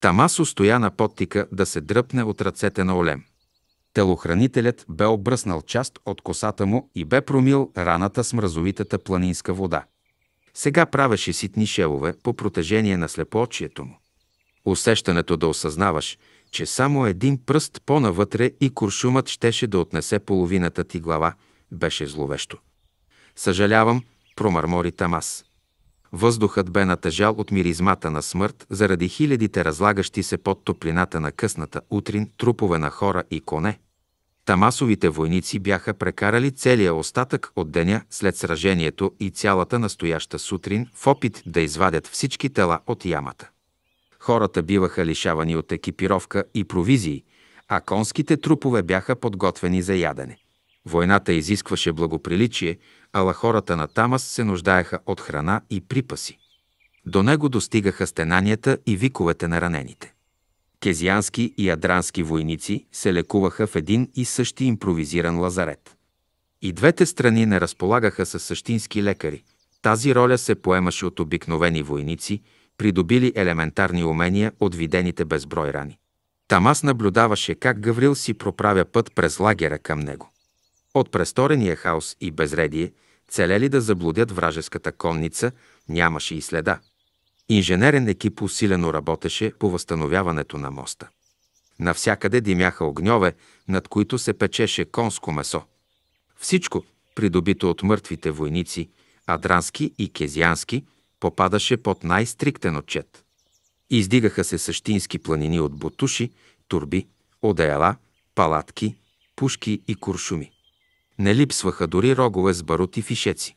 Тамасо стоя на подтика да се дръпне от ръцете на Олем. Телохранителят бе обръснал част от косата му и бе промил раната с мразовитата планинска вода. Сега правеше ситни шелове по протежение на слепоочието му. Усещането да осъзнаваш, че само един пръст по-навътре и куршумът щеше да отнесе половината ти глава, беше зловещо. Съжалявам, промърмори Тамас. Въздухът бе натъжал от миризмата на смърт заради хилядите разлагащи се под топлината на късната утрин трупове на хора и коне. Тамасовите войници бяха прекарали целия остатък от деня след сражението и цялата настояща сутрин в опит да извадят всички тела от ямата. Хората биваха лишавани от екипировка и провизии, а конските трупове бяха подготвени за ядене. Войната изискваше благоприличие – ала хората на Тамас се нуждаеха от храна и припаси. До него достигаха стенанията и виковете на ранените. Кезиански и адрански войници се лекуваха в един и същи импровизиран лазарет. И двете страни не разполагаха със същински лекари. Тази роля се поемаше от обикновени войници, придобили елементарни умения от видените безброй рани. Тамас наблюдаваше как Гаврил си проправя път през лагера към него. От престорения хаос и безредие – Целели да заблудят вражеската конница, нямаше и следа. Инженерен екип усилено работеше по възстановяването на моста. Навсякъде димяха огньове, над които се печеше конско месо. Всичко, придобито от мъртвите войници, адрански и кезиански, попадаше под най-стриктен отчет. Издигаха се същински планини от бутуши, турби, одеяла, палатки, пушки и куршуми. Не липсваха дори рогове с барут и фишеци.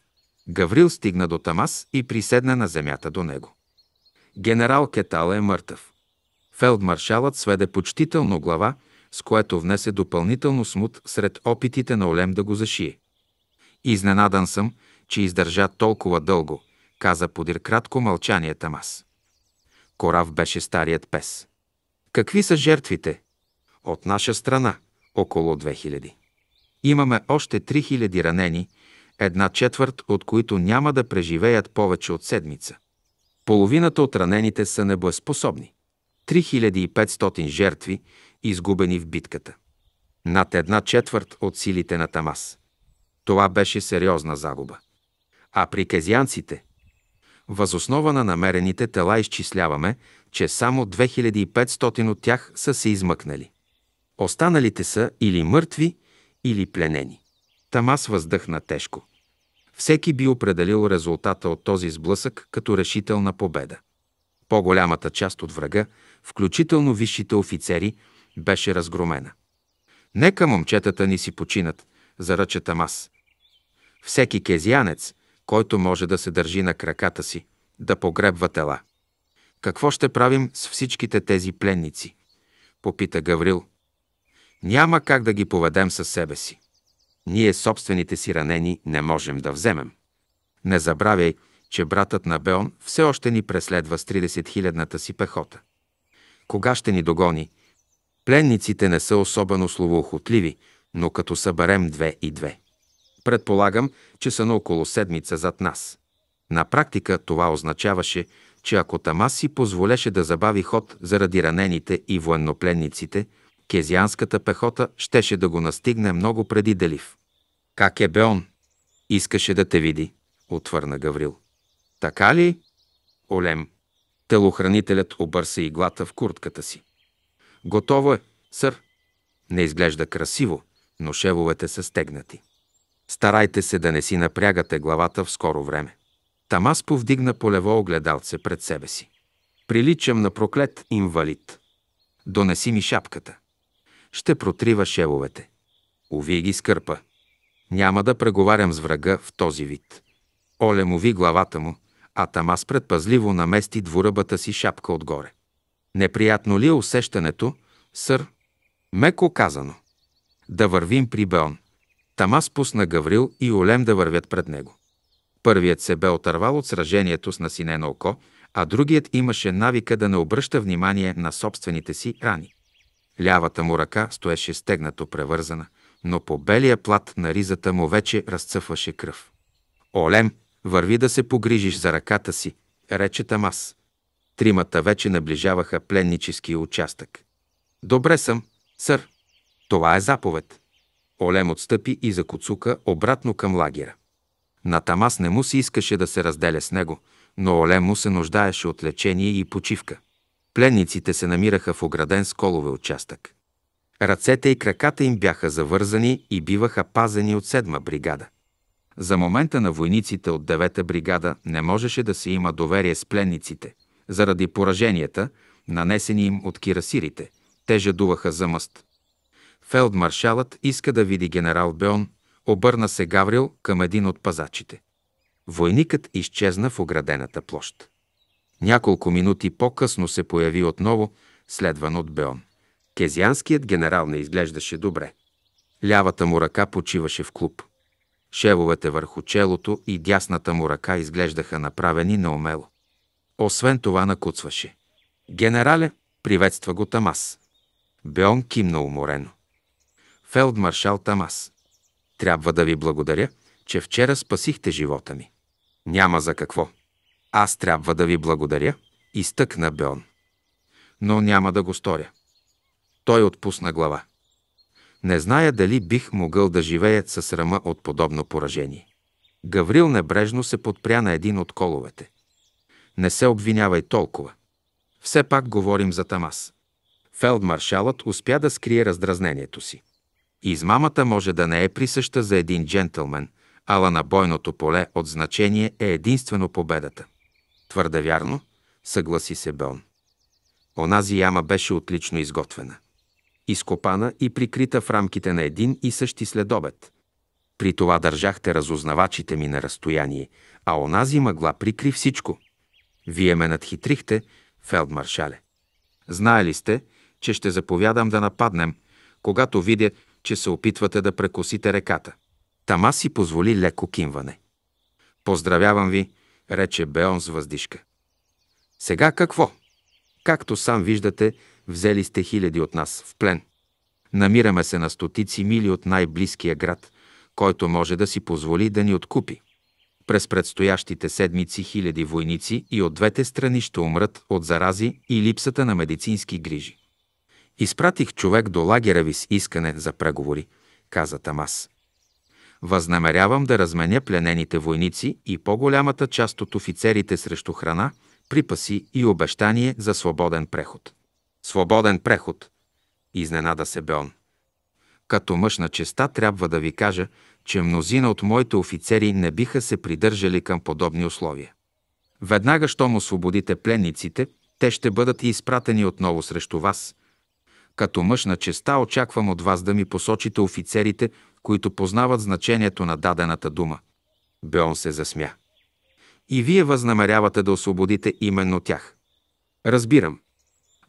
Гаврил стигна до Тамас и приседна на земята до него. Генерал Кетал е мъртъв. Фелдмаршалът сведе почтително глава, с което внесе допълнително смут сред опитите на Олем да го зашие. Изненадан съм, че издържа толкова дълго, каза подир кратко мълчание Тамас. Корав беше старият пес. Какви са жертвите? От наша страна около 2000. Имаме още 3000 ранени, една четвърт от които няма да преживеят повече от седмица. Половината от ранените са небоеспособни. 3500 жертви, изгубени в битката. Над една четвърт от силите на Тамас. Това беше сериозна загуба. А при кезианците? възоснова на намерените тела изчисляваме, че само 2500 от тях са се измъкнали. Останалите са или мъртви, или пленени. Тамас въздъхна тежко. Всеки би определил резултата от този сблъсък като решителна победа. По-голямата част от врага, включително висшите офицери, беше разгромена. Нека момчетата ни си починат, заръча Тамас. Всеки кезянец, който може да се държи на краката си, да погребва тела. Какво ще правим с всичките тези пленници? Попита Гаврил. Няма как да ги поведем със себе си. Ние собствените си ранени не можем да вземем. Не забравяй, че братът на Беон все още ни преследва с 30-хилядната си пехота. Кога ще ни догони? Пленниците не са особено словоохотливи, но като съберем две и две. Предполагам, че са на около седмица зад нас. На практика това означаваше, че ако Тамас си позволеше да забави ход заради ранените и военнопленниците – Кезианската пехота щеше да го настигне много преди Делив. Как е беон? Искаше да те види, отвърна Гаврил. Така ли? Олем. Телохранителят обърса иглата в куртката си. Готово е, сър. Не изглежда красиво, но шевовете са стегнати. Старайте се да не си напрягате главата в скоро време. Тамас повдигна полево огледалце пред себе си. Приличам на проклет инвалид. Донеси ми шапката ще протрива шевовете. Уви ги скърпа. Няма да преговарям с врага в този вид. Оле му ви главата му, а Тамас предпазливо намести двуръбата си шапка отгоре. Неприятно ли е усещането, сър? Меко казано. Да вървим при Беон. Тамас пусна Гаврил и Олем да вървят пред него. Първият се бе отървал от сражението с насинено око, а другият имаше навика да не обръща внимание на собствените си рани. Лявата му ръка стоеше стегнато превързана, но по белия плат на ризата му вече разцъфваше кръв. Олем, върви да се погрижиш за ръката си, рече Тамас. Тримата вече наближаваха пленнически участък. Добре съм, сър. Това е заповед. Олем отстъпи и закуцука обратно към лагера. На Тамас не му се искаше да се разделя с него, но Олем му се нуждаеше от лечение и почивка – Пленниците се намираха в ограден с колове участък. Ръцете и краката им бяха завързани и биваха пазени от седма бригада. За момента на войниците от девета бригада не можеше да се има доверие с пленниците, заради пораженията, нанесени им от кирасирите. Те жадуваха за мъст. Фелдмаршалът иска да види генерал Беон, обърна се Гаврил към един от пазачите. Войникът изчезна в оградената площ. Няколко минути по-късно се появи отново, следван от Беон. Кезианският генерал не изглеждаше добре. Лявата му ръка почиваше в клуб. Шевовете върху челото и дясната му ръка изглеждаха направени наумело. Освен това накуцваше. Генерале, приветства го Тамас. Беон кимна уморено. Фелдмаршал Тамас. Трябва да ви благодаря, че вчера спасихте живота ми. Няма за какво. Аз трябва да ви благодаря, изтъкна Беон. Но няма да го сторя. Той отпусна глава. Не зная дали бих могъл да живеят със срама от подобно поражение. Гаврил небрежно се подпря на един от коловете. Не се обвинявай толкова. Все пак говорим за Тамас. Фелдмаршалът успя да скрие раздразнението си. Измамата може да не е присъща за един джентълмен, ала на бойното поле от значение е единствено победата. Твърде вярно, съгласи се Бон. Онази яма беше отлично изготвена. Изкопана и прикрита в рамките на един и същи следобед. При това държахте разузнавачите ми на разстояние, а онази мъгла прикри всичко. Вие ме надхитрихте, фелдмаршале. Знаели сте, че ще заповядам да нападнем, когато видя, че се опитвате да прекосите реката. Тама си позволи леко кимване. Поздравявам ви, рече Беон с въздишка. Сега какво? Както сам виждате, взели сте хиляди от нас в плен. Намираме се на стотици мили от най-близкия град, който може да си позволи да ни откупи. През предстоящите седмици хиляди войници и от двете страни ще умрат от зарази и липсата на медицински грижи. Изпратих човек до лагера ви с искане за преговори, каза Тамас. Възнамерявам да разменя пленените войници и по-голямата част от офицерите срещу храна, припаси и обещание за свободен преход. Свободен преход! Изненада се Беон. Като мъж на честа трябва да ви кажа, че мнозина от моите офицери не биха се придържали към подобни условия. Веднага, щом освободите пленниците, те ще бъдат и изпратени отново срещу вас. Като мъж на честа очаквам от вас да ми посочите офицерите, които познават значението на дадената дума. Беон се засмя. И вие възнамерявате да освободите именно тях. Разбирам.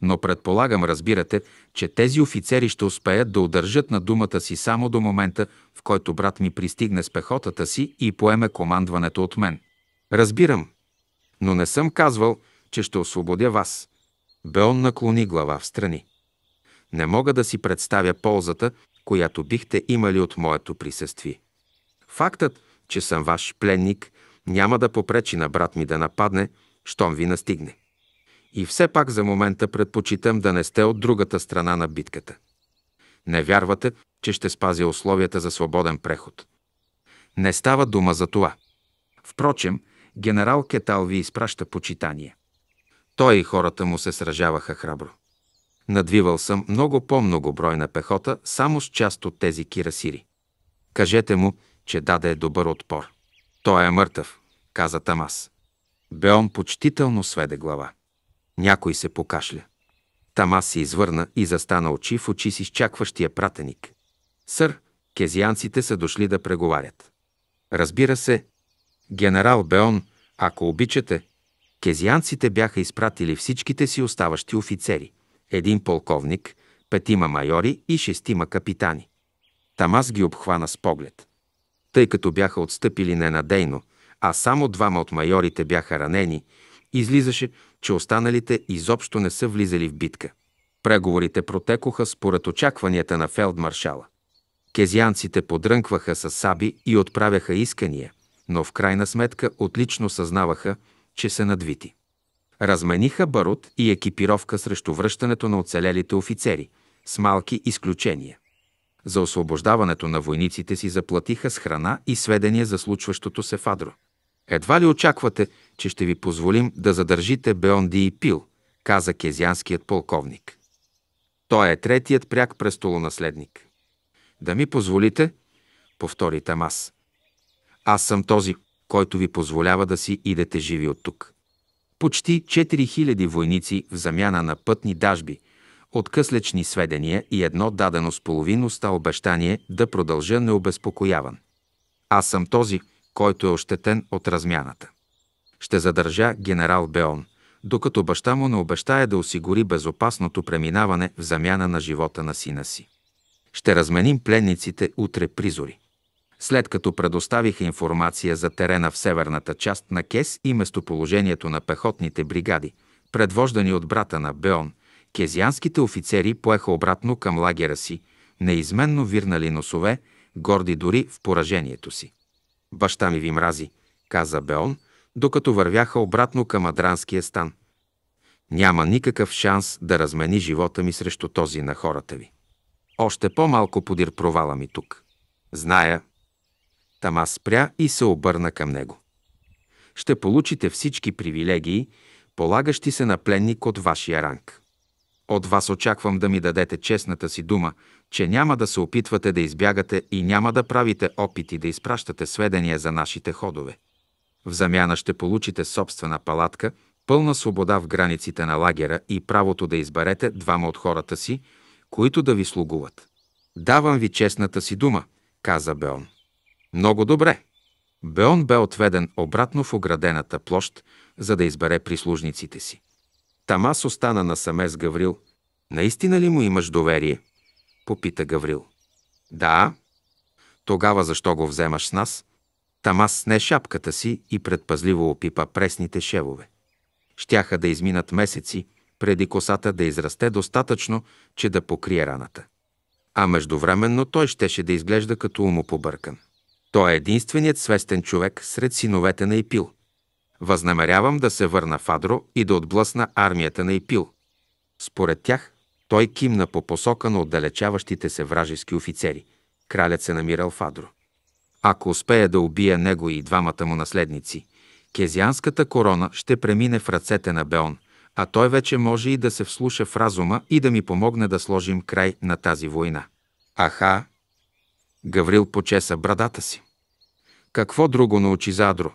Но предполагам, разбирате, че тези офицери ще успеят да удържат на думата си само до момента, в който брат ми пристигне с пехотата си и поеме командването от мен. Разбирам. Но не съм казвал, че ще освободя вас. Беон наклони глава в страни. Не мога да си представя ползата, която бихте имали от моето присъствие. Фактът, че съм ваш пленник, няма да попречи на брат ми да нападне, щом ви настигне. И все пак за момента предпочитам да не сте от другата страна на битката. Не вярвате, че ще спазя условията за свободен преход. Не става дума за това. Впрочем, генерал Кетал ви изпраща почитание. Той и хората му се сражаваха храбро. Надвивал съм много по на пехота само с част от тези кирасири. Кажете му, че даде добър отпор. Той е мъртъв, каза Тамас. Беон почтително сведе глава. Някой се покашля. Тамас се извърна и застана очи в очи с изчакващия пратеник. Сър, кезианците са дошли да преговарят. Разбира се, генерал Беон, ако обичате, кезианците бяха изпратили всичките си оставащи офицери – един полковник, петима майори и шестима капитани. Тамас ги обхвана с поглед. Тъй като бяха отстъпили ненадейно, а само двама от майорите бяха ранени, излизаше, че останалите изобщо не са влизали в битка. Преговорите протекоха според очакванията на фелдмаршала. Кезианците подрънкваха с саби и отправяха искания, но в крайна сметка отлично съзнаваха, че са надвити. Размениха барут и екипировка срещу връщането на оцелелите офицери, с малки изключения. За освобождаването на войниците си заплатиха с храна и сведения за случващото се фадро. Едва ли очаквате, че ще ви позволим да задържите Беонди и Пил, каза кезянският полковник. Той е третият пряк престолонаследник. Да ми позволите, повтори Тамас. Аз съм този, който ви позволява да си идете живи от тук почти 4000 войници в замяна на пътни дажби, откъслечни сведения и едно дадено с половиността обещание да продължа необезпокояван. Аз съм този, който е ощетен от размяната. Ще задържа генерал Беон, докато баща му не обещае да осигури безопасното преминаване в замяна на живота на сина си. Ще разменим пленниците утре призори след като предоставиха информация за терена в северната част на Кес и местоположението на пехотните бригади, предвождани от брата на Беон, кезианските офицери поеха обратно към лагера си, неизменно вирнали носове, горди дори в поражението си. «Баща ми ви мрази», каза Беон, докато вървяха обратно към Адранския стан. Няма никакъв шанс да размени живота ми срещу този на хората ви. Още по-малко подир провала ми тук. Зная, Тама спря и се обърна към него. Ще получите всички привилегии, полагащи се на пленник от вашия ранг. От вас очаквам да ми дадете честната си дума, че няма да се опитвате да избягате и няма да правите опити да изпращате сведения за нашите ходове. В замяна ще получите собствена палатка, пълна свобода в границите на лагера и правото да изберете двама от хората си, които да ви слугуват. Давам ви честната си дума, каза Беон. Много добре. Беон бе отведен обратно в оградената площ, за да избере прислужниците си. Тамас остана насаме с Гаврил. Наистина ли му имаш доверие? Попита Гаврил. Да. Тогава защо го вземаш с нас? Тамас сне шапката си и предпазливо опипа пресните шевове. Щяха да изминат месеци, преди косата да израсте достатъчно, че да покрие раната. А междувременно той щеше да изглежда като умопобъркан. Той е единственият свестен човек сред синовете на Ипил. Възнамерявам да се върна в Адро и да отблъсна армията на Ипил. Според тях, той кимна по посока на отдалечаващите се вражески офицери. Кралят се намирал в Адро. Ако успея да убия него и двамата му наследници, кезианската корона ще премине в ръцете на Беон, а той вече може и да се вслуша в разума и да ми помогне да сложим край на тази война. Аха, Гаврил почеса брадата си. Какво друго научи Задро?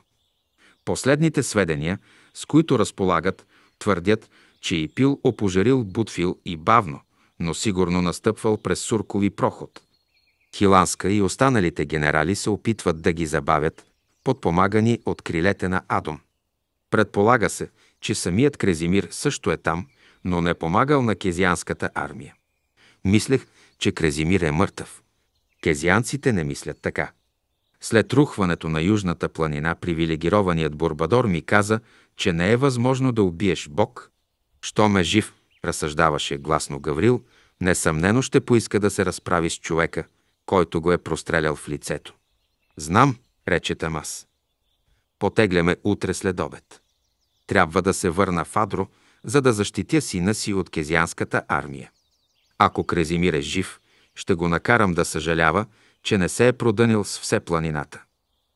Последните сведения, с които разполагат, твърдят, че и пил опожарил Бутфил и бавно, но сигурно настъпвал през Суркови проход. Хиланска и останалите генерали се опитват да ги забавят, подпомагани от крилете на Адом. Предполага се, че самият Крезимир също е там, но не помагал на кезианската армия. Мислех, че Крезимир е мъртъв. Кезианците не мислят така. След рухването на Южната планина привилегированият Бурбадор ми каза, че не е възможно да убиеш Бог. Щом е жив, разсъждаваше гласно Гаврил, несъмнено ще поиска да се разправи с човека, който го е прострелял в лицето. Знам, рече Тамас. Потегляме утре след обед. Трябва да се върна в Адро, за да защитя сина си от кезианската армия. Ако Крезимир е жив, ще го накарам да съжалява, че не се е продънил с все планината.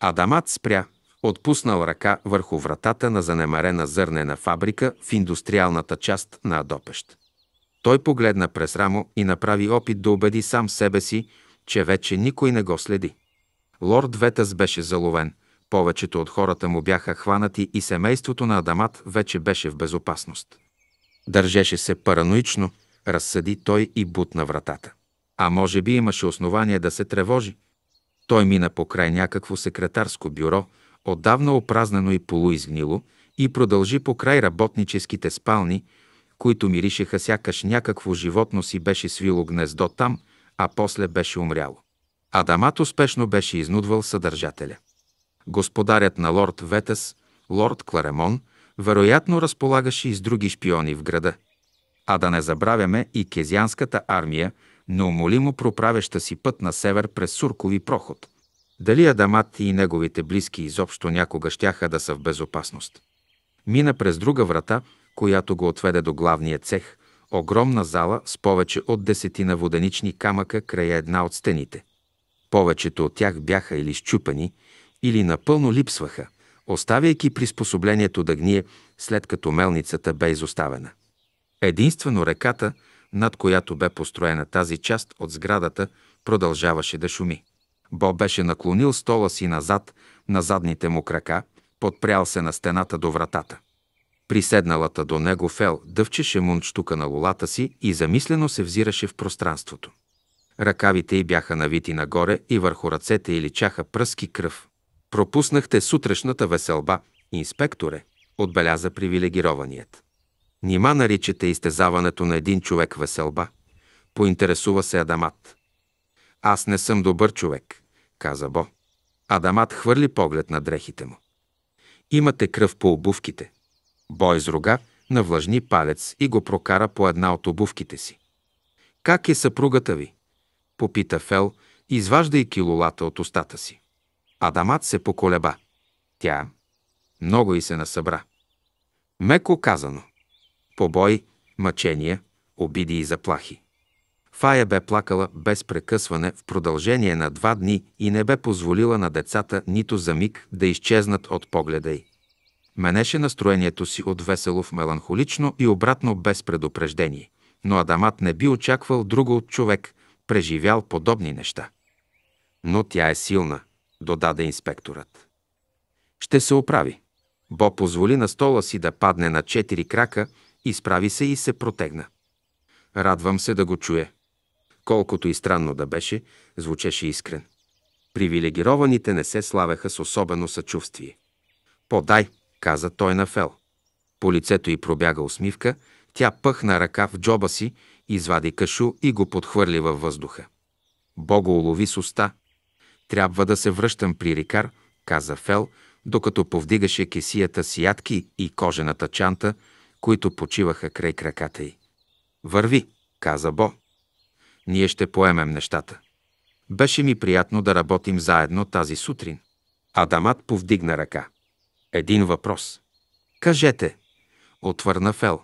Адамат спря, отпуснал ръка върху вратата на занемарена зърнена фабрика в индустриалната част на Адопещ. Той погледна през рамо и направи опит да убеди сам себе си, че вече никой не го следи. Лорд Ветъс беше заловен, повечето от хората му бяха хванати и семейството на Адамат вече беше в безопасност. Държеше се параноично, разсъди той и бутна вратата. А може би имаше основание да се тревожи. Той мина покрай някакво секретарско бюро, отдавна опразнено и полуизгнило, и продължи покрай работническите спални, които миришеха сякаш някакво животно си беше свило гнездо там, а после беше умряло. Адамат успешно беше изнудвал съдържателя. Господарят на лорд Ветас, лорд Кларемон, вероятно разполагаше и с други шпиони в града. А да не забравяме и кезианската армия – неумолимо проправяща си път на север през Суркови проход. Дали Адамат и неговите близки изобщо някога щяха да са в безопасност? Мина през друга врата, която го отведе до главния цех, огромна зала с повече от десетина воденични камъка края една от стените. Повечето от тях бяха или щупени, или напълно липсваха, оставяйки приспособлението да гние, след като мелницата бе изоставена. Единствено реката – над която бе построена тази част от сградата, продължаваше да шуми. Бо беше наклонил стола си назад, на задните му крака, подпрял се на стената до вратата. Приседналата до него Фел дъвчеше мунчтука на лолата си и замислено се взираше в пространството. Ръкавите й бяха навити нагоре и върху ръцете й личаха пръски кръв. Пропуснахте сутрешната веселба, инспекторе, отбеляза привилегированият. Нима наричате изтезаването на един човек веселба? Поинтересува се Адамат. Аз не съм добър човек, каза Бо. Адамат хвърли поглед на дрехите му. Имате кръв по обувките. Бо изруга, навлажни палец и го прокара по една от обувките си. Как е съпругата ви? Попита Фел, изваждайки лулата от устата си. Адамат се поколеба. Тя много и се насъбра. Меко казано побой, мъчения, обиди и заплахи. Фая бе плакала без прекъсване в продължение на два дни и не бе позволила на децата нито за миг да изчезнат от погледа й. Менеше настроението си от весело в меланхолично и обратно без предупреждение, но Адамат не би очаквал друго от човек, преживял подобни неща. Но тя е силна, додаде инспекторът. Ще се оправи. Бо позволи на стола си да падне на четири крака изправи се и се протегна. Радвам се да го чуя. Колкото и странно да беше, звучеше искрен. Привилегированите не се славеха с особено съчувствие. Подай, каза той на Фел. По лицето й пробяга усмивка, тя пъхна ръка в джоба си, извади кашу и го подхвърли във въздуха. Бого улови с уста. Трябва да се връщам при Рикар, каза Фел, докато повдигаше кесията с ядки и кожената чанта, които почиваха край краката й. Върви, каза Бо. Ние ще поемем нещата. Беше ми приятно да работим заедно тази сутрин. Адамат повдигна ръка. Един въпрос. Кажете, отвърна Фел.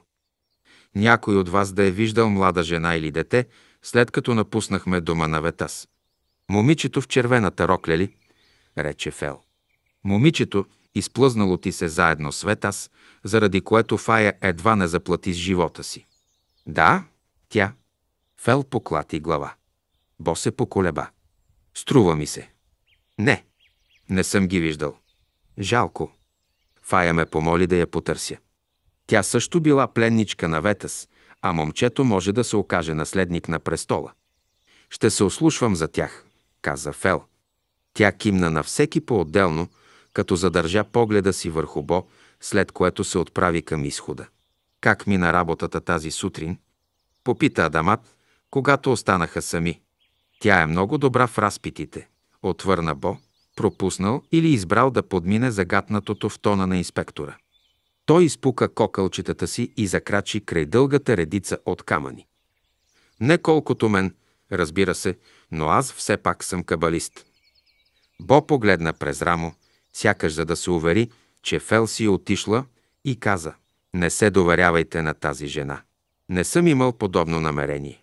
Някой от вас да е виждал млада жена или дете, след като напуснахме дома на Ветас. Момичето в червената рокля ли? рече Фел. Момичето, изплъзнало ти се заедно с Ветас, заради което Фая едва не заплати с живота си. Да, тя. Фел поклати глава. Бо се поколеба. Струва ми се. Не, не съм ги виждал. Жалко. Фая ме помоли да я потърся. Тя също била пленничка на Ветас, а момчето може да се окаже наследник на престола. Ще се ослушвам за тях, каза Фел. Тя кимна на всеки по-отделно, като задържа погледа си върху Бо, след което се отправи към изхода. Как мина работата тази сутрин? Попита Адамат, когато останаха сами. Тя е много добра в разпитите, отвърна Бо, пропуснал или избрал да подмине загатнатото в тона на инспектора. Той изпука кокълчетата си и закрачи край дългата редица от камъни. Не колкото мен, разбира се, но аз все пак съм кабалист. Бо погледна през рамо, сякаш за да се увери, че Фелси е отишла и каза «Не се доверявайте на тази жена. Не съм имал подобно намерение».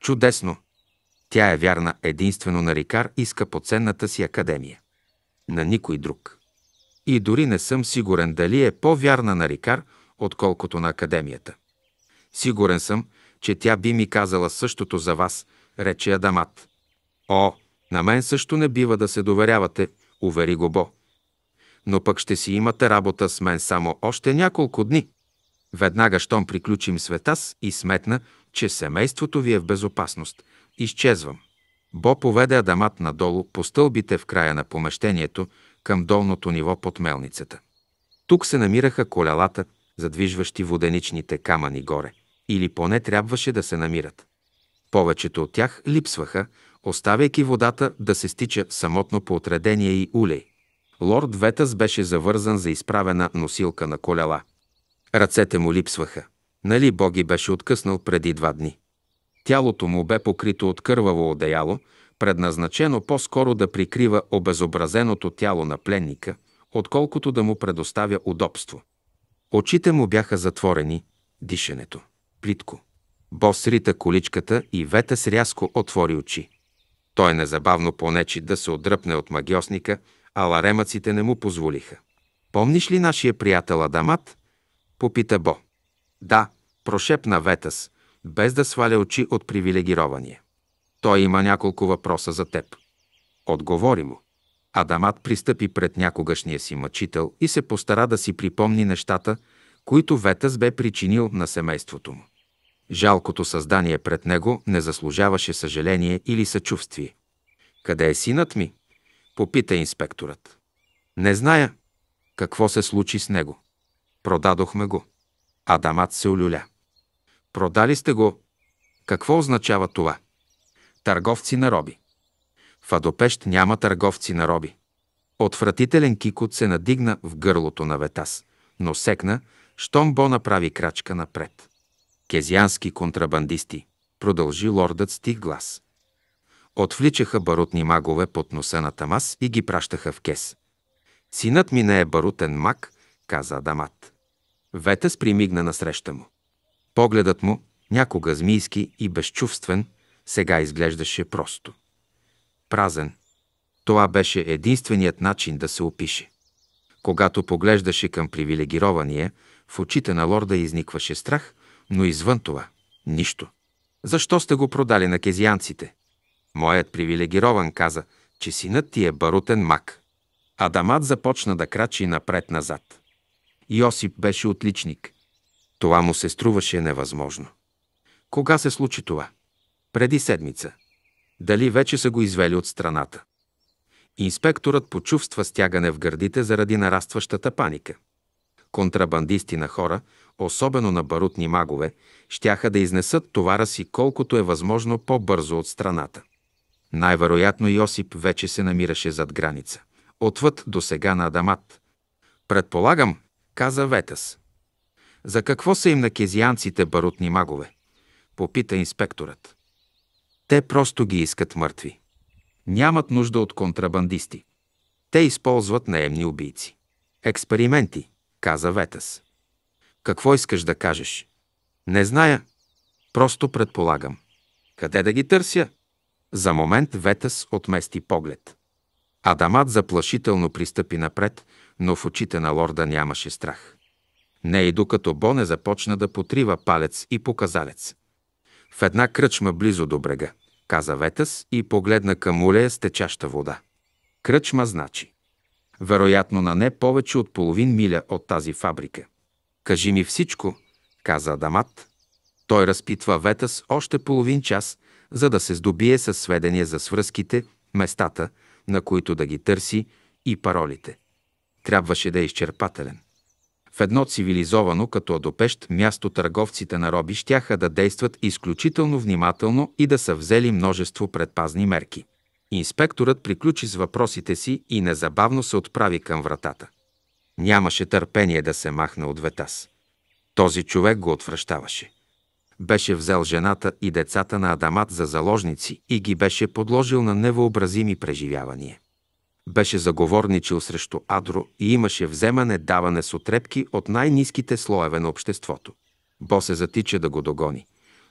Чудесно! Тя е вярна единствено на Рикар и скъпоценната си академия. На никой друг. И дори не съм сигурен дали е по-вярна на Рикар, отколкото на академията. Сигурен съм, че тя би ми казала същото за вас, рече Адамат. О, на мен също не бива да се доверявате, увери го Бо. Но пък ще си имате работа с мен само още няколко дни. Веднага, щом приключим света с и сметна, че семейството ви е в безопасност, изчезвам. Бо поведе Адамат надолу по стълбите в края на помещението към долното ниво под мелницата. Тук се намираха колялата, задвижващи воденичните камъни горе, или поне трябваше да се намират. Повечето от тях липсваха, оставяйки водата да се стича самотно по отредение и улей. Лорд Ветъс беше завързан за изправена носилка на колела. Ръцете му липсваха. Нали Боги беше откъснал преди два дни. Тялото му бе покрито от кърваво одеяло, предназначено по-скоро да прикрива обезобразеното тяло на пленника, отколкото да му предоставя удобство. Очите му бяха затворени, дишането, плитко. Бос рита количката и Ветес рязко отвори очи. Той незабавно понечи да се отдръпне от магиосника, а ларемъците не му позволиха. «Помниш ли нашия приятел Адамат?» Попита Бо. «Да», прошепна Ветас, без да сваля очи от привилегирования. Той има няколко въпроса за теб. Отговори му. Адамат пристъпи пред някогашния си мъчител и се постара да си припомни нещата, които Ветас бе причинил на семейството му. Жалкото създание пред него не заслужаваше съжаление или съчувствие. Къде е синът ми? Попита инспекторът. Не зная какво се случи с него. Продадохме го. Адамат се олюля. Продали сте го. Какво означава това? Търговци на роби. В Адопещ няма търговци на роби. Отвратителен кикот се надигна в гърлото на Ветас, но секна, щом Бо направи крачка напред. Кезиански контрабандисти, продължи лордът с тих глас. Отвличаха барутни магове под носа на Тамас и ги пращаха в кес. Синът ми не е барутен маг, каза Адамат. Ветес примигна насреща му. Погледът му, някога змийски и безчувствен, сега изглеждаше просто. Празен. Това беше единственият начин да се опише. Когато поглеждаше към привилегирования, в очите на лорда изникваше страх, но извън това – нищо. Защо сте го продали на кезианците? Моят привилегирован каза, че синът ти е барутен мак. Адамат започна да крачи напред-назад. Йосип беше отличник. Това му се струваше невъзможно. Кога се случи това? Преди седмица. Дали вече са го извели от страната? Инспекторът почувства стягане в гърдите заради нарастващата паника контрабандисти на хора, особено на барутни магове, щяха да изнесат товара си колкото е възможно по-бързо от страната. Най-вероятно Йосип вече се намираше зад граница, отвъд до сега на Адамат. Предполагам, каза Ветас. За какво са им на кезианците барутни магове? Попита инспекторът. Те просто ги искат мъртви. Нямат нужда от контрабандисти. Те използват наемни убийци. Експерименти, каза Ветас. Какво искаш да кажеш? Не зная. Просто предполагам. Къде да ги търся? За момент Ветас отмести поглед. Адамат заплашително пристъпи напред, но в очите на лорда нямаше страх. Не и докато Боне започна да потрива палец и показалец. В една кръчма близо до брега, каза Ветъс и погледна към улея с течаща вода. Кръчма значи вероятно на не повече от половин миля от тази фабрика. Кажи ми всичко, каза Адамат. Той разпитва Ветас още половин час, за да се здобие с сведения за свръзките, местата, на които да ги търси и паролите. Трябваше да е изчерпателен. В едно цивилизовано като Адопещ място търговците на роби щяха да действат изключително внимателно и да са взели множество предпазни мерки. Инспекторът приключи с въпросите си и незабавно се отправи към вратата. Нямаше търпение да се махне от Ветас. Този човек го отвръщаваше. Беше взел жената и децата на Адамат за заложници и ги беше подложил на невъобразими преживявания. Беше заговорничил срещу Адро и имаше вземане-даване с отрепки от най-низките слоеве на обществото. Бо се затича да го догони,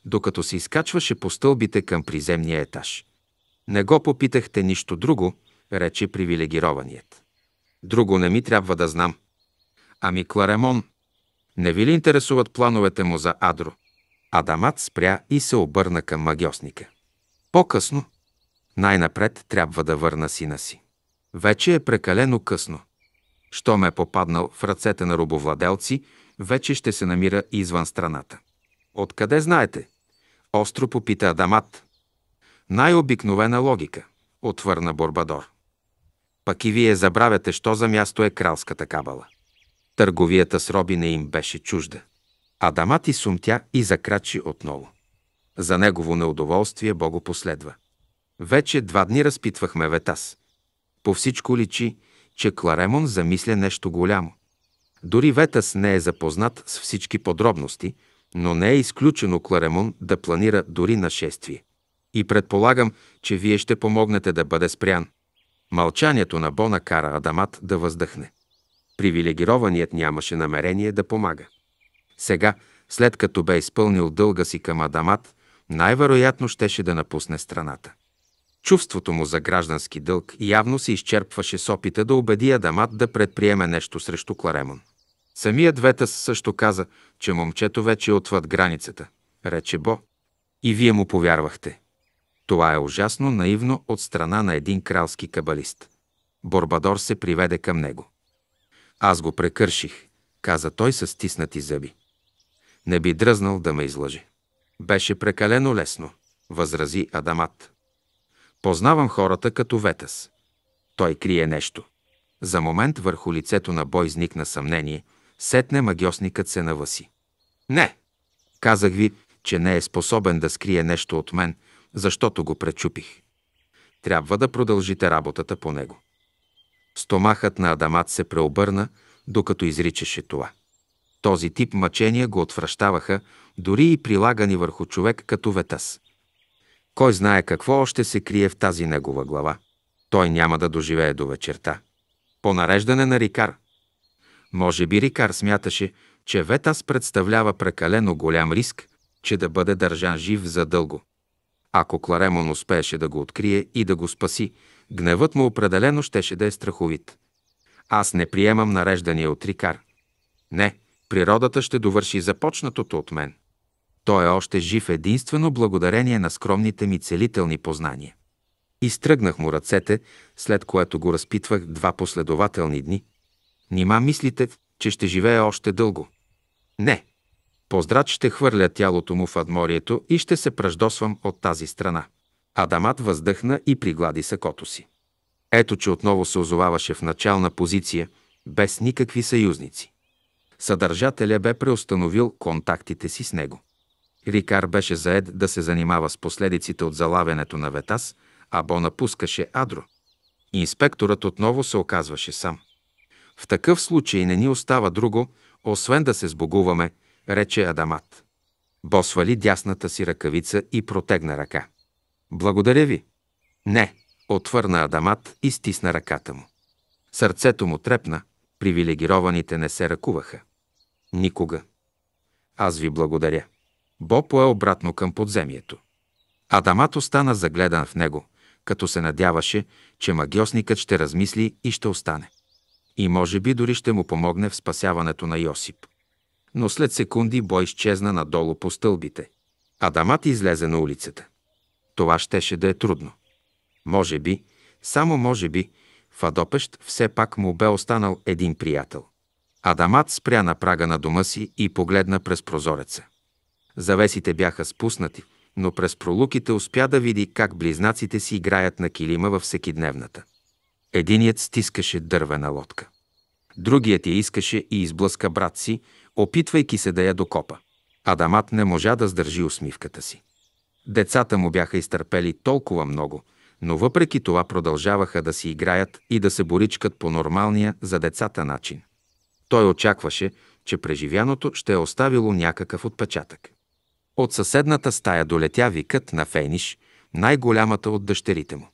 докато се изкачваше по стълбите към приземния етаж. Не го попитахте нищо друго, рече привилегированият. Друго не ми трябва да знам. Ами Кларемон, не ви ли интересуват плановете му за Адро? Адамат спря и се обърна към магиосника. По-късно. Най-напред трябва да върна сина си. Вече е прекалено късно. Що ме е попаднал в ръцете на рубовладелци, вече ще се намира извън страната. Откъде знаете? Остро попита Адамат. Най-обикновена логика, отвърна Борбадор. Пък и вие забравяте, що за място е кралската кабала. Търговията с роби не им беше чужда. Адамат и сумтя и закрачи отново. За негово неудоволствие Бого последва. Вече два дни разпитвахме Ветас. По всичко личи, че Кларемон замисля нещо голямо. Дори Ветас не е запознат с всички подробности, но не е изключено Кларемон да планира дори нашествие. И предполагам, че вие ще помогнете да бъде спрян. Мълчанието на Бона кара Адамат да въздъхне. Привилегированият нямаше намерение да помага. Сега, след като бе изпълнил дълга си към Адамат, най-вероятно щеше да напусне страната. Чувството му за граждански дълг явно се изчерпваше с опита да убеди Адамат да предприеме нещо срещу Кларемон. Самият Ветъс също каза, че момчето вече е отвъд границата, рече Бо. И вие му повярвахте. Това е ужасно наивно от страна на един кралски кабалист. Борбадор се приведе към него. Аз го прекърших, каза той със стиснати зъби. Не би дръзнал да ме излъже. Беше прекалено лесно, възрази Адамат. Познавам хората като Ветас. Той крие нещо. За момент върху лицето на бой изникна съмнение, сетне магиосникът се наваси. Не! Казах ви, че не е способен да скрие нещо от мен – защото го пречупих. Трябва да продължите работата по него. Стомахът на Адамат се преобърна, докато изричаше това. Този тип мъчения го отвръщаваха, дори и прилагани върху човек като ветъс. Кой знае какво още се крие в тази негова глава. Той няма да доживее до вечерта. По нареждане на Рикар. Може би Рикар смяташе, че Ветас представлява прекалено голям риск, че да бъде държан жив за дълго. Ако Кларемон успееше да го открие и да го спаси, гневът му определено щеше да е страховит. Аз не приемам нареждания от Рикар. Не, природата ще довърши започнатото от мен. Той е още жив единствено благодарение на скромните ми целителни познания. Изтръгнах му ръцете, след което го разпитвах два последователни дни. Нима мислите, че ще живее още дълго? Не, Поздрат ще хвърля тялото му в адморието и ще се пръждосвам от тази страна. Адамат въздъхна и приглади сакото си. Ето, че отново се озоваваше в начална позиция, без никакви съюзници. Съдържателя бе преустановил контактите си с него. Рикар беше заед да се занимава с последиците от залавянето на Ветас, а Бо напускаше Адро. Инспекторът отново се оказваше сам. В такъв случай не ни остава друго, освен да се сбогуваме – рече Адамат. Бо свали дясната си ръкавица и протегна ръка. Благодаря ви. Не, отвърна Адамат и стисна ръката му. Сърцето му трепна, привилегированите не се ръкуваха. Никога. Аз ви благодаря. Бо пое обратно към подземието. Адамат остана загледан в него, като се надяваше, че магиосникът ще размисли и ще остане. И може би дори ще му помогне в спасяването на Йосип но след секунди бой изчезна надолу по стълбите. Адамат излезе на улицата. Това щеше да е трудно. Може би, само може би, в Адопещ все пак му бе останал един приятел. Адамат спря на прага на дома си и погледна през прозореца. Завесите бяха спуснати, но през пролуките успя да види как близнаците си играят на килима във всекидневната. Единият стискаше дървена лодка. Другият я искаше и изблъска брат си, опитвайки се да я докопа. Адамат не можа да сдържи усмивката си. Децата му бяха изтърпели толкова много, но въпреки това продължаваха да си играят и да се боричкат по нормалния за децата начин. Той очакваше, че преживяното ще е оставило някакъв отпечатък. От съседната стая долетя викът на Фейниш, най-голямата от дъщерите му.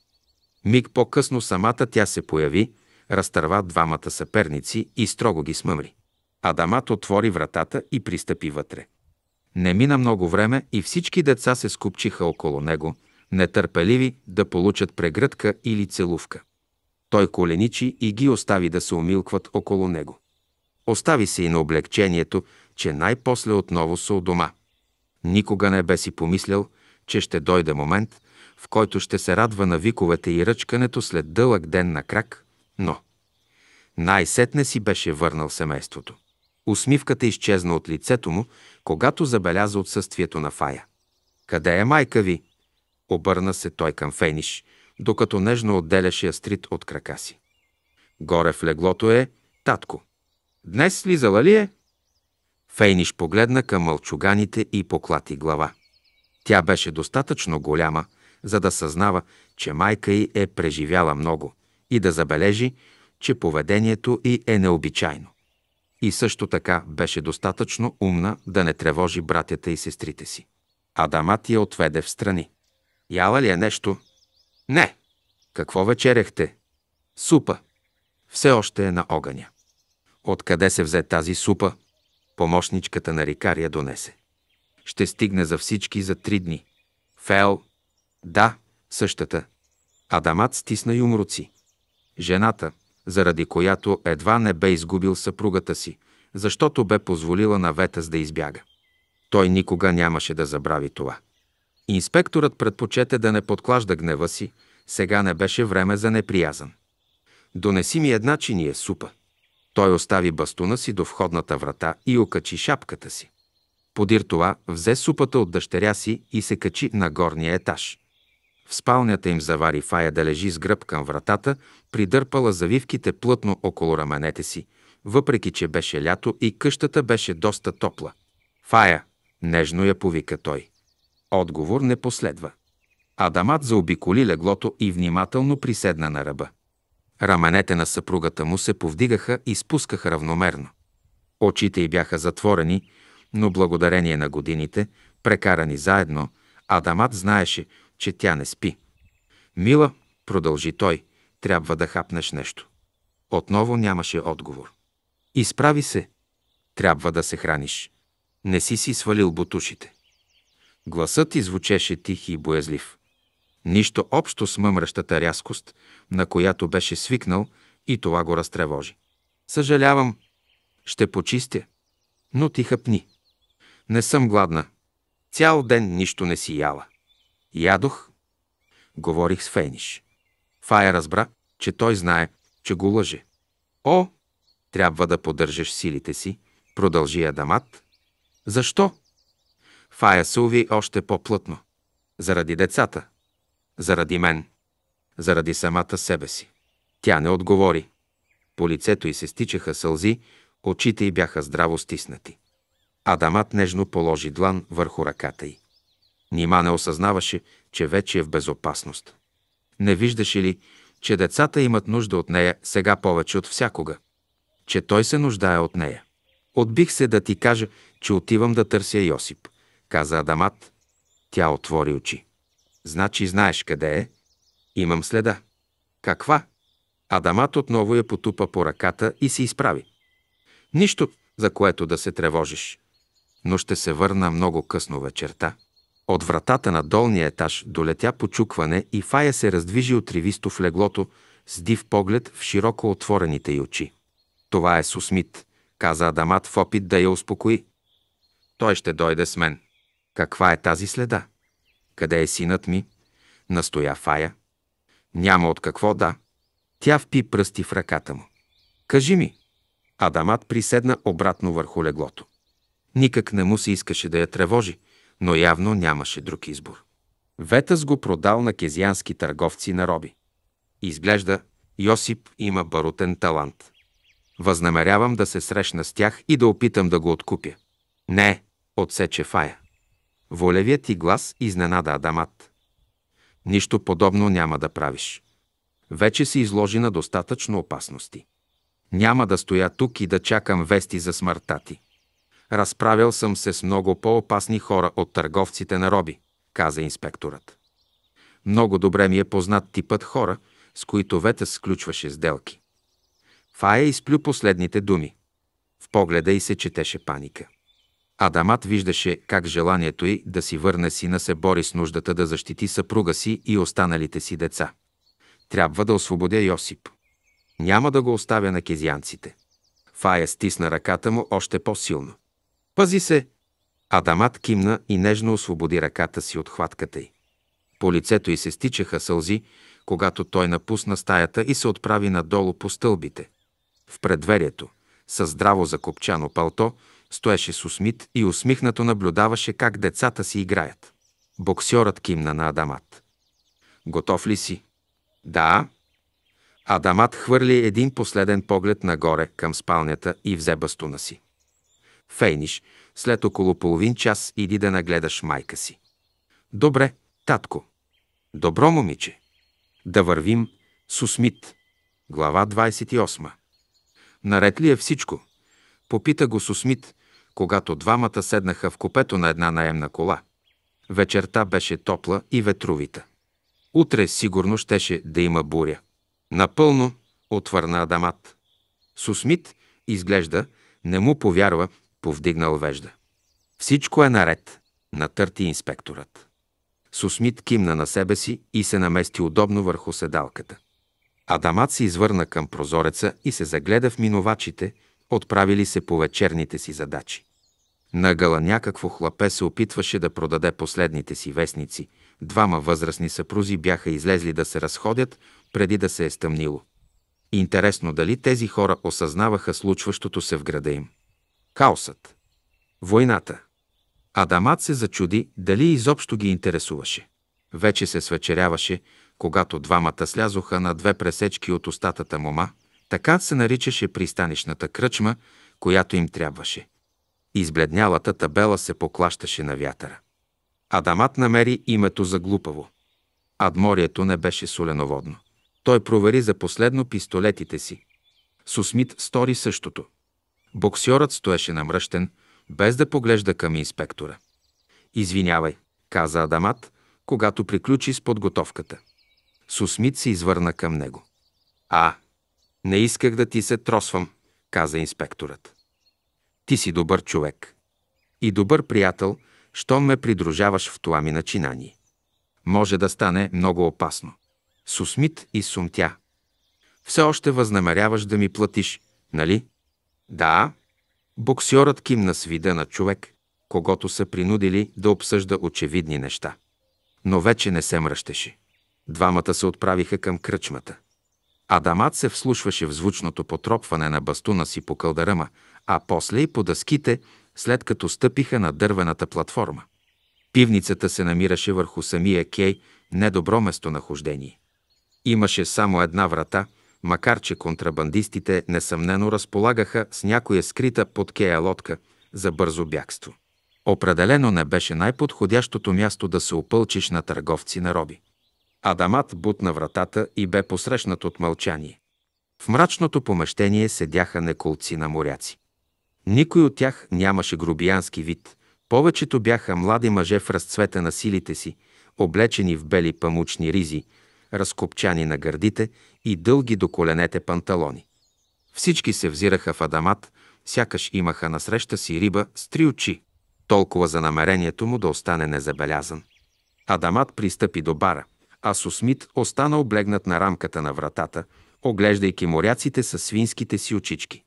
Миг по-късно самата тя се появи, разтърва двамата съперници и строго ги смъмри. Адамат отвори вратата и пристъпи вътре. Не мина много време и всички деца се скупчиха около него, нетърпеливи да получат прегръдка или целувка. Той коленичи и ги остави да се умилкват около него. Остави се и на облегчението, че най-после отново са у дома. Никога не бе си помислял, че ще дойде момент, в който ще се радва на виковете и ръчкането след дълъг ден на крак, но най-сетне си беше върнал семейството. Усмивката изчезна от лицето му, когато забеляза отсъствието на Фая. «Къде е майка ви?» Обърна се той към Фениш, докато нежно отделяше Астрид от крака си. Горе в леглото е татко. Днес слизала ли е? Фейниш погледна към мълчуганите и поклати глава. Тя беше достатъчно голяма, за да съзнава, че майка й е преживяла много и да забележи, че поведението й е необичайно. И също така беше достатъчно умна да не тревожи братята и сестрите си. Адамат я отведе в страни. Яла ли е нещо? Не. Какво вечеряхте? Супа. Все още е на огъня. Откъде се взе тази супа? Помощничката на Рикария я донесе. Ще стигне за всички за три дни. Фел. Да, същата. Адамат стисна юмруци. Жената, заради която едва не бе изгубил съпругата си, защото бе позволила на Ветъс да избяга. Той никога нямаше да забрави това. Инспекторът предпочете да не подклажда гнева си, сега не беше време за неприязан. Донеси ми една чиния супа. Той остави бастуна си до входната врата и окачи шапката си. Подир това взе супата от дъщеря си и се качи на горния етаж. В спалнята им завари Фая да лежи с гръб към вратата, придърпала завивките плътно около раменете си, въпреки че беше лято и къщата беше доста топла. Фая, нежно я повика той. Отговор не последва. Адамат заобиколи леглото и внимателно приседна на ръба. Раменете на съпругата му се повдигаха и спускаха равномерно. Очите й бяха затворени, но благодарение на годините, прекарани заедно, Адамат знаеше, че тя не спи. Мила, продължи той, трябва да хапнеш нещо. Отново нямаше отговор. Изправи се. Трябва да се храниш. Не си си свалил бутушите. Гласът извучеше тих и боязлив. Нищо общо с мъмръщата рязкост, на която беше свикнал, и това го разтревожи. Съжалявам. Ще почистя. Но ти хъпни. Не съм гладна. Цял ден нищо не си яла. Ядох. Говорих с Фейниш. Фая разбра, че той знае, че го лъже. О, трябва да поддържаш силите си, продължи Адамат. Защо? Фая се уви още по-плътно. Заради децата. Заради мен. Заради самата себе си. Тя не отговори. По лицето й се стичаха сълзи, очите й бяха здраво стиснати. Адамат нежно положи длан върху ръката й. Нима не осъзнаваше, че вече е в безопасност. Не виждаше ли, че децата имат нужда от нея сега повече от всякога? Че той се нуждае от нея. Отбих се да ти кажа, че отивам да търся Йосип, каза Адамат. Тя отвори очи. Значи знаеш къде е? Имам следа. Каква? Адамат отново я потупа по ръката и се изправи. Нищо, за което да се тревожиш. Но ще се върна много късно вечерта. От вратата на долния етаж долетя почукване и Фая се раздвижи от в леглото с див поглед в широко отворените й очи. Това е Сусмит, каза Адамат в опит да я успокои. Той ще дойде с мен. Каква е тази следа? Къде е синът ми? Настоя Фая. Няма от какво да. Тя впи пръсти в ръката му. Кажи ми. Адамат приседна обратно върху леглото. Никак не му се искаше да я тревожи, но явно нямаше друг избор. Ветъс го продал на кезиански търговци на роби. Изглежда, Йосип има барутен талант. Възнамерявам да се срещна с тях и да опитам да го откупя. Не, отсече Фая. Волевият ти глас изненада Адамат. Нищо подобно няма да правиш. Вече си изложи на достатъчно опасности. Няма да стоя тук и да чакам вести за смъртта ти. Разправял съм се с много по-опасни хора от търговците на роби, каза инспекторът. Много добре ми е познат типът хора, с които Вета сключваше сделки. Фая е изплю последните думи. В погледа й се четеше паника. Адамат виждаше как желанието й да си върне сина се бори с нуждата да защити съпруга си и останалите си деца. Трябва да освободя Йосип. Няма да го оставя на кезянците. Фая стисна ръката му още по-силно. Пази се! Адамат кимна и нежно освободи ръката си от хватката й. По лицето й се стичаха сълзи, когато той напусна стаята и се отправи надолу по стълбите. В предверието, със здраво закопчано палто, стоеше Сусмит и усмихнато наблюдаваше как децата си играят. Боксьорът кимна на Адамат. Готов ли си? Да. Адамат хвърли един последен поглед нагоре към спалнята и взе бастуна си фейниш, след около половин час иди да нагледаш майка си. Добре, татко. Добро момиче. Да вървим с усмит. Глава 28. Наред ли е всичко? Попита го Сусмит, когато двамата седнаха в купето на една наемна кола. Вечерта беше топла и ветровита. Утре сигурно щеше да има буря. Напълно отвърна Адамат. Сусмит изглежда не му повярва, повдигнал вежда. Всичко е наред, натърти инспекторът. Сусмит кимна на себе си и се намести удобно върху седалката. Адамат се извърна към прозореца и се загледа в минувачите, отправили се по вечерните си задачи. Нагъла някакво хлапе се опитваше да продаде последните си вестници. Двама възрастни съпрузи бяха излезли да се разходят, преди да се е стъмнило. Интересно дали тези хора осъзнаваха случващото се в града им. Хаосът. Войната. Адамат се зачуди дали изобщо ги интересуваше. Вече се свечеряваше, когато двамата слязоха на две пресечки от устатата мома, така се наричаше пристанищната кръчма, която им трябваше. Избледнялата табела се поклащаше на вятъра. Адамат намери името за глупаво. Адморието не беше соленоводно. Той провери за последно пистолетите си. Сусмит стори същото. Боксьорът стоеше намръщен, без да поглежда към инспектора. Извинявай, каза Адамат, когато приключи с подготовката. Сусмит се извърна към него. А, не исках да ти се тросвам, каза инспекторът. Ти си добър човек. И добър приятел, щом ме придружаваш в това ми начинание. Може да стане много опасно. Сусмит и сумтя. Все още възнамеряваш да ми платиш, нали? Да, Боксьорът кимна с вида на човек, когато са принудили да обсъжда очевидни неща. Но вече не се мръщеше. Двамата се отправиха към кръчмата. Адамат се вслушваше в звучното потропване на бастуна си по кълдарама, а после и по дъските, след като стъпиха на дървената платформа. Пивницата се намираше върху самия кей, недобро местонахождение. Имаше само една врата, макар че контрабандистите несъмнено разполагаха с някоя скрита под кея лодка за бързо бягство. Определено не беше най-подходящото място да се опълчиш на търговци на роби. Адамат бутна вратата и бе посрещнат от мълчание. В мрачното помещение седяха неколци на моряци. Никой от тях нямаше грубиянски вид. Повечето бяха млади мъже в разцвета на силите си, облечени в бели памучни ризи, разкопчани на гърдите и дълги до коленете панталони. Всички се взираха в Адамат, сякаш имаха насреща си риба с три очи. Толкова за намерението му да остане незабелязан. Адамат пристъпи до бара, а Сусмит остана облегнат на рамката на вратата, оглеждайки моряците със свинските си очички.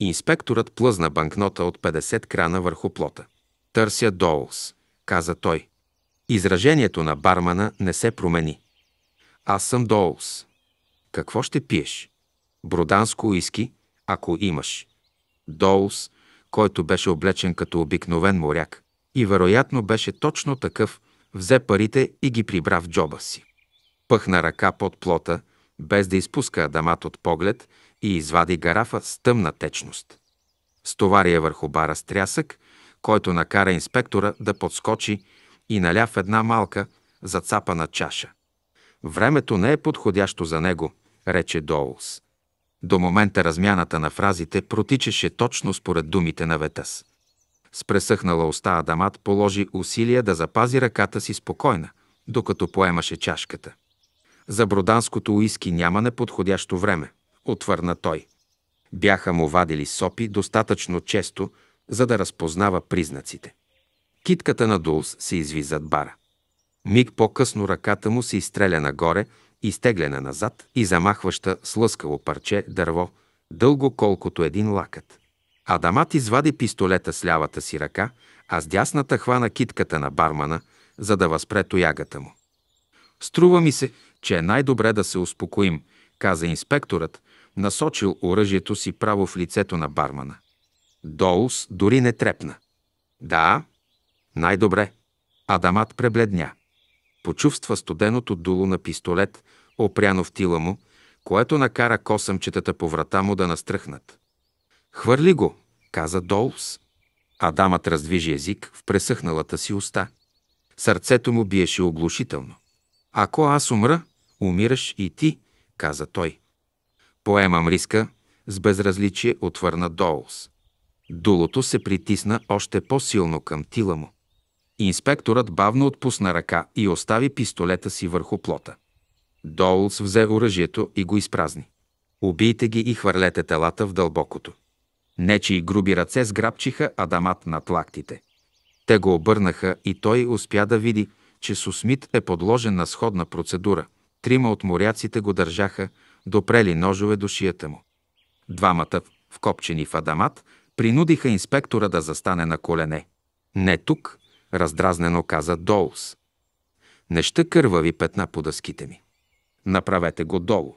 Инспекторът плъзна банкнота от 50 крана върху плота. Търся Доулс, каза той. Изражението на бармана не се промени. Аз съм Доус. Какво ще пиеш? Броданско уиски, ако имаш. Доулс, който беше облечен като обикновен моряк и вероятно беше точно такъв, взе парите и ги прибра в джоба си. Пъхна ръка под плота, без да изпуска Адамат от поглед и извади гарафа с тъмна течност. Стовари я върху бара с трясък, който накара инспектора да подскочи и наля в една малка, зацапана чаша. Времето не е подходящо за него, рече Доулс. До момента размяната на фразите протичаше точно според думите на Ветас. С пресъхнала уста Адамат положи усилия да запази ръката си спокойна, докато поемаше чашката. За броданското уиски няма неподходящо време, отвърна той. Бяха му вадили сопи достатъчно често, за да разпознава признаците. Китката на Дулс се изви зад бара. Миг по-късно ръката му се изстреля нагоре, изтегляна назад и замахваща с лъскаво парче дърво, дълго колкото един лакът. Адамат извади пистолета с лявата си ръка, а с дясната хвана китката на бармана, за да възпре тоягата му. Струва ми се, че е най-добре да се успокоим, каза инспекторът, насочил оръжието си право в лицето на бармана. Доус дори не трепна. Да, най-добре. Адамат пребледня. Почувства студеното дуло на пистолет, опряно в тила му, което накара косъмчетата по врата му да настръхнат. «Хвърли го!» каза Долс. Адамът раздвижи език в пресъхналата си уста. Сърцето му биеше оглушително. «Ако аз умра, умираш и ти», каза той. «Поемам риска», с безразличие отвърна Долс. Дулото се притисна още по-силно към тила му. Инспекторът бавно отпусна ръка и остави пистолета си върху плота. Доулс взе оръжието и го изпразни. Убийте ги и хвърлете телата в дълбокото. Нечи и груби ръце сграбчиха Адамат над лактите. Те го обърнаха и той успя да види, че Сусмит е подложен на сходна процедура. Трима от моряците го държаха, допрели ножове до шията му. Двамата, вкопчени в Адамат, принудиха инспектора да застане на колене. Не тук, раздразнено каза Доус. ще кървави петна по дъските ми. Направете го долу.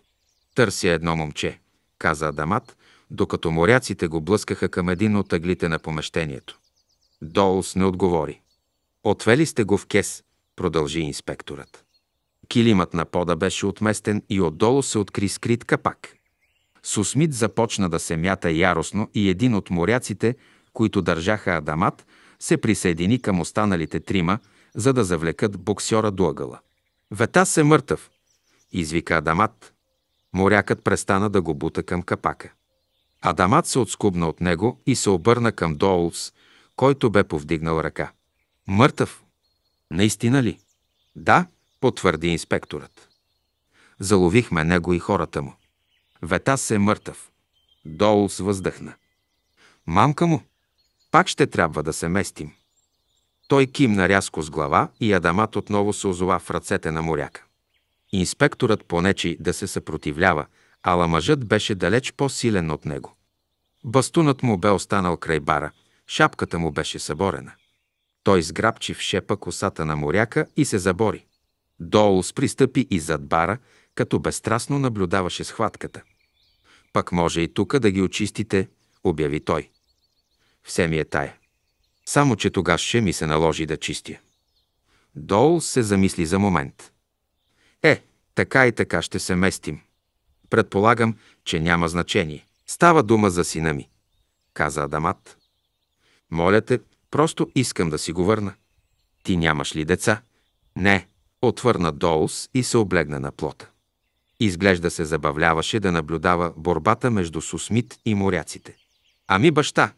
Търся едно момче, каза Адамат, докато моряците го блъскаха към един от аглите на помещението. Доус не отговори. Отвели сте го в кес, продължи инспекторът. Килимът на пода беше отместен и отдолу се откри скрит капак. Сусмит започна да се мята яростно и един от моряците, които държаха Адамат, се присъедини към останалите трима, за да завлекат боксера до ъгъла. Ветас е мъртъв, извика Адамат. Морякът престана да го бута към капака. Адамат се отскубна от него и се обърна към Доулс, който бе повдигнал ръка. Мъртъв? Наистина ли? Да, потвърди инспекторът. Заловихме него и хората му. Ветас е мъртъв. Доулс въздъхна. Мамка му? Пак ще трябва да се местим. Той кимна рязко с глава и Адамат отново се озова в ръцете на моряка. Инспекторът понечи да се съпротивлява, ала мъжът беше далеч по-силен от него. Бастунът му бе останал край бара, шапката му беше съборена. Той сграбчи в шепа косата на моряка и се забори. Долус пристъпи и зад бара, като безстрастно наблюдаваше схватката. Пък може и тука да ги очистите, обяви той. Все ми е тая. Само, че тогава ще ми се наложи да чистя. Дол се замисли за момент. Е, така и така ще се местим. Предполагам, че няма значение. Става дума за сина ми, каза Адамат. Моля те, просто искам да си го върна. Ти нямаш ли деца? Не, отвърна Долс и се облегна на плота. Изглежда се забавляваше да наблюдава борбата между Сусмит и моряците. Ами баща,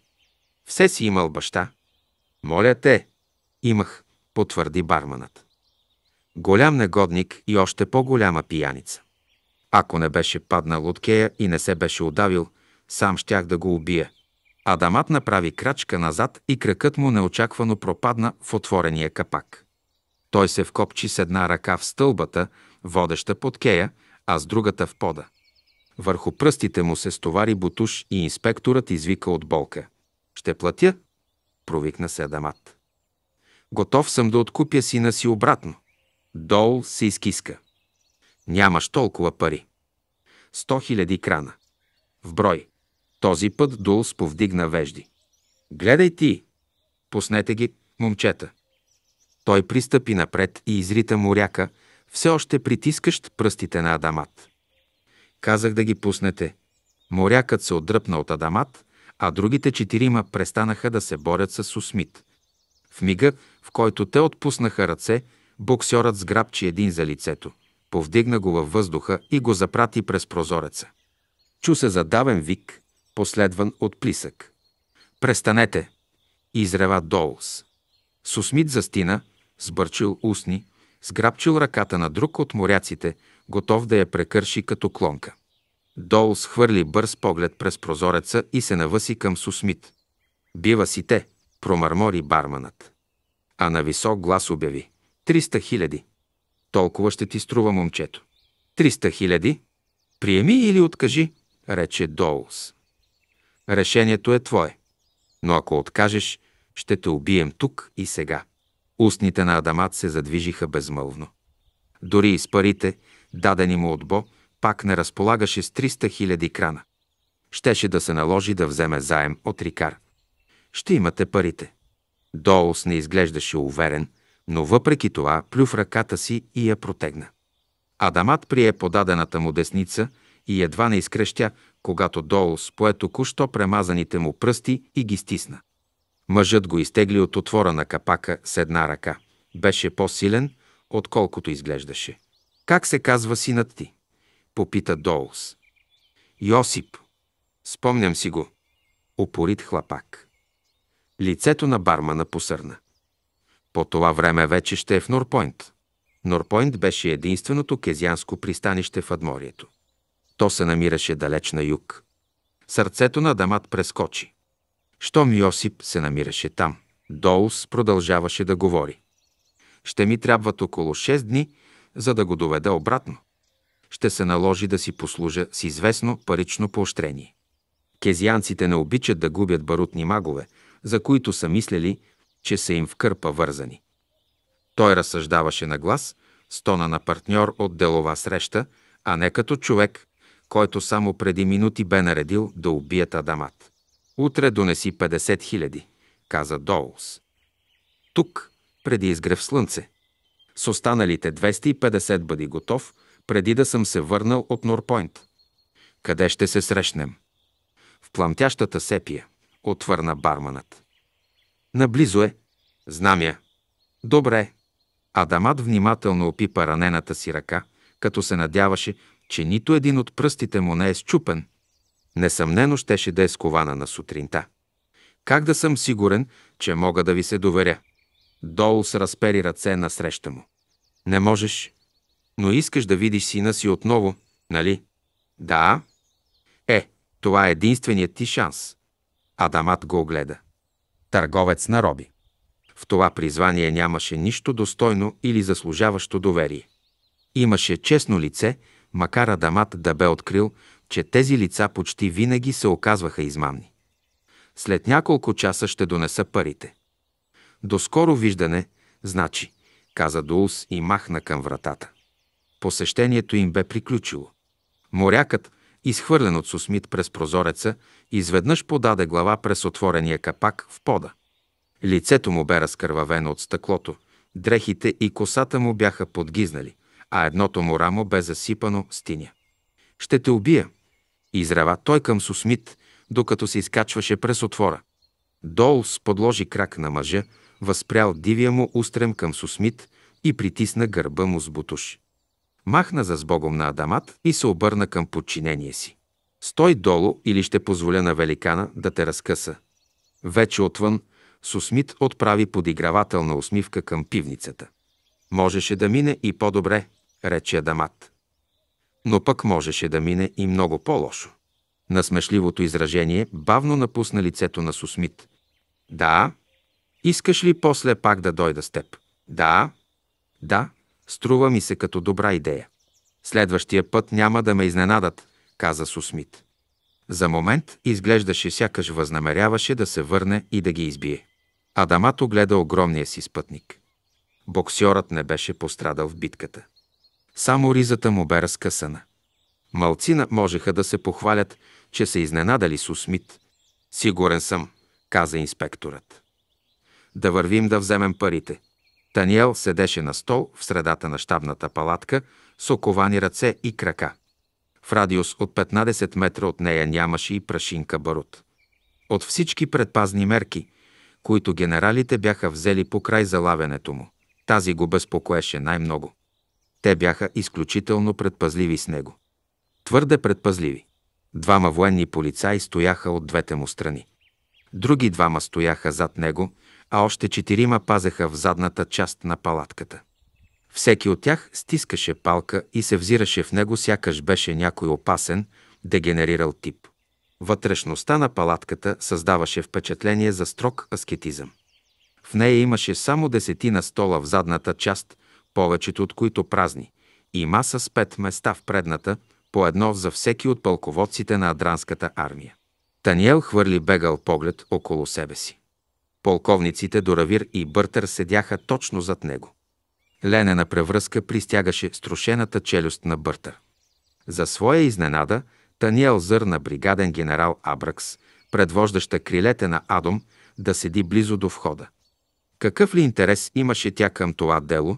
все си имал баща. Моля те. Имах, потвърди барманът. Голям негодник и още по-голяма пияница. Ако не беше паднал от кея и не се беше удавил, сам щях да го убия. Адамат направи крачка назад и кракът му неочаквано пропадна в отворения капак. Той се вкопчи с една ръка в стълбата, водеща под кея, а с другата в пода. Върху пръстите му се стовари бутуш и инспекторът извика от болка. Ще платя, провикна се Адамат. Готов съм да откупя сина си обратно. Дол се изкиска. Нямаш толкова пари. Сто хиляди крана. В брой. Този път Дол сповдигна вежди. Гледай ти! пуснете ги, момчета! Той пристъпи напред и изрита моряка, все още притискащ пръстите на Адамат. Казах да ги пуснете. Морякът се отдръпна от Адамат, а другите четирима престанаха да се борят с Усмит. В мига, в който те отпуснаха ръце, боксьорът сграбчи един за лицето, повдигна го във въздуха и го запрати през прозореца. Чу се задавен вик, последван от плисък. «Престанете!» изрева Доулс. Сусмит застина, сбърчил устни, сграбчил ръката на друг от моряците, готов да я прекърши като клонка. Долу схвърли бърз поглед през прозореца и се навъси към Сусмит. Бива си те, промърмори барманът. А на висок глас обяви. 300 хиляди. Толкова ще ти струва момчето. 300 хиляди? Приеми или откажи, рече Долс. Решението е твое. Но ако откажеш, ще те убием тук и сега. Устните на Адамат се задвижиха безмълвно. Дори и с парите, дадени му от Бо, пак не разполагаше с 300 хиляди крана. Щеше да се наложи да вземе заем от Рикар. Ще имате парите. Доус не изглеждаше уверен, но въпреки това плю в ръката си и я протегна. Адамат прие подадената му десница и едва не изкръщя, когато Доус пое току-що премазаните му пръсти и ги стисна. Мъжът го изтегли от отвора на капака с една ръка. Беше по-силен, отколкото изглеждаше. Как се казва синът ти? попита Доус. Йосип. Спомням си го. Упорит хлапак. Лицето на бармана посърна. По това време вече ще е в Норпойнт. Норпойнт беше единственото кезианско пристанище в Адморието. То се намираше далеч на юг. Сърцето на Дамат прескочи. Щом Йосип се намираше там, Доус продължаваше да говори. Ще ми трябват около 6 дни, за да го доведа обратно ще се наложи да си послужа с известно парично поощрение. Кезианците не обичат да губят барутни магове, за които са мислели, че са им в кърпа вързани. Той разсъждаваше на глас, стона на партньор от делова среща, а не като човек, който само преди минути бе наредил да убият Адамат. Утре донеси 50 хиляди, каза Доулс. Тук, преди изгрев слънце. С останалите 250 бъди готов – преди да съм се върнал от Норпойнт. Къде ще се срещнем? В пламтящата сепия, отвърна барманът. Наблизо е. Знам я. Добре. Адамат внимателно опипа ранената си ръка, като се надяваше, че нито един от пръстите му не е счупен. Несъмнено щеше да е скована на сутринта. Как да съм сигурен, че мога да ви се доверя? Долу се разпери ръце насреща му. Не можеш но искаш да видиш сина си отново, нали? Да. Е, това е единственият ти шанс. Адамат го огледа. Търговец на роби. В това призвание нямаше нищо достойно или заслужаващо доверие. Имаше честно лице, макар Адамат да бе открил, че тези лица почти винаги се оказваха измамни. След няколко часа ще донеса парите. До скоро виждане, значи, каза Дулс и махна към вратата. Посещението им бе приключило. Морякът, изхвърлен от сусмит през прозореца, изведнъж подаде глава през отворения капак в пода. Лицето му бе разкървавено от стъклото, дрехите и косата му бяха подгизнали, а едното му рамо бе засипано с тиня. «Ще те убия!» изрева той към сусмит, докато се изкачваше през отвора. Долс подложи крак на мъжа, възпрял дивия му устрем към сусмит и притисна гърба му с бутуш. Махна за сбогом на Адамат и се обърна към подчинение си. Стой долу или ще позволя на великана да те разкъса. Вече отвън Сусмит отправи подигравателна усмивка към пивницата. Можеше да мине и по-добре, рече Адамат. Но пък можеше да мине и много по-лошо. На смешливото изражение бавно напусна лицето на Сусмит. Да. Искаш ли после пак да дойда с теб? Да. Да, Струва ми се като добра идея. Следващия път няма да ме изненадат, каза Сусмит. За момент изглеждаше сякаш възнамеряваше да се върне и да ги избие. Адамато гледа огромния си спътник. Боксьорът не беше пострадал в битката. Само ризата му бе разкъсана. Малцина можеха да се похвалят, че са изненадали Сусмит. Сигурен съм, каза инспекторът. Да вървим да вземем парите – Таниел седеше на стол в средата на щабната палатка с оковани ръце и крака. В радиус от 15 метра от нея нямаше и прашинка барут. От всички предпазни мерки, които генералите бяха взели по край залавянето му, тази го безпокоеше най-много. Те бяха изключително предпазливи с него. Твърде предпазливи. Двама военни полицаи стояха от двете му страни. Други двама стояха зад него – а още четирима пазеха в задната част на палатката. Всеки от тях стискаше палка и се взираше в него, сякаш беше някой опасен, дегенерирал тип. Вътрешността на палатката създаваше впечатление за строг аскетизъм. В нея имаше само десетина стола в задната част, повечето от които празни, и маса с пет места в предната, по едно за всеки от пълководците на Адранската армия. Таниел хвърли бегал поглед около себе си. Полковниците Доравир и Бъртър седяха точно зад него. Ленена превръзка пристягаше струшената челюст на Бъртър. За своя изненада, Таниел зър на бригаден генерал Абракс, предвождаща крилете на Адом, да седи близо до входа. Какъв ли интерес имаше тя към това дело?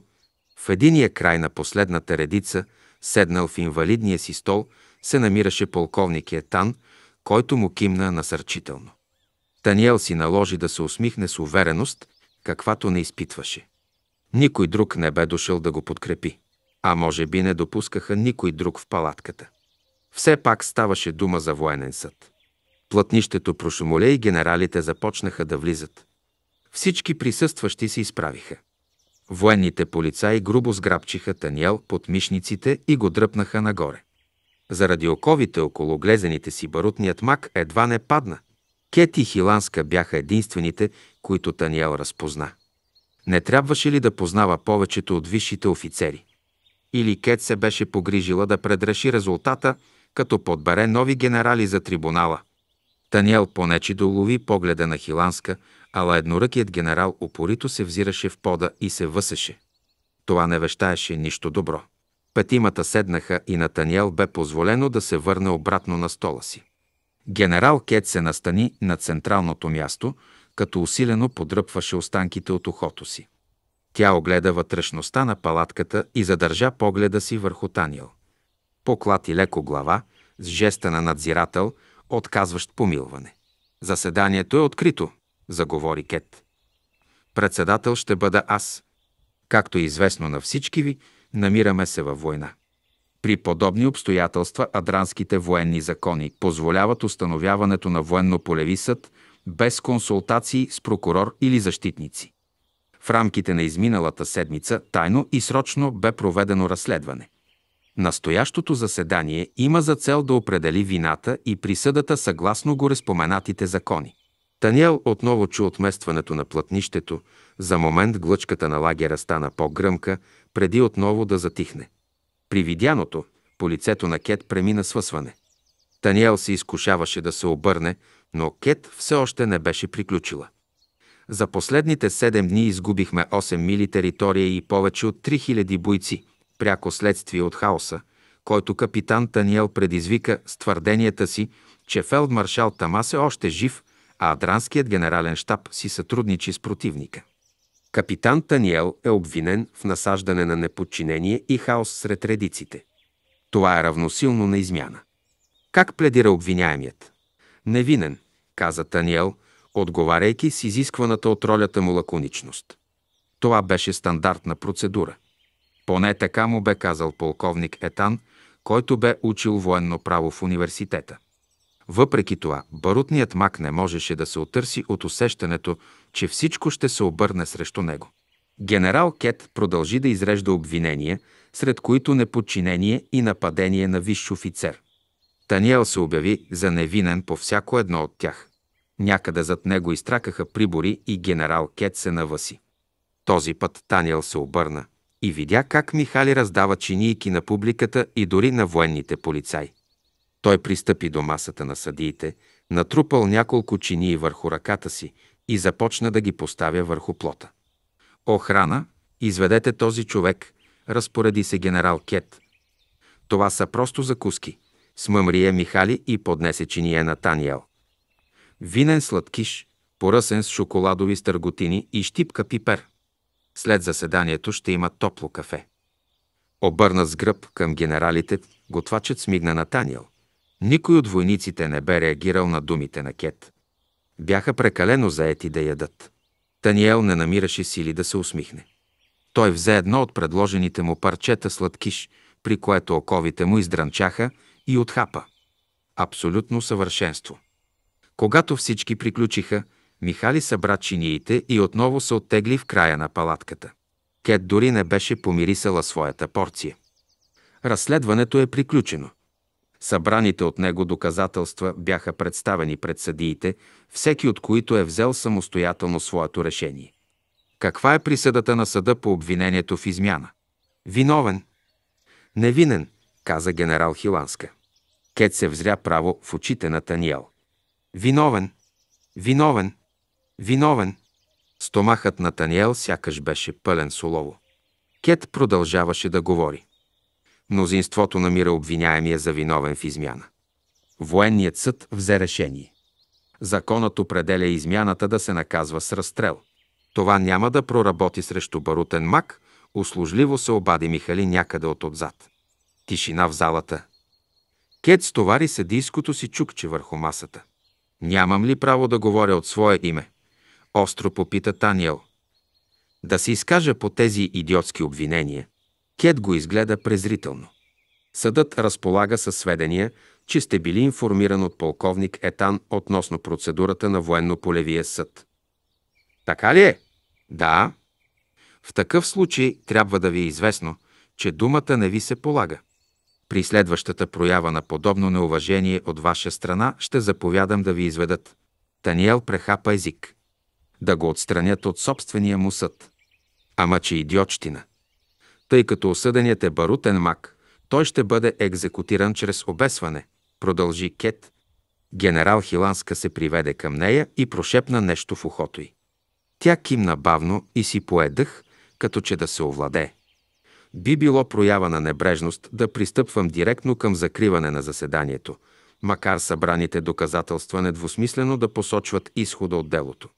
В единия край на последната редица, седнал в инвалидния си стол, се намираше полковник Етан, който му кимна насърчително. Таниел си наложи да се усмихне с увереност, каквато не изпитваше. Никой друг не бе дошъл да го подкрепи, а може би не допускаха никой друг в палатката. Все пак ставаше дума за военен съд. Плътнището прошумоле и генералите започнаха да влизат. Всички присъстващи се изправиха. Военните полицаи грубо сграбчиха Таниел под мишниците и го дръпнаха нагоре. Заради оковите около глезените си барутният мак едва не падна – Кети и Хиланска бяха единствените, които Таниел разпозна. Не трябваше ли да познава повечето от висшите офицери? Или Кет се беше погрижила да предреши резултата, като подбере нови генерали за трибунала. Таниел понечи долови погледа на Хиланска, ала едноръкият генерал упорито се взираше в пода и се въсеше. Това не вещаеше нищо добро. Петимата седнаха и на Таниел бе позволено да се върне обратно на стола си. Генерал Кет се настани на централното място, като усилено подръпваше останките от ухото си. Тя огледа вътрешността на палатката и задържа погледа си върху Таниел. Поклати леко глава, с жеста на надзирател, отказващ помилване. Заседанието е открито, заговори Кет. Председател ще бъда аз. Както е известно на всички ви, намираме се във война. При подобни обстоятелства адранските военни закони позволяват установяването на военно-полеви съд без консултации с прокурор или защитници. В рамките на изминалата седмица тайно и срочно бе проведено разследване. Настоящото заседание има за цел да определи вината и присъдата съгласно гореспоменатите закони. Таниел отново чу отместването на платнището. за момент глъчката на лагера стана по-гръмка, преди отново да затихне. При видяното по лицето на Кет премина свъсване. Таниел се изкушаваше да се обърне, но Кет все още не беше приключила. За последните 7 дни изгубихме 8 мили територия и повече от 3000 бойци, пряко следствие от хаоса, който капитан Таниел предизвика с твърденията си, че фелдмаршал Тамас е още жив, а Адранският генерален штаб си сътрудничи с противника. Капитан Таниел е обвинен в насаждане на неподчинение и хаос сред редиците. Това е равносилно на измяна. Как пледира обвиняемият? Невинен, каза Таниел, отговаряйки с изискваната от ролята му лаконичност. Това беше стандартна процедура. Поне така му бе казал полковник Етан, който бе учил военно право в университета. Въпреки това, барутният мак не можеше да се отърси от усещането, че всичко ще се обърне срещу него. Генерал Кет продължи да изрежда обвинения, сред които неподчинение и нападение на висш офицер. Таниел се обяви за невинен по всяко едно от тях. Някъде зад него изтракаха прибори и генерал Кет се наваси. Този път Таниел се обърна и видя как Михали раздава чинийки на публиката и дори на военните полицаи. Той пристъпи до масата на съдиите, натрупал няколко чинии върху ръката си и започна да ги поставя върху плота. Охрана, изведете този човек, разпореди се генерал Кет. Това са просто закуски, смъмрие Михали и поднесе чиния на Таниел. Винен сладкиш, поръсен с шоколадови стърготини и щипка пипер. След заседанието ще има топло кафе. Обърна с гръб към генералите, готвачът смигна на Таниел. Никой от войниците не бе реагирал на думите на Кет. Бяха прекалено заети да ядат. Таниел не намираше сили да се усмихне. Той взе едно от предложените му парчета сладкиш, при което оковите му издранчаха и отхапа. Абсолютно съвършенство. Когато всички приключиха, Михали събра чиниите и отново се оттегли в края на палатката. Кет дори не беше помирисала своята порция. Разследването е приключено – Събраните от него доказателства бяха представени пред съдиите, всеки от които е взел самостоятелно своето решение. Каква е присъдата на съда по обвинението в измяна? Виновен. Невинен, каза генерал Хиланска. Кет се взря право в очите на Таниел. Виновен. Виновен. Виновен. Стомахът на Таниел сякаш беше пълен олово. Кет продължаваше да говори. Мнозинството намира обвиняемия за виновен в измяна. Военният съд взе решение. Законът определя измяната да се наказва с разстрел. Това няма да проработи срещу барутен мак, услужливо се обади Михали някъде от отзад. Тишина в залата. Кет стовари съдийското си чукче върху масата. Нямам ли право да говоря от свое име? Остро попита Таниел. Да се изкажа по тези идиотски обвинения, Кет го изгледа презрително. Съдът разполага със сведения, че сте били информиран от полковник Етан относно процедурата на военно-полевия съд. Така ли е? Да. В такъв случай трябва да ви е известно, че думата не ви се полага. При следващата проява на подобно неуважение от ваша страна ще заповядам да ви изведат. Таниел прехапа език. Да го отстранят от собствения му съд. Ама че идиотщина. Тъй като осъденият е барутен мак, той ще бъде екзекутиран чрез обесване, продължи Кет. Генерал Хиланска се приведе към нея и прошепна нещо в ухото й. Тя кимна бавно и си поедъх, като че да се овладее. Би било проява на небрежност да пристъпвам директно към закриване на заседанието, макар събраните доказателства недвусмислено да посочват изхода от делото.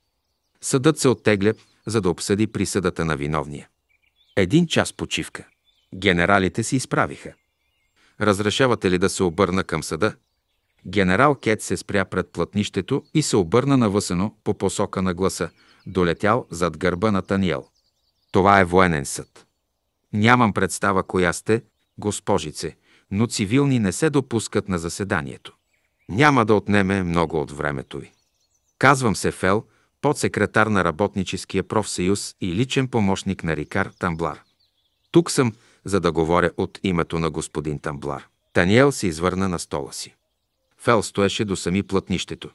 Съдът се оттегля, за да обсъди присъдата на виновния. Един час почивка. Генералите се изправиха. Разрешавате ли да се обърна към съда? Генерал Кет се спря пред плътнището и се обърна навъсено по посока на гласа, долетял зад гърба на Таниел. Това е военен съд. Нямам представа коя сте, госпожице, но цивилни не се допускат на заседанието. Няма да отнеме много от времето ви. Казвам се Фел подсекретар на работническия профсъюз и личен помощник на Рикар Тамблар. Тук съм, за да говоря от името на господин Тамблар. Таниел се извърна на стола си. Фел стоеше до сами плътнището.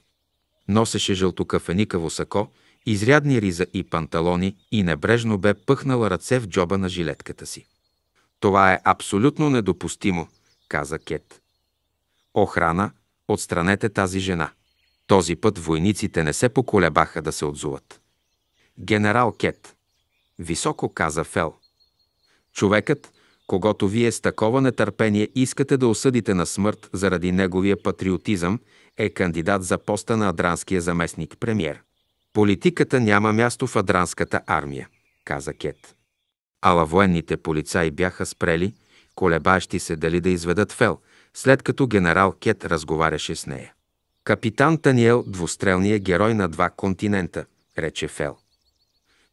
Носеше жълтокафеникаво сако, изрядни риза и панталони и небрежно бе пъхнала ръце в джоба на жилетката си. Това е абсолютно недопустимо, каза Кет. Охрана, отстранете тази жена. Този път войниците не се поколебаха да се отзуват. Генерал Кет. Високо каза Фел. Човекът, когато вие с такова нетърпение искате да осъдите на смърт заради неговия патриотизъм, е кандидат за поста на адранския заместник премьер. Политиката няма място в адранската армия, каза Кет. Ала военните полицаи бяха спрели, колебащи се дали да изведат Фел, след като генерал Кет разговаряше с нея. Капитан Таниел, двустрелния герой на два континента, рече Фел.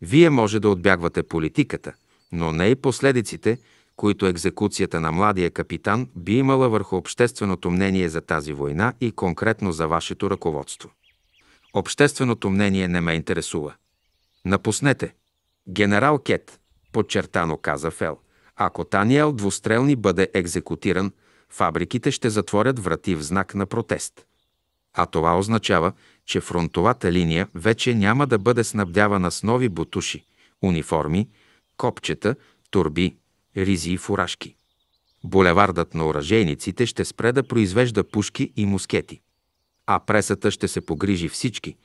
Вие може да отбягвате политиката, но не и последиците, които екзекуцията на младия капитан би имала върху общественото мнение за тази война и конкретно за вашето ръководство. Общественото мнение не ме интересува. Напуснете. Генерал Кет, подчертано каза Фел, ако Таниел двустрелни бъде екзекутиран, фабриките ще затворят врати в знак на протест а това означава, че фронтовата линия вече няма да бъде снабдявана с нови бутуши, униформи, копчета, турби, ризи и фуражки. Булевардът на оръжейниците ще спре да произвежда пушки и мускети. А пресата ще се погрижи всички,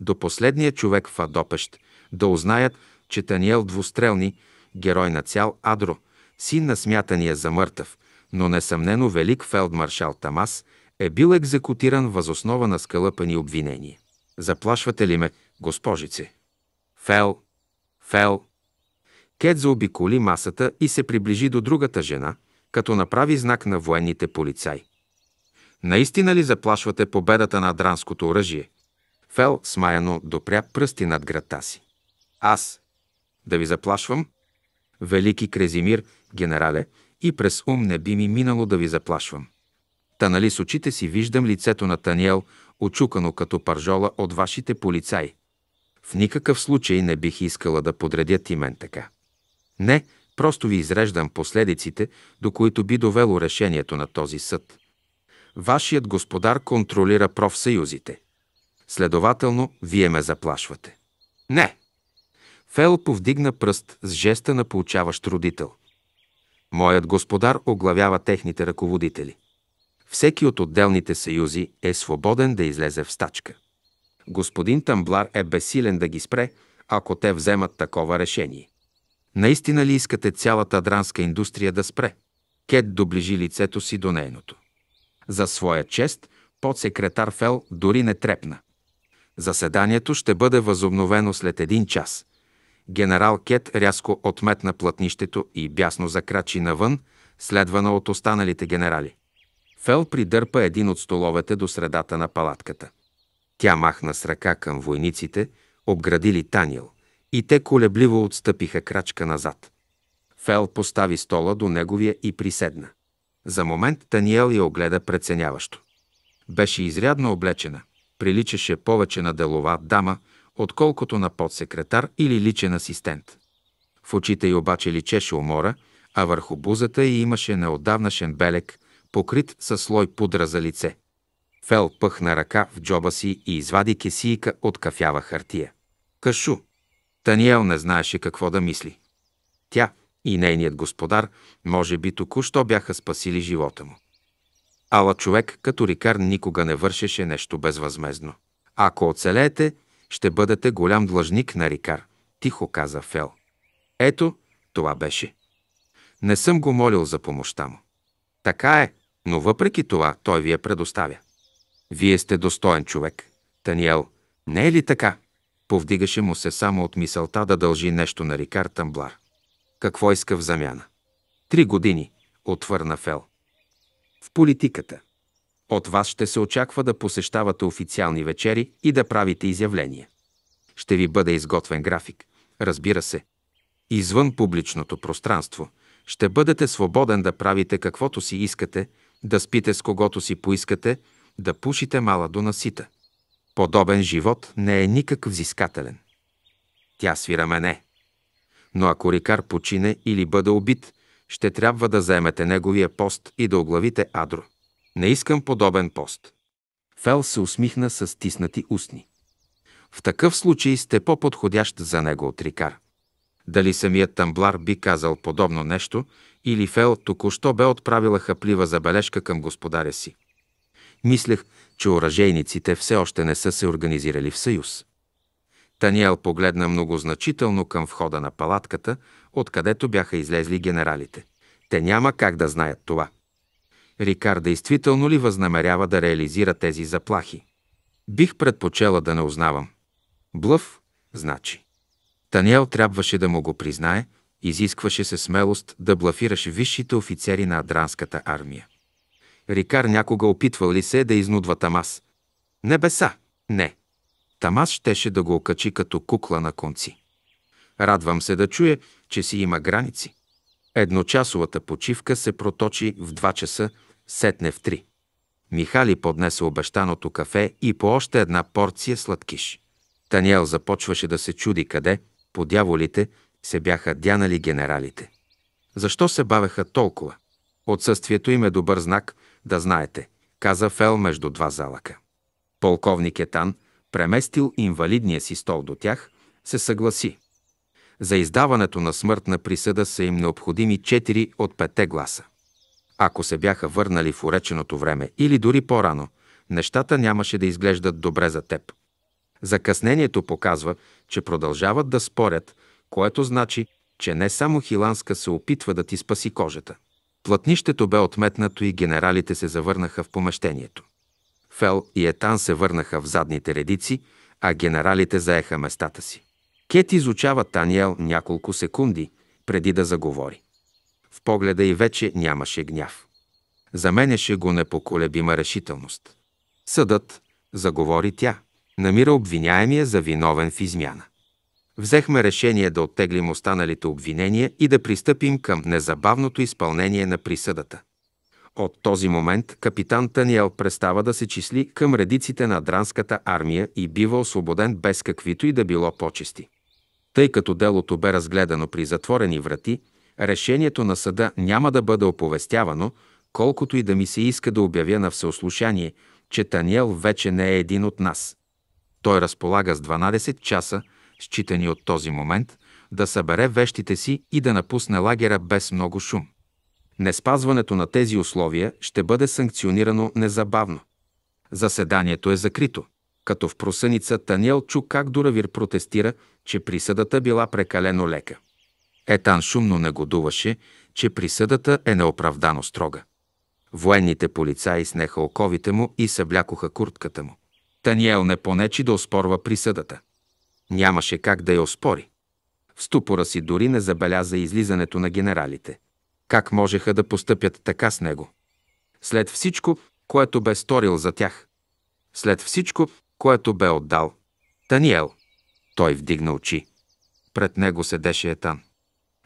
до последния човек в Адопещ, да узнаят, че Таниел Двустрелни, герой на цял Адро, син на смятания за мъртъв, но несъмнено велик фелдмаршал Тамас – е бил екзекутиран възоснова на скълъпани обвинения. Заплашвате ли ме, госпожице? Фел, фел. Кет заобиколи масата и се приближи до другата жена, като направи знак на военните полицаи. Наистина ли заплашвате победата на дранското оръжие? Фел смаяно допря пръсти над грата си. Аз. Да ви заплашвам? Велики Крезимир, генерале, и през ум не би ми минало да ви заплашвам. Та нали с очите си виждам лицето на Таниел, очукано като паржола от вашите полицаи. В никакъв случай не бих искала да подредят и мен така. Не, просто ви изреждам последиците, до които би довело решението на този съд. Вашият господар контролира профсъюзите. Следователно, вие ме заплашвате. Не! Фел повдигна пръст с жеста на получаващ родител. Моят господар оглавява техните ръководители. Всеки от отделните съюзи е свободен да излезе в стачка. Господин Тамблар е безсилен да ги спре, ако те вземат такова решение. Наистина ли искате цялата дранска индустрия да спре? Кет доближи лицето си до нейното. За своя чест, подсекретар Фел дори не трепна. Заседанието ще бъде възобновено след един час. Генерал Кет рязко отметна платнището и бясно закрачи навън, следвана от останалите генерали. Фел придърпа един от столовете до средата на палатката. Тя махна с ръка към войниците, обградили Таниел, и те колебливо отстъпиха крачка назад. Фел постави стола до неговия и приседна. За момент Таниел я огледа преценяващо. Беше изрядно облечена. Приличаше повече на делова дама, отколкото на подсекретар или личен асистент. В очите й обаче личеше умора, а върху бузата й имаше неодавнашен белек, покрит със слой пудра за лице. Фел пъхна ръка в джоба си и извади кесийка от кафява хартия. Кашу! Таниел не знаеше какво да мисли. Тя и нейният господар може би току-що бяха спасили живота му. Ала човек като Рикар никога не вършеше нещо безвъзмезно. Ако оцелеете, ще бъдете голям длъжник на Рикар, тихо каза Фел. Ето, това беше. Не съм го молил за помощта му. Така е, но въпреки това той ви я предоставя. Вие сте достоен човек. Таниел, не е ли така? Повдигаше му се само от мисълта да дължи нещо на Рикар Тамблар. Какво иска в замяна? Три години, отвърна Фел. В политиката. От вас ще се очаква да посещавате официални вечери и да правите изявления. Ще ви бъде изготвен график, разбира се. Извън публичното пространство – ще бъдете свободен да правите каквото си искате, да спите с когото си поискате, да пушите мала до насита. Подобен живот не е никак взискателен. Тя свира мене. Но ако Рикар почине или бъде убит, ще трябва да заемете неговия пост и да оглавите Адро. Не искам подобен пост. Фел се усмихна с тиснати устни. В такъв случай сте по-подходящ за него от Рикар. Дали самият тамблар би казал подобно нещо или Фел току-що бе отправила хаплива забележка към господаря си. Мислех, че оръжейниците все още не са се организирали в съюз. Таниел погледна много значително към входа на палатката, откъдето бяха излезли генералите. Те няма как да знаят това. Рикар действително ли възнамерява да реализира тези заплахи? Бих предпочела да не узнавам. Блъв, значи. Таниел трябваше да му го признае – Изискваше се смелост да блафираш висшите офицери на Адранската армия. Рикар някога опитвал ли се да изнудва Тамас? Небеса! Не. Тамас щеше да го окачи като кукла на конци. Радвам се да чуя, че си има граници. Едночасовата почивка се проточи в 2 часа, сетне в 3. Михали поднесе обещаното кафе и по още една порция сладкиш. Таниел започваше да се чуди къде, по дяволите, се бяха дянали генералите. Защо се бавеха толкова? Отсъствието им е добър знак, да знаете, каза Фел между два залъка. Полковник Етан, преместил инвалидния си стол до тях, се съгласи. За издаването на смъртна присъда са им необходими 4 от пете гласа. Ако се бяха върнали в уреченото време или дори по-рано, нещата нямаше да изглеждат добре за теб. Закъснението показва, че продължават да спорят – което значи, че не само Хиланска се опитва да ти спаси кожата. Платнището бе отметнато и генералите се завърнаха в помещението. Фел и Етан се върнаха в задните редици, а генералите заеха местата си. Кет изучава Таниел няколко секунди, преди да заговори. В погледа и вече нямаше гняв. Заменяше го непоколебима решителност. Съдът, заговори тя, намира обвиняемия за виновен в измяна взехме решение да оттеглим останалите обвинения и да пристъпим към незабавното изпълнение на присъдата. От този момент капитан Таниел престава да се числи към редиците на Дранската армия и бива освободен без каквито и да било почести. Тъй като делото бе разгледано при затворени врати, решението на съда няма да бъде оповестявано, колкото и да ми се иска да обявя на всеослушание, че Таниел вече не е един от нас. Той разполага с 12 часа – считани от този момент, да събере вещите си и да напусне лагера без много шум. Неспазването на тези условия ще бъде санкционирано незабавно. Заседанието е закрито. Като в просъница Таниел чу как Дуравир протестира, че присъдата била прекалено лека. Етан шумно негодуваше, че присъдата е неоправдано строга. Военните полицаи снеха оковите му и съблякоха куртката му. Таниел не понечи да оспорва присъдата. Нямаше как да я оспори. В ступора си дори не забеляза излизането на генералите. Как можеха да постъпят така с него? След всичко, което бе сторил за тях. След всичко, което бе отдал. Таниел. Той вдигна очи. Пред него седеше Етан.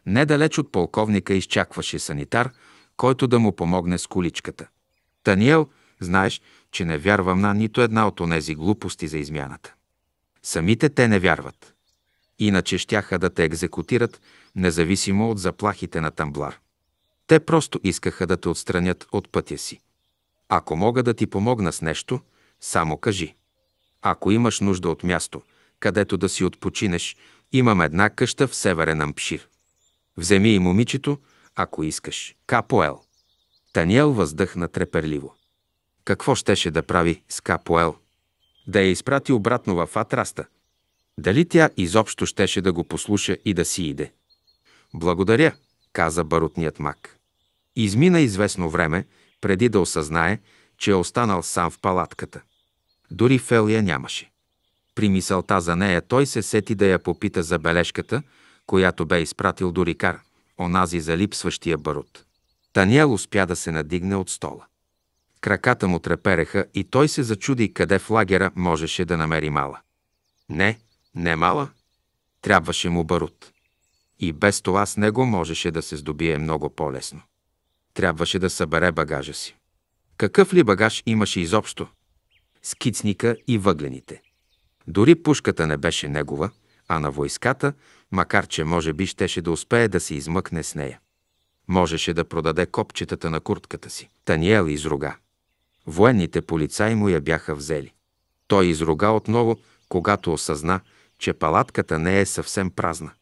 Недалеч от полковника изчакваше санитар, който да му помогне с количката. Таниел, знаеш, че не вярвам на нито една от онези глупости за измяната. Самите те не вярват. Иначе щяха да те екзекутират, независимо от заплахите на тамблар. Те просто искаха да те отстранят от пътя си. Ако мога да ти помогна с нещо, само кажи. Ако имаш нужда от място, където да си отпочинеш, имам една къща в северен Ампшир. Вземи и момичето, ако искаш. Капоел. Таниел въздъхна треперливо. Какво щеше да прави с Капоел? да я изпрати обратно в Атраста. Дали тя изобщо щеше да го послуша и да си иде? Благодаря, каза барутният мак. Измина известно време, преди да осъзнае, че е останал сам в палатката. Дори Фел я нямаше. При мисълта за нея той се сети да я попита за бележката, която бе изпратил до Рикар, онази за липсващия барут. Таниел успя да се надигне от стола. Краката му трепереха и той се зачуди къде в лагера можеше да намери мала. Не, не мала. Трябваше му барут. И без това с него можеше да се здобие много по-лесно. Трябваше да събере багажа си. Какъв ли багаж имаше изобщо? Скицника и въглените. Дори пушката не беше негова, а на войската, макар че може би щеше да успее да се измъкне с нея. Можеше да продаде копчетата на куртката си. Таниел изруга. Военните полицаи му я бяха взели. Той изруга отново, когато осъзна, че палатката не е съвсем празна.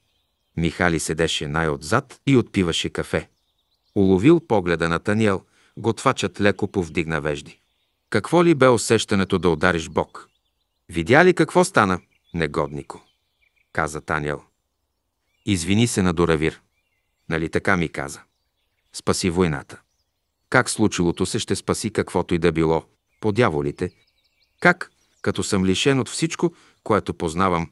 Михали седеше най-отзад и отпиваше кафе. Уловил погледа на Таниел, готвачът леко повдигна вежди. Какво ли бе усещането да удариш Бог? Видя ли какво стана, негоднико? Каза Таниел. Извини се на Доравир. Нали така ми каза? Спаси войната. Как случилото се ще спаси каквото и да било? По дяволите. Как? Като съм лишен от всичко, което познавам.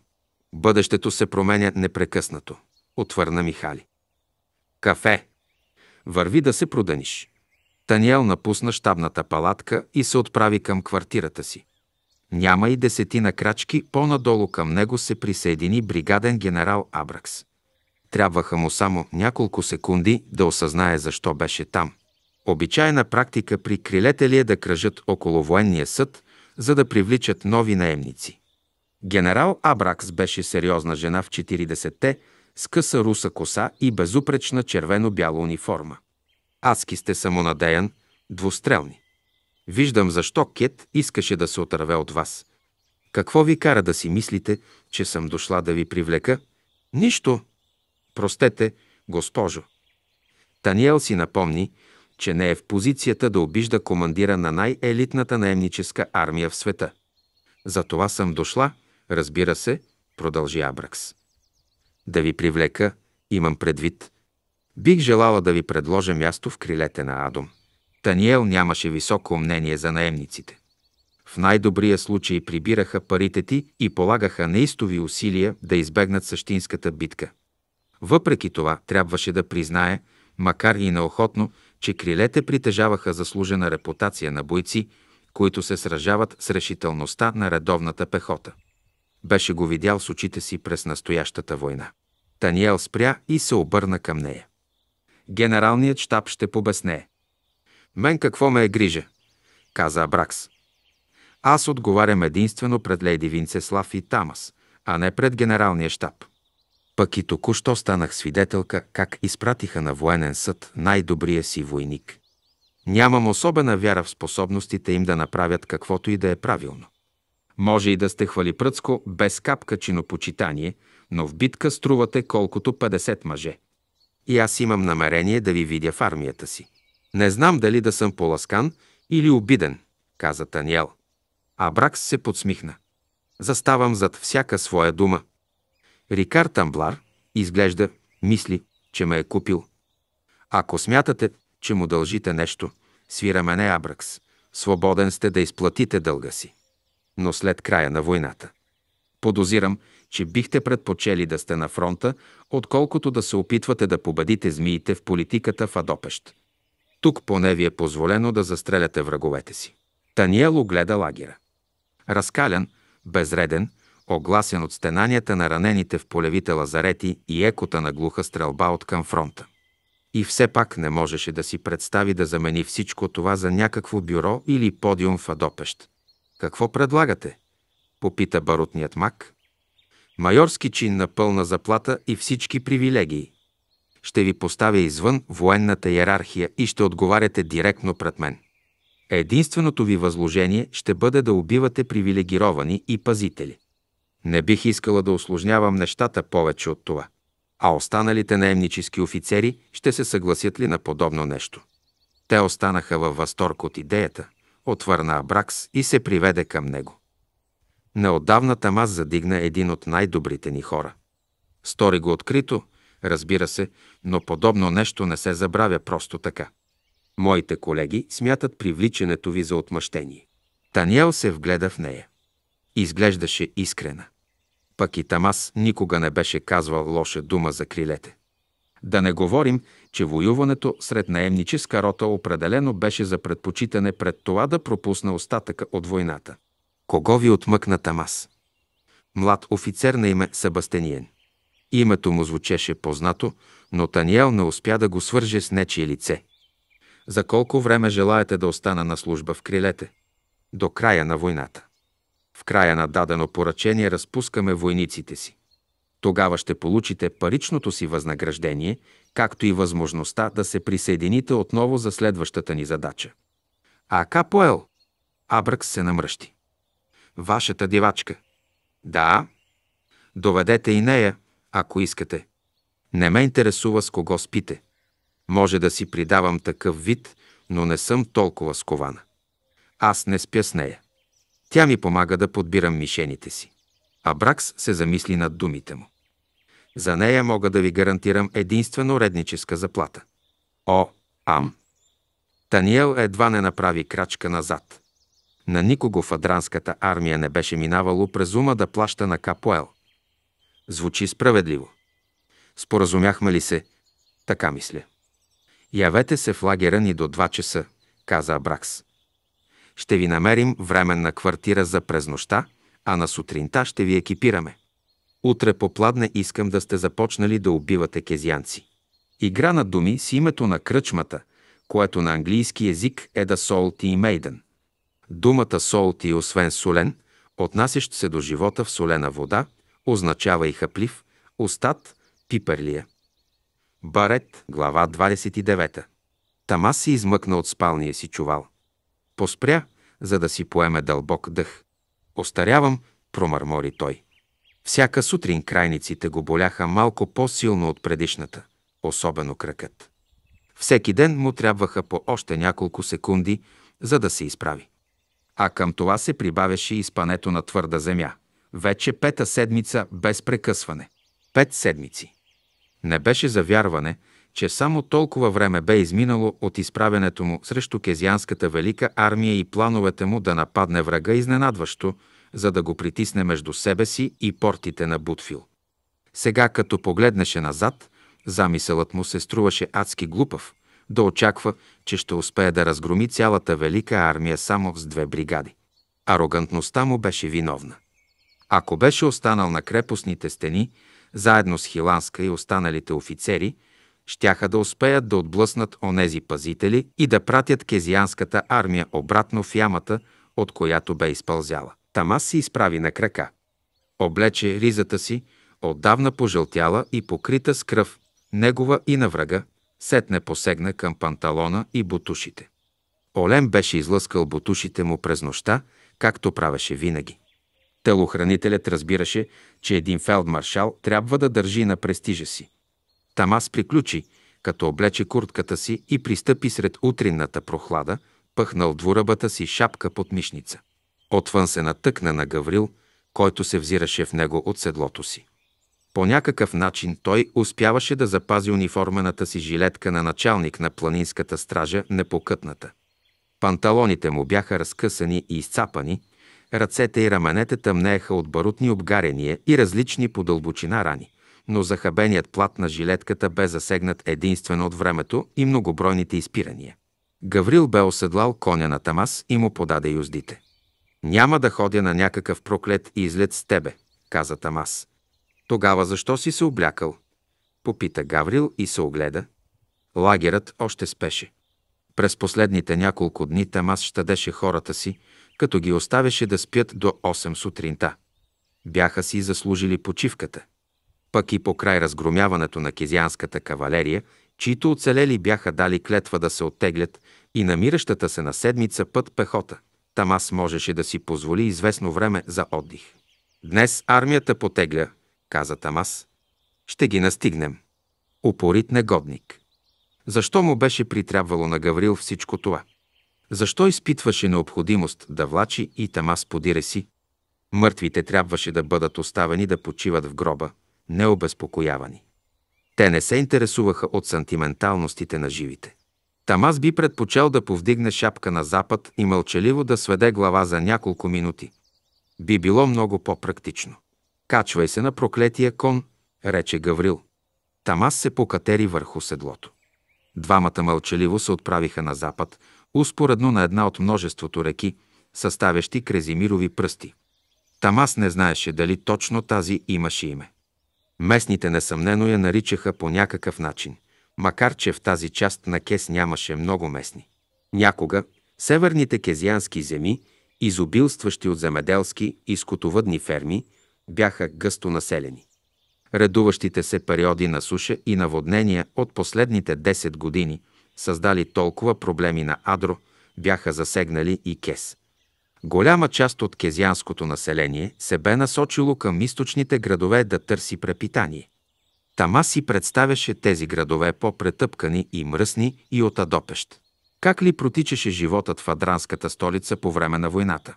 Бъдещето се променя непрекъснато, отвърна Михали. Кафе. Върви да се проданиш. Таниел напусна щабната палатка и се отправи към квартирата си. Няма и десетина крачки, по-надолу към него се присъедини бригаден генерал Абракс. Трябваха му само няколко секунди да осъзнае защо беше там. Обичайна практика при крилете ли е да кръжат около военния съд, за да привличат нови наемници. Генерал Абракс беше сериозна жена в 40-те, с къса руса коса и безупречна червено-бяла униформа. Адски сте самонадеян, двустрелни. Виждам защо Кет искаше да се отърве от вас. Какво ви кара да си мислите, че съм дошла да ви привлека? Нищо. Простете, госпожо. Таниел си напомни, че не е в позицията да обижда командира на най-елитната наемническа армия в света. За това съм дошла, разбира се, продължи Абракс. Да ви привлека, имам предвид. Бих желала да ви предложа място в крилете на Адом. Таниел нямаше високо мнение за наемниците. В най-добрия случай прибираха парите ти и полагаха неистови усилия да избегнат същинската битка. Въпреки това, трябваше да признае, макар и неохотно, че крилете притежаваха заслужена репутация на бойци, които се сражават с решителността на редовната пехота. Беше го видял с очите си през настоящата война. Таниел спря и се обърна към нея. Генералният штаб ще побесне. Мен какво ме е грижа? каза Абракс. Аз отговарям единствено пред Лейди Винцеслав и Тамас, а не пред генералния штаб. Пък и току-що станах свидетелка как изпратиха на военен съд най-добрия си войник. Нямам особена вяра в способностите им да направят каквото и да е правилно. Може и да сте хвали пръцко, без капка чинопочитание, но в битка струвате колкото 50 мъже. И аз имам намерение да ви видя в армията си. Не знам дали да съм поласкан или обиден, каза Таниел. Абракс се подсмихна. Заставам зад всяка своя дума. Рикар Тамблар изглежда, мисли, че ме е купил. Ако смятате, че му дължите нещо, свира мене Абракс. Свободен сте да изплатите дълга си. Но след края на войната. Подозирам, че бихте предпочели да сте на фронта, отколкото да се опитвате да победите змиите в политиката в Адопещ. Тук поне ви е позволено да застреляте враговете си. Таниел огледа лагера. Разкалян, безреден, Огласен от стенанията на ранените в полевите лазарети и екота на глуха стрелба от към фронта. И все пак не можеше да си представи да замени всичко това за някакво бюро или подиум в Адопещ. Какво предлагате? попита барутният мак. Майорски чин на пълна заплата и всички привилегии. Ще ви поставя извън военната иерархия и ще отговаряте директно пред мен. Единственото ви възложение ще бъде да убивате привилегировани и пазители. Не бих искала да осложнявам нещата повече от това. А останалите наемнически офицери ще се съгласят ли на подобно нещо? Те останаха във възторг от идеята, отвърна Абракс и се приведе към него. Неодавна Тамас задигна един от най-добрите ни хора. Стори го открито, разбира се, но подобно нещо не се забравя просто така. Моите колеги смятат привличането ви за отмъщение. Таниел се вгледа в нея. Изглеждаше искрена. Пък и Тамас никога не беше казвал лоша дума за крилете. Да не говорим, че воюването сред наемническа рота определено беше за предпочитане пред това да пропусне остатъка от войната. Кого ви отмъкна Тамас? Млад офицер на име Себастениен. Името му звучеше познато, но Таниел не успя да го свърже с нечие лице. За колко време желаете да остана на служба в крилете? До края на войната. В края на дадено поръчение разпускаме войниците си. Тогава ще получите паричното си възнаграждение, както и възможността да се присъедините отново за следващата ни задача. А Капоел? Абръкс се намръщи. Вашата дивачка. Да. Доведете и нея, ако искате. Не ме интересува с кого спите. Може да си придавам такъв вид, но не съм толкова скована. Аз не спя с нея. Тя ми помага да подбирам мишените си. А Бракс се замисли над думите му. За нея мога да ви гарантирам единствено редническа заплата. О, ам! Таниел едва не направи крачка назад. На никого в адранската армия не беше минавало през ума да плаща на Капоел. Звучи справедливо. Споразумяхме ли се? Така мисля. Явете се в лагера ни до 2 часа, каза Абракс. Ще ви намерим временна квартира за през нощта, а на сутринта ще ви екипираме. Утре попладне искам да сте започнали да убивате кезианци. Игра на думи с името на кръчмата, което на английски език е да солти и мейден. Думата солти, освен солен, отнасящ се до живота в солена вода, означава и хаплив, устат пиперлия. Е. Барет, глава 29. Тама се измъкна от спалния си чувал. Поспря, за да си поеме дълбок дъх. Остарявам, промърмори той. Всяка сутрин крайниците го боляха малко по-силно от предишната, особено кракът. Всеки ден му трябваха по още няколко секунди, за да се изправи. А към това се прибавяше и спането на твърда земя. Вече пета седмица без прекъсване. Пет седмици. Не беше за вярване, че само толкова време бе изминало от изправенето му срещу Кезианската велика армия и плановете му да нападне врага изненадващо, за да го притисне между себе си и портите на Бутфил. Сега, като погледнеше назад, замисълът му се струваше адски глупав, да очаква, че ще успее да разгроми цялата велика армия само с две бригади. Арогантността му беше виновна. Ако беше останал на крепостните стени, заедно с Хиланска и останалите офицери – щяха да успеят да отблъснат онези пазители и да пратят кезианската армия обратно в ямата, от която бе изпълзяла. Тамас се изправи на крака. Облече ризата си, отдавна пожълтяла и покрита с кръв, негова и на врага, сетне посегна към панталона и бутушите. Олен беше излъскал бутушите му през нощта, както правеше винаги. Телохранителят разбираше, че един фелдмаршал трябва да държи на престижа си – Тамас приключи, като облече куртката си и пристъпи сред утринната прохлада, пъхнал двурабата си шапка под мишница. Отвън се натъкна на Гаврил, който се взираше в него от седлото си. По някакъв начин той успяваше да запази униформената си жилетка на началник на планинската стража непокътната. Панталоните му бяха разкъсани и изцапани, ръцете и раменете тъмнееха от барутни обгарения и различни по дълбочина рани – но захабеният плат на жилетката бе засегнат единствено от времето и многобройните изпирания. Гаврил бе оседлал коня на Тамас и му подаде юздите. «Няма да ходя на някакъв проклет и излет с тебе», каза Тамас. «Тогава защо си се облякал?» Попита Гаврил и се огледа. Лагерът още спеше. През последните няколко дни Тамас щадеше хората си, като ги оставяше да спят до 8 сутринта. Бяха си заслужили почивката пък и по край разгромяването на кизянската кавалерия, чието оцелели бяха дали клетва да се оттеглят и намиращата се на седмица път пехота. Тамас можеше да си позволи известно време за отдих. Днес армията потегля, каза Тамас. Ще ги настигнем. Упорит негодник. Защо му беше притрябвало на Гаврил всичко това? Защо изпитваше необходимост да влачи и Тамас подире си? Мъртвите трябваше да бъдат оставени да почиват в гроба, необезпокоявани. Те не се интересуваха от сантименталностите на живите. Тамас би предпочел да повдигне шапка на запад и мълчаливо да сведе глава за няколко минути. Би било много по-практично. Качвай се на проклетия кон, рече Гаврил. Тамас се покатери върху седлото. Двамата мълчаливо се отправиха на запад, успоредно на една от множеството реки, съставящи крезимирови пръсти. Тамас не знаеше дали точно тази имаше име. Местните несъмнено я наричаха по някакъв начин, макар че в тази част на Кес нямаше много местни. Някога северните кезиански земи, изобилстващи от земеделски и скотовъдни ферми, бяха гъсто населени. Редуващите се периоди на суша и наводнения от последните 10 години, създали толкова проблеми на Адро, бяха засегнали и Кес. Голяма част от кезианското население се бе насочило към източните градове да търси препитание. Тама си представяше тези градове по-претъпкани и мръсни и от Адопещ. Как ли протичаше животът в адранската столица по време на войната?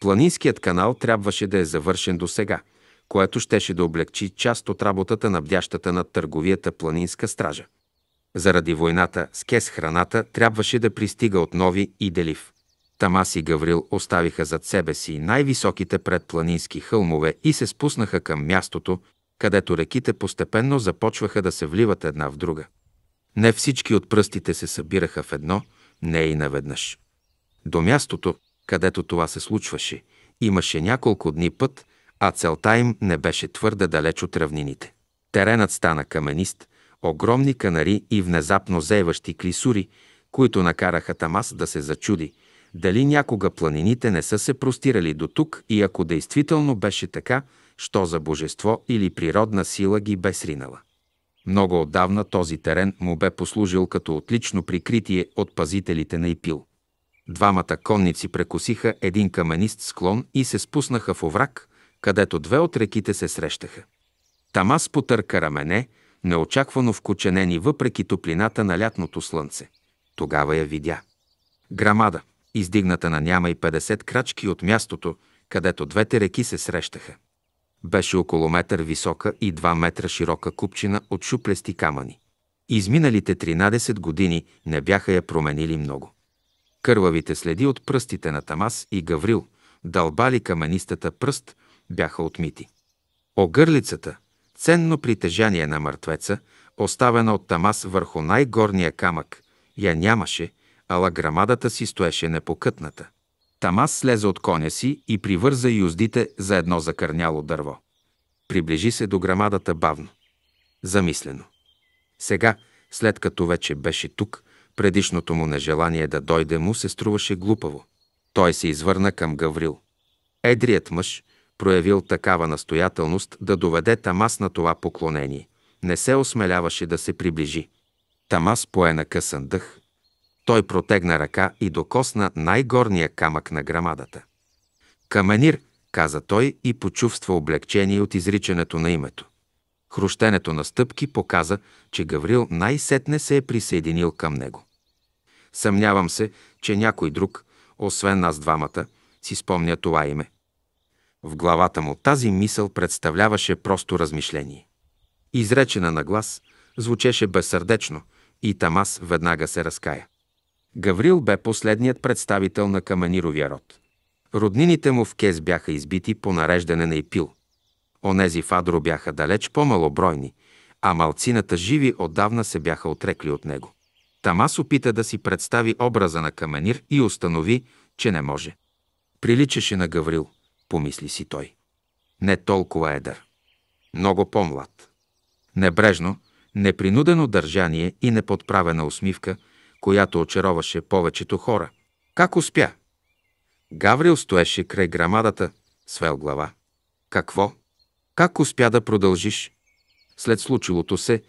Планинският канал трябваше да е завършен до сега, което щеше да облегчи част от работата на бдящата над търговията планинска стража. Заради войната с кес храната трябваше да пристига от нови и делив – Тамас и Гаврил оставиха зад себе си най-високите предпланински хълмове и се спуснаха към мястото, където реките постепенно започваха да се вливат една в друга. Не всички от пръстите се събираха в едно, не и наведнъж. До мястото, където това се случваше, имаше няколко дни път, а целта им не беше твърде далеч от равнините. Теренът стана каменист, огромни канари и внезапно зейващи клисури, които накараха Тамас да се зачуди – дали някога планините не са се простирали до тук и ако действително беше така, що за божество или природна сила ги бе сринала. Много отдавна този терен му бе послужил като отлично прикритие от пазителите на Ипил. Двамата конници прекосиха един каменист склон и се спуснаха в овраг, където две от реките се срещаха. Тамас потърка рамене, неочаквано вкоченени въпреки топлината на лятното слънце. Тогава я видя. Грамада – издигната на няма и 50 крачки от мястото, където двете реки се срещаха. Беше около метър висока и 2 метра широка купчина от шуплести камъни. Изминалите 13 години не бяха я променили много. Кървавите следи от пръстите на Тамас и Гаврил, дълбали каменистата пръст, бяха отмити. Огърлицата, ценно притежание на мъртвеца, оставена от Тамас върху най-горния камък, я нямаше – ала грамадата си стоеше непокътната. Тамас слезе от коня си и привърза юздите за едно закърняло дърво. Приближи се до грамадата бавно. Замислено. Сега, след като вече беше тук, предишното му нежелание да дойде му се струваше глупаво. Той се извърна към Гаврил. Едрият мъж проявил такава настоятелност да доведе Тамас на това поклонение. Не се осмеляваше да се приближи. Тамас пое на късан дъх, той протегна ръка и докосна най-горния камък на грамадата. Каменир, каза той и почувства облегчение от изричането на името. Хрущенето на стъпки показа, че Гаврил най-сетне се е присъединил към него. Съмнявам се, че някой друг, освен нас двамата, си спомня това име. В главата му тази мисъл представляваше просто размишление. Изречена на глас, звучеше безсърдечно и Тамас веднага се разкая. Гаврил бе последният представител на каманировия род. Роднините му в Кез бяха избити по нареждане на Ипил. Онези в Адро бяха далеч по-малобройни, а малцината живи отдавна се бяха отрекли от него. Тамас опита да си представи образа на Каменир и установи, че не може. Приличаше на Гаврил, помисли си той. Не толкова едър. Много по-млад. Небрежно, непринудено държание и неподправена усмивка – която очароваше повечето хора. Как успя? Гаврил стоеше край грамадата, свел глава. Какво? Как успя да продължиш? След случилото се,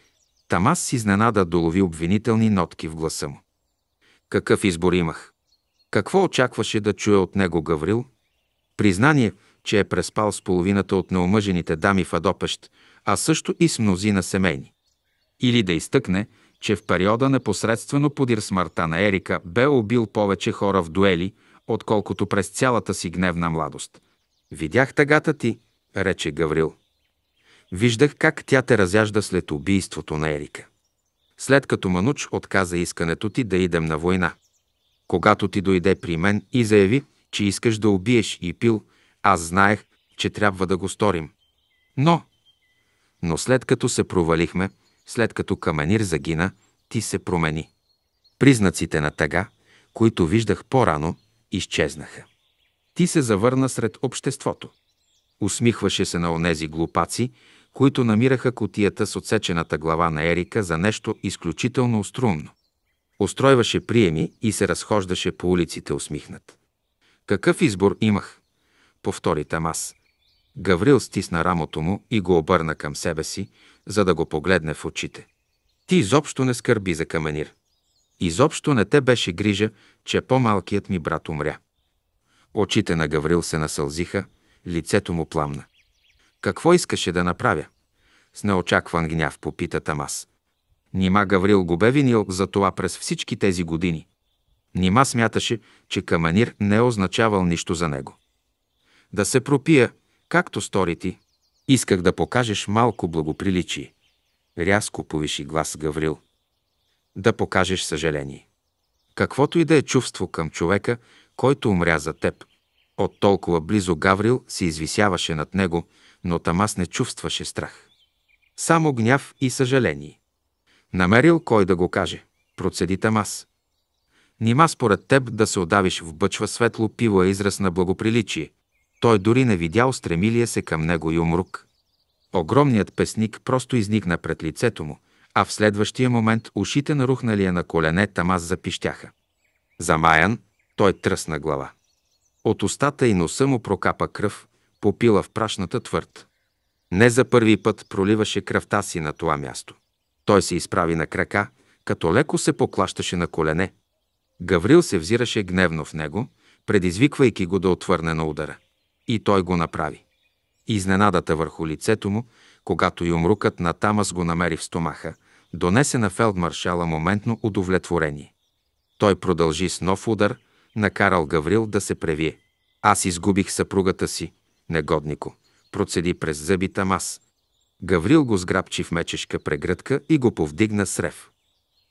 Тамас с изненада долови обвинителни нотки в гласа му. Какъв избор имах? Какво очакваше да чуе от него Гаврил? Признание, че е преспал с половината от неумъжените дами в Адопещ, а също и с мнозина семейни. Или да изтъкне, че в периода непосредствено подир смъртта на Ерика бе убил повече хора в дуели, отколкото през цялата си гневна младост. «Видях тъгата ти», рече Гаврил. «Виждах как тя те разяжда след убийството на Ерика. След като Мануч отказа искането ти да идем на война. Когато ти дойде при мен и заяви, че искаш да убиеш и пил, аз знаех, че трябва да го сторим. Но... Но след като се провалихме, след като Каменир загина, ти се промени. Признаците на тъга, които виждах по-рано, изчезнаха. Ти се завърна сред обществото. Усмихваше се на онези глупаци, които намираха котията с отсечената глава на Ерика за нещо изключително острумно. Устройваше приеми и се разхождаше по улиците усмихнат. Какъв избор имах? Повтори Тамас. Гаврил стисна рамото му и го обърна към себе си, за да го погледне в очите. Ти изобщо не скърби за каменир. Изобщо не те беше грижа, че по-малкият ми брат умря. Очите на Гаврил се насълзиха, лицето му пламна. Какво искаше да направя? С неочакван гняв попита Тамас. Нима Гаврил го бе винил за това през всички тези години. Нима смяташе, че каманир не е означавал нищо за него. Да се пропия, както стори ти, Исках да покажеш малко благоприличие. Рязко повиши глас Гаврил. Да покажеш съжаление. Каквото и да е чувство към човека, който умря за теб. От толкова близо Гаврил се извисяваше над него, но Тамас не чувстваше страх. Само гняв и съжаление. Намерил кой да го каже. Процеди Тамас. Нима според теб да се отдавиш в бъчва светло пиво е израз на благоприличие, той дори не видя стремилия е се към него и умрук. Огромният песник просто изникна пред лицето му, а в следващия момент ушите на рухналия на колене Тамаз запищяха. Замаян, той тръсна глава. От устата и носа му прокапа кръв, попила в прашната твърд. Не за първи път проливаше кръвта си на това място. Той се изправи на крака, като леко се поклащаше на колене. Гаврил се взираше гневно в него, предизвиквайки го да отвърне на удара. И той го направи. Изненадата върху лицето му, когато юмрукът на Тамас го намери в стомаха, донесе на фелдмаршала моментно удовлетворение. Той продължи с нов удар, накарал Гаврил да се превие. Аз изгубих съпругата си, негоднико, процеди през зъби Тамас. Гаврил го сграбчи в мечешка прегръдка и го повдигна с рев.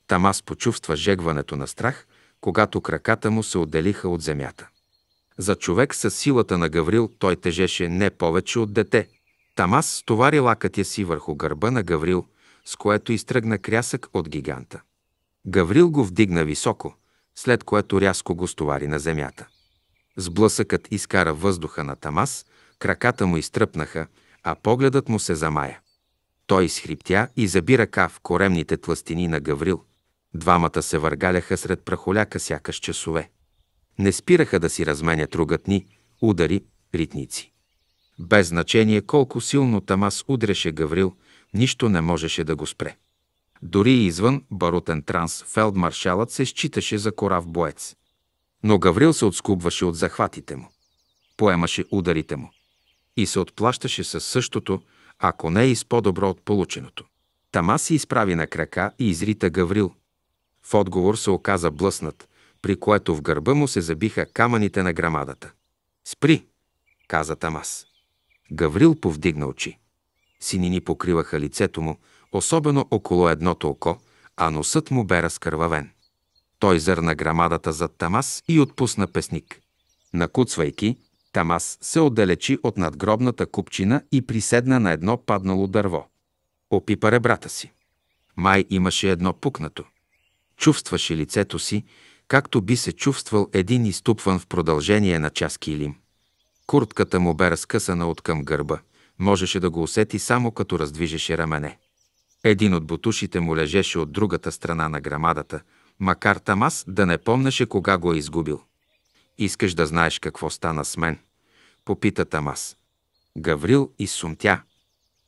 Тамас почувства жегването на страх, когато краката му се отделиха от земята. За човек с силата на Гаврил той тежеше не повече от дете. Тамас стовари лакътя си върху гърба на Гаврил, с което изтръгна крясък от гиганта. Гаврил го вдигна високо, след което рязко го стовари на земята. Сблъсъкът изкара въздуха на Тамас, краката му изтръпнаха, а погледът му се замая. Той изхриптя и заби ръка в коремните тластини на Гаврил. Двамата се въргаляха сред прахоляка сякаш часове. Не спираха да си разменят ругатни, удари, ритници. Без значение колко силно Тамас удреше Гаврил, нищо не можеше да го спре. Дори извън барутен транс фелдмаршалът се считаше за корав боец. Но Гаврил се отскубваше от захватите му. Поемаше ударите му. И се отплащаше със същото, ако не и с по-добро от полученото. Тамас се изправи на крака и изрита Гаврил. В отговор се оказа блъснат, при което в гърба му се забиха камъните на грамадата. «Спри!» каза Тамас. Гаврил повдигна очи. Синини покриваха лицето му, особено около едното око, а носът му бе разкървавен. Той зърна грамадата зад Тамас и отпусна песник. Накуцвайки, Тамас се отдалечи от надгробната купчина и приседна на едно паднало дърво. Опипа ребрата си. Май имаше едно пукнато. Чувстваше лицето си както би се чувствал един изтупван в продължение на час килим. Куртката му бе разкъсана от към гърба. Можеше да го усети само като раздвижеше рамене. Един от бутушите му лежеше от другата страна на грамадата, макар Тамас да не помнеше кога го е изгубил. «Искаш да знаеш какво стана с мен?» попита Тамас. Гаврил изсумтя.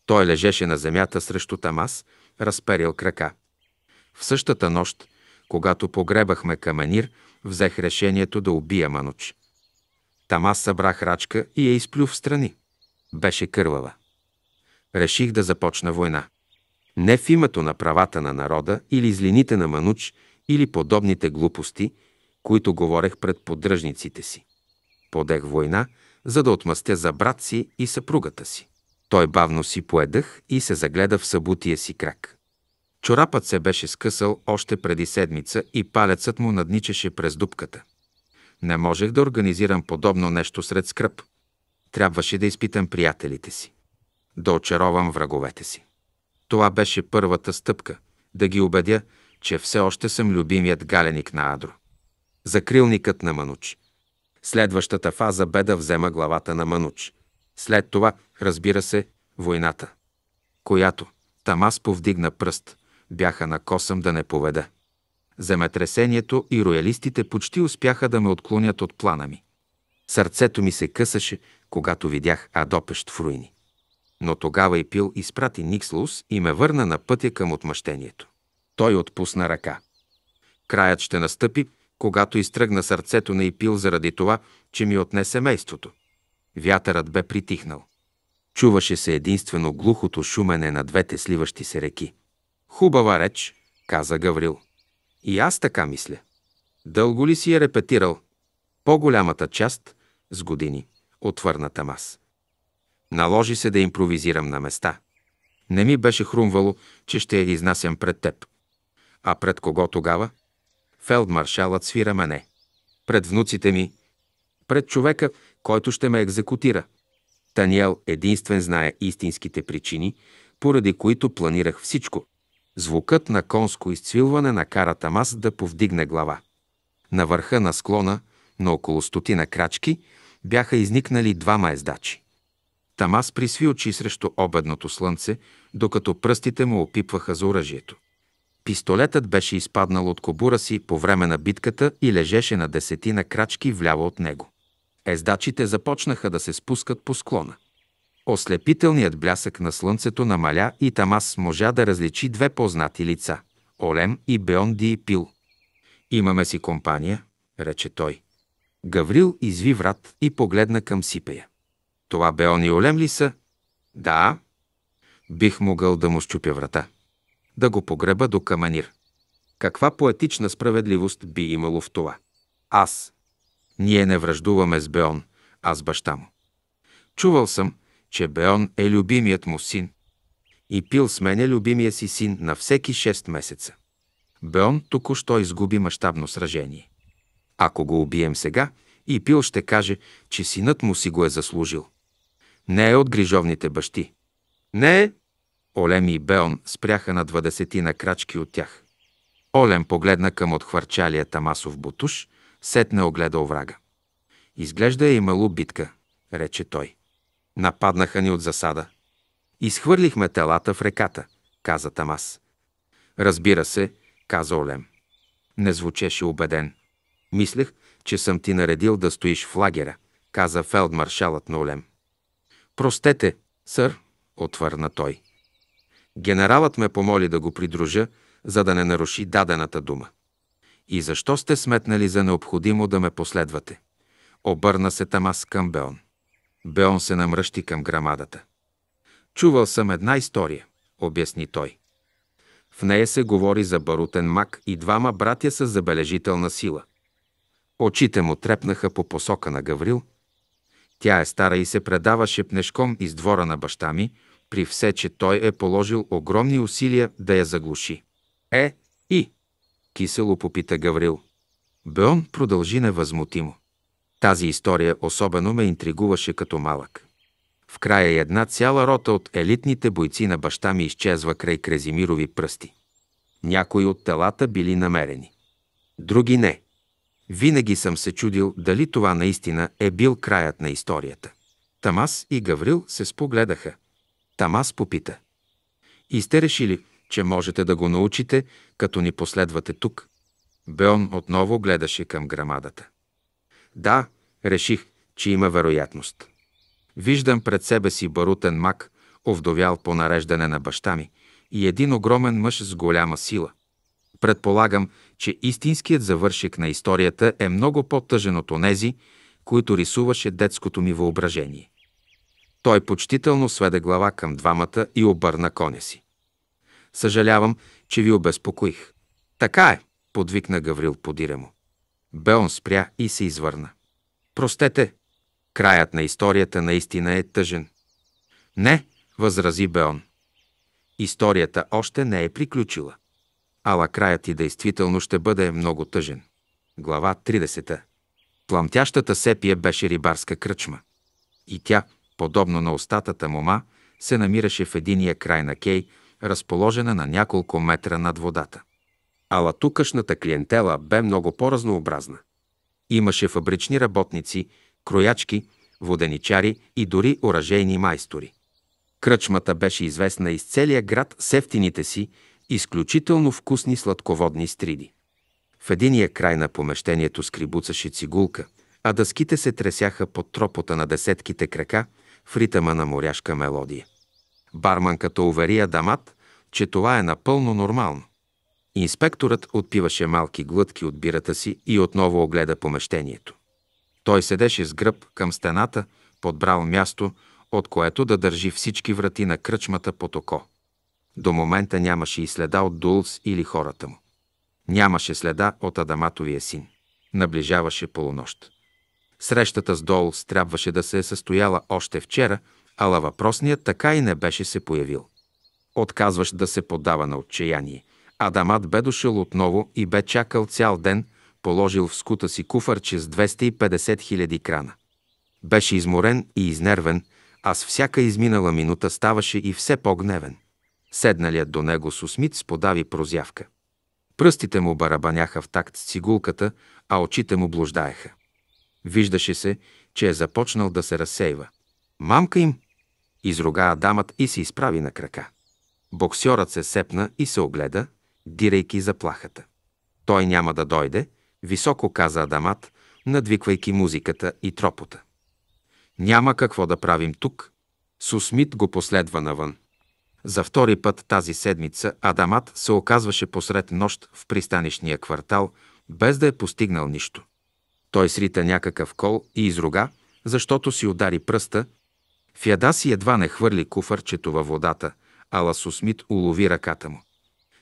Той лежеше на земята срещу Тамас, разперил крака. В същата нощ когато погребахме Каменир, взех решението да убия Мануч. Там аз събрах рачка и я изплю в страни. Беше кървава. Реших да започна война. Не в името на правата на народа или злините на Мануч или подобните глупости, които говорех пред поддръжниците си. Подех война, за да отмъстя за брат си и съпругата си. Той бавно си поедах и се загледа в събутия си крак. Чорапът се беше скъсал още преди седмица и палецът му надничеше през дупката. Не можех да организирам подобно нещо сред скръп. Трябваше да изпитам приятелите си. Да очаровам враговете си. Това беше първата стъпка – да ги убедя, че все още съм любимият галеник на Адро. Закрилникът на Мануч. Следващата фаза бе да взема главата на Мануч. След това, разбира се, войната, която Тамас повдигна пръст – бяха на косъм да не поведа. Земетресението и роялистите почти успяха да ме отклонят от плана ми. Сърцето ми се късаше, когато видях Адопещ в руини. Но тогава и пил изпрати Никслус и ме върна на пътя към отмъщението. Той отпусна ръка. Краят ще настъпи, когато изтръгна сърцето на Ипил заради това, че ми отне семейството. Вятърът бе притихнал. Чуваше се единствено глухото шумене на двете сливащи се реки. Хубава реч, каза Гаврил. И аз така мисля. Дълго ли си е репетирал? По-голямата част с години, отвърна Тамас. Наложи се да импровизирам на места. Не ми беше хрумвало, че ще я изнасям пред теб. А пред кого тогава? Фелдмаршалът свира мене. Пред внуците ми. Пред човека, който ще ме екзекутира. Таниел единствен знае истинските причини, поради които планирах всичко. Звукът на конско изцвилване накара Тамас да повдигне глава. На върха на склона, на около стотина крачки, бяха изникнали двама ездачи. Тамас присви очи срещу обедното слънце, докато пръстите му опипваха за оръжието. Пистолетът беше изпаднал от кобура си по време на битката и лежеше на десетина крачки вляво от него. Ездачите започнаха да се спускат по склона. Ослепителният блясък на слънцето намаля и Тамас можа да различи две познати лица – Олем и Беон и Пил. «Имаме си компания», рече той. Гаврил изви врат и погледна към Сипея. «Това Беон и Олем ли са?» «Да». Бих могъл да му щупя врата. Да го погреба до каманир. Каква поетична справедливост би имало в това? Аз. Ние не връждуваме с Беон, а с баща му. Чувал съм, че Беон е любимият му син. И Пил сменя е любимия си син на всеки 6 месеца. Беон току-що изгуби мащабно сражение. Ако го убием сега, и Пил ще каже, че синът му си го е заслужил. Не е от грижовните бащи. Не е. Олем и Беон спряха на на крачки от тях. Олем погледна към отхвърчалия Тамасов бутуш, сетне огледа оврага. Изглежда е имало битка, рече той. Нападнаха ни от засада. Изхвърлихме телата в реката, каза Тамас. Разбира се, каза Олем. Не звучеше убеден. Мислех, че съм ти наредил да стоиш в лагера, каза фелдмаршалът на Олем. Простете, сър, отвърна той. Генералът ме помоли да го придружа, за да не наруши дадената дума. И защо сте сметнали за необходимо да ме последвате? Обърна се Тамас към Беон. Беон се намръщи към грамадата. Чувал съм една история, обясни той. В нея се говори за барутен мак и двама братя с забележителна сила. Очите му трепнаха по посока на Гаврил. Тя е стара и се предава шепнешком из двора на баща ми, при все, че той е положил огромни усилия да я заглуши. Е, и? Кисело попита Гаврил. Беон продължи невъзмутимо. Тази история особено ме интригуваше като малък. В края една цяла рота от елитните бойци на баща ми изчезва край Крезимирови пръсти. Някои от телата били намерени. Други не. Винаги съм се чудил дали това наистина е бил краят на историята. Тамас и Гаврил се спогледаха. Тамас попита. И сте решили, че можете да го научите, като ни последвате тук. Беон отново гледаше към грамадата. Да, реших, че има вероятност. Виждам пред себе си барутен мак, овдовял по нареждане на баща ми, и един огромен мъж с голяма сила. Предполагам, че истинският завършик на историята е много по-тъжен от онези, които рисуваше детското ми въображение. Той почтително сведе глава към двамата и обърна коня си. Съжалявам, че ви обезпокоих. Така е, подвикна Гаврил подиремо. му. Беон спря и се извърна. Простете, краят на историята наистина е тъжен. Не, възрази Беон. Историята още не е приключила. Ала краят и действително ще бъде много тъжен. Глава 30. Пламтящата сепия беше рибарска кръчма. И тя, подобно на остатата мома, се намираше в единия край на кей, разположена на няколко метра над водата. Ала тукашната клиентела бе много по-разнообразна. Имаше фабрични работници, кроячки, воденичари и дори оръжейни майстори. Кръчмата беше известна из целия град с ефтините си, изключително вкусни сладководни стриди. В единия край на помещението скрибуцаше цигулка, а дъските се тресяха под тропота на десетките крака в ритъма на моряшка мелодия. Барманката увери Адамат, че това е напълно нормално. Инспекторът отпиваше малки глътки от бирата си и отново огледа помещението. Той седеше с гръб към стената, подбрал място, от което да държи всички врати на кръчмата под око. До момента нямаше и следа от Дулс или хората му. Нямаше следа от Адаматовия син. Наближаваше полунощ. Срещата с Дулс трябваше да се е състояла още вчера, ала въпросният така и не беше се появил. Отказваш да се подава на отчаяние. Адамат бе дошъл отново и бе чакал цял ден, положил в скута си куфарче с 250 хиляди крана. Беше изморен и изнервен, а с всяка изминала минута ставаше и все по-гневен. Седналият до него с усмит сподави прозявка. Пръстите му барабаняха в такт с цигулката, а очите му блуждаеха. Виждаше се, че е започнал да се разсейва. «Мамка им!» изруга Адамът и се изправи на крака. Боксьорът се сепна и се огледа – дирайки заплахата. Той няма да дойде, високо каза Адамат, надвиквайки музиката и тропота. Няма какво да правим тук. Сусмит го последва навън. За втори път тази седмица Адамат се оказваше посред нощ в пристанищния квартал, без да е постигнал нищо. Той срита някакъв кол и изруга, защото си удари пръста. Фиада си едва не хвърли куфарчето във водата, ала Сусмит улови ръката му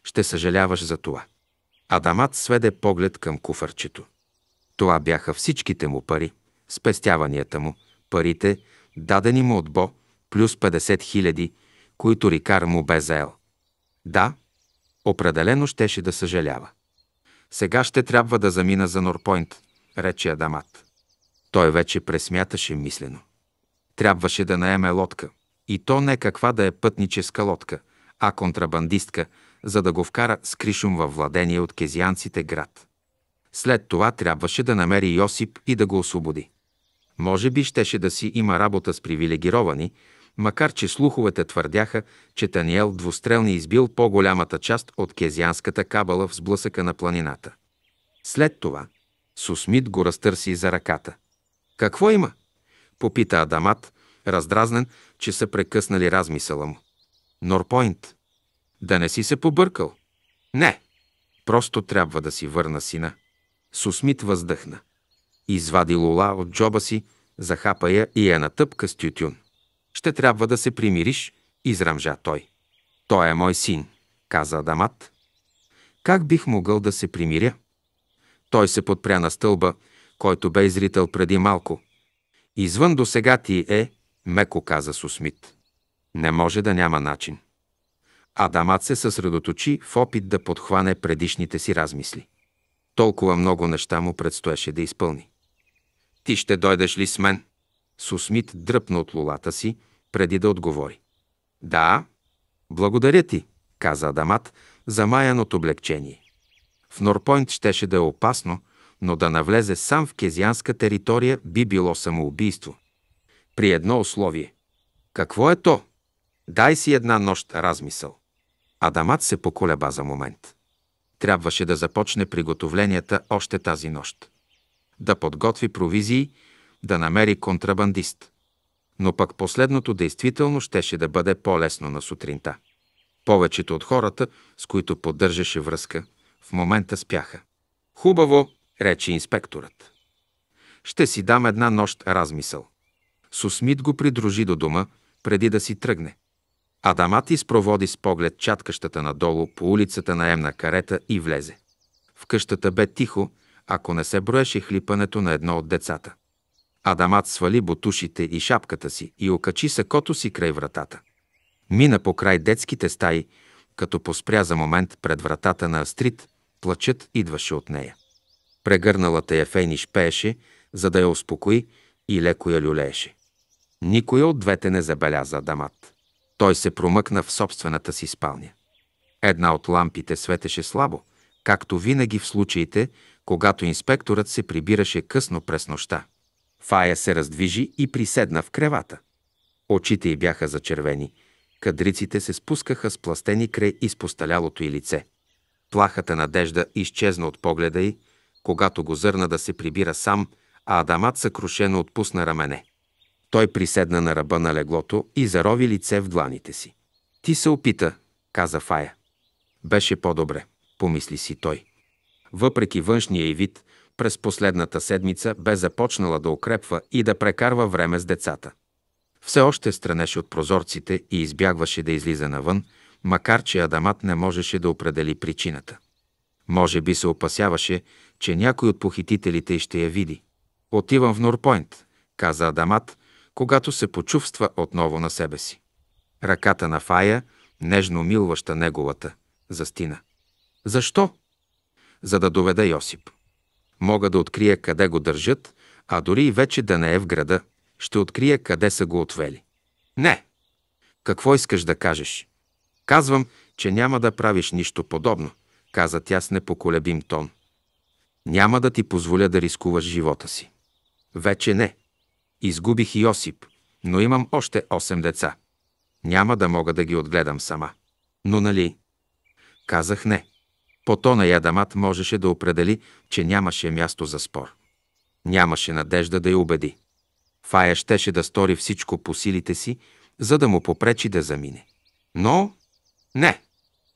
ще съжаляваш за това. Адамат сведе поглед към куфарчето. Това бяха всичките му пари, спестяванията му, парите, дадени му от Бо, плюс 50 хиляди, които Рикар му бе заел. Да, определено щеше да съжалява. Сега ще трябва да замина за Норпойнт, рече Адамат. Той вече пресмяташе мислено. Трябваше да наеме лодка. И то не каква да е пътническа лодка, а контрабандистка – за да го вкара с Кришум във владение от кезианците град. След това трябваше да намери Йосип и да го освободи. Може би щеше да си има работа с привилегировани, макар че слуховете твърдяха, че Таниел двустрелни избил по-голямата част от кезианската кабала в сблъсъка на планината. След това Сусмит го разтърси за ръката. «Какво има?» – попита Адамат, раздразнен, че са прекъснали размисъла му. Норпойнт, да не си се побъркал? Не. Просто трябва да си върна сина. Сусмит въздъхна. Извади Лола от джоба си, захапа я и я натъпка с тютюн. Ще трябва да се примириш, израмжа той. Той е мой син, каза Адамат. Как бих могъл да се примиря? Той се подпря на стълба, който бе изрител преди малко. Извън до сега ти е, меко каза Сусмит. Не може да няма начин. Адамат се съсредоточи в опит да подхване предишните си размисли. Толкова много неща му предстоеше да изпълни. Ти ще дойдеш ли с мен? Сусмит дръпна от лулата си, преди да отговори. Да, благодаря ти, каза Адамат, замаян от облегчение. В Норпойнт щеше да е опасно, но да навлезе сам в кезианска територия би било самоубийство. При едно условие. Какво е то? Дай си една нощ размисъл. Адамат се поколеба за момент. Трябваше да започне приготовленията още тази нощ. Да подготви провизии, да намери контрабандист. Но пък последното действително щеше да бъде по-лесно на сутринта. Повечето от хората, с които поддържаше връзка, в момента спяха. Хубаво, рече инспекторът. Ще си дам една нощ размисъл. Сусмит го придружи до дома, преди да си тръгне. Адамат изпроводи с поглед чаткащата надолу по улицата наемна карета и влезе. В къщата бе тихо, ако не се броеше хлипането на едно от децата. Адамат свали бутушите и шапката си и окачи сакото си край вратата. Мина по край детските стаи, като поспря за момент пред вратата на Астрид, плачът идваше от нея. Прегърналата я Фейниш пееше, за да я успокои и леко я люлееше. Никой от двете не забеляза Адамат. Той се промъкна в собствената си спалня. Една от лампите светеше слабо, както винаги в случаите, когато инспекторът се прибираше късно през нощта. Фая се раздвижи и приседна в кревата. Очите й бяха зачервени, кадриците се спускаха с пластени край изпосталялото й лице. Плахата надежда изчезна от погледа й, когато го зърна да се прибира сам, а Адамат съкрушено отпусна рамене. Той приседна на ръба на леглото и зарови лице в дланите си. Ти се опита, каза Фая. Беше по-добре, помисли си той. Въпреки външния й вид, през последната седмица бе започнала да укрепва и да прекарва време с децата. Все още странеше от прозорците и избягваше да излиза навън, макар че Адамат не можеше да определи причината. Може би се опасяваше, че някой от похитителите ще я види. Отивам в Норпойнт, каза Адамат, когато се почувства отново на себе си. Ръката на Фая, нежно милваща неговата, застина. Защо? За да доведа Йосип. Мога да открия къде го държат, а дори и вече да не е в града, ще открия къде са го отвели. Не! Какво искаш да кажеш? Казвам, че няма да правиш нищо подобно, каза тя с непоколебим тон. Няма да ти позволя да рискуваш живота си. Вече не. Изгубих и Йосип, но имам още 8 деца. Няма да мога да ги отгледам сама. Но нали? Казах не. По тона Ядамат можеше да определи, че нямаше място за спор. Нямаше надежда да я убеди. Фая щеше да стори всичко по силите си, за да му попречи да замине. Но не.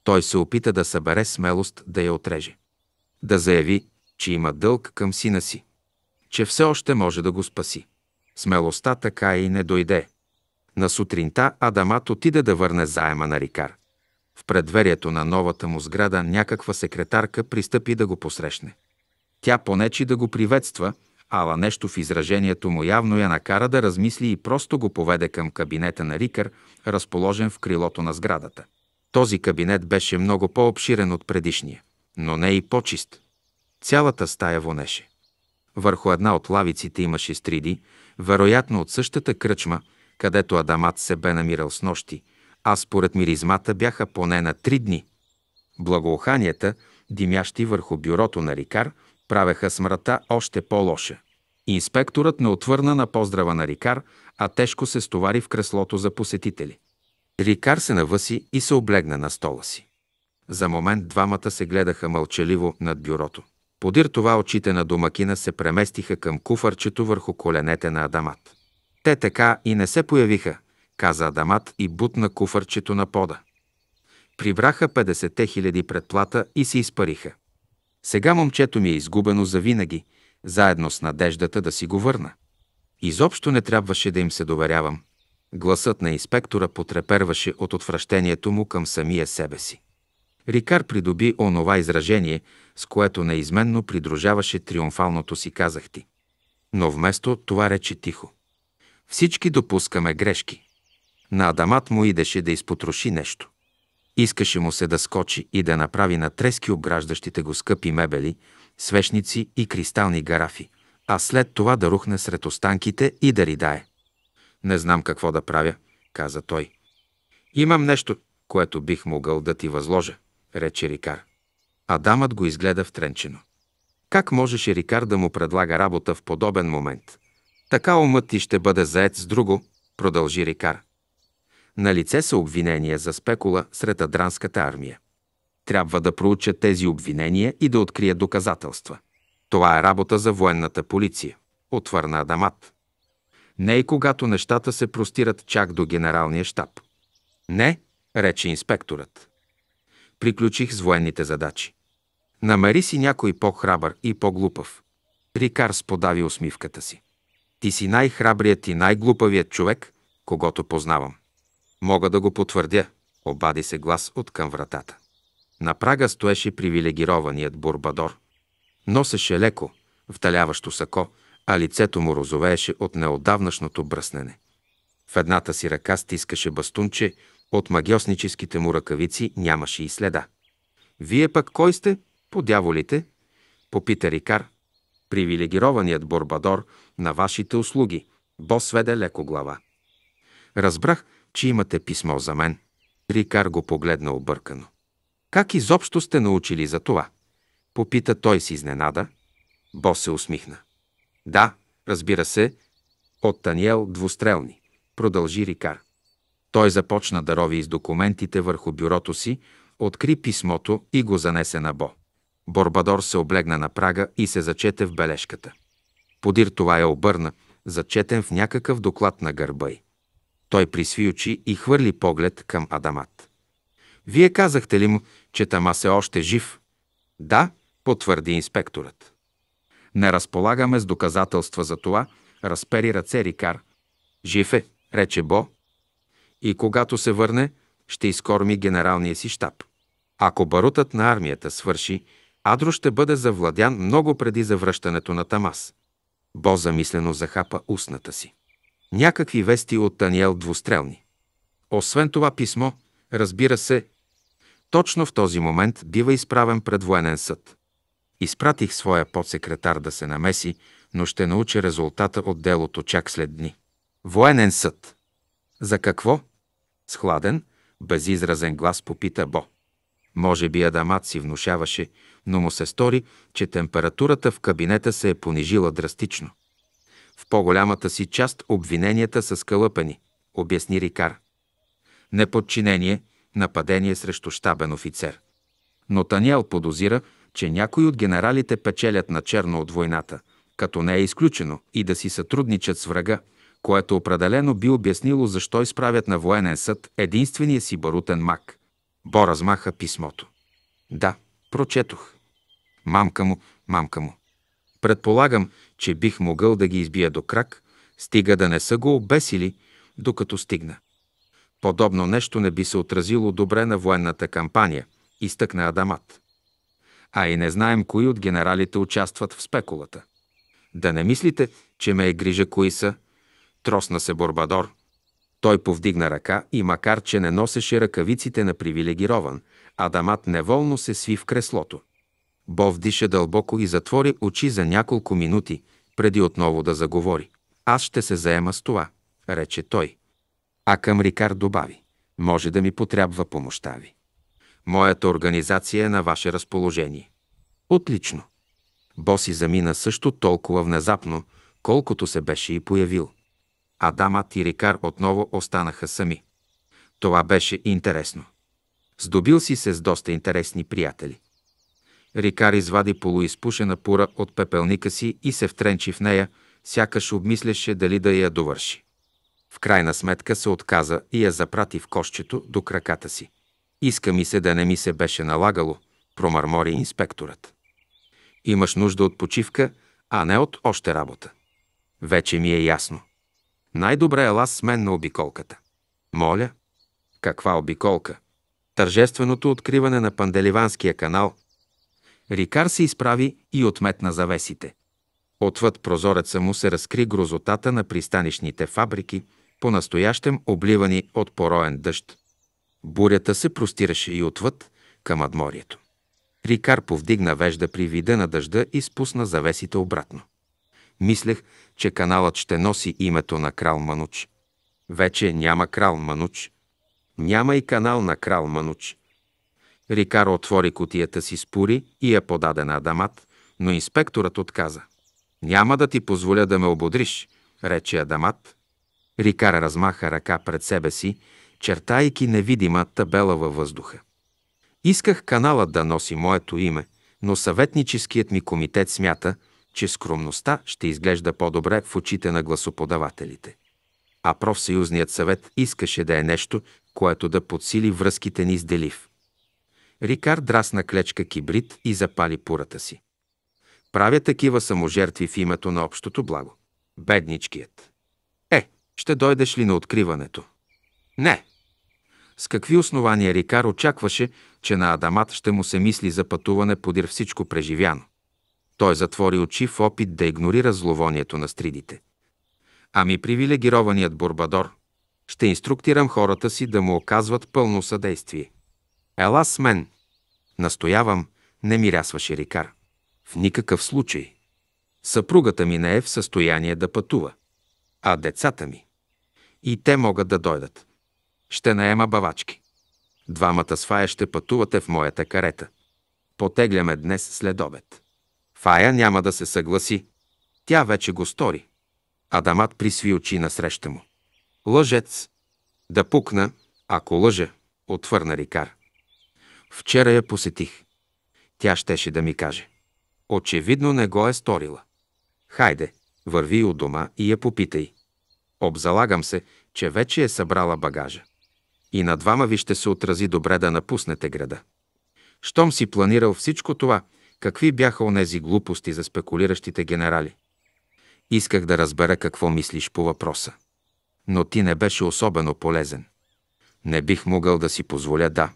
Той се опита да събере смелост да я отреже. Да заяви, че има дълг към сина си, че все още може да го спаси. Смелостта така и не дойде. На сутринта Адамат отиде да върне заема на Рикар. В предверието на новата му сграда някаква секретарка пристъпи да го посрещне. Тя понечи да го приветства, ала нещо в изражението му явно я накара да размисли и просто го поведе към кабинета на Рикър, разположен в крилото на сградата. Този кабинет беше много по-обширен от предишния, но не и по-чист. Цялата стая вонеше. Върху една от лавиците имаше стриди, вероятно от същата кръчма, където Адамат се бе намирал с нощи, а според миризмата бяха поне на три дни. Благоуханията, димящи върху бюрото на Рикар, правеха смъртта още по-лоша. Инспекторът не отвърна на поздрава на Рикар, а тежко се стовари в креслото за посетители. Рикар се навъси и се облегна на стола си. За момент двамата се гледаха мълчаливо над бюрото. Подир това очите на домакина се преместиха към куфарчето върху коленете на Адамат. Те така и не се появиха, каза Адамат и бутна куфарчето на пода. Прибраха 50-те хиляди предплата и се изпариха. Сега момчето ми е изгубено завинаги, заедно с надеждата да си го върна. Изобщо не трябваше да им се доверявам. Гласът на инспектора потреперваше от отвращението му към самия себе си. Рикар придоби онова изражение, с което неизменно придружаваше триумфалното си казах ти. Но вместо това рече тихо. Всички допускаме грешки. На Адамат му идеше да изпотроши нещо. Искаше му се да скочи и да направи на трески обграждащите го скъпи мебели, свещници и кристални гарафи, а след това да рухне сред останките и да ридае. Не знам какво да правя, каза той. Имам нещо, което бих могъл да ти възложа рече Рикар. Адамът го изгледа втренчено. Как можеше Рикар да му предлага работа в подобен момент? Така умът ти ще бъде заед с друго, продължи Рикар. На лице са обвинения за спекула сред адранската армия. Трябва да проуча тези обвинения и да открия доказателства. Това е работа за военната полиция, отвърна Адамат. Не и когато нещата се простират чак до генералния щаб. Не, рече инспекторът приключих с военните задачи. Намери си някой по-храбър и по-глупав. Рикар сподави усмивката си. Ти си най-храбрият и най-глупавият човек, когато познавам. Мога да го потвърдя, обади се глас от към вратата. На прага стоеше привилегированият бурбадор. Носеше леко, вталяващо сако, а лицето му розовееше от неодавнашното бръснене. В едната си ръка стискаше бастунче, от магиосническите му ръкавици нямаше и следа. Вие пък кой сте? По дяволите? Попита Рикар. Привилегированият Борбадор на вашите услуги. Бо сведе леко глава. Разбрах, че имате писмо за мен. Рикар го погледна объркано. Как изобщо сте научили за това? Попита той с изненада. Бо се усмихна. Да, разбира се, от Таниел Двустрелни, продължи Рикар. Той започна да рови из документите върху бюрото си, откри писмото и го занесе на Бо. Борбадор се облегна на прага и се зачете в бележката. Подир това я обърна, зачетен в някакъв доклад на гърба й. Той присви очи и хвърли поглед към Адамат. Вие казахте ли му, че Тамас е още жив? Да, потвърди инспекторът. Не разполагаме с доказателства за това, разпери ръце Рикар. Жив е, рече Бо, и когато се върне, ще изкорми генералния си щаб. Ако барутът на армията свърши, Адро ще бъде завладян много преди завръщането на Тамас. Бо замислено захапа устната си. Някакви вести от Таниел Двустрелни. Освен това писмо, разбира се, точно в този момент бива изправен пред военен съд. Изпратих своя подсекретар да се намеси, но ще научи резултата от делото чак след дни. Военен съд. За какво? С хладен, безизразен глас попита Бо. Може би Адамат си внушаваше, но му се стори, че температурата в кабинета се е понижила драстично. В по-голямата си част обвиненията са скълъпени, обясни Рикар. Неподчинение, нападение срещу щабен офицер. Но Таниел подозира, че някои от генералите печелят на черно от войната, като не е изключено и да си сътрудничат с врага, което определено би обяснило защо изправят на военен съд единствения си барутен мак. Бо размаха писмото. Да, прочетох. Мамка му, мамка му. Предполагам, че бих могъл да ги избия до крак, стига да не са го обесили, докато стигна. Подобно нещо не би се отразило добре на военната кампания, изтъкна Адамат. А и не знаем кои от генералите участват в спекулата. Да не мислите, че ме е грижа кои са – Тросна се Борбадор. Той повдигна ръка и макар, че не носеше ръкавиците на привилегирован, Адамат неволно се сви в креслото. Бов диша дълбоко и затвори очи за няколко минути, преди отново да заговори. Аз ще се заема с това, рече той. А към Рикар добави, може да ми потрябва помощта ви. Моята организация е на ваше разположение. Отлично. Боси замина също толкова внезапно, колкото се беше и появил. Адамът и Рикар отново останаха сами. Това беше интересно. Сдобил си се с доста интересни приятели. Рикар извади полуизпушена пура от пепелника си и се втренчи в нея, сякаш обмисляше дали да я довърши. В крайна сметка се отказа и я запрати в кошчето до краката си. Иска ми се да не ми се беше налагало, промърмори инспекторът. Имаш нужда от почивка, а не от още работа. Вече ми е ясно. Най-добре е лас с мен на обиколката. Моля. Каква обиколка? Тържественото откриване на Панделиванския канал. Рикар се изправи и отметна завесите. Отвъд прозореца му се разкри грозотата на пристанищните фабрики, по-настоящем обливани от пороен дъжд. Бурята се простираше и отвъд към адморието. Рикар повдигна вежда при вида на дъжда и спусна завесите обратно. Мислех, че каналът ще носи името на крал Мануч. Вече няма крал Мануч. Няма и канал на крал Мануч. Рикаро отвори котията си с пури и я подаде на Адамат, но инспекторът отказа. «Няма да ти позволя да ме ободриш», рече Адамат. Рикар размаха ръка пред себе си, чертайки невидима табела във въздуха. Исках каналът да носи моето име, но съветническият ми комитет смята – че скромността ще изглежда по-добре в очите на гласоподавателите. А профсъюзният съвет искаше да е нещо, което да подсили връзките ни с Делив. Рикар драсна клечка кибрид и запали пурата си. Правя такива саможертви в името на общото благо. Бедничкият. Е, ще дойдеш ли на откриването? Не. С какви основания Рикар очакваше, че на Адамат ще му се мисли за пътуване подир всичко преживяно? Той затвори очи в опит да игнорира зловонието на стридите. Ами привилегированият Бурбадор. Ще инструктирам хората си да му оказват пълно съдействие. Ела с мен. Настоявам, не мирясваше Рикар. В никакъв случай. Съпругата ми не е в състояние да пътува. А децата ми. И те могат да дойдат. Ще наема бавачки. Двамата свая ще пътувате в моята карета. Потегляме днес след обед. Фая няма да се съгласи. Тя вече го стори. Адамат присви очи насреща му. Лъжец. Да пукна, ако лъжа, отвърна Рикар. Вчера я посетих. Тя щеше да ми каже. Очевидно не го е сторила. Хайде, върви от дома и я попитай. Обзалагам се, че вече е събрала багажа. И на двама ви ще се отрази добре да напуснете града. Щом си планирал всичко това – Какви бяха онези глупости за спекулиращите генерали? Исках да разбера какво мислиш по въпроса. Но ти не беше особено полезен. Не бих могъл да си позволя да.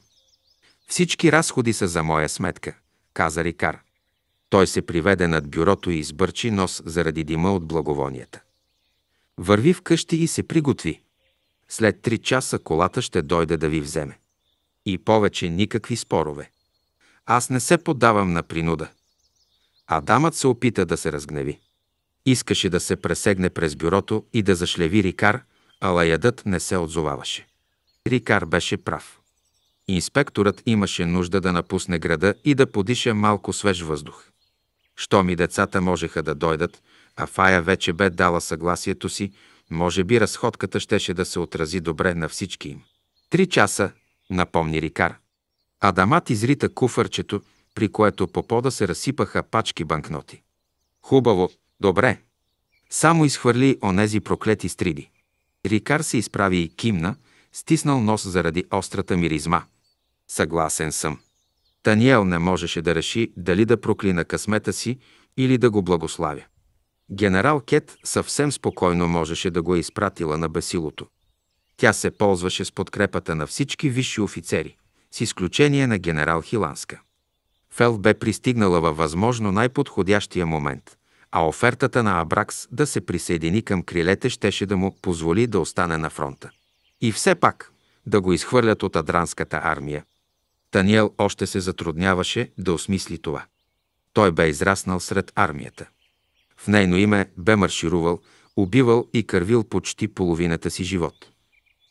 Всички разходи са за моя сметка, каза Рикар. Той се приведе над бюрото и избърчи нос заради дима от благовонията. Върви вкъщи и се приготви. След три часа колата ще дойде да ви вземе. И повече никакви спорове. Аз не се поддавам на принуда. Адамът се опита да се разгневи. Искаше да се пресегне през бюрото и да зашлеви Рикар, ала ядът не се отзоваваше. Рикар беше прав. Инспекторът имаше нужда да напусне града и да подиша малко свеж въздух. Щом и децата можеха да дойдат, а Фая вече бе дала съгласието си, може би разходката щеше да се отрази добре на всички им. Три часа, напомни Рикар. Адамат изрита куфърчето, при което по пода се разсипаха пачки банкноти. Хубаво, добре. Само изхвърли онези проклети стриди. Рикар се изправи и кимна, стиснал нос заради острата миризма. Съгласен съм. Таниел не можеше да реши дали да проклина късмета си или да го благославя. Генерал Кет съвсем спокойно можеше да го е изпратила на бесилото. Тя се ползваше с подкрепата на всички висши офицери с изключение на генерал Хиланска. Фел бе пристигнала във възможно най-подходящия момент, а офертата на Абракс да се присъедини към крилете щеше да му позволи да остане на фронта. И все пак да го изхвърлят от адранската армия. Таниел още се затрудняваше да осмисли това. Той бе израснал сред армията. В нейно име бе марширувал, убивал и кървил почти половината си живот –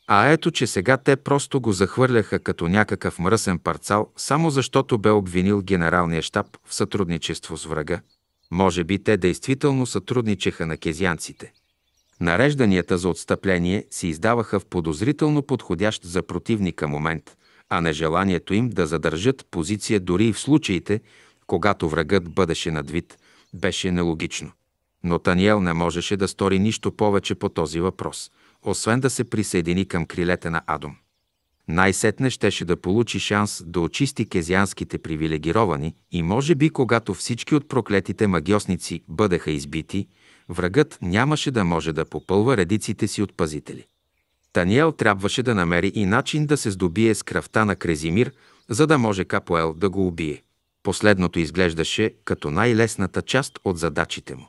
а ето, че сега те просто го захвърляха като някакъв мръсен парцал, само защото бе обвинил генералния щаб в сътрудничество с врага. Може би те действително сътрудничеха на кезянците. Нарежданията за отстъпление се издаваха в подозрително подходящ за противника момент, а нежеланието им да задържат позиция дори и в случаите, когато врагът бъдеше надвид, беше нелогично. Но Таниел не можеше да стори нищо повече по този въпрос – освен да се присъедини към крилете на Адом. Най-сетне щеше да получи шанс да очисти кезианските привилегировани и може би когато всички от проклетите магиосници бъдеха избити, врагът нямаше да може да попълва редиците си от пазители. Таниел трябваше да намери и начин да се здобие с кръвта на Крезимир, за да може Капоел да го убие. Последното изглеждаше като най-лесната част от задачите му.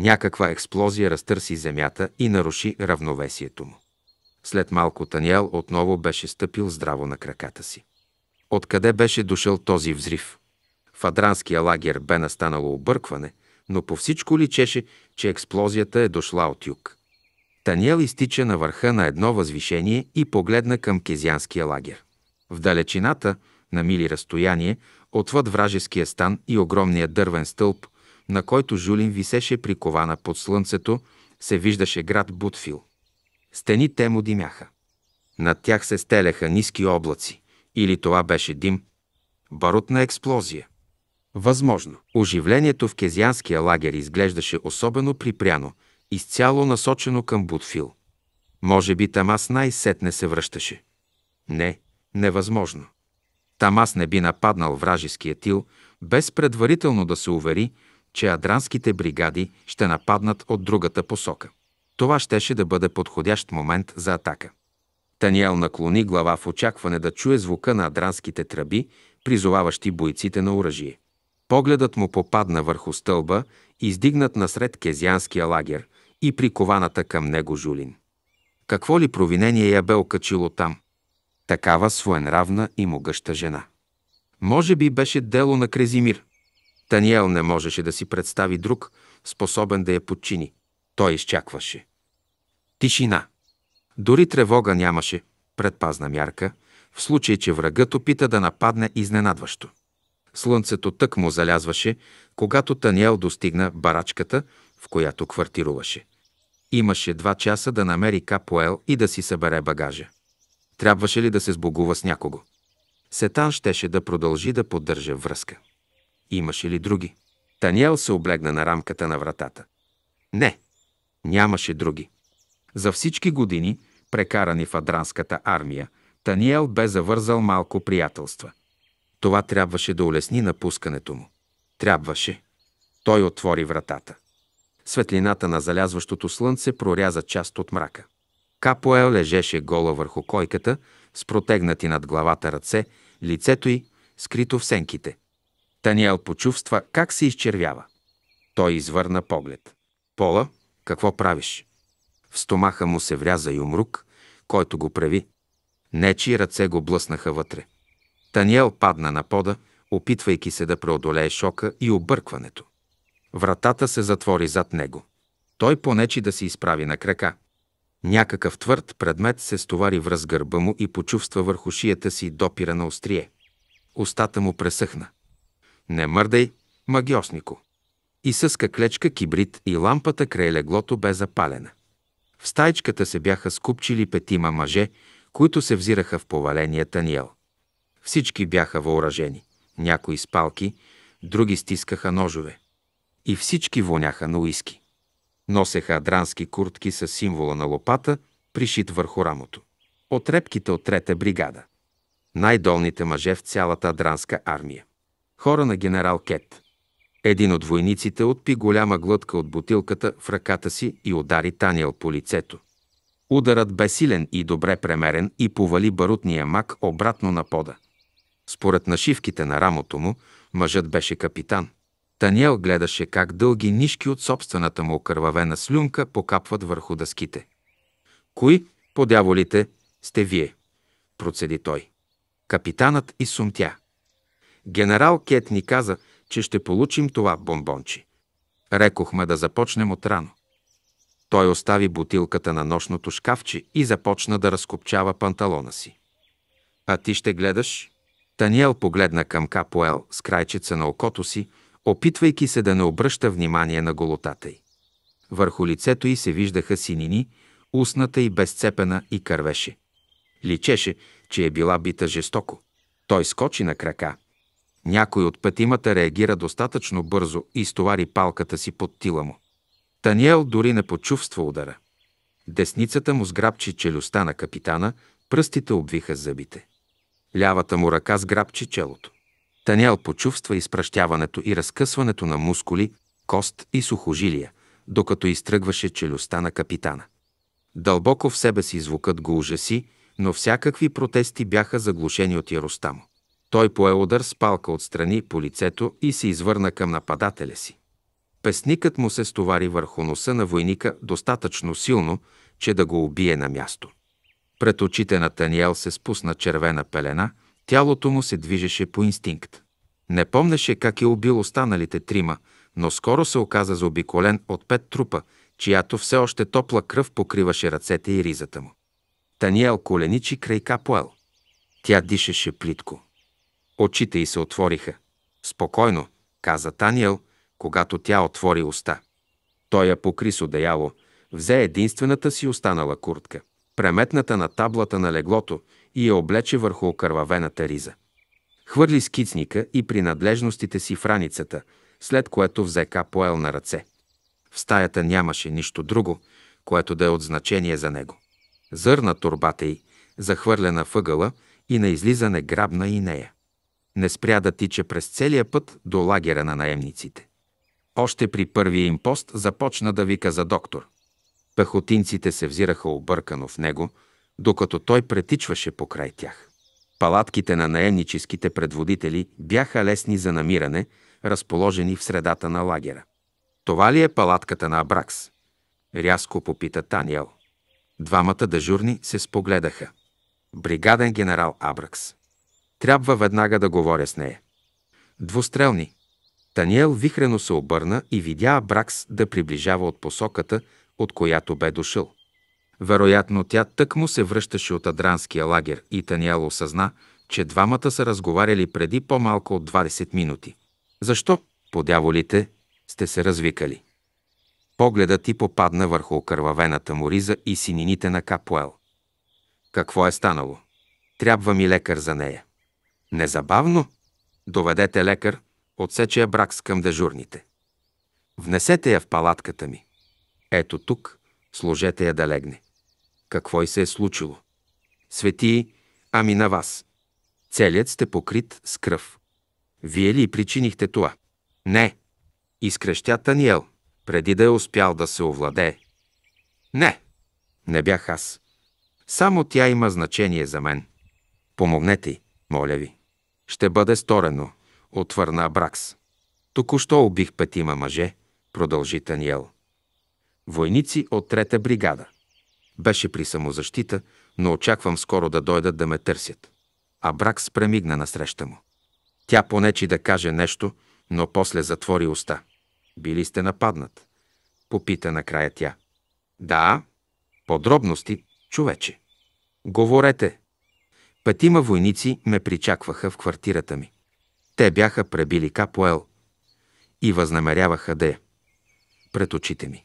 Някаква експлозия разтърси земята и наруши равновесието му. След малко Таниел отново беше стъпил здраво на краката си. Откъде беше дошъл този взрив? В адранския лагер бе настанало объркване, но по всичко личеше, че експлозията е дошла от юг. Таниел изтича на върха на едно възвишение и погледна към кезианския лагер. В далечината, на мили разстояние, отвъд вражеския стан и огромния дървен стълб, на който Жулин висеше прикована под слънцето, се виждаше град Бутфил. Стените му димяха. Над тях се стеляха ниски облаци, или това беше дим. Барутна експлозия. Възможно. Оживлението в кезианския лагер изглеждаше особено припряно, изцяло насочено към Бутфил. Може би Тамас най-сетне се връщаше. Не, невъзможно. Тамас не би нападнал вражеския тил, без предварително да се увери, че адранските бригади ще нападнат от другата посока. Това щеше да бъде подходящ момент за атака. Таниел наклони глава в очакване да чуе звука на адранските тръби, призоваващи бойците на оръжие. Погледът му попадна върху стълба, издигнат насред кезианския лагер и прикованата към него жулин. Какво ли провинение я бе окачило там? Такава своенравна и могъща жена. Може би беше дело на Крезимир – Таниел не можеше да си представи друг, способен да я подчини. Той изчакваше. Тишина. Дори тревога нямаше, предпазна мярка, в случай, че врагът опита да нападне изненадващо. Слънцето тък му залязваше, когато Таниел достигна барачката, в която квартируваше. Имаше два часа да намери Капоел и да си събере багажа. Трябваше ли да се сбогува с някого? Сетан щеше да продължи да поддържа връзка. Имаше ли други? Таниел се облегна на рамката на вратата. Не, нямаше други. За всички години, прекарани в адранската армия, Таниел бе завързал малко приятелства. Това трябваше да улесни напускането му. Трябваше. Той отвори вратата. Светлината на залязващото слънце проряза част от мрака. Капоел лежеше гола върху койката, с протегнати над главата ръце, лицето й скрито в сенките. Таниел почувства как се изчервява. Той извърна поглед. Пола, какво правиш? В стомаха му се вряза юмрук, който го прави. Нечи ръце го блъснаха вътре. Таниел падна на пода, опитвайки се да преодолее шока и объркването. Вратата се затвори зад него. Той понечи да се изправи на крака. Някакъв твърд предмет се стовари връз гърба му и почувства върху шията си допира на острие. Остата му пресъхна. Не мърдай, магиоснико. И с каклечка, кибрид и лампата край леглото бе запалена. В стайчката се бяха скупчили петима мъже, които се взираха в поваления Таниел. Всички бяха въоръжени, някои с палки, други стискаха ножове. И всички воняха на уиски. Носеха адрански куртки с символа на лопата, пришит върху рамото. От репките от трета бригада. Най-долните мъже в цялата адранска армия. Хора на генерал Кет. Един от войниците отпи голяма глътка от бутилката в ръката си и удари Таниел по лицето. Ударът бе силен и добре премерен и повали барутния мак обратно на пода. Според нашивките на рамото му, мъжът беше капитан. Таниел гледаше как дълги нишки от собствената му окървавена слюнка покапват върху дъските. «Кои, подяволите, сте вие?» процеди той. Капитанът и сумтя. Генерал Кет ни каза, че ще получим това бомбонче. Рекохме да започнем от рано. Той остави бутилката на нощното шкафче и започна да разкопчава панталона си. А ти ще гледаш? Таниел погледна към Капоел с крайчеца на окото си, опитвайки се да не обръща внимание на голотата й. Върху лицето й се виждаха синини, устната й безцепена и кървеше. Личеше, че е била бита жестоко. Той скочи на крака някой от петимата реагира достатъчно бързо и стовари палката си под тила му. Таниел дори не почувства удара. Десницата му сграбчи челюстта на капитана, пръстите обвиха зъбите. Лявата му ръка сграбчи челото. Таниел почувства изпращяването и разкъсването на мускули, кост и сухожилия, докато изтръгваше челюстта на капитана. Дълбоко в себе си звукът го ужаси, но всякакви протести бяха заглушени от яростта му. Той пое удар с палка отстрани по лицето и се извърна към нападателя си. Песникът му се стовари върху носа на войника достатъчно силно, че да го убие на място. Пред очите на Таниел се спусна червена пелена, тялото му се движеше по инстинкт. Не помнеше как е убил останалите трима, но скоро се оказа заобиколен от пет трупа, чиято все още топла кръв покриваше ръцете и ризата му. Таниел коленичи край Капуел. Тя дишеше плитко. Очите й се отвориха. Спокойно, каза Таниел, когато тя отвори уста. Той я покри с одеяло, взе единствената си останала куртка, преметната на таблата на леглото и я облече върху окървавената риза. Хвърли скицника и принадлежностите си в раницата, след което взе капоел на ръце. В стаята нямаше нищо друго, което да е от значение за него. Зърна турбата й, захвърлена въгъла и на излизане грабна и нея не спря да тича през целия път до лагера на наемниците. Още при първия им пост започна да вика за доктор. Пехотинците се взираха объркано в него, докато той претичваше покрай тях. Палатките на наемническите предводители бяха лесни за намиране, разположени в средата на лагера. Това ли е палатката на Абракс? Рязко попита Таниел. Двамата дежурни се спогледаха. Бригаден генерал Абракс. Трябва веднага да говоря с нея. Двустрелни. Таниел вихрено се обърна и видя Абракс да приближава от посоката, от която бе дошъл. Вероятно тя тък му се връщаше от адранския лагер и Таниел осъзна, че двамата са разговаряли преди по-малко от 20 минути. Защо, подяволите, сте се развикали? Погледът ти попадна върху окървавената му риза и синините на Капуел. Какво е станало? Трябва ми лекар за нея. Незабавно доведете лекар, отсече я брак с към дежурните. Внесете я в палатката ми. Ето тук, сложете я да легне. Какво и се е случило? Светии, ами на вас. Целият сте покрит с кръв. Вие ли причинихте това? Не. Изкрещя Таниел, преди да е успял да се овладее. Не, не бях аз. Само тя има значение за мен. Помогнете й, моля ви. Ще бъде сторено, отвърна Бракс. Току-що убих петима мъже, продължи Таниел. Войници от трета бригада. Беше при самозащита, но очаквам скоро да дойдат да ме търсят. А Бракс премигна насреща му. Тя понечи да каже нещо, но после затвори уста. Били сте нападнат? Попита накрая тя. Да, подробности, човече. Говорете, Петима войници ме причакваха в квартирата ми. Те бяха пребили Капоел и възнамеряваха да е пред очите ми.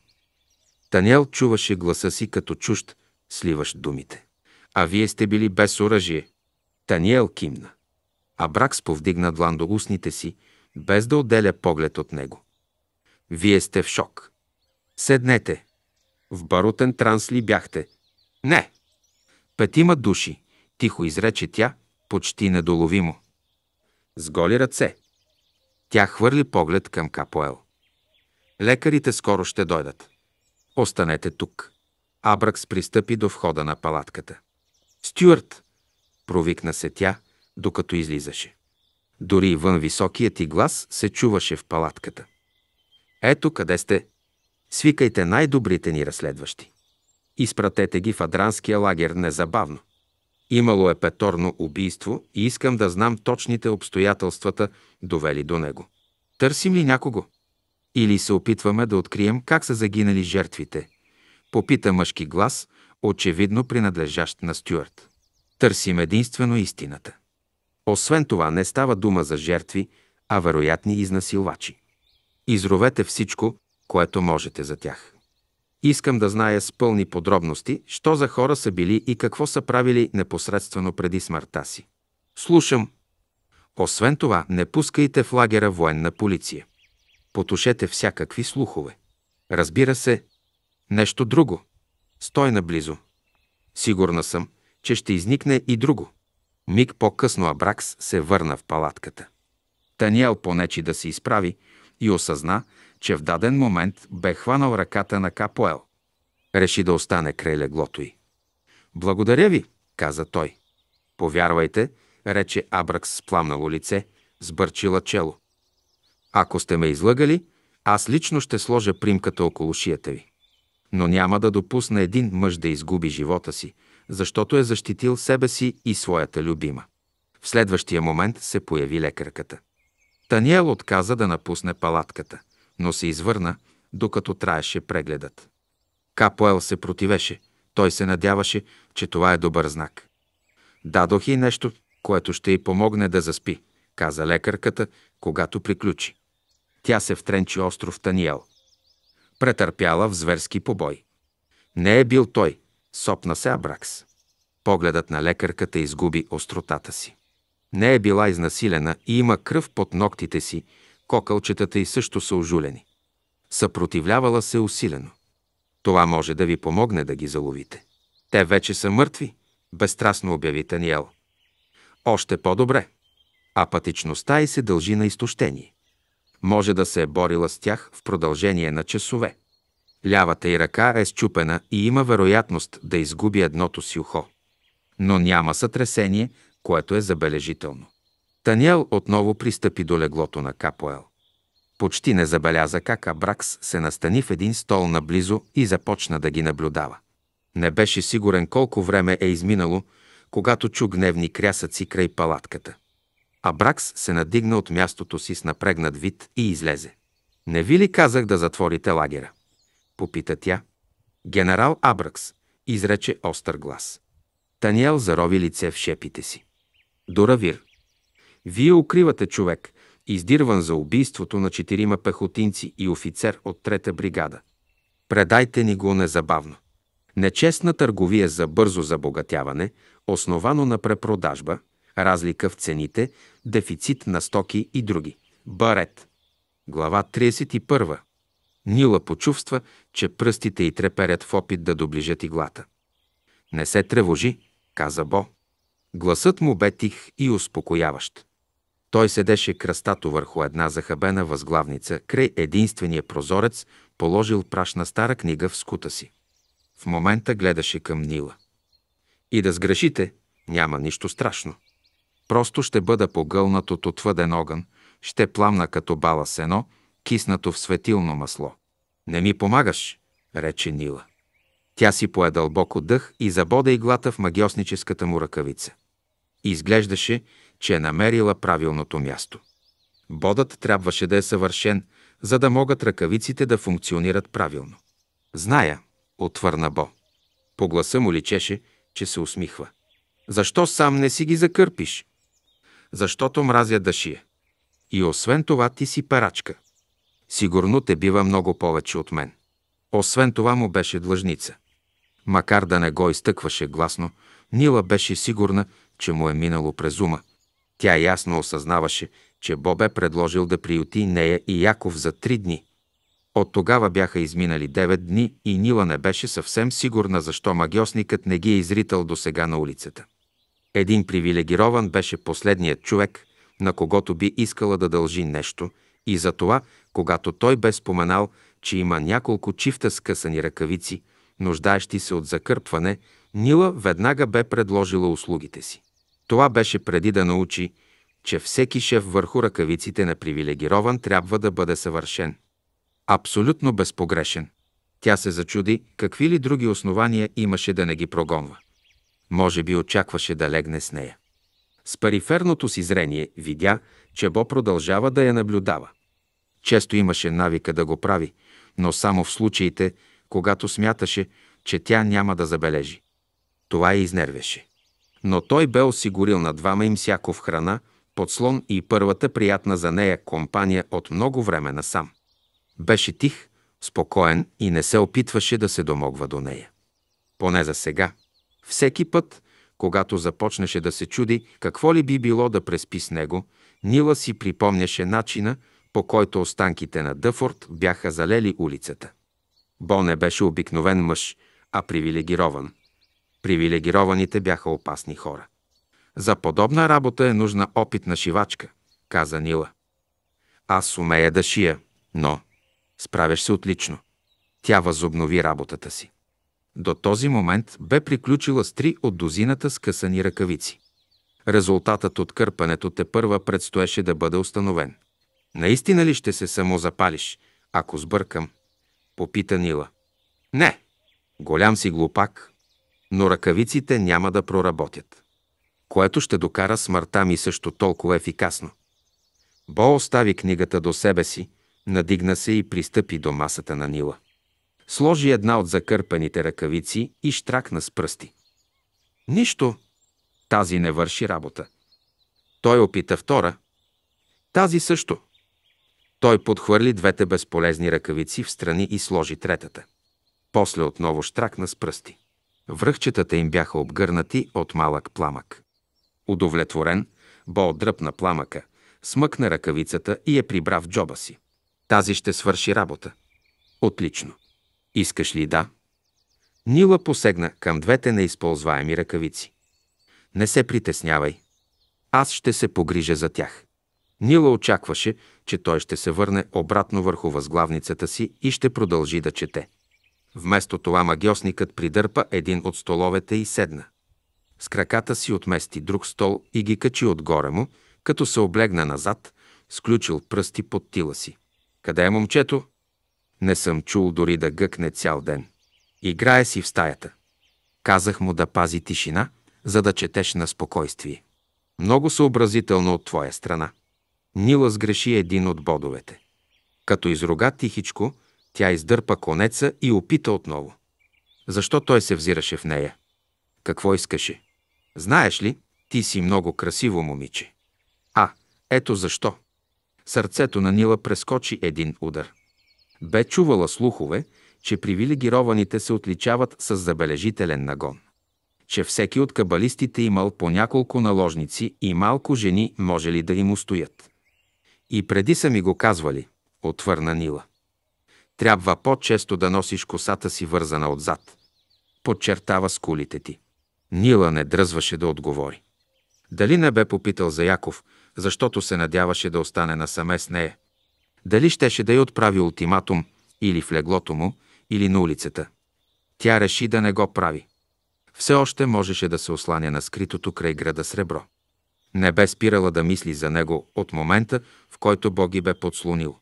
Таниел чуваше гласа си като чужд, сливащ думите. А вие сте били без оръжие. Таниел кимна. А Бракс повдигна длан до устните си, без да отделя поглед от него. Вие сте в шок. Седнете. В барутен транс ли бяхте? Не. Петима души тихо изрече тя, почти недоловимо. С голи ръце. Тя хвърли поглед към Капоел. Лекарите скоро ще дойдат. Останете тук. Абракс пристъпи до входа на палатката. Стюарт! Провикна се тя, докато излизаше. Дори вън високият и глас се чуваше в палатката. Ето къде сте. Свикайте най-добрите ни разследващи. Изпратете ги в адранския лагер незабавно. Имало е петорно убийство и искам да знам точните обстоятелствата, довели до него. Търсим ли някого? Или се опитваме да открием как са загинали жертвите? Попита мъжки глас, очевидно принадлежащ на Стюарт. Търсим единствено истината. Освен това, не става дума за жертви, а вероятни изнасилвачи. Изровете всичко, което можете за тях. Искам да зная с пълни подробности, що за хора са били и какво са правили непосредствено преди смъртта си. Слушам. Освен това, не пускайте в лагера военна полиция. Потушете всякакви слухове. Разбира се, нещо друго. Стой наблизо. Сигурна съм, че ще изникне и друго. Миг по-късно Абракс се върна в палатката. Таниел понечи да се изправи и осъзна, че в даден момент бе хванал ръката на Капоел. Реши да остане край леглото й. Благодаря ви, каза той. Повярвайте, рече Абракс с пламнало лице, сбърчила чело. Ако сте ме излъгали, аз лично ще сложа примката около шията ви. Но няма да допусна един мъж да изгуби живота си, защото е защитил себе си и своята любима. В следващия момент се появи лекарката. Таниел отказа да напусне палатката – но се извърна, докато траеше прегледът. Капоел се противеше. Той се надяваше, че това е добър знак. Дадох и нещо, което ще й помогне да заспи, каза лекарката, когато приключи. Тя се втренчи остров Таниел. Претърпяла в зверски побой. Не е бил той, сопна се Абракс. Погледът на лекарката изгуби остротата си. Не е била изнасилена и има кръв под ногтите си кокълчетата й също са ожулени. Съпротивлявала се усилено. Това може да ви помогне да ги заловите. Те вече са мъртви, безстрастно обяви Таниел. Още по-добре. Апатичността й се дължи на изтощение. Може да се е борила с тях в продължение на часове. Лявата й ръка е счупена и има вероятност да изгуби едното си ухо. Но няма сътресение, което е забележително. Таниел отново пристъпи до леглото на Капоел. Почти не забеляза как Абракс се настани в един стол наблизо и започна да ги наблюдава. Не беше сигурен колко време е изминало, когато чу гневни крясъци край палатката. Абракс се надигна от мястото си с напрегнат вид и излезе. «Не ви ли казах да затворите лагера?» Попита тя. Генерал Абракс изрече остър глас. Таниел зарови лице в шепите си. Доравир, вие укривате човек, издирван за убийството на четирима пехотинци и офицер от трета бригада. Предайте ни го незабавно. Нечестна търговия за бързо забогатяване, основано на препродажба, разлика в цените, дефицит на стоки и други. Барет. Глава 31. Нила почувства, че пръстите й треперят в опит да доближат иглата. Не се тревожи, каза Бо. Гласът му бе тих и успокояващ. Той седеше кръстато върху една захабена възглавница край единствения прозорец, положил прашна стара книга в скута си. В момента гледаше към Нила. И да сгрешите, няма нищо страшно. Просто ще бъда погълнат от отвъден огън, ще пламна като бала сено, киснато в светилно масло. Не ми помагаш, рече Нила. Тя си пое дълбоко дъх и забода иглата в магиосническата му ръкавица. Изглеждаше, че е намерила правилното място. Бодът трябваше да е съвършен, за да могат ръкавиците да функционират правилно. Зная, отвърна Бо. По гласа му личеше, че се усмихва. Защо сам не си ги закърпиш? Защото мразя да шия. И освен това ти си парачка. Сигурно те бива много повече от мен. Освен това му беше длъжница. Макар да не го изтъкваше гласно, Нила беше сигурна, че му е минало през ума – тя ясно осъзнаваше, че Бо бе предложил да приюти нея и Яков за три дни. От тогава бяха изминали девет дни и Нила не беше съвсем сигурна защо магиосникът не ги е изритал до сега на улицата. Един привилегирован беше последният човек, на когото би искала да дължи нещо и за това, когато той бе споменал, че има няколко чифта скъсани ръкавици, нуждаещи се от закърпване, Нила веднага бе предложила услугите си. Това беше преди да научи, че всеки шеф върху ръкавиците на привилегирован трябва да бъде съвършен. Абсолютно безпогрешен. Тя се зачуди какви ли други основания имаше да не ги прогонва. Може би очакваше да легне с нея. С париферното си зрение видя, че Бо продължава да я наблюдава. Често имаше навика да го прави, но само в случаите, когато смяташе, че тя няма да забележи. Това я изнервяше но той бе осигурил на двама им в храна, подслон и първата приятна за нея компания от много време насам. Беше тих, спокоен и не се опитваше да се домогва до нея. Поне за сега. Всеки път, когато започнеше да се чуди какво ли би било да преспи с него, Нила си припомняше начина, по който останките на Дъфорд бяха залели улицата. Бо не беше обикновен мъж, а привилегирован – Привилегированите бяха опасни хора. За подобна работа е нужна опитна шивачка, каза Нила. Аз умея да шия, но справяш се отлично. Тя възобнови работата си. До този момент бе приключила с три от дозината скъсани ръкавици. Резултатът от кърпането те първа предстоеше да бъде установен. Наистина ли ще се самозапалиш, ако сбъркам? Попита Нила. Не. Голям си глупак, но ръкавиците няма да проработят. Което ще докара смъртта ми също толкова ефикасно. Бо остави книгата до себе си, надигна се и пристъпи до масата на Нила. Сложи една от закърпаните ръкавици и штракна с пръсти. Нищо. Тази не върши работа. Той опита втора. Тази също. Той подхвърли двете безполезни ръкавици в страни и сложи третата. После отново штракна с пръсти. Връхчетата им бяха обгърнати от малък пламък. Удовлетворен, Бо дръпна пламъка, смъкна ръкавицата и я прибра в джоба си. Тази ще свърши работа. Отлично. Искаш ли да? Нила посегна към двете неизползваеми ръкавици. Не се притеснявай. Аз ще се погрижа за тях. Нила очакваше, че той ще се върне обратно върху възглавницата си и ще продължи да чете. Вместо това магиосникът придърпа един от столовете и седна. С краката си отмести друг стол и ги качи отгоре му, като се облегна назад, сключил пръсти под тила си. Къде е момчето? Не съм чул дори да гъкне цял ден. Играе си в стаята. Казах му да пази тишина, за да четеш на спокойствие. Много съобразително от твоя страна. Нила сгреши един от бодовете. Като изрога тихичко, тя издърпа конеца и опита отново. Защо той се взираше в нея? Какво искаше? Знаеш ли, ти си много красиво момиче. А, ето защо. Сърцето на Нила прескочи един удар. Бе чувала слухове, че привилегированите се отличават с забележителен нагон. Че всеки от кабалистите имал по няколко наложници и малко жени може ли да им устоят. И преди са ми го казвали, отвърна Нила. Трябва по-често да носиш косата си вързана отзад. Подчертава скулите ти. Нила не дръзваше да отговори. Дали не бе попитал за Яков, защото се надяваше да остане насаме с нея. Дали щеше да й отправи ултиматум или в леглото му, или на улицата. Тя реши да не го прави. Все още можеше да се осланя на скритото край града сребро. Не бе спирала да мисли за него от момента, в който Бог ги бе подслонил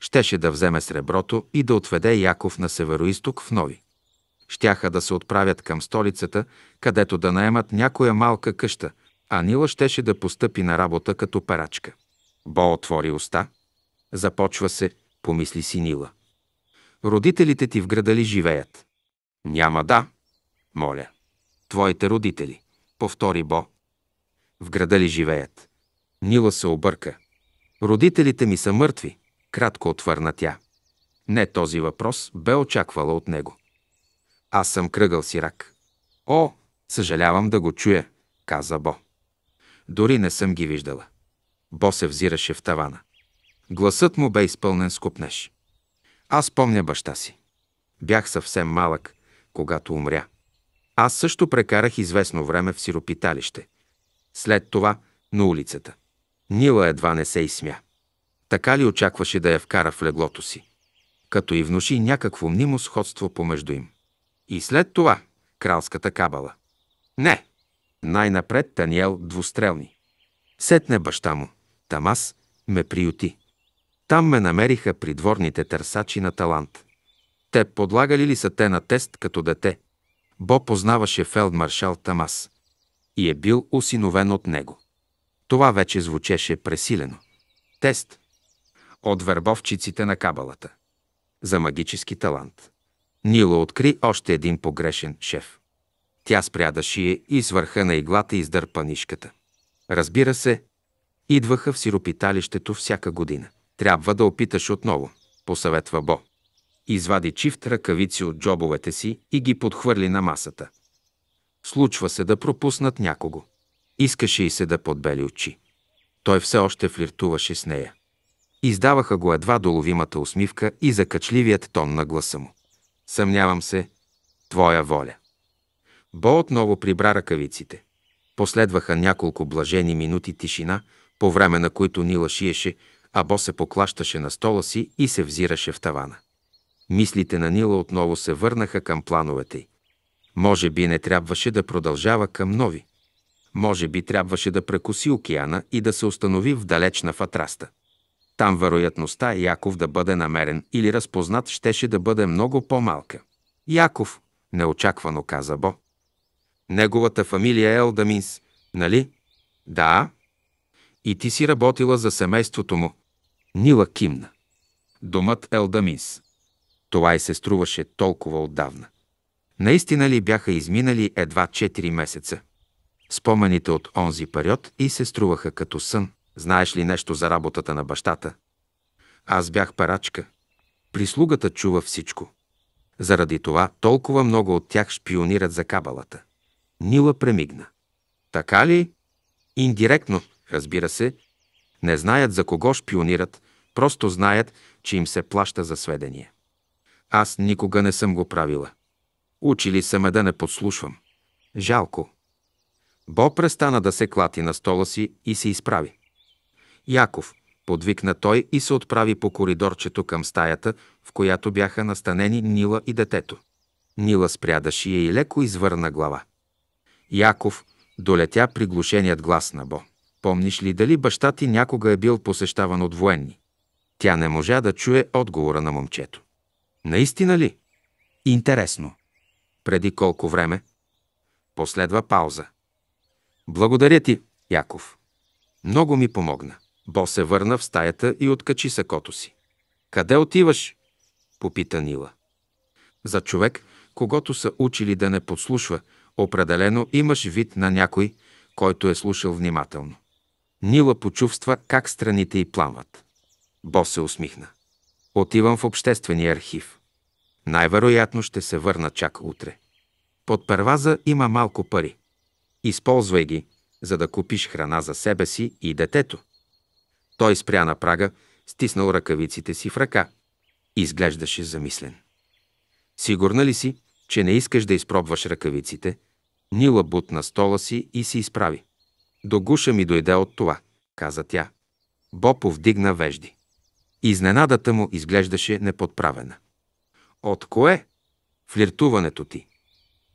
щеше да вземе среброто и да отведе Яков на североисток в Нови. Щяха да се отправят към столицата, където да наемат някоя малка къща, а Нила щеше да постъпи на работа като парачка. Бо отвори уста. Започва се, помисли си Нила. Родителите ти в града ли живеят? Няма да. Моля. Твоите родители, повтори Бо. В града ли живеят? Нила се обърка. Родителите ми са мъртви, Кратко отвърна тя. Не този въпрос бе очаквала от него. Аз съм кръгъл сирак. О, съжалявам да го чуя, каза Бо. Дори не съм ги виждала. Бо се взираше в тавана. Гласът му бе изпълнен с купнеж. Аз помня баща си. Бях съвсем малък, когато умря. Аз също прекарах известно време в сиропиталище. След това на улицата. Нила едва не се изсмя. Така ли очакваше да я вкара в леглото си? Като и внуши някакво мнимо сходство помежду им. И след това кралската кабала. Не! Най-напред Таниел двустрелни. Сетне баща му, Тамас, ме приюти. Там ме намериха придворните търсачи на талант. Те подлагали ли са те на тест като дете? Бо познаваше фелдмаршал Тамас и е бил усиновен от него. Това вече звучеше пресилено. Тест от вербовчиците на кабалата. За магически талант. Нила откри още един погрешен шеф. Тя спря да шие и с върха на иглата издърпа нишката. Разбира се, идваха в сиропиталището всяка година. Трябва да опиташ отново, посъветва Бо. Извади чифт ръкавици от джобовете си и ги подхвърли на масата. Случва се да пропуснат някого. Искаше и се да подбели очи. Той все още флиртуваше с нея. Издаваха го едва доловимата усмивка и закачливият тон на гласа му. Съмнявам се, твоя воля. Бо отново прибра ръкавиците. Последваха няколко блажени минути тишина, по време на които Нила шиеше, а Бо се поклащаше на стола си и се взираше в тавана. Мислите на Нила отново се върнаха към плановете й. Може би не трябваше да продължава към нови. Може би трябваше да прекуси океана и да се установи в далечна фатраста. Там вероятността Яков да бъде намерен или разпознат щеше да бъде много по-малка. Яков, неочаквано каза Бо. Неговата фамилия е Елдаминс, нали? Да. И ти си работила за семейството му. Нила кимна. Домът Елдаминс. Това и се струваше толкова отдавна. Наистина ли бяха изминали едва 4 месеца? Спомените от онзи период и се струваха като сън. Знаеш ли нещо за работата на бащата? Аз бях парачка. Прислугата чува всичко. Заради това толкова много от тях шпионират за кабалата. Нила премигна. Така ли? Индиректно, разбира се. Не знаят за кого шпионират, просто знаят, че им се плаща за сведения. Аз никога не съм го правила. Учили са ме да не подслушвам. Жалко. Бо престана да се клати на стола си и се изправи. Яков, подвикна той и се отправи по коридорчето към стаята, в която бяха настанени Нила и детето. Нила спря да шие и леко извърна глава. Яков долетя приглушеният глас на Бо. Помниш ли дали баща ти някога е бил посещаван от военни? Тя не можа да чуе отговора на момчето. Наистина ли? Интересно. Преди колко време? Последва пауза. Благодаря ти, Яков. Много ми помогна. Бо се върна в стаята и откачи сакото си. Къде отиваш? попита Нила. За човек, когато са учили да не подслушва, определено имаш вид на някой, който е слушал внимателно. Нила почувства как страните й пламват. Бо се усмихна. Отивам в обществения архив. Най-вероятно ще се върна чак утре. Под перваза има малко пари. Използвай ги, за да купиш храна за себе си и детето. Той спря на прага, стиснал ръкавиците си в ръка. Изглеждаше замислен. Сигурна ли си, че не искаш да изпробваш ръкавиците? Нила бутна стола си и се изправи. До гуша ми дойде от това, каза тя. Бо повдигна вежди. Изненадата му изглеждаше неподправена. От кое? Флиртуването ти.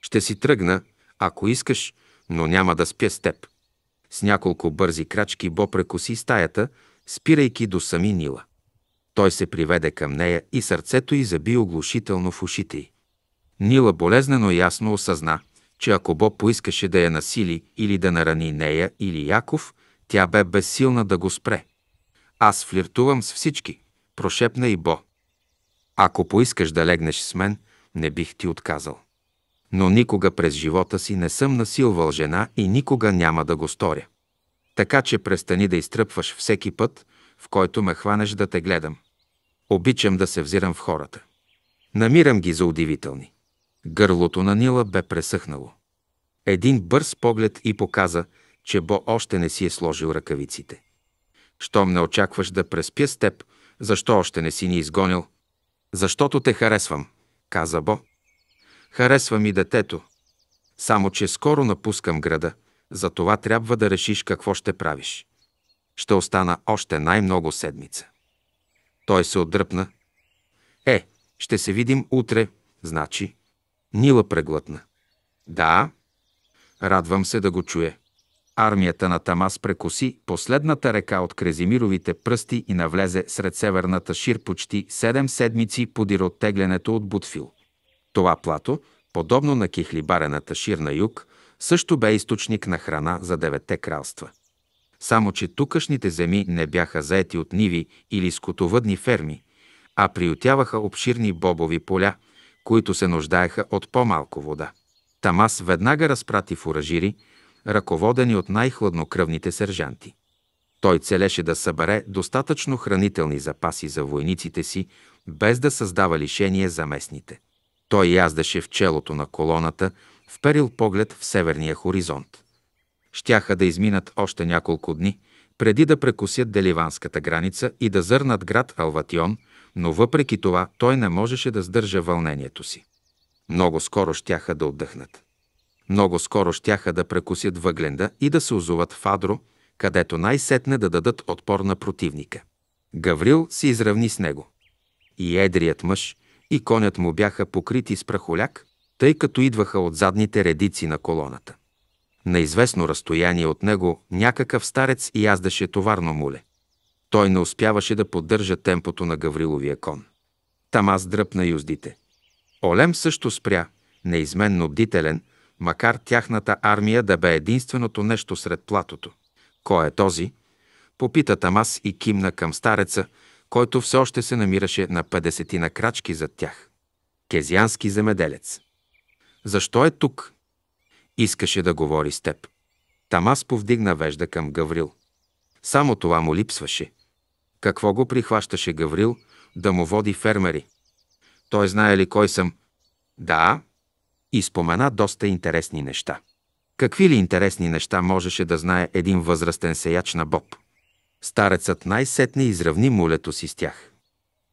Ще си тръгна, ако искаш, но няма да спя с теб. С няколко бързи крачки Бо прекоси стаята, спирайки до сами Нила. Той се приведе към нея и сърцето й заби оглушително в ушите й. Нила болезнено ясно осъзна, че ако Бог поискаше да я насили или да нарани нея или Яков, тя бе безсилна да го спре. Аз флиртувам с всички, прошепна и Бо. Ако поискаш да легнеш с мен, не бих ти отказал. Но никога през живота си не съм насилвал жена и никога няма да го сторя така че престани да изтръпваш всеки път, в който ме хванеш да те гледам. Обичам да се взирам в хората. Намирам ги за удивителни. Гърлото на Нила бе пресъхнало. Един бърз поглед и показа, че Бо още не си е сложил ръкавиците. Щом не очакваш да преспя с теб, защо още не си ни изгонил? Защото те харесвам, каза Бо. Харесвам и детето. Само, че скоро напускам града, за това трябва да решиш какво ще правиш. Ще остана още най-много седмица. Той се отдръпна. Е, ще се видим утре, значи. Нила преглътна. Да, радвам се да го чуя. Армията на Тамас прекоси последната река от Крезимировите пръсти и навлезе сред северната шир почти седем седмици подир оттеглянето от Бутфил. Това плато, подобно на кихлибарената шир на юг, също бе източник на храна за девете кралства. Само, че тукашните земи не бяха заети от ниви или скотовъдни ферми, а приютяваха обширни бобови поля, които се нуждаеха от по-малко вода. Тамас веднага разпрати фуражири, ръководени от най-хладнокръвните сержанти. Той целеше да събере достатъчно хранителни запаси за войниците си, без да създава лишение за местните. Той яздаше в челото на колоната вперил поглед в северния хоризонт. Щяха да изминат още няколко дни, преди да прекусят деливанската граница и да зърнат град Алватион, но въпреки това той не можеше да сдържа вълнението си. Много скоро щяха да отдъхнат. Много скоро щяха да прекусят въгленда и да се озуват в Адро, където най-сетне да дадат отпор на противника. Гаврил се изравни с него. И едрият мъж, и конят му бяха покрити с прахоляк, тъй като идваха от задните редици на колоната. На известно разстояние от него някакъв старец яздаше товарно муле. Той не успяваше да поддържа темпото на Гавриловия кон. Там аз дръпна юздите. Олем също спря, неизменно бдителен, макар тяхната армия да бе единственото нещо сред платото. Кой е този? Попита Тамас и кимна към стареца, който все още се намираше на 50 на крачки зад тях. Кезиански земеделец. Защо е тук? Искаше да говори с теб. Тамас повдигна вежда към Гаврил. Само това му липсваше. Какво го прихващаше Гаврил да му води фермери? Той знае ли кой съм? Да. И спомена доста интересни неща. Какви ли интересни неща можеше да знае един възрастен сеяч на Боб? Старецът най-сетне изравни мулето си с тях.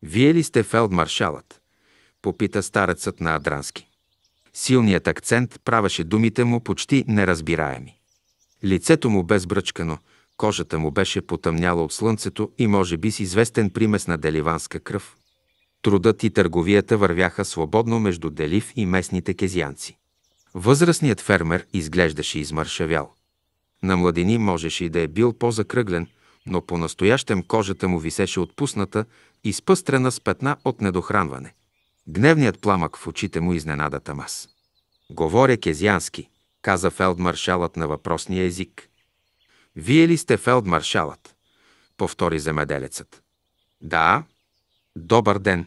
Вие ли сте фелдмаршалът? Попита старецът на Адрански. Силният акцент правеше думите му почти неразбираеми. Лицето му бе сбръчкано, кожата му беше потъмняла от слънцето и може би с известен примес на деливанска кръв. Трудът и търговията вървяха свободно между Делив и местните кезианци. Възрастният фермер изглеждаше измършавял. На младини можеше и да е бил по-закръглен, но по-настоящем кожата му висеше отпусната, изпъстрена с петна от недохранване. Гневният пламък в очите му изненада Тамас. Говоря кезиански, каза фелдмаршалът на въпросния език. Вие ли сте фелдмаршалът? повтори земеделецът. Да. Добър ден.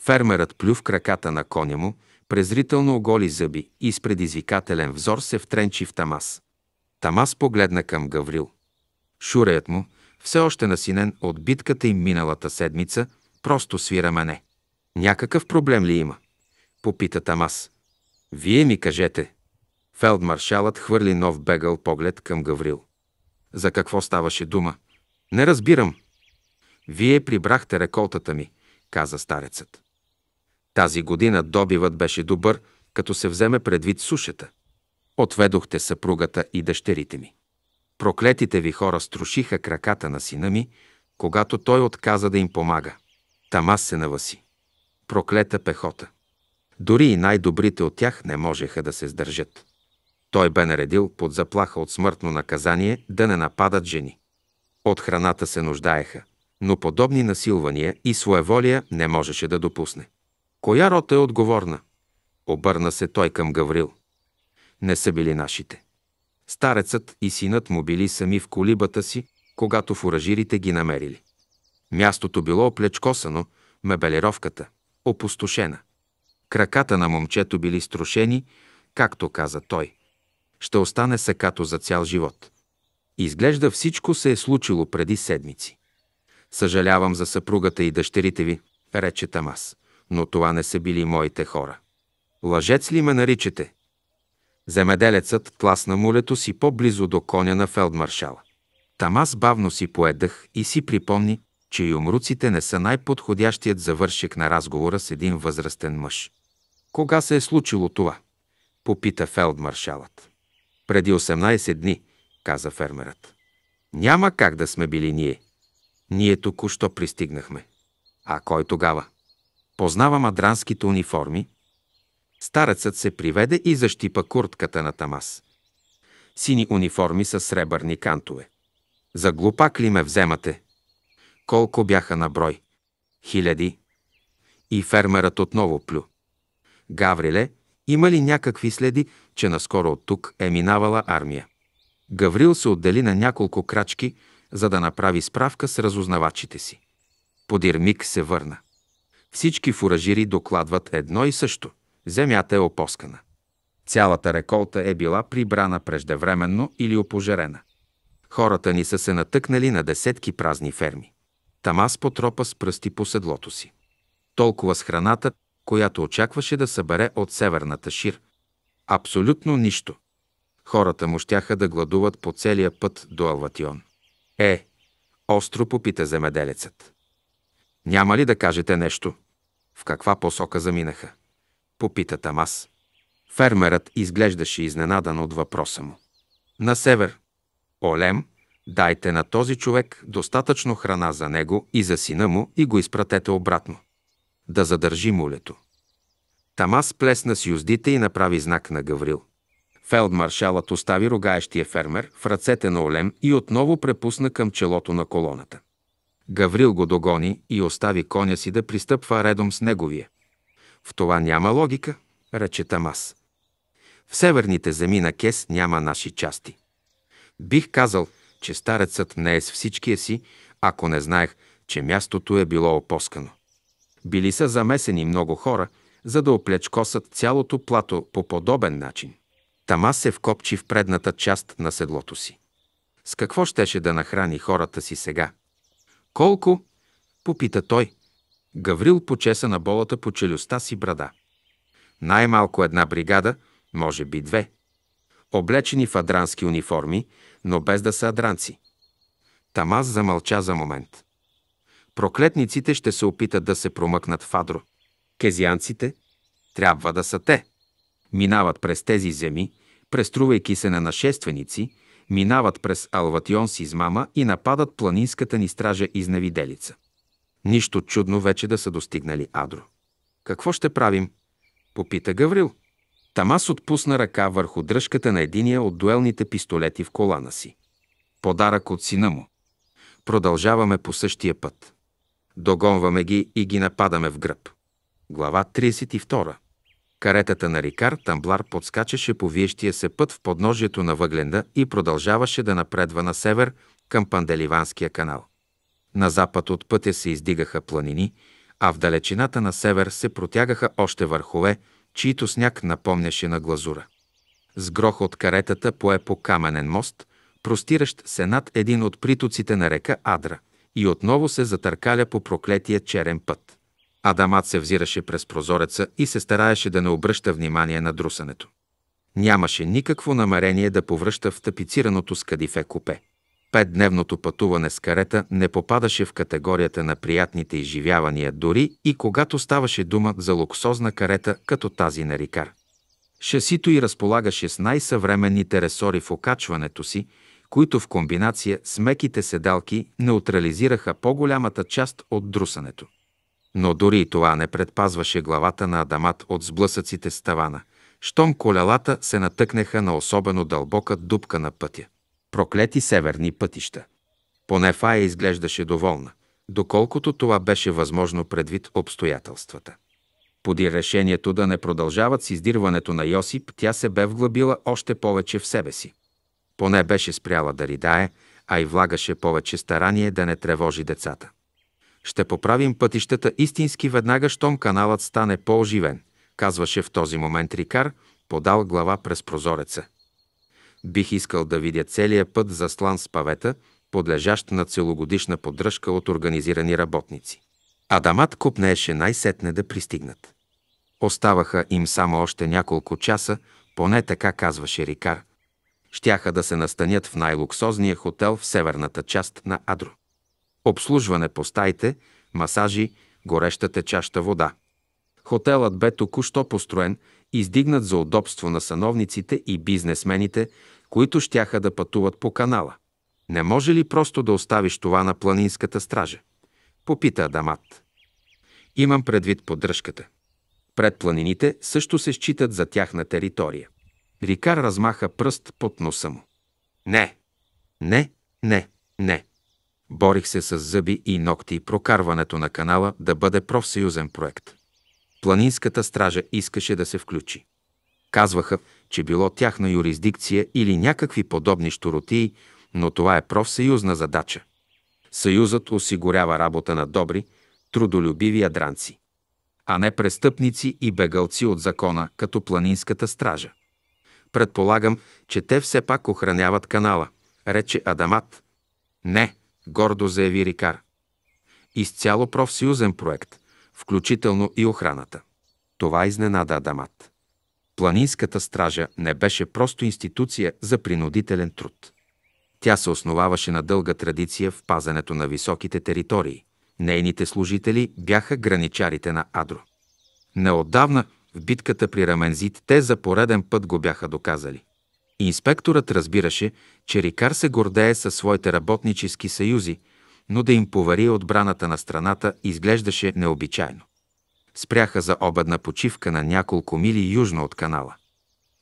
Фермерът плю в краката на коня му, презрително оголи зъби и с предизвикателен взор се втренчи в Тамас. Тамас погледна към Гаврил. Шуреят му, все още насинен от битката им миналата седмица, просто свира мене. Някакъв проблем ли има? Попита Тамас. Вие ми кажете. Фелдмаршалът хвърли нов бегал поглед към Гаврил. За какво ставаше дума? Не разбирам. Вие прибрахте реколтата ми, каза старецът. Тази година добивът беше добър, като се вземе предвид сушата. Отведохте съпругата и дъщерите ми. Проклетите ви хора струшиха краката на сина ми, когато той отказа да им помага. Тамас се наваси проклета пехота. Дори и най-добрите от тях не можеха да се сдържат. Той бе наредил под заплаха от смъртно наказание да не нападат жени. От храната се нуждаеха, но подобни насилвания и своеволия не можеше да допусне. Коя рота е отговорна? Обърна се той към Гаврил. Не са били нашите. Старецът и синът му били сами в колибата си, когато фуражирите ги намерили. Мястото било оплечкосано, мебелировката, опустошена. Краката на момчето били струшени, както каза той. Ще остане сакато за цял живот. Изглежда всичко се е случило преди седмици. Съжалявам за съпругата и дъщерите ви, рече Тамас, но това не са били моите хора. Лъжец ли ме наричате? Земеделецът тласна мулето си по-близо до коня на фелдмаршала. Тамас бавно си поедах и си припомни, че юмруците не са най-подходящият завършик на разговора с един възрастен мъж. Кога се е случило това? Попита фелдмаршалът. Преди 18 дни, каза фермерът. Няма как да сме били ние. Ние току-що пристигнахме. А кой тогава? Познавам адранските униформи. Старецът се приведе и защипа куртката на Тамас. Сини униформи са сребърни кантове. За глупак ли ме вземате? Колко бяха на брой? Хиляди. И фермерът отново плю. Гавриле, има ли някакви следи, че наскоро от тук е минавала армия? Гаврил се отдели на няколко крачки, за да направи справка с разузнавачите си. Подир миг се върна. Всички фуражири докладват едно и също. Земята е опоскана. Цялата реколта е била прибрана преждевременно или опожарена. Хората ни са се натъкнали на десетки празни ферми. Тамас потропа с пръсти по седлото си. Толкова с храната, която очакваше да събере от северната шир. Абсолютно нищо. Хората му щяха да гладуват по целия път до Алватион. Е, остро попита земеделецът. Няма ли да кажете нещо? В каква посока заминаха? Попита Тамас. Фермерът изглеждаше изненадан от въпроса му. На север. Олем, Дайте на този човек достатъчно храна за него и за сина му и го изпратете обратно. Да задържи мулето. Тамас плесна с юздите и направи знак на Гаврил. Фелдмаршалът остави рогаещия фермер в ръцете на Олем и отново препусна към челото на колоната. Гаврил го догони и остави коня си да пристъпва редом с неговия. В това няма логика, рече Тамас. В северните земи на Кес няма наши части. Бих казал – че старецът не е с всичкия си, ако не знаех, че мястото е било опоскано. Били са замесени много хора, за да оплечкосат цялото плато по подобен начин. Тама се вкопчи в предната част на седлото си. С какво щеше да нахрани хората си сега? Колко? попита той. Гаврил почеса на болата по челюстта си брада. Най-малко една бригада, може би две. Облечени в адрански униформи, но без да са адранци. Тамас замълча за момент. Проклетниците ще се опитат да се промъкнат в Адро. Кезианците трябва да са те. Минават през тези земи, преструвайки се на нашественици, минават през Алватион с измама и нападат планинската ни стража изневиделица. Нищо чудно вече да са достигнали Адро. Какво ще правим? Попита Гаврил. Тамас отпусна ръка върху дръжката на единия от дуелните пистолети в колана си. Подарък от сина му. Продължаваме по същия път. Догонваме ги и ги нападаме в гръб. Глава 32. Каретата на Рикар Тамблар подскачаше по виещия се път в подножието на въгленда и продължаваше да напредва на север към Панделиванския канал. На запад от пътя се издигаха планини, а в далечината на север се протягаха още върхове – чийто сняг напомняше на глазура. С грох от каретата пое по каменен мост, простиращ се над един от притоците на река Адра и отново се затъркаля по проклетия черен път. Адамат се взираше през прозореца и се стараеше да не обръща внимание на друсането. Нямаше никакво намерение да повръща в тапицираното с кадифе купе. Петдневното пътуване с карета не попадаше в категорията на приятните изживявания, дори и когато ставаше дума за луксозна карета като тази на Рикар. Шасито и разполагаше с най-съвременните ресори в окачването си, които в комбинация с меките седалки неутрализираха по-голямата част от друсането. Но дори и това не предпазваше главата на Адамат от сблъсъците с тавана, щом колелата се натъкнеха на особено дълбока дупка на пътя проклети северни пътища. Поне Фая изглеждаше доволна, доколкото това беше възможно предвид обстоятелствата. Поди решението да не продължават с издирването на Йосип, тя се бе вглъбила още повече в себе си. Поне беше спряла да ридае, а и влагаше повече старание да не тревожи децата. Ще поправим пътищата истински веднага, щом каналът стане по-оживен, казваше в този момент Рикар, подал глава през прозореца. Бих искал да видя целия път заслан с павета, подлежащ на целогодишна поддръжка от организирани работници. Адамат купнееше най-сетне да пристигнат. Оставаха им само още няколко часа, поне така казваше Рикар. Щяха да се настанят в най-луксозния хотел в северната част на Адро. Обслужване по стаите, масажи, гореща течаща вода. Хотелът бе току-що построен, издигнат за удобство на сановниците и бизнесмените, които щяха да пътуват по канала. Не може ли просто да оставиш това на планинската стража? Попита Адамат. Имам предвид поддръжката. Пред планините също се считат за тяхна територия. Рикар размаха пръст под носа му. Не, не, не, не. Борих се с зъби и ногти прокарването на канала да бъде профсъюзен проект. Планинската стража искаше да се включи. Казваха, че било тяхна юрисдикция или някакви подобни щуротии, но това е профсъюзна задача. Съюзът осигурява работа на добри, трудолюбиви ядранци, а не престъпници и бегалци от закона, като планинската стража. Предполагам, че те все пак охраняват канала, рече Адамат. Не, гордо заяви Рикар. Изцяло профсъюзен проект, включително и охраната. Това изненада Адамат. Планинската стража не беше просто институция за принудителен труд. Тя се основаваше на дълга традиция в пазането на високите територии. Нейните служители бяха граничарите на Адро. Неотдавна в битката при Рамензит те за пореден път го бяха доказали. Инспекторът разбираше, че Рикар се гордее със своите работнически съюзи, но да им повари отбраната на страната изглеждаше необичайно спряха за обедна почивка на няколко мили южно от канала.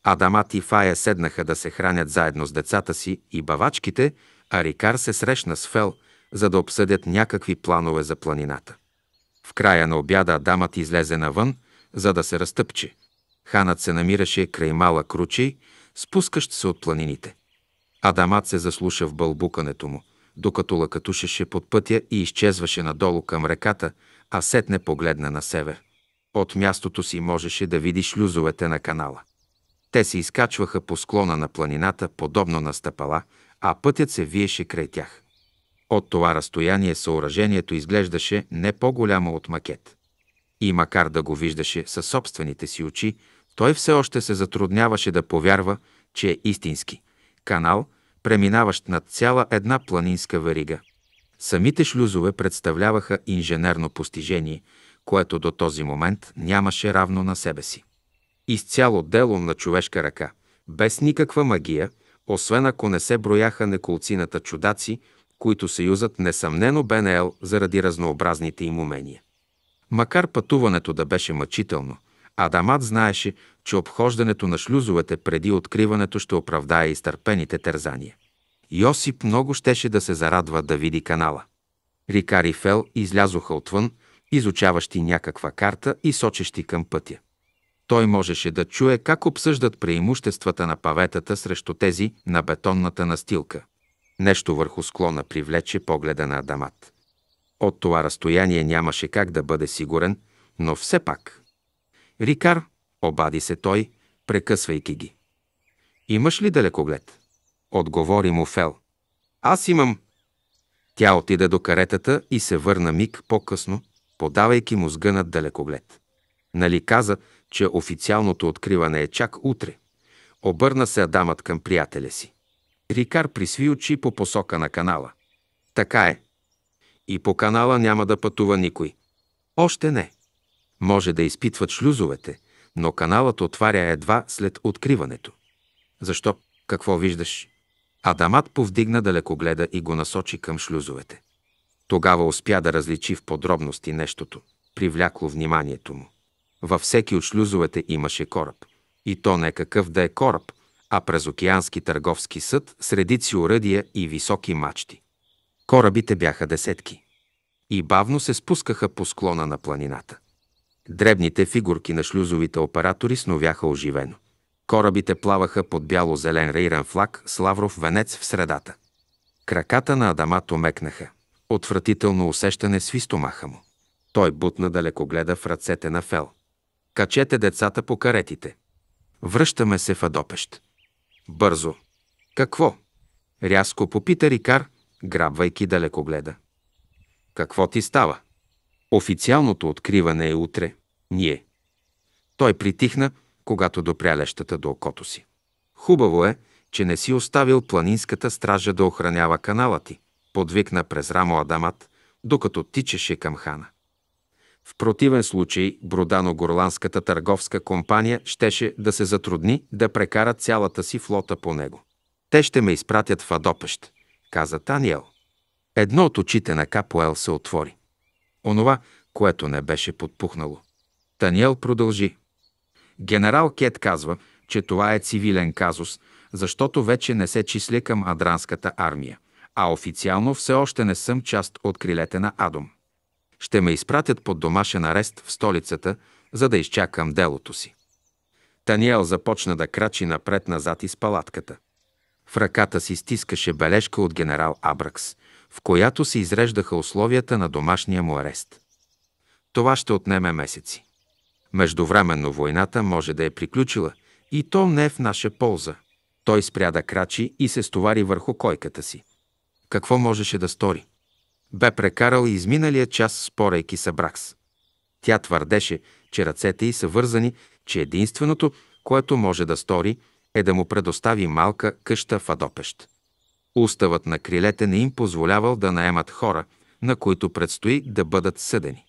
Адамат и Фая седнаха да се хранят заедно с децата си и бавачките, а Рикар се срещна с Фел, за да обсъдят някакви планове за планината. В края на обяда Адамът излезе навън, за да се разтъпче. Ханът се намираше край малък ручей, спускащ се от планините. Адамат се заслуша в бълбукането му, докато лъкатушеше под пътя и изчезваше надолу към реката – а сетне погледна на север. От мястото си можеше да види шлюзовете на канала. Те се изкачваха по склона на планината, подобно на стъпала, а пътят се виеше край тях. От това разстояние съоръжението изглеждаше не по-голямо от макет. И макар да го виждаше със собствените си очи, той все още се затрудняваше да повярва, че е истински. Канал, преминаващ над цяла една планинска варига. Самите шлюзове представляваха инженерно постижение, което до този момент нямаше равно на себе си. Изцяло дело на човешка ръка, без никаква магия, освен ако не се брояха неколцината чудаци, които съюзът несъмнено бе наел заради разнообразните им умения. Макар пътуването да беше мъчително, Адамат знаеше, че обхождането на шлюзовете преди откриването ще оправдае изтърпените тързания. Йосип много щеше да се зарадва да види канала. Рикар и Фел излязоха отвън, изучаващи някаква карта и сочещи към пътя. Той можеше да чуе как обсъждат преимуществата на паветата срещу тези на бетонната настилка. Нещо върху склона привлече погледа на Адамат. От това разстояние нямаше как да бъде сигурен, но все пак. Рикар, обади се той, прекъсвайки ги. Имаш ли далекоглед? отговори му Фел. Аз имам. Тя отида до каретата и се върна миг по-късно, подавайки му сгънат далекоглед. Нали каза, че официалното откриване е чак утре. Обърна се Адамът към приятеля си. Рикар присви очи по посока на канала. Така е. И по канала няма да пътува никой. Още не. Може да изпитват шлюзовете, но каналът отваря едва след откриването. Защо? Какво виждаш? Адамат повдигна далекогледа и го насочи към шлюзовете. Тогава успя да различи в подробности нещото, привлякло вниманието му. Във всеки от шлюзовете имаше кораб. И то не какъв да е кораб, а през океански търговски съд с редици оръдия и високи мачти. Корабите бяха десетки. И бавно се спускаха по склона на планината. Дребните фигурки на шлюзовите оператори сновяха оживено. Корабите плаваха под бяло-зелен рейран флаг с лавров венец в средата. Краката на Адамат омекнаха. Отвратително усещане сви стомаха му. Той бутна далеко гледа в ръцете на Фел. Качете децата по каретите. Връщаме се в Адопещ. Бързо. Какво? Рязко попита Рикар, грабвайки далеко гледа. Какво ти става? Официалното откриване е утре. Ние. Той притихна, когато допря лещата до окото си. Хубаво е, че не си оставил планинската стража да охранява канала ти, подвикна през рамо Адамат, докато тичеше към хана. В противен случай Бродано-Горландската търговска компания щеше да се затрудни да прекара цялата си флота по него. Те ще ме изпратят в Адопещ, каза Таниел. Едно от очите на Капоел се отвори. Онова, което не беше подпухнало. Таниел продължи. Генерал Кет казва, че това е цивилен казус, защото вече не се числя към Адранската армия, а официално все още не съм част от крилете на Адом. Ще ме изпратят под домашен арест в столицата, за да изчакам делото си. Таниел започна да крачи напред-назад из палатката. В ръката си стискаше бележка от генерал Абракс, в която се изреждаха условията на домашния му арест. Това ще отнеме месеци. Междувременно войната може да е приключила и то не е в наша полза. Той спря да крачи и се стовари върху койката си. Какво можеше да стори? Бе прекарал изминалия час, спорейки с Абракс. Тя твърдеше, че ръцете й са вързани, че единственото, което може да стори, е да му предостави малка къща в Адопещ. Уставът на крилете не им позволявал да наемат хора, на които предстои да бъдат съдени.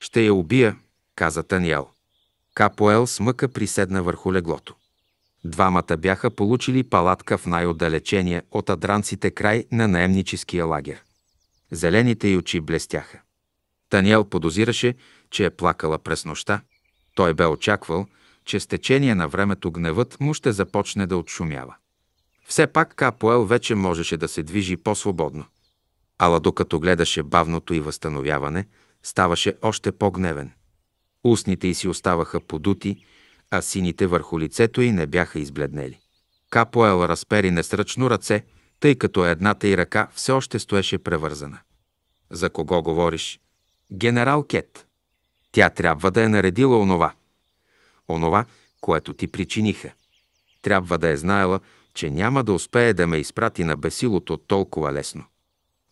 Ще я убия, каза Таниел. Капоел с мъка приседна върху леглото. Двамата бяха получили палатка в най отдалечение от адранците край на наемническия лагер. Зелените й очи блестяха. Таниел подозираше, че е плакала през нощта. Той бе очаквал, че с течение на времето гневът му ще започне да отшумява. Все пак Капоел вече можеше да се движи по-свободно. Ала докато гледаше бавното и възстановяване, ставаше още по-гневен. Устните й си оставаха подути, а сините върху лицето й не бяха избледнели. Капоел разпери несръчно ръце, тъй като едната й ръка все още стоеше превързана. За кого говориш? Генерал Кет. Тя трябва да е наредила онова. Онова, което ти причиниха. Трябва да е знаела, че няма да успее да ме изпрати на бесилото толкова лесно.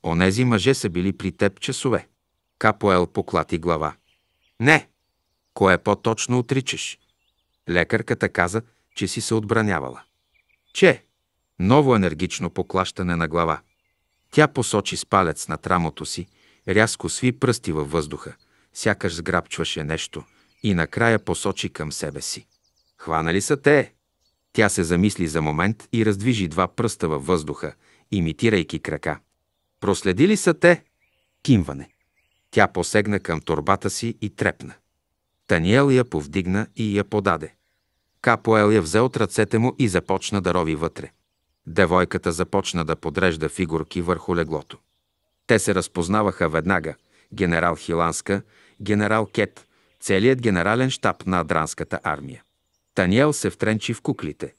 Онези мъже са били при теб часове. Капоел поклати глава. Не, Кое по-точно отричаш? Лекарката каза, че си се отбранявала. Че? Ново енергично поклащане на глава. Тя посочи с палец над рамото си, рязко сви пръсти във въздуха, сякаш сграбчваше нещо и накрая посочи към себе си. Хванали са те! Тя се замисли за момент и раздвижи два пръста във въздуха, имитирайки крака. Проследили са те! Кимване. Тя посегна към торбата си и трепна. Таниел я повдигна и я подаде. Капоел я взе от ръцете му и започна да рови вътре. Девойката започна да подрежда фигурки върху леглото. Те се разпознаваха веднага – генерал Хиланска, генерал Кет, целият генерален штаб на Адранската армия. Таниел се втренчи в куклите.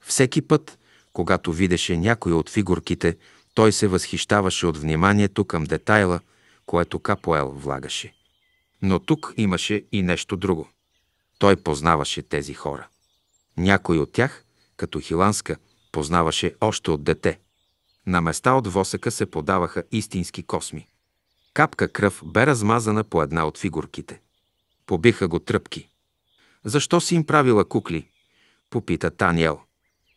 Всеки път, когато видеше някой от фигурките, той се възхищаваше от вниманието към детайла, което Капоел влагаше. Но тук имаше и нещо друго. Той познаваше тези хора. Някой от тях, като Хиланска, познаваше още от дете. На места от восъка се подаваха истински косми. Капка кръв бе размазана по една от фигурките. Побиха го тръпки. Защо си им правила кукли? Попита Таниел.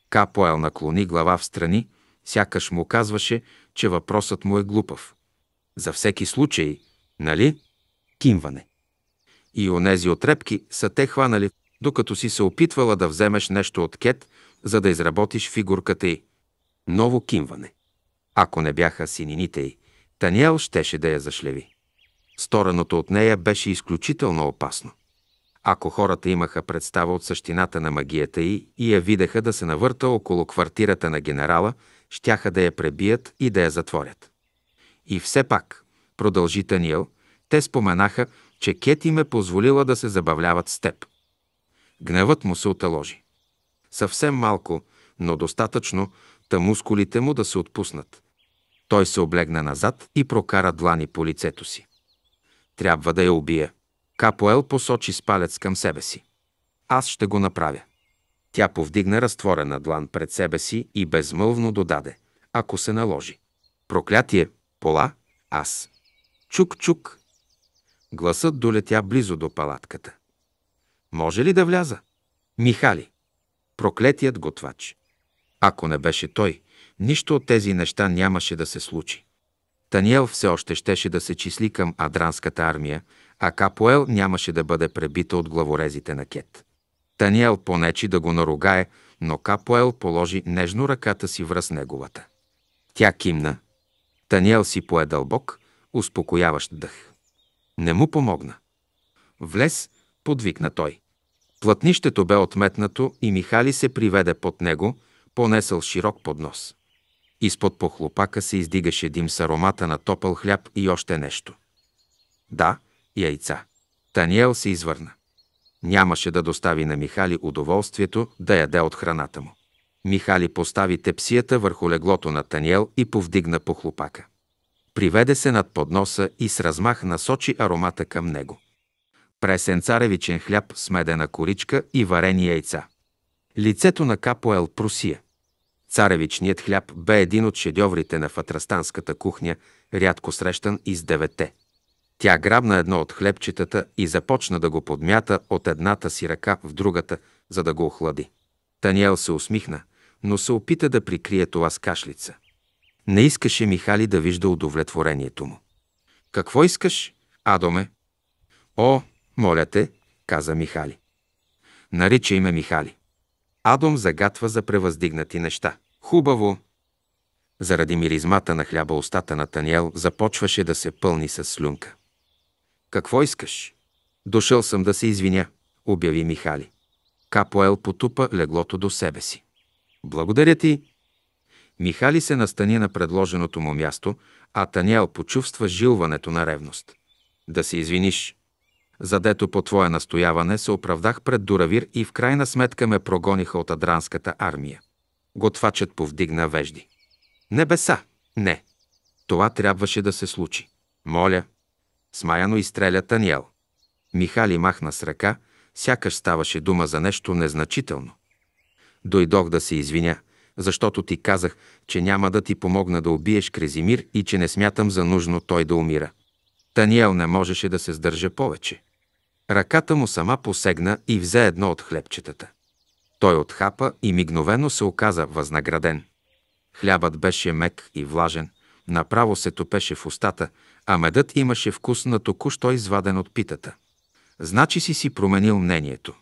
Капоел наклони глава в страни, сякаш му казваше, че въпросът му е глупав. За всеки случай, нали? кимване. И онези отрепки са те хванали, докато си се опитвала да вземеш нещо от кет, за да изработиш фигурката й. Ново кимване. Ако не бяха синините й, Таниел щеше да я зашлеви. Стореното от нея беше изключително опасно. Ако хората имаха представа от същината на магията й и я видяха да се навърта около квартирата на генерала, щяха да я пребият и да я затворят. И все пак, продължи Таниел, те споменаха, че Кети ме позволила да се забавляват с теб. Гневът му се оталожи. Съвсем малко, но достатъчно, та мускулите му да се отпуснат. Той се облегна назад и прокара длани по лицето си. Трябва да я убия. Капоел посочи с палец към себе си. Аз ще го направя. Тя повдигна разтворена длан пред себе си и безмълвно додаде, ако се наложи. Проклятие, пола, аз. Чук-чук, Гласът долетя близо до палатката. Може ли да вляза? Михали. Проклетият готвач. Ако не беше той, нищо от тези неща нямаше да се случи. Таниел все още щеше да се числи към Адранската армия, а Капоел нямаше да бъде пребита от главорезите на Кет. Таниел понечи да го наругае, но Капоел положи нежно ръката си връз неговата. Тя кимна. Таниел си пое дълбок, успокояващ дъх. Не му помогна. Влез, подвикна той. Платнището бе отметнато и Михали се приведе под него, понесъл широк поднос. Изпод похлопака се издигаше дим с аромата на топъл хляб и още нещо. Да, яйца. Таниел се извърна. Нямаше да достави на Михали удоволствието да яде от храната му. Михали постави тепсията върху леглото на Таниел и повдигна похлопака. Приведе се над подноса и с размах насочи аромата към него. Пресен царевичен хляб с медена коричка и варени яйца. Лицето на Капоел Прусия. Царевичният хляб бе един от шедьоврите на фатрастанската кухня, рядко срещан из девете. Тя грабна едно от хлебчетата и започна да го подмята от едната си ръка в другата, за да го охлади. Таниел се усмихна, но се опита да прикрие това с кашлица. Не искаше Михали да вижда удовлетворението му. Какво искаш, Адоме? О, моля те, каза Михали. Наричай ме Михали. Адом загатва за превъздигнати неща. Хубаво! Заради миризмата на хляба устата на Таниел започваше да се пълни с слюнка. Какво искаш? Дошъл съм да се извиня, обяви Михали. Капоел потупа леглото до себе си. Благодаря ти, Михали се настани на предложеното му място, а Таниел почувства жилването на ревност. Да се извиниш. Задето по твое настояване се оправдах пред Дуравир и в крайна сметка ме прогониха от адранската армия. Готвачът повдигна вежди. Небеса! Не! Това трябваше да се случи. Моля! Смаяно изстреля Таниел. Михали махна с ръка, сякаш ставаше дума за нещо незначително. Дойдох да се извиня – защото ти казах, че няма да ти помогна да убиеш Крезимир и че не смятам за нужно той да умира. Таниел не можеше да се сдържа повече. Ръката му сама посегна и взе едно от хлебчетата. Той отхапа и мигновено се оказа възнаграден. Хлябът беше мек и влажен, направо се топеше в устата, а медът имаше вкус на току-що изваден от питата. Значи си си променил мнението.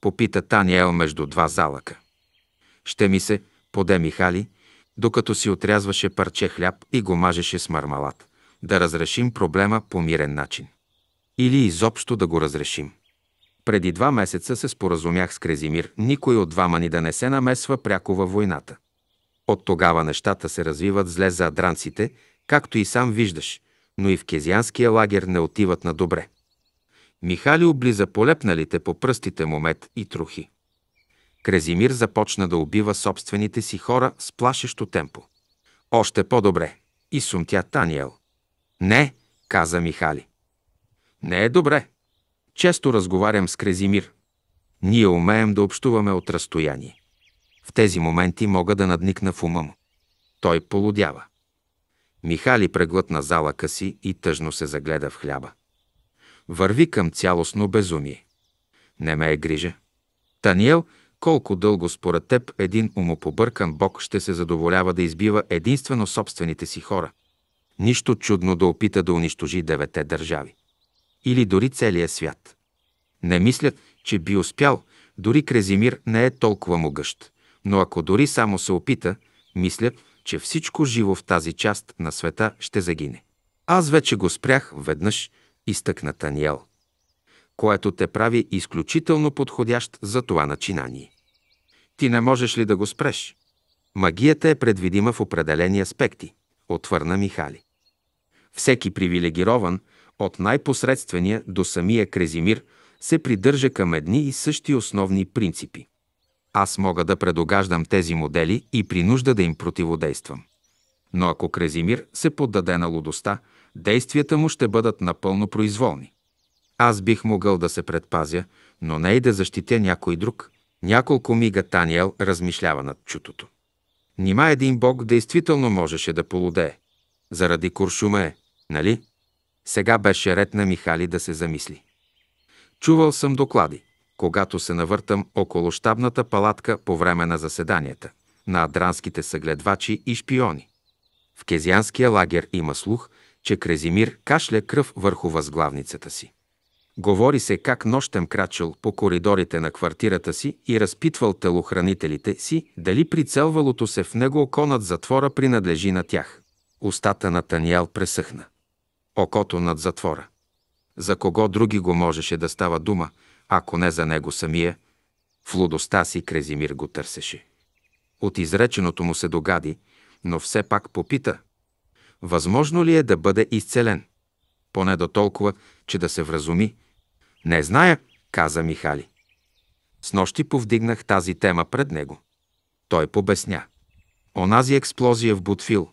Попита Таниел между два залъка. Ще ми се, поде Михали, докато си отрязваше парче хляб и го мажеше с мармалат. Да разрешим проблема по мирен начин. Или изобщо да го разрешим. Преди два месеца се споразумях с Крезимир никой от двама ни да не се намесва пряко във войната. От тогава нещата се развиват зле за адранците, както и сам виждаш, но и в кезианския лагер не отиват на добре. Михали облиза полепналите по пръстите му и трохи. Кразимир започна да убива собствените си хора с плашещо темпо. Още по-добре. И сумтя Таниел. Не, каза Михали. Не е добре. Често разговарям с Кразимир. Ние умеем да общуваме от разстояние. В тези моменти мога да надникна в ума му. Той полудява. Михали преглътна залъка си и тъжно се загледа в хляба. Върви към цялостно безумие. Не ме е грижа. Таниел колко дълго според теб един умопобъркан бог ще се задоволява да избива единствено собствените си хора? Нищо чудно да опита да унищожи девете държави. Или дори целия свят. Не мислят, че би успял, дори Крезимир не е толкова могъщ. Но ако дори само се опита, мисля, че всичко живо в тази част на света ще загине. Аз вече го спрях веднъж, изтъкна Таниел което те прави изключително подходящ за това начинание. Ти не можеш ли да го спреш? Магията е предвидима в определени аспекти, отвърна Михали. Всеки привилегирован, от най-посредствения до самия Крезимир, се придържа към едни и същи основни принципи. Аз мога да предогаждам тези модели и при нужда да им противодействам. Но ако Крезимир се поддаде на лудостта, действията му ще бъдат напълно произволни. Аз бих могъл да се предпазя, но не и да защитя някой друг. Няколко мига Таниел размишлява над чутото. Нима един бог действително можеше да полудее. Заради куршума е, нали? Сега беше ред на Михали да се замисли. Чувал съм доклади, когато се навъртам около щабната палатка по време на заседанията на адранските съгледвачи и шпиони. В кезианския лагер има слух, че Крезимир кашля кръв върху възглавницата си. Говори се как нощем крачел по коридорите на квартирата си и разпитвал телохранителите си дали прицелвалото се в него око над затвора принадлежи на тях. Устата на Таниел пресъхна. Окото над затвора. За кого други го можеше да става дума, ако не за него самия? В лудостта си Крезимир го търсеше. От изреченото му се догади, но все пак попита. Възможно ли е да бъде изцелен? Поне до толкова, че да се вразуми – не зная, каза Михали. С нощи повдигнах тази тема пред него. Той побесня. Онази експлозия в Бутфил.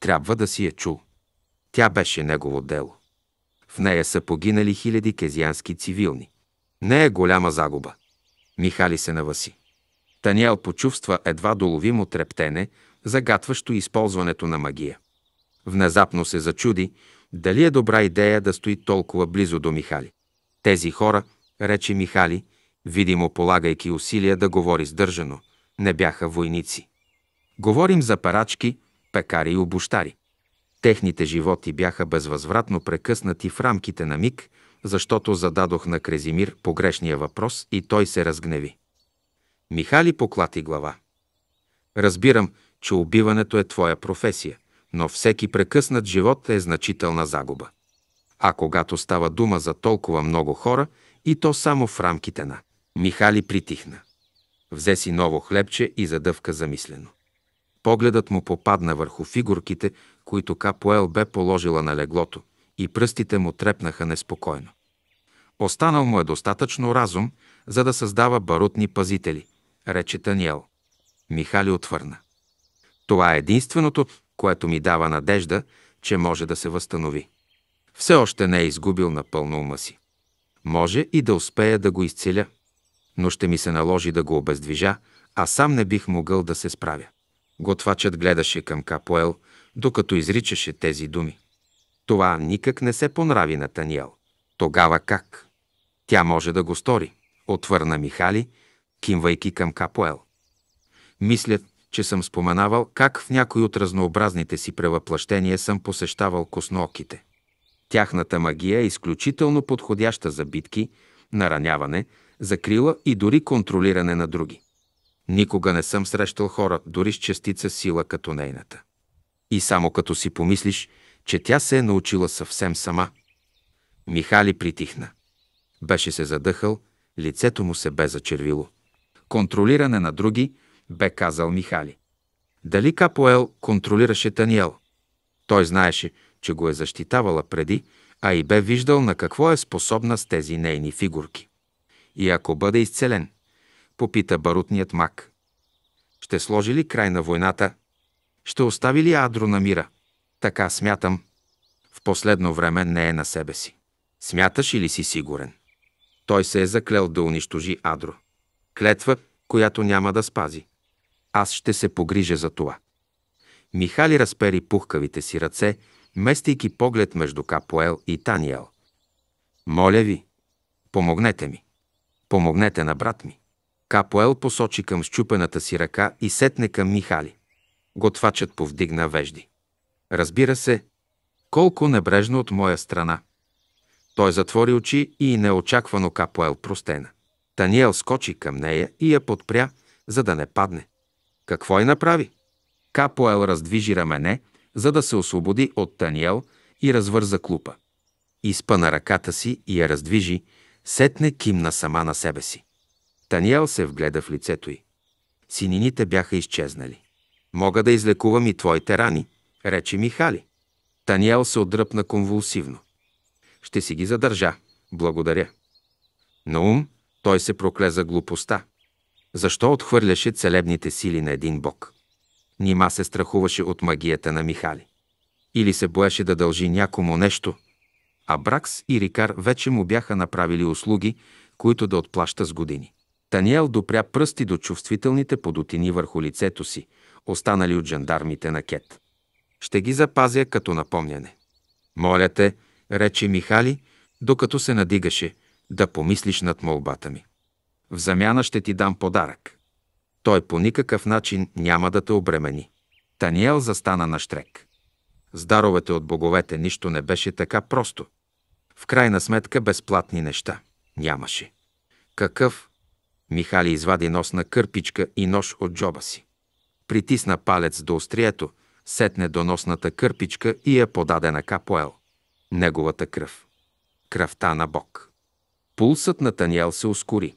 Трябва да си я чул. Тя беше негово дело. В нея са погинали хиляди кезиански цивилни. Не е голяма загуба. Михали се наваси. Таниел почувства едва доловимо трептене, загатващо използването на магия. Внезапно се зачуди, дали е добра идея да стои толкова близо до Михали. Тези хора, рече Михали, видимо полагайки усилия да говори сдържано, не бяха войници. Говорим за парачки, пекари и обощари. Техните животи бяха безвъзвратно прекъснати в рамките на миг, защото зададох на Крезимир погрешния въпрос и той се разгневи. Михали поклати глава. Разбирам, че убиването е твоя професия, но всеки прекъснат живот е значителна загуба а когато става дума за толкова много хора, и то само в рамките на. Михали притихна. Взе си ново хлебче и задъвка замислено. Погледът му попадна върху фигурките, които Капоел бе положила на леглото, и пръстите му трепнаха неспокойно. Останал му е достатъчно разум, за да създава барутни пазители, рече Таниел. Михали отвърна. Това е единственото, което ми дава надежда, че може да се възстанови. Все още не е изгубил напълно ума си. Може и да успея да го изцеля, но ще ми се наложи да го обездвижа, а сам не бих могъл да се справя. Готвачът гледаше към Капоел, докато изричаше тези думи. Това никак не се понрави на Таниел. Тогава как? Тя може да го стори, отвърна Михали, кимвайки към Капоел. Мисля, че съм споменавал как в някой от разнообразните си превъплъщения съм посещавал косноките. Тяхната магия е изключително подходяща за битки, нараняване, закрила и дори контролиране на други. Никога не съм срещал хора, дори с частица сила като нейната. И само като си помислиш, че тя се е научила съвсем сама. Михали притихна. Беше се задъхал, лицето му се бе зачервило. Контролиране на други, бе казал Михали. Дали Капоел контролираше Таниел? Той знаеше, че го е защитавала преди, а и бе виждал на какво е способна с тези нейни фигурки. И ако бъде изцелен, попита барутният мак. Ще сложи ли край на войната? Ще остави ли Адро на мира? Така смятам. В последно време не е на себе си. Смяташ или си сигурен? Той се е заклел да унищожи Адро. Клетва, която няма да спази. Аз ще се погрижа за това. Михали разпери пухкавите си ръце местейки поглед между Капоел и Таниел. Моля ви, помогнете ми. Помогнете на брат ми. Капоел посочи към щупената си ръка и сетне към Михали. Готвачът повдигна вежди. Разбира се, колко небрежно от моя страна. Той затвори очи и неочаквано Капоел простена. Таниел скочи към нея и я подпря, за да не падне. Какво й направи? Капоел раздвижи рамене за да се освободи от Таниел и развърза клупа. Изпъна ръката си и я раздвижи, сетне кимна сама на себе си. Таниел се вгледа в лицето й. Синините бяха изчезнали. «Мога да излекувам и твоите рани», рече Михали. Таниел се отдръпна конвулсивно. «Ще си ги задържа. Благодаря». На ум той се прокле за глупостта. Защо отхвърляше целебните сили на един бог? Нима се страхуваше от магията на Михали. Или се боеше да дължи някому нещо. А Бракс и Рикар вече му бяха направили услуги, които да отплаща с години. Таниел допря пръсти до чувствителните подотини върху лицето си, останали от жандармите на Кет. Ще ги запазя като напомняне. Моля те, рече Михали, докато се надигаше, да помислиш над молбата ми. В замяна ще ти дам подарък. Той по никакъв начин няма да те обремени. Таниел застана на штрек. С даровете от боговете нищо не беше така просто. В крайна сметка безплатни неща нямаше. Какъв? Михали извади носна кърпичка и нож от джоба си. Притисна палец до острието, сетне до носната кърпичка и я подаде на Капоел. Неговата кръв. Кръвта на Бог. Пулсът на Таниел се ускори.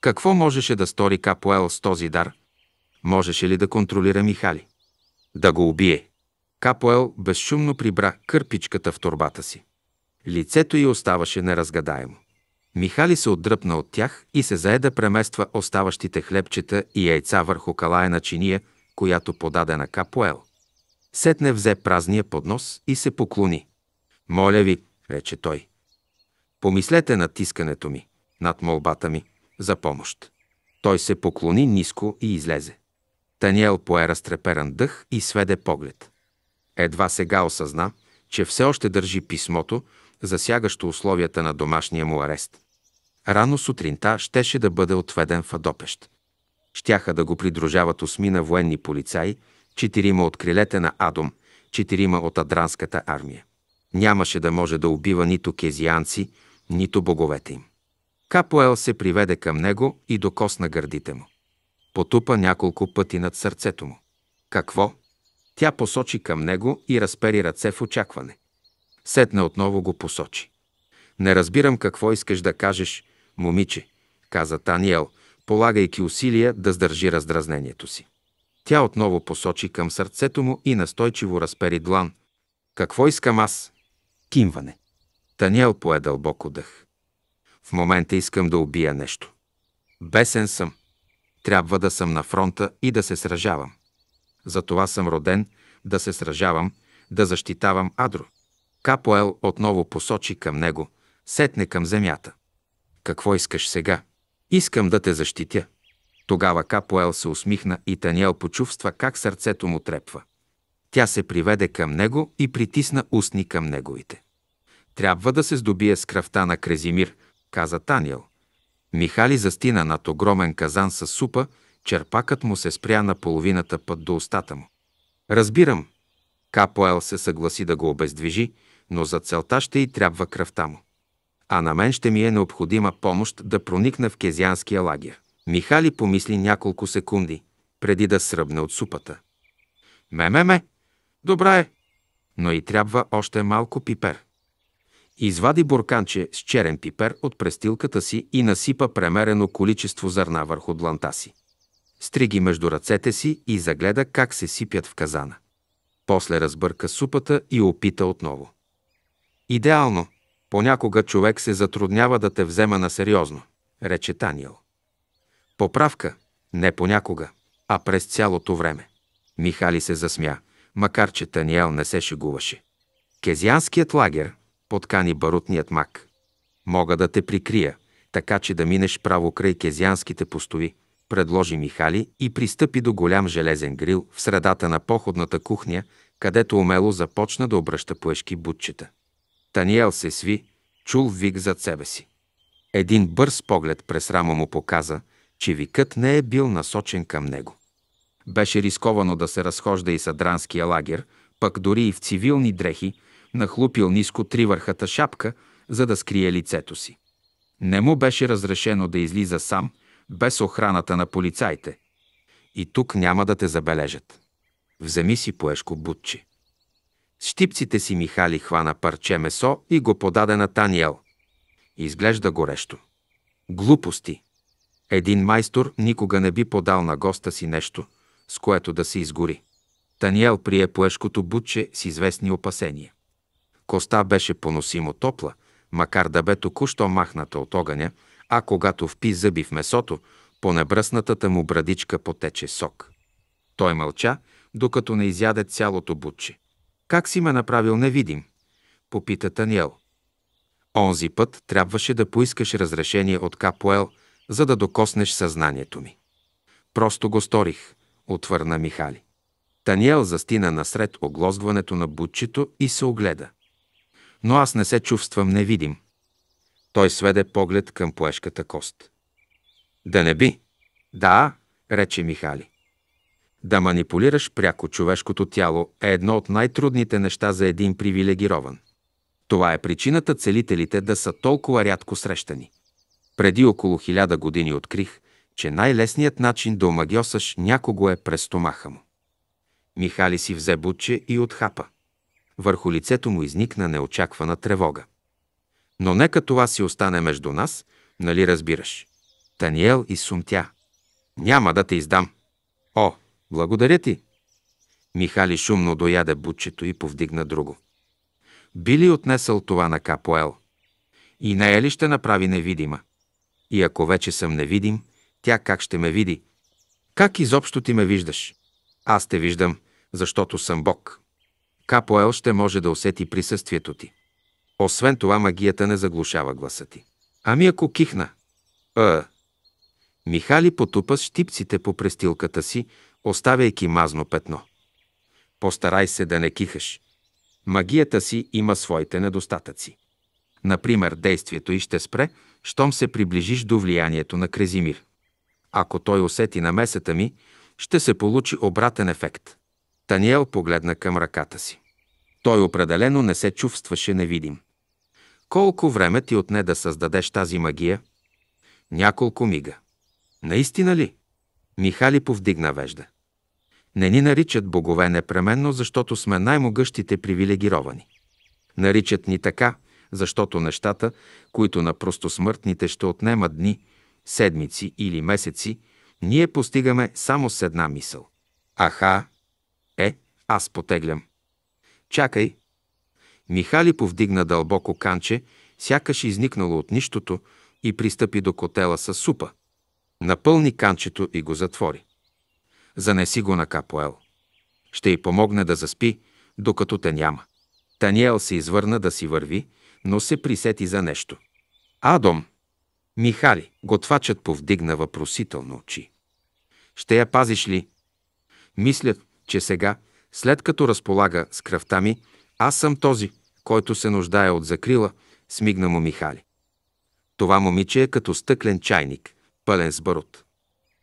Какво можеше да стори Капоел с този дар? Можеше ли да контролира Михали? Да го убие. Капоел безшумно прибра кърпичката в турбата си. Лицето й оставаше неразгадаемо. Михали се отдръпна от тях и се зае да премества оставащите хлебчета и яйца върху калая на чиния, която подаде на Капоел. Сетне взе празния поднос и се поклони. «Моля ви», рече той. «Помислете над тискането ми, над молбата ми за помощ. Той се поклони ниско и излезе. Таниел пое разтреперан дъх и сведе поглед. Едва сега осъзна, че все още държи писмото, засягащо условията на домашния му арест. Рано сутринта щеше да бъде отведен в Адопещ. Щяха да го придружават осмина военни полицаи, четирима от крилете на Адом, четирима от Адранската армия. Нямаше да може да убива нито кезианци, нито боговете им. Капоел се приведе към него и докосна гърдите му. Потупа няколко пъти над сърцето му. Какво? Тя посочи към него и разпери ръце в очакване. Сетне отново го посочи. Не разбирам какво искаш да кажеш, момиче, каза Таниел, полагайки усилия да сдържи раздразнението си. Тя отново посочи към сърцето му и настойчиво разпери длан. Какво искам аз? Кимване. Таниел пое дълбоко дъх. В момента искам да убия нещо. Бесен съм. Трябва да съм на фронта и да се сражавам. Затова съм роден да се сражавам, да защитавам Адро. Капоел отново посочи към него, сетне към земята. Какво искаш сега? Искам да те защитя. Тогава Капоел се усмихна и Таниел почувства как сърцето му трепва. Тя се приведе към него и притисна устни към неговите. Трябва да се здобие с кръвта на Крезимир, каза Таниел. Михали застина над огромен казан с супа, черпакът му се спря на половината път до устата му. Разбирам. Капоел се съгласи да го обездвижи, но за целта ще и трябва кръвта му. А на мен ще ми е необходима помощ да проникна в кезианския лагер. Михали помисли няколко секунди, преди да сръбне от супата. Ме-ме-ме, добра е, но и трябва още малко пипер. Извади бурканче с черен пипер от престилката си и насипа премерено количество зърна върху дланта си. Стриги между ръцете си и загледа как се сипят в казана. После разбърка супата и опита отново. Идеално! Понякога човек се затруднява да те взема на сериозно, рече Таниел. Поправка не понякога, а през цялото време. Михали се засмя, макар че Таниел не се шегуваше. Кезианският лагер, Подкани барутният мак. Мога да те прикрия, така че да минеш право край кезианските постови, предложи Михали и пристъпи до голям железен грил в средата на походната кухня, където умело започна да обръща плешки бутчета. Таниел се сви, чул вик зад себе си. Един бърз поглед през Рамо му показа, че викът не е бил насочен към него. Беше рисковано да се разхожда и садранския лагер, пък дори и в цивилни дрехи, нахлупил ниско три върхата шапка, за да скрие лицето си. Не му беше разрешено да излиза сам, без охраната на полицаите. И тук няма да те забележат. Вземи си поешко бутче. щипците си Михали хвана парче месо и го подаде на Таниел. Изглежда горещо. Глупости. Един майстор никога не би подал на госта си нещо, с което да се изгори. Таниел прие поешкото бутче с известни опасения. Коста беше поносимо топла, макар да бе току-що махната от огъня, а когато впи зъби в месото, по небръснатата му брадичка потече сок. Той мълча, докато не изяде цялото бутче. «Как си ме направил невидим?» – попита Таниел. Онзи път трябваше да поискаш разрешение от Капуел, за да докоснеш съзнанието ми. Просто го сторих, отвърна Михали. Таниел застина насред оглозването на бутчето и се огледа но аз не се чувствам невидим. Той сведе поглед към плешката кост. Да не би. Да, рече Михали. Да манипулираш пряко човешкото тяло е едно от най-трудните неща за един привилегирован. Това е причината целителите да са толкова рядко срещани. Преди около хиляда години открих, че най-лесният начин да омагиосаш някого е през стомаха му. Михали си взе бутче и отхапа върху лицето му изникна неочаквана тревога. Но нека това си остане между нас, нали разбираш? Таниел сумтя. Няма да те издам. О, благодаря ти. Михали шумно дояде бутчето и повдигна друго. Би ли отнесъл това на Капоел? И нея ли ще направи невидима? И ако вече съм невидим, тя как ще ме види? Как изобщо ти ме виждаш? Аз те виждам, защото съм Бог. Капоел ще може да усети присъствието ти. Освен това, магията не заглушава гласа ти. Ами ако кихна? А. Е. Михали потупа с щипците по престилката си, оставяйки мазно петно. Постарай се да не кихаш. Магията си има своите недостатъци. Например, действието и ще спре, щом се приближиш до влиянието на Крезимир. Ако той усети намесата ми, ще се получи обратен ефект. Таниел погледна към ръката си. Той определено не се чувстваше невидим. Колко време ти отне да създадеш тази магия? Няколко мига. Наистина ли? Михали повдигна вежда. Не ни наричат богове непременно, защото сме най-могъщите привилегировани. Наричат ни така, защото нещата, които на простосмъртните ще отнемат дни, седмици или месеци, ние постигаме само с една мисъл. Аха, е, аз потеглям. Чакай! Михали повдигна дълбоко канче, сякаш изникнало от нищото, и пристъпи до котела с супа. Напълни канчето и го затвори. Занеси го на Капоел. Ще й помогне да заспи, докато те няма. Таниел се извърна да си върви, но се присети за нещо. Адом! Михали, готвачът повдигна въпросително очи. Ще я пазиш ли? Мислят, че сега, след като разполага с кръвта ми, аз съм този, който се нуждае от закрила, смигна му Михали. Това момиче е като стъклен чайник, пълен с барут.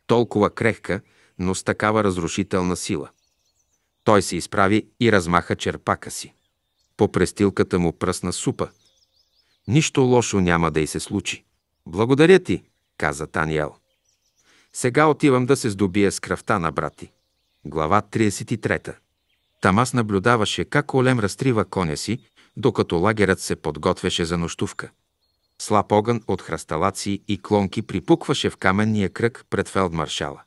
Толкова крехка, но с такава разрушителна сила. Той се изправи и размаха черпака си. По престилката му пръсна супа. Нищо лошо няма да й се случи. Благодаря ти, каза Таниел. Сега отивам да се здобия с кръвта на брати. Глава 33. Там аз наблюдаваше как Олем разтрива коня си, докато лагерът се подготвяше за нощувка. Слаб огън от храсталаци и клонки припукваше в каменния кръг пред фелдмаршала.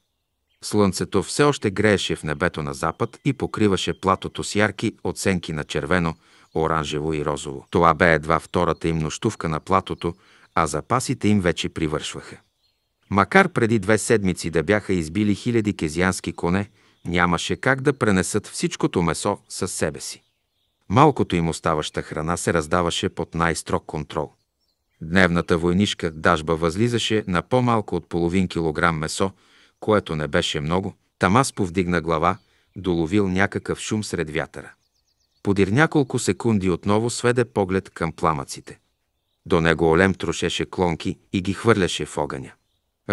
Слънцето все още грееше в небето на запад и покриваше платото с ярки оценки на червено, оранжево и розово. Това бе едва втората им нощувка на платото, а запасите им вече привършваха. Макар преди две седмици да бяха избили хиляди кезиански коне – Нямаше как да пренесат всичкото месо със себе си. Малкото им оставаща храна се раздаваше под най-строг контрол. Дневната войнишка дажба възлизаше на по-малко от половин килограм месо, което не беше много. Тамас повдигна глава, доловил някакъв шум сред вятъра. Подир няколко секунди отново сведе поглед към пламъците. До него Олем трошеше клонки и ги хвърляше в огъня.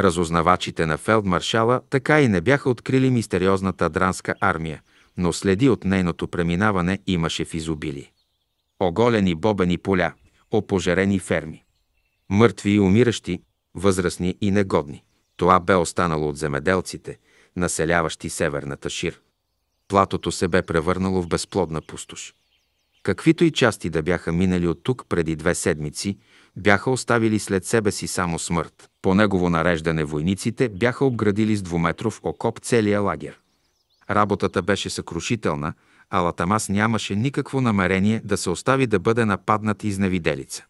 Разузнавачите на фелдмаршала така и не бяха открили мистериозната дранска армия, но следи от нейното преминаване имаше в изобили. Оголени бобени поля, опожерени ферми. Мъртви и умиращи, възрастни и негодни. Това бе останало от земеделците, населяващи северната шир. Платото се бе превърнало в безплодна пустош. Каквито и части да бяха минали от тук преди две седмици, бяха оставили след себе си само смърт. По негово нареждане войниците бяха обградили с двуметров окоп целия лагер. Работата беше съкрушителна, а Латамас нямаше никакво намерение да се остави да бъде нападнат изневиделица.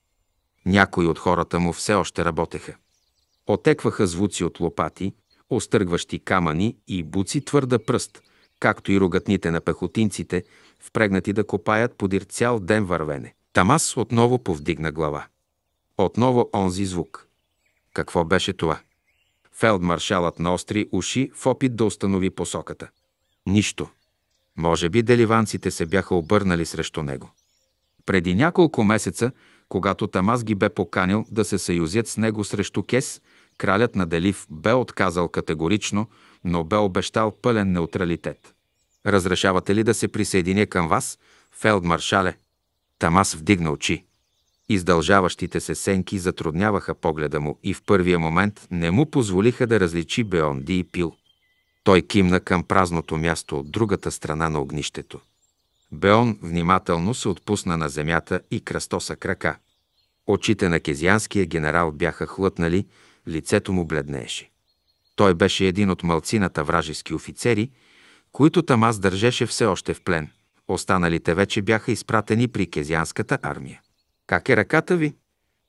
Някои от хората му все още работеха. Отекваха звуци от лопати, остъргващи камъни и буци твърда пръст, както и рогатните на пехотинците, впрегнати да копаят подир цял ден вървене. Тамас отново повдигна глава. Отново онзи звук. Какво беше това? Фелдмаршалът на остри уши в опит да установи посоката. Нищо. Може би деливанците се бяха обърнали срещу него. Преди няколко месеца, когато Тамас ги бе поканил да се съюзят с него срещу Кес, кралят на Делив бе отказал категорично, но бе обещал пълен неутралитет. Разрешавате ли да се присъединя към вас, фелдмаршале? Тамас вдигна очи. Издължаващите се сенки затрудняваха погледа му и в първия момент не му позволиха да различи Беонди и Пил. Той кимна към празното място от другата страна на огнището. Беон внимателно се отпусна на земята и кръстоса крака. Очите на кезианския генерал бяха хлътнали, лицето му бледнееше. Той беше един от малцината вражески офицери, които Тамас държеше все още в плен. Останалите вече бяха изпратени при кезианската армия. Как е ръката ви?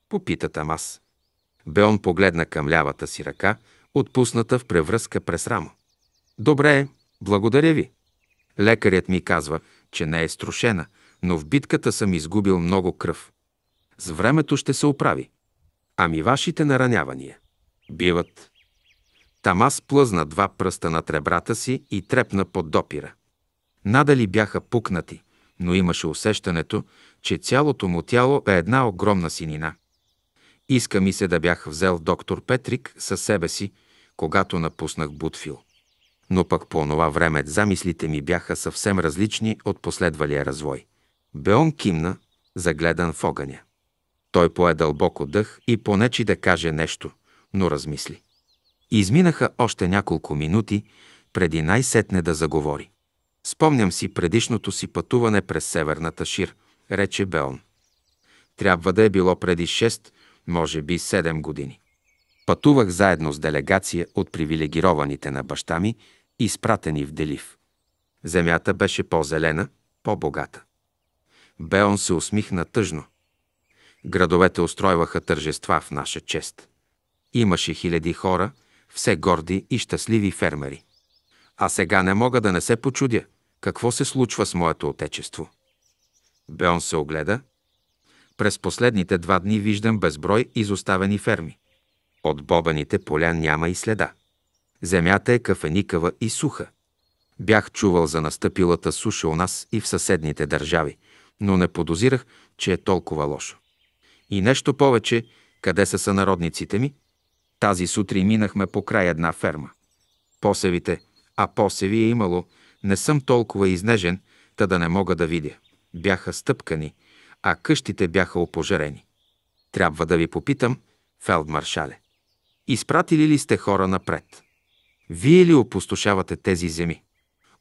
Попита там аз. Беон погледна към лявата си ръка, отпусната в превръзка през рамо. Добре е, благодаря ви. Лекарят ми казва, че не е струшена, но в битката съм изгубил много кръв. С времето ще се оправи. Ами вашите наранявания? Биват. Тамас плъзна два пръста над ребрата си и трепна под допира. Надали бяха пукнати, но имаше усещането, че цялото му тяло е една огромна синина. Иска ми се да бях взел доктор Петрик със себе си, когато напуснах Бутфил. Но пък по онова време замислите ми бяха съвсем различни от последвалия развой. Беон кимна, загледан в огъня. Той пое дълбоко дъх и понечи да каже нещо, но размисли. Изминаха още няколко минути, преди най-сетне да заговори. Спомням си предишното си пътуване през Северната Шир – рече Белн. Трябва да е било преди 6, може би 7 години. Пътувах заедно с делегация от привилегированите на баща ми, изпратени в Делив. Земята беше по-зелена, по-богата. Беон се усмихна тъжно. Градовете устройваха тържества в наша чест. Имаше хиляди хора, все горди и щастливи фермери. А сега не мога да не се почудя какво се случва с моето отечество. Беон се огледа. През последните два дни виждам безброй изоставени ферми. От бобените поля няма и следа. Земята е кафеникава и суха. Бях чувал за настъпилата суша у нас и в съседните държави, но не подозирах, че е толкова лошо. И нещо повече, къде са сънародниците ми? Тази сутрин минахме по край една ферма. Посевите, а посеви е имало, не съм толкова изнежен, та да не мога да видя бяха стъпкани, а къщите бяха опожарени. Трябва да ви попитам, фелдмаршале, изпратили ли сте хора напред? Вие ли опустошавате тези земи?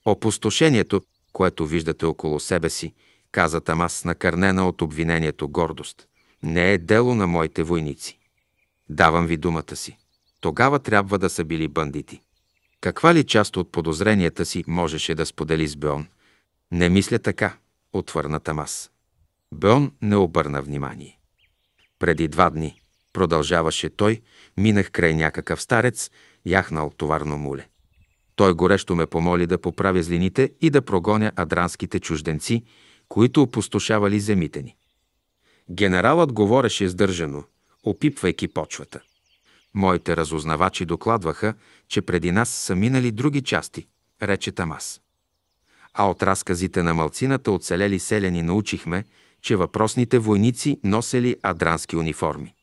Опустошението, което виждате около себе си, каза Тамас, накърнена от обвинението гордост, не е дело на моите войници. Давам ви думата си. Тогава трябва да са били бандити. Каква ли част от подозренията си можеше да сподели с Беон? Не мисля така отвърна Тамас. Беон не обърна внимание. Преди два дни, продължаваше той, минах край някакъв старец, яхнал товарно муле. Той горещо ме помоли да поправя злините и да прогоня адранските чужденци, които опустошавали земите ни. Генералът говореше сдържано, опипвайки почвата. Моите разузнавачи докладваха, че преди нас са минали други части, рече Тамас а от разказите на малцината оцелели селяни научихме, че въпросните войници носели адрански униформи.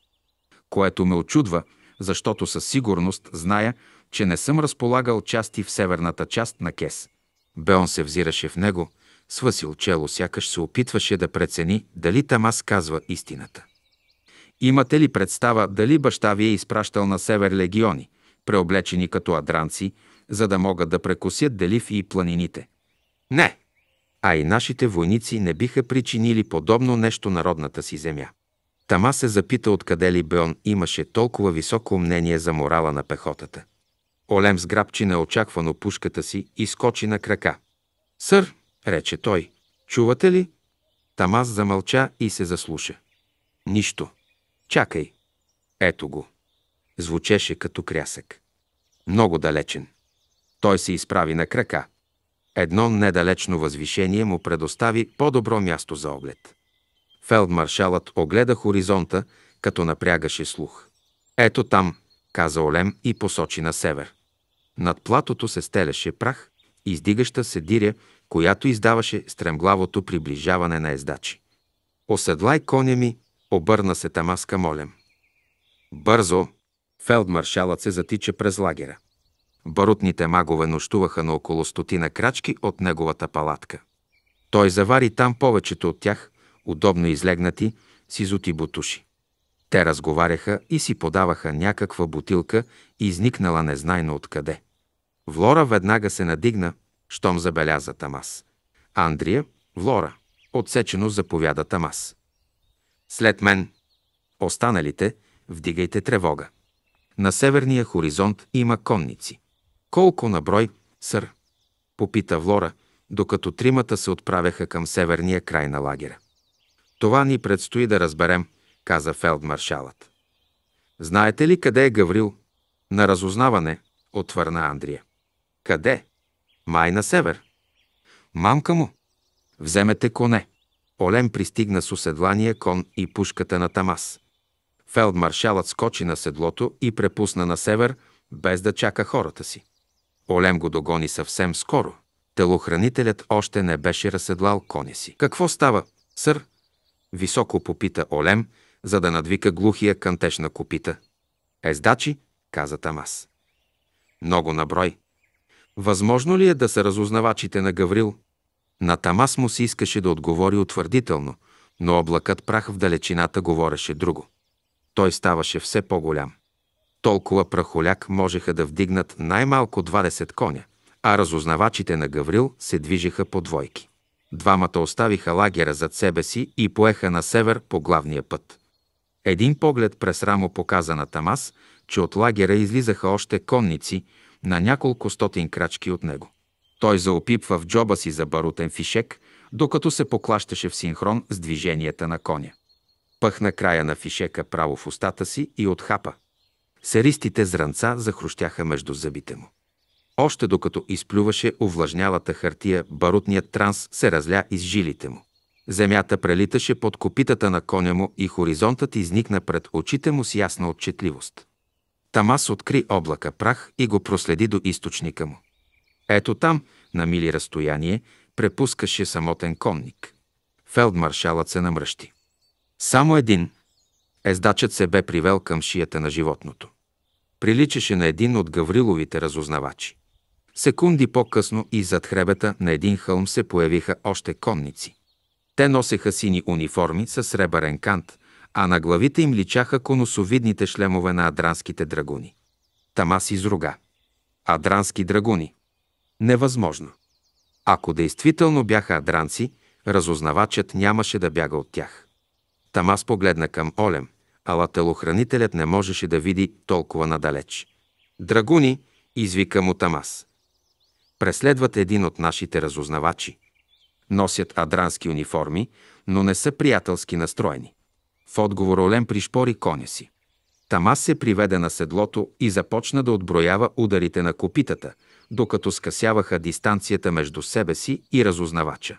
Което ме очудва, защото със сигурност зная, че не съм разполагал части в северната част на Кес. Беон се взираше в него, свъсил чело, сякаш се опитваше да прецени дали Тамас казва истината. Имате ли представа дали баща ви е изпращал на север легиони, преоблечени като адранци, за да могат да прекусят Делив и планините – не! А и нашите войници не биха причинили подобно нещо на родната си земя. Тама се запита откъде ли Беон имаше толкова високо мнение за морала на пехотата. Олем сграбчи неочаквано пушката си и скочи на крака. Сър, рече той, чувате ли? Тамас замълча и се заслуша. Нищо. Чакай. Ето го. Звучеше като крясък. Много далечен. Той се изправи на крака. Едно недалечно възвишение му предостави по-добро място за оглед. Фелдмаршалът огледа хоризонта, като напрягаше слух. Ето там, каза Олем и посочи на север. Над платото се стелеше прах, издигаща се диря, която издаваше стремглавото приближаване на ездачи. Оседлай коня ми, обърна се тамаска молем. Бързо! Фелдмаршалът се затича през лагера. Барутните магове нощуваха на около стотина крачки от неговата палатка. Той завари там повечето от тях, удобно излегнати, с изоти бутуши. Те разговаряха и си подаваха някаква бутилка, изникнала незнайно откъде. Влора веднага се надигна, щом забеляза Тамас. Андрия, Влора, отсечено заповяда Тамас. След мен. Останалите, вдигайте тревога. На северния хоризонт има конници. Колко на брой, сър? Попита Влора, докато тримата се отправяха към северния край на лагера. Това ни предстои да разберем, каза фелдмаршалът. Знаете ли къде е Гаврил? На разузнаване, отвърна Андрия. Къде? Май на север. Мамка му. Вземете коне. Олем пристигна с оседлания кон и пушката на Тамас. Фелдмаршалът скочи на седлото и препусна на север, без да чака хората си. Олем го догони съвсем скоро. Телохранителят още не беше разседлал коня си. Какво става, сър? Високо попита Олем, за да надвика глухия кантеж на копита. Ездачи, каза Тамас. Много наброй. Възможно ли е да са разузнавачите на Гаврил? На Тамас му се искаше да отговори утвърдително, но облакът прах в далечината говореше друго. Той ставаше все по-голям толкова прахоляк можеха да вдигнат най-малко 20 коня, а разузнавачите на Гаврил се движеха по двойки. Двамата оставиха лагера зад себе си и поеха на север по главния път. Един поглед през рамо показа на Тамас, че от лагера излизаха още конници на няколко стотин крачки от него. Той заопипва в джоба си за барутен фишек, докато се поклащаше в синхрон с движенията на коня. Пъхна края на фишека право в устата си и отхапа – серистите зранца захрущяха между зъбите му. Още докато изплюваше увлажнялата хартия, барутният транс се разля из жилите му. Земята прелиташе под копитата на коня му и хоризонтът изникна пред очите му с ясна отчетливост. Тамас откри облака прах и го проследи до източника му. Ето там, на мили разстояние, препускаше самотен конник. Фелдмаршалът се намръщи. Само един. Ездачът се бе привел към шията на животното приличаше на един от Гавриловите разузнавачи. Секунди по-късно и зад хребета на един хълм се появиха още конници. Те носеха сини униформи с сребърен кант, а на главите им личаха конусовидните шлемове на адранските драгуни. Тамас изруга. Адрански драгуни. Невъзможно. Ако действително бяха адранци, разузнавачът нямаше да бяга от тях. Тамас погледна към Олем ала телохранителят не можеше да види толкова надалеч. Драгуни, извика му Тамас. Преследват един от нашите разузнавачи. Носят адрански униформи, но не са приятелски настроени. В отговор Олен пришпори коня си. Тамас се приведе на седлото и започна да отброява ударите на копитата, докато скъсяваха дистанцията между себе си и разузнавача.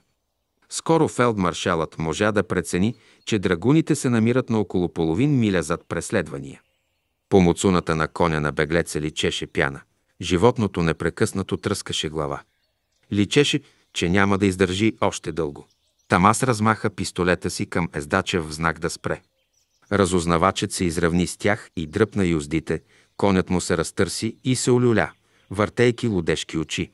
Скоро фелдмаршалът можа да прецени, че драгуните се намират на около половин миля зад преследвания. По муцуната на коня на беглеца личеше пяна. Животното непрекъснато тръскаше глава. Личеше, че няма да издържи още дълго. Тамас размаха пистолета си към ездача в знак да спре. Разузнавачът се изравни с тях и дръпна юздите, конят му се разтърси и се олюля, въртейки лудешки очи.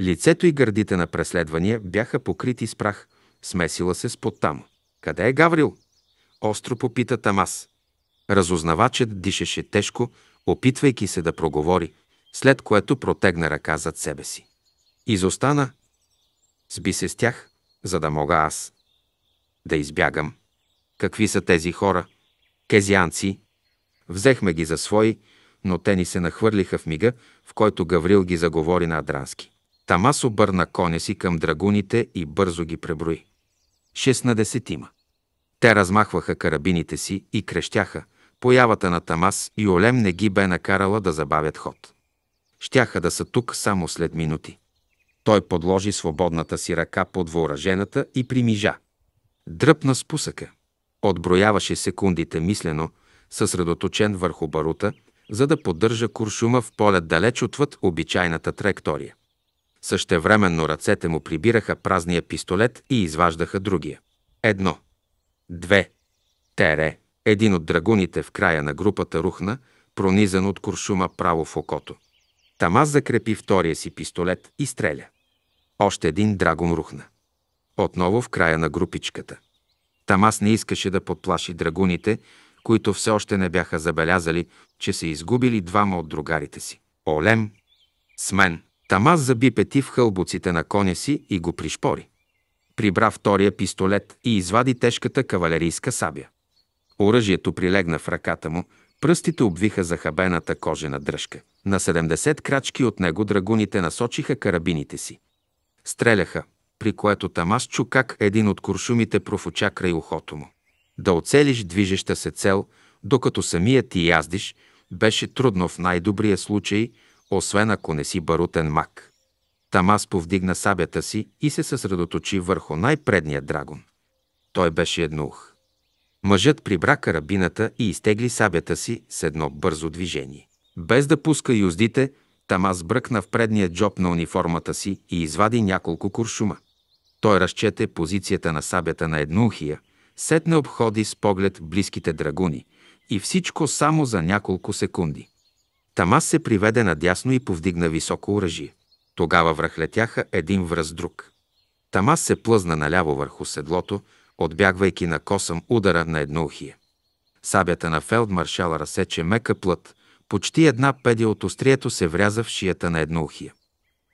Лицето и гърдите на преследвания бяха покрити с прах, смесила се с потам. Къде е Гаврил? Остро попита Тамас. Разузнавачът дишеше тежко, опитвайки се да проговори, след което протегна ръка зад себе си. Изостана. Сби се с тях, за да мога аз да избягам. Какви са тези хора? Кезианци. Взехме ги за свои, но те ни се нахвърлиха в мига, в който Гаврил ги заговори на Адрански. Тамас обърна коня си към драгуните и бързо ги преброи. десетима. Те размахваха карабините си и крещяха. Появата на Тамас и Олем не ги бе накарала да забавят ход. Щяха да са тук само след минути. Той подложи свободната си ръка под въоръжената и примижа. Дръпна спусъка. Отброяваше секундите мислено, съсредоточен върху барута, за да поддържа куршума в полет далеч отвъд обичайната траектория. Същевременно ръцете му прибираха празния пистолет и изваждаха другия. Едно. Две. Тере. Един от драгуните в края на групата рухна, пронизан от куршума право в окото. Тамаз закрепи втория си пистолет и стреля. Още един драгун рухна. Отново в края на групичката. Тамас не искаше да подплаши драгуните, които все още не бяха забелязали, че са изгубили двама от другарите си. Олем, с мен, Тамаз заби пети в хълбуците на коня си и го пришпори. Прибра втория пистолет и извади тежката кавалерийска сабя. Оръжието прилегна в ръката му, пръстите обвиха захабената кожена дръжка. На 70 крачки от него драгуните насочиха карабините си. Стреляха, при което Тамас чу как един от куршумите профуча край ухото му. Да оцелиш движеща се цел, докато самият ти яздиш, беше трудно в най-добрия случай – освен ако не си барутен мак. Тамас повдигна сабята си и се съсредоточи върху най-предния драгон. Той беше еднух. Мъжът прибра карабината и изтегли сабята си с едно бързо движение. Без да пуска юздите, Тамас бръкна в предния джоб на униформата си и извади няколко куршума. Той разчете позицията на сабята на еднухия, сетне обходи с поглед близките драгуни и всичко само за няколко секунди. Тамас се приведе надясно и повдигна високо оръжие. Тогава връхлетяха един връз друг. Тамас се плъзна наляво върху седлото, отбягвайки на косъм удара на едно ухие. Сабята на фелдмаршала разсече мека плът, почти една педя от острието се вряза в шията на едно ухие.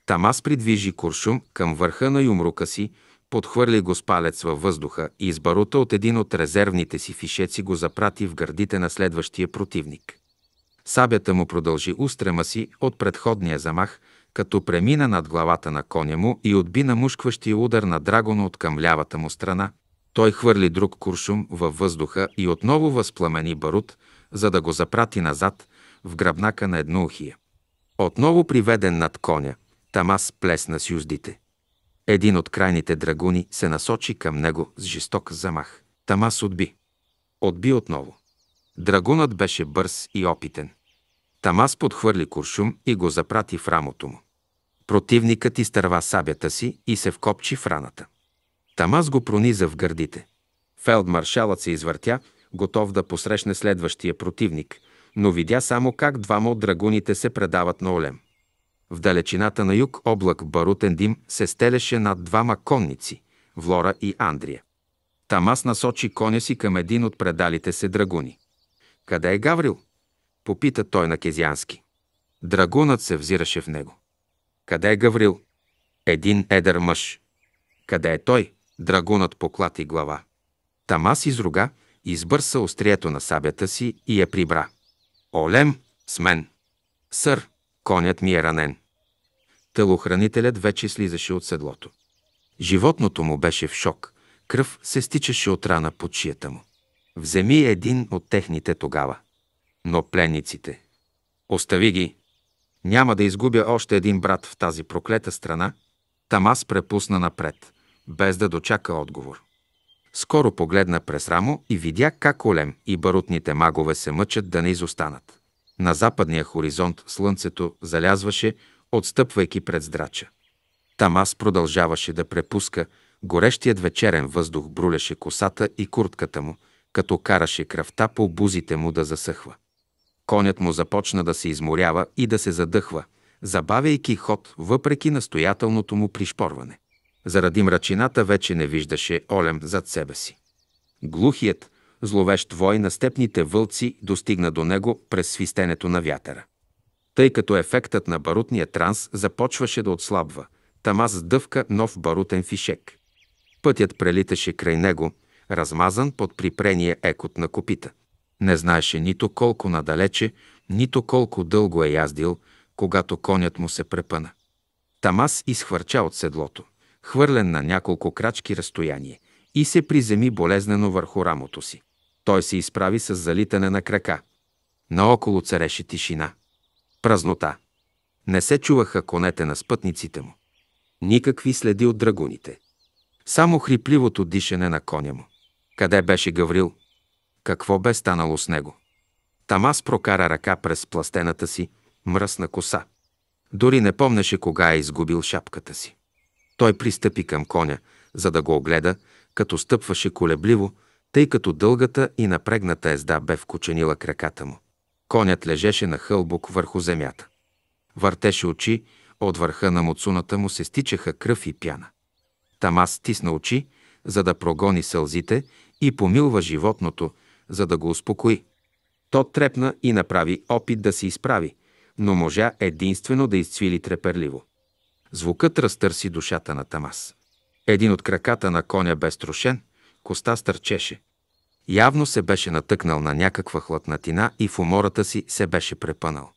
Тамас придвижи куршум към върха на юмрука си, подхвърли го с палец във въздуха и избарута от един от резервните си фишеци го запрати в гърдите на следващия противник. Сабята му продължи устрема си от предходния замах, като премина над главата на коня му и отби на мушкващия удар на драгоно от към лявата му страна. Той хвърли друг куршум във въздуха и отново възпламени барут, за да го запрати назад в гръбнака на едноухия. Отново приведен над коня, Тамас плесна с юздите. Един от крайните драгуни се насочи към него с жесток замах. Тамас отби. Отби отново. Драгунът беше бърз и опитен. Тамас подхвърли куршум и го запрати в рамото му. Противникът изтърва сабята си и се вкопчи в раната. Тамас го прониза в гърдите. Фелдмаршалът се извъртя, готов да посрещне следващия противник, но видя само как двама от драгуните се предават на Олем. В далечината на юг облак барутен дим се стелеше над двама конници – Влора и Андрия. Тамас насочи коня си към един от предалите се драгуни. Къде е Гаврил? Попита той на Кезиански. Драгунът се взираше в него. Къде е Гаврил? Един едър мъж. Къде е той? Драгунът поклати глава. Тамас изруга, избърса острието на сабята си и я прибра. Олем, с мен. Сър, конят ми е ранен. Телохранителят вече слизаше от седлото. Животното му беше в шок. Кръв се стичаше от рана под шията му. Вземи един от техните тогава. Но пленниците. Остави ги. Няма да изгубя още един брат в тази проклета страна. Тамас препусна напред, без да дочака отговор. Скоро погледна през рамо и видя как Олем и барутните магове се мъчат да не изостанат. На западния хоризонт слънцето залязваше, отстъпвайки пред здрача. Тамас продължаваше да препуска, горещият вечерен въздух брулеше косата и куртката му – като караше кръвта по бузите му да засъхва. Конят му започна да се изморява и да се задъхва, забавяйки ход въпреки настоятелното му пришпорване. Заради мрачината вече не виждаше Олем зад себе си. Глухият, зловещ вой на степните вълци достигна до него през свистенето на вятъра. Тъй като ефектът на барутния транс започваше да отслабва, Тамас дъвка нов барутен фишек. Пътят прелиташе край него, размазан под припрение екот на копита. Не знаеше нито колко надалече, нито колко дълго е яздил, когато конят му се препъна. Тамас изхвърча от седлото, хвърлен на няколко крачки разстояние, и се приземи болезнено върху рамото си. Той се изправи с залитане на крака. Наоколо цареше тишина. Празнота. Не се чуваха конете на спътниците му. Никакви следи от драгуните. Само хрипливото дишане на коня му. Къде беше Гаврил? Какво бе станало с него? Тамас прокара ръка през пластената си мръсна коса. Дори не помнеше кога е изгубил шапката си. Той пристъпи към коня, за да го огледа, като стъпваше колебливо, тъй като дългата и напрегната езда бе вкоченила краката му. Конят лежеше на хълбук върху земята. Въртеше очи, от върха на муцуната му се стичаха кръв и пяна. Тамас стисна очи за да прогони сълзите и помилва животното, за да го успокои. То трепна и направи опит да се изправи, но можа единствено да изцвили треперливо. Звукът разтърси душата на Тамас. Един от краката на коня бе струшен, коста стърчеше. Явно се беше натъкнал на някаква хладнатина и в умората си се беше препънал.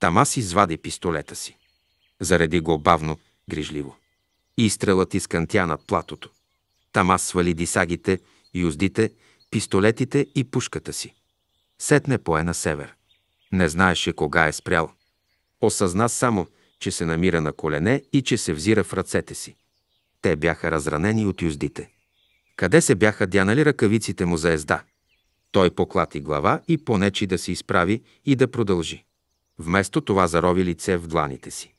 Тамас извади пистолета си. Зареди го бавно, грижливо. Изстрелът изкантя над платото. Там аз свали дисагите, юздите, пистолетите и пушката си. Сетне пое на север. Не знаеше кога е спрял. Осъзна само, че се намира на колене и че се взира в ръцете си. Те бяха разранени от юздите. Къде се бяха дянали ръкавиците му за езда? Той поклати глава и понечи да се изправи и да продължи. Вместо това зарови лице в дланите си.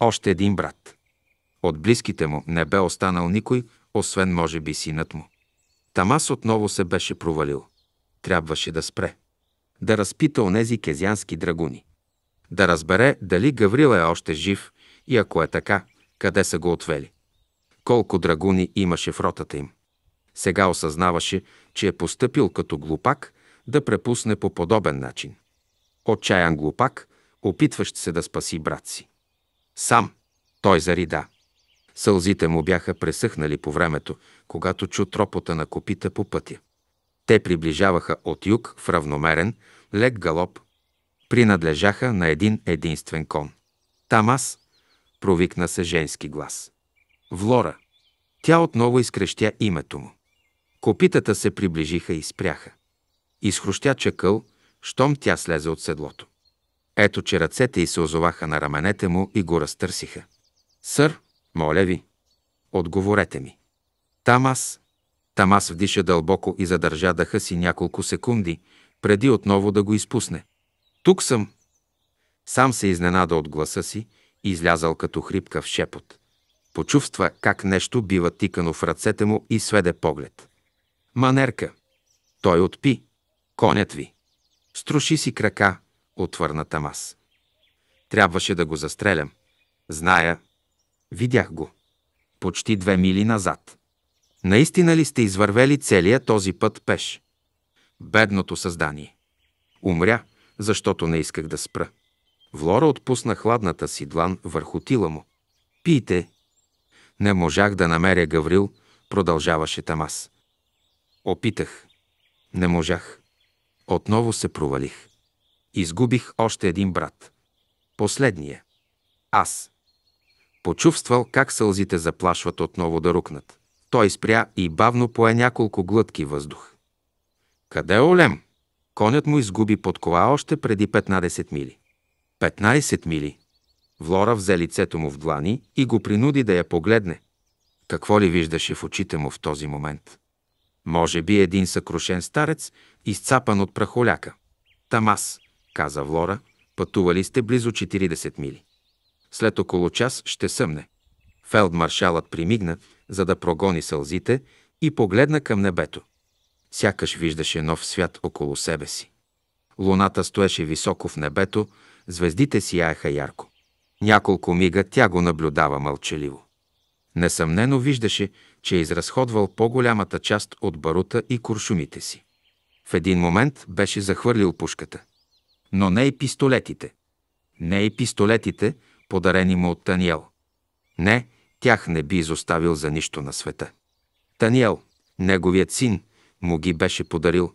Още един брат. От близките му не бе останал никой, освен може би синът му. Тамас отново се беше провалил. Трябваше да спре. Да разпита онези кезянски драгуни. Да разбере дали Гаврил е още жив и ако е така, къде са го отвели. Колко драгуни имаше в ротата им. Сега осъзнаваше, че е постъпил като глупак да препусне по подобен начин. Отчаян глупак, опитващ се да спаси брат си. Сам той зарида. Сълзите му бяха пресъхнали по времето, когато чу тропота на копита по пътя. Те приближаваха от юг в равномерен, лек галоп. Принадлежаха на един единствен кон. Там аз, провикна се женски глас. Влора. Тя отново изкрещя името му. Копитата се приближиха и спряха. Изхрущя чакъл, щом тя слезе от седлото. Ето, че ръцете й се озоваха на раменете му и го разтърсиха. Сър, моля ви, отговорете ми. Там аз. Там аз вдиша дълбоко и задържа дъха си няколко секунди, преди отново да го изпусне. Тук съм. Сам се изненада от гласа си, излязал като хрипкав шепот. Почувства как нещо бива тикано в ръцете му и сведе поглед. Манерка. Той отпи. Конят ви. Струши си крака, отвърна Тамас. Трябваше да го застрелям. Зная, Видях го. Почти две мили назад. Наистина ли сте извървели целия този път пеш? Бедното създание. Умря, защото не исках да спра. Влора отпусна хладната си длан върху тила му. Пийте. Не можах да намеря Гаврил, продължаваше Тамас. Опитах. Не можах. Отново се провалих. Изгубих още един брат. Последния. Аз. Почувствал как сълзите заплашват отново да рукнат. Той спря и бавно пое няколко глътки въздух. Къде е Олем? Конят му изгуби подкова още преди 15 мили. 15 мили. Влора взе лицето му в длани и го принуди да я погледне. Какво ли виждаше в очите му в този момент? Може би един съкрушен старец, изцапан от прахоляка. Тамас, каза Влора, пътували сте близо 40 мили. След около час ще съмне. Фелдмаршалът примигна, за да прогони сълзите и погледна към небето. Сякаш виждаше нов свят около себе си. Луната стоеше високо в небето, звездите сияеха ярко. Няколко мига тя го наблюдава мълчаливо. Несъмнено виждаше, че е изразходвал по-голямата част от барута и куршумите си. В един момент беше захвърлил пушката. Но не и пистолетите. Не и пистолетите, подарени му от Таниел. Не, тях не би изоставил за нищо на света. Таниел, неговият син, му ги беше подарил.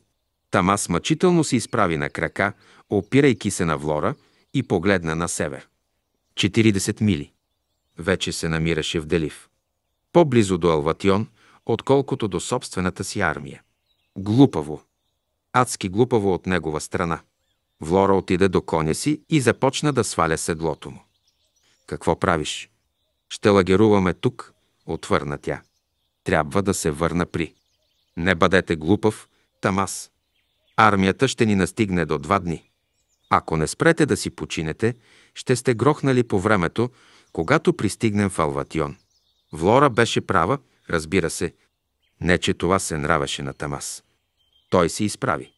Тамас мъчително се изправи на крака, опирайки се на Влора и погледна на север. 40 мили. Вече се намираше в Делив. По-близо до Алватион, отколкото до собствената си армия. Глупаво. Адски глупаво от негова страна. Влора отиде до коня си и започна да сваля седлото му. Какво правиш? Ще лагеруваме тук, отвърна тя. Трябва да се върна при. Не бъдете глупав, тамас. Армията ще ни настигне до два дни. Ако не спрете да си починете, ще сте грохнали по времето, когато пристигнем в Алватион. Влора беше права, разбира се. Не, че това се нравеше на Тамас. Той се изправи.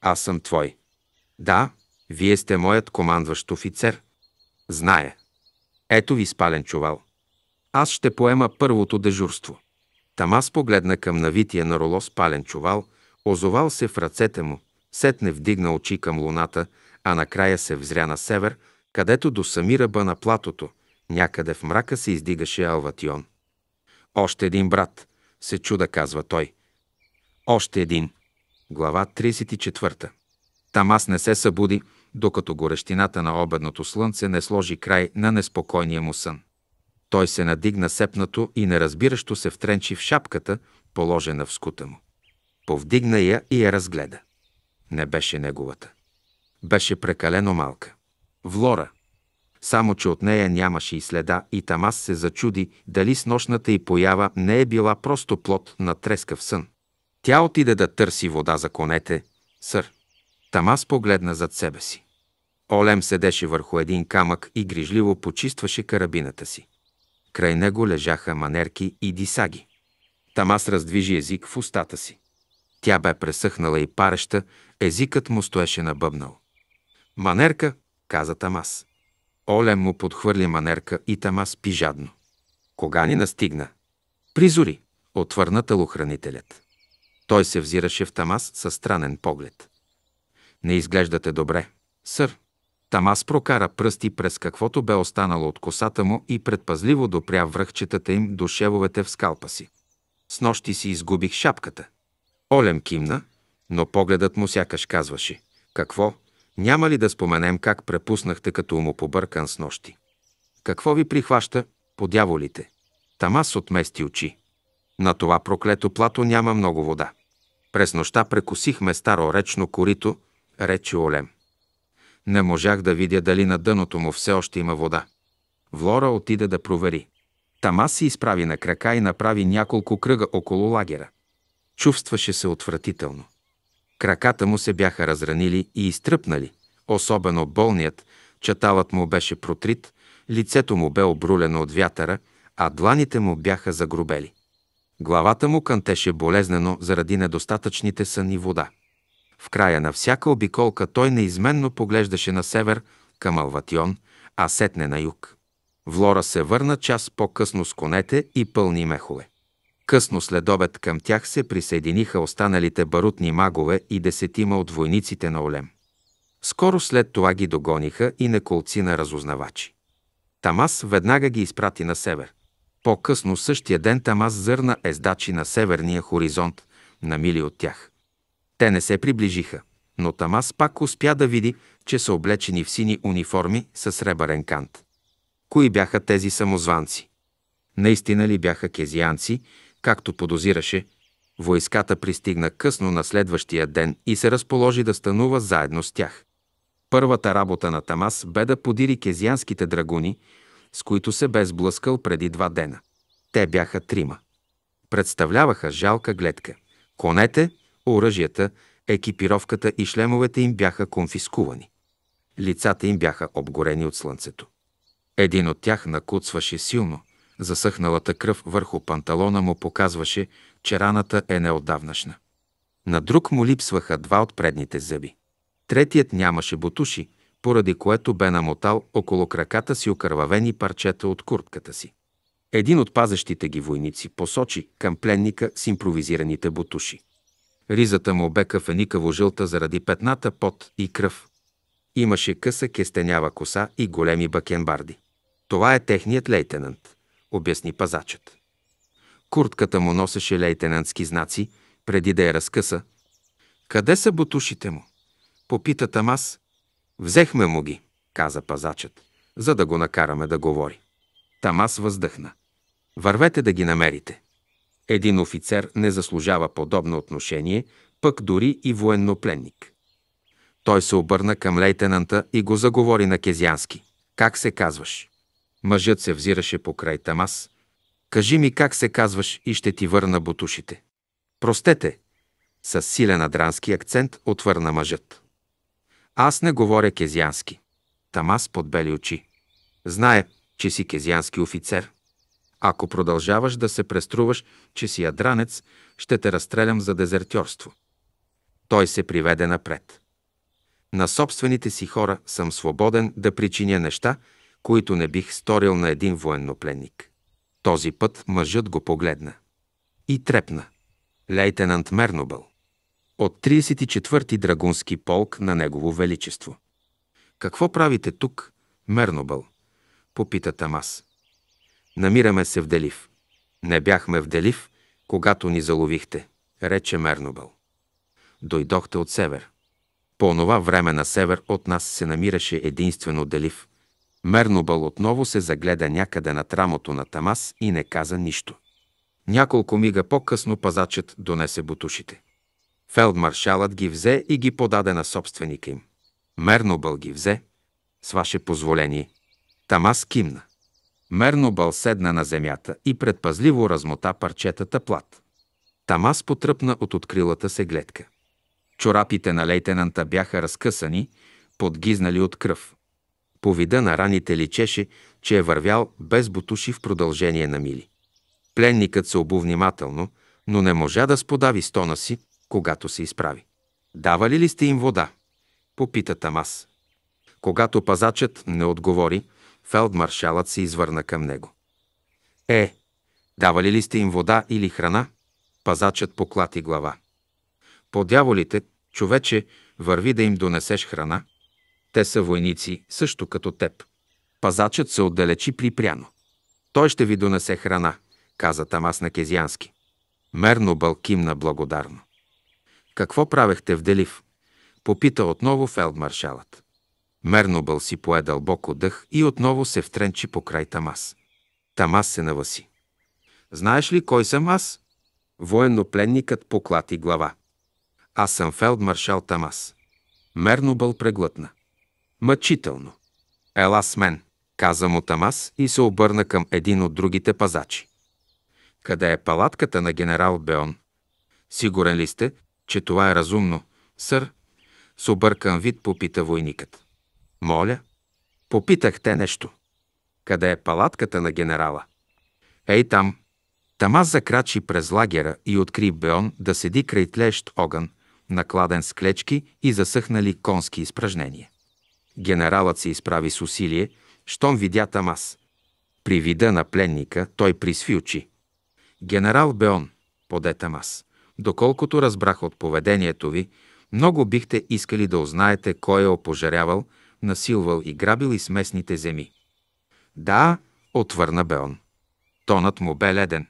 Аз съм твой. Да, вие сте моят командващ офицер. Зная. Ето ви спален чувал. Аз ще поема първото дежурство. Тамас погледна към навития на роло спален чувал, озовал се в ръцете му, сетне вдигна очи към луната, а накрая се взря на север, където до сами ръба на платото, някъде в мрака се издигаше Алватион. Още един брат, се чуда, казва той. Още един. Глава 34. Тамас не се събуди, докато горещината на обедното слънце не сложи край на неспокойния му сън. Той се надигна сепнато и неразбиращо се втренчи в шапката, положена в скута му. Повдигна я и я разгледа. Не беше неговата. Беше прекалено малка. Влора. Само, че от нея нямаше и следа, и Тамас се зачуди дали с нощната й поява не е била просто плод на трескав сън. Тя отиде да търси вода за конете, сър. Тамас погледна зад себе си. Олем седеше върху един камък и грижливо почистваше карабината си. Край него лежаха манерки и дисаги. Тамас раздвижи език в устата си. Тя бе пресъхнала и пареща, езикът му стоеше набъбнал. Манерка, каза Тамас. Олем му подхвърли манерка и Тамас пи жадно. Кога ни настигна? Призори, отвърна телохранителят. Той се взираше в Тамас със странен поглед. Не изглеждате добре, сър, там аз прокара пръсти през каквото бе останало от косата му и предпазливо допря връхчетата им до шевовете в скалпа си. С нощи си изгубих шапката. Олем кимна, но погледът му сякаш казваше. Какво? Няма ли да споменем как препуснахте като му побъркан с нощи? Какво ви прихваща? Подяволите. Тамас отмести очи. На това проклето плато няма много вода. През нощта прекусихме старо речно корито, рече Олем. Не можах да видя дали на дъното му все още има вода. Влора отиде да провери. Тама се изправи на крака и направи няколко кръга около лагера. Чувстваше се отвратително. Краката му се бяха разранили и изтръпнали, особено болният, чаталът му беше протрит, лицето му бе обрулено от вятъра, а дланите му бяха загрубели. Главата му кънтеше болезнено заради недостатъчните сън и вода. В края на всяка обиколка той неизменно поглеждаше на север, към Алватион, а сетне на юг. Влора се върна час по-късно с конете и пълни мехове. Късно след обед към тях се присъединиха останалите барутни магове и десетима от войниците на Олем. Скоро след това ги догониха и неколци на разузнавачи. Тамас веднага ги изпрати на север. По-късно същия ден Тамас зърна ездачи на северния хоризонт, на мили от тях. Те не се приближиха, но Тамас пак успя да види, че са облечени в сини униформи с сребърен кант. Кои бяха тези самозванци? Наистина ли бяха кезианци, както подозираше? Войската пристигна късно на следващия ден и се разположи да станува заедно с тях. Първата работа на Тамас бе да подири кезианските драгуни, с които се бе сблъскал преди два дена. Те бяха трима. Представляваха жалка гледка. Конете, оръжията, екипировката и шлемовете им бяха конфискувани. Лицата им бяха обгорени от слънцето. Един от тях накуцваше силно. Засъхналата кръв върху панталона му показваше, че раната е неотдавнашна. На друг му липсваха два от предните зъби. Третият нямаше бутуши, поради което бе намотал около краката си окървавени парчета от куртката си. Един от пазещите ги войници посочи към пленника с импровизираните бутуши. Ризата му бе кафеникаво жълта заради петната пот и кръв. Имаше къса кестенява коса и големи бакенбарди. Това е техният лейтенант, обясни пазачът. Куртката му носеше лейтенантски знаци, преди да я разкъса. Къде са бутушите му? Попита Тамас. Взехме му ги, каза пазачът, за да го накараме да говори. Тамас въздъхна. Вървете да ги намерите. Един офицер не заслужава подобно отношение, пък дори и военнопленник. Той се обърна към лейтенанта и го заговори на кезиански. Как се казваш? Мъжът се взираше покрай Тамас. Кажи ми как се казваш и ще ти върна бутушите. Простете, с силен адрански акцент отвърна мъжът. Аз не говоря кезиански. Тамас подбели очи. Знае, че си кезиански офицер. Ако продължаваш да се преструваш, че си ядранец, ще те разстрелям за дезертьорство. Той се приведе напред. На собствените си хора съм свободен да причиня неща, които не бих сторил на един военнопленник. Този път мъжът го погледна. И трепна. Лейтенант Мернобъл. От 34-ти драгунски полк на Негово Величество. Какво правите тук, Мернобъл? Попита Тамас. Намираме се в Делив. Не бяхме в Делив, когато ни заловихте, рече Мернобъл. Дойдохте от север. По онова време на север от нас се намираше единствено Делив. Мернобъл отново се загледа някъде на трамото на Тамас и не каза нищо. Няколко мига по-късно пазачът донесе бутушите. Фелдмаршалът ги взе и ги подаде на собственика им. Мернобъл ги взе, с ваше позволение. Тамас кимна бъл седна на земята и предпазливо размота парчетата плат. Тамас потръпна от открилата се гледка. Чорапите на лейтенанта бяха разкъсани, подгизнали от кръв. По вида на раните личеше, че е вървял без бутуши в продължение на мили. Пленникът се обу внимателно, но не можа да сподави стона си, когато се изправи. «Давали ли сте им вода?» – попита Тамас. Когато пазачът не отговори, Фелдмаршалът се извърна към него. Е, давали ли сте им вода или храна? Пазачът поклати глава. По дяволите, човече, върви да им донесеш храна. Те са войници, също като теб. Пазачът се отдалечи припряно. Той ще ви донесе храна, каза Тамас на Кезиански. Мерно бълкимна благодарно. Какво правехте в Делив? Попита отново фелдмаршалът. Мернобъл си пое дълбоко дъх и отново се втренчи по край Тамас. Тамас се наваси. Знаеш ли кой съм аз? Военнопленникът поклати глава. Аз съм фелдмаршал Тамас. Мернобъл преглътна. Мъчително. Ела с мен, каза му Тамас и се обърна към един от другите пазачи. Къде е палатката на генерал Беон? Сигурен ли сте, че това е разумно, сър? С объркан вид попита войникът. Моля. Попитах те нещо. Къде е палатката на генерала? Ей там. Тама закрачи през лагера и откри Беон да седи край тлещ огън, накладен с клечки и засъхнали конски изпражнения. Генералът се изправи с усилие, щом видя Тамас. При вида на пленника той присви очи. Генерал Беон, поде Тамас, доколкото разбрах от поведението ви, много бихте искали да узнаете кой е опожарявал – насилвал и грабил с местните земи. Да, отвърна Беон. Тонът му бе леден.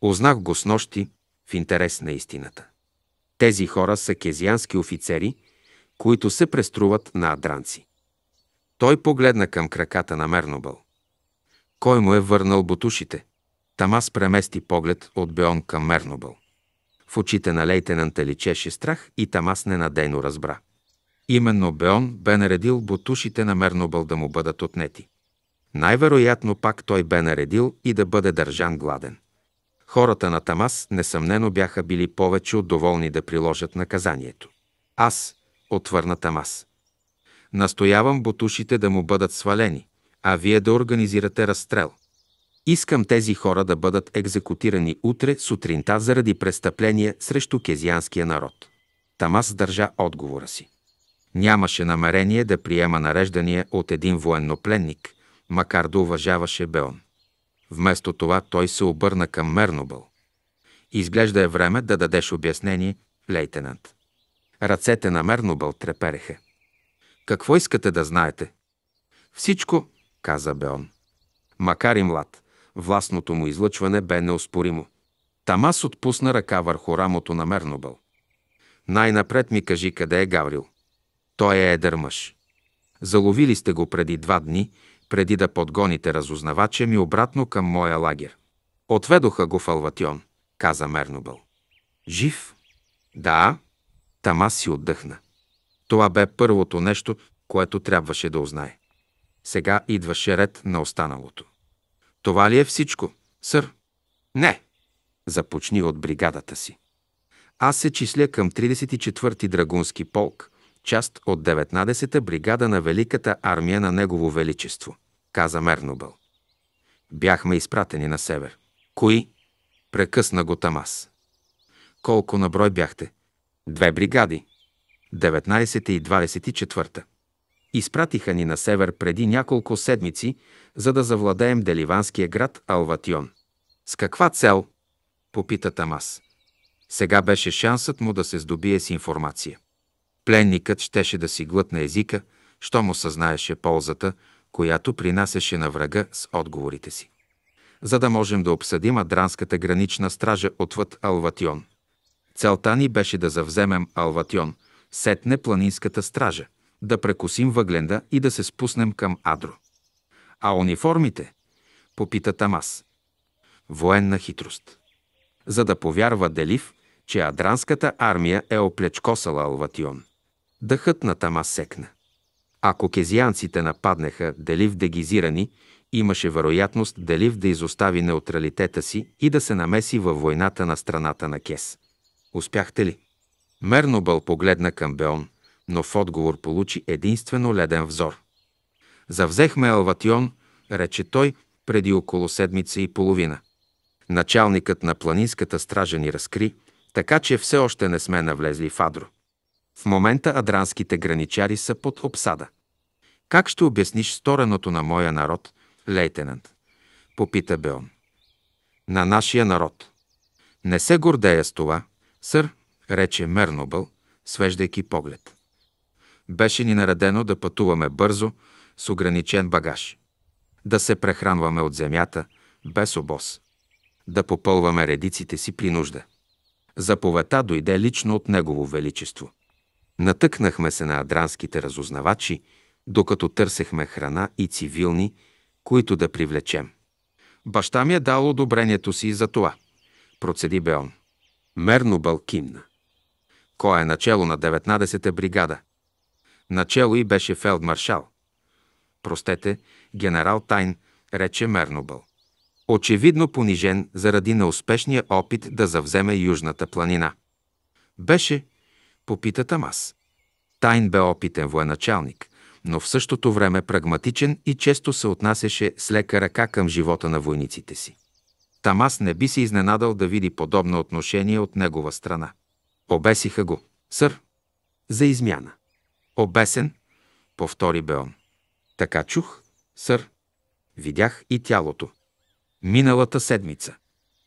Узнах го с нощи в интерес на истината. Тези хора са кезиански офицери, които се преструват на адранци. Той погледна към краката на Мернобъл. Кой му е върнал бутушите? Тамас премести поглед от Беон към Мернобъл. В очите на лейтенанта личеше страх и Тамас ненадейно разбра – Именно Беон бе наредил бутушите на Мернобъл да му бъдат отнети. Най-вероятно пак той бе наредил и да бъде държан гладен. Хората на Тамас несъмнено бяха били повече от доволни да приложат наказанието. Аз, отвърна Тамас. Настоявам бутушите да му бъдат свалени, а вие да организирате разстрел. Искам тези хора да бъдат екзекутирани утре сутринта заради престъпления срещу кезианския народ. Тамас държа отговора си. Нямаше намерение да приема нареждания от един военнопленник, макар да уважаваше Беон. Вместо това той се обърна към Мернобъл. Изглежда е време да дадеш обяснение, лейтенант. Ръцете на Мернобъл трепереха. Какво искате да знаете? Всичко, каза Беон. Макар и млад, властното му излъчване бе неоспоримо. Тамас отпусна ръка върху рамото на Мернобъл. Най-напред ми кажи къде е Гаврил. Той е едър мъж. Заловили сте го преди два дни, преди да подгоните разузнавача ми обратно към моя лагер. Отведоха го в Алватион, каза Мернобъл. Жив? Да. Тама си отдъхна. Това бе първото нещо, което трябваше да узнае. Сега идваше ред на останалото. Това ли е всичко, сър? Не. Започни от бригадата си. Аз се числя към 34-ти драгунски полк, част от 19-та бригада на Великата армия на Негово Величество, каза Мернобъл. Бяхме изпратени на север. Кои? Прекъсна го Тамас. Колко на брой бяхте? Две бригади. 19 и 24-та. Изпратиха ни на север преди няколко седмици, за да завладеем деливанския град Алватион. С каква цел? Попита Тамас. Сега беше шансът му да се здобие с информация. Пленникът щеше да си глътне езика, що му съзнаеше ползата, която принасяше на врага с отговорите си. За да можем да обсъдим адранската гранична стража отвъд Алватион. Целта ни беше да завземем Алватион, сетне планинската стража, да прекусим въгленда и да се спуснем към Адро. А униформите? Попита Тамас. Военна хитрост. За да повярва Делив, че адранската армия е оплечкосала Алватион – дъхът на тама секна. Ако кезианците нападнаха Делив дегизирани, имаше вероятност Делив да изостави неутралитета си и да се намеси във войната на страната на Кес. Успяхте ли? Мернобъл погледна към Беон, но в отговор получи единствено леден взор. Завзехме Алватион, рече той, преди около седмица и половина. Началникът на планинската стража ни разкри, така че все още не сме навлезли в Адро. В момента адранските граничари са под обсада. Как ще обясниш стореното на моя народ, лейтенант? Попита Беон. На нашия народ. Не се гордея с това, сър, рече Мернобъл, свеждайки поглед. Беше ни наредено да пътуваме бързо, с ограничен багаж. Да се прехранваме от земята, без обоз. Да попълваме редиците си при нужда. Заповета дойде лично от Негово Величество. Натъкнахме се на адранските разузнавачи, докато търсехме храна и цивилни, които да привлечем. Баща ми е дал одобрението си за това, процеди Беон. Мерно Балкимна. Кой е начало на 19-та бригада? Начало и беше фелдмаршал. Простете, генерал Тайн, рече Мернобъл. Очевидно понижен заради неуспешния опит да завземе Южната планина. Беше Попита Тамас. Тайн бе опитен военачалник, но в същото време прагматичен и често се отнасяше с лека ръка към живота на войниците си. Тамас не би се изненадал да види подобно отношение от негова страна. Обесиха го. Сър, за измяна. Обесен, повтори бе он. Така чух, сър. Видях и тялото. Миналата седмица.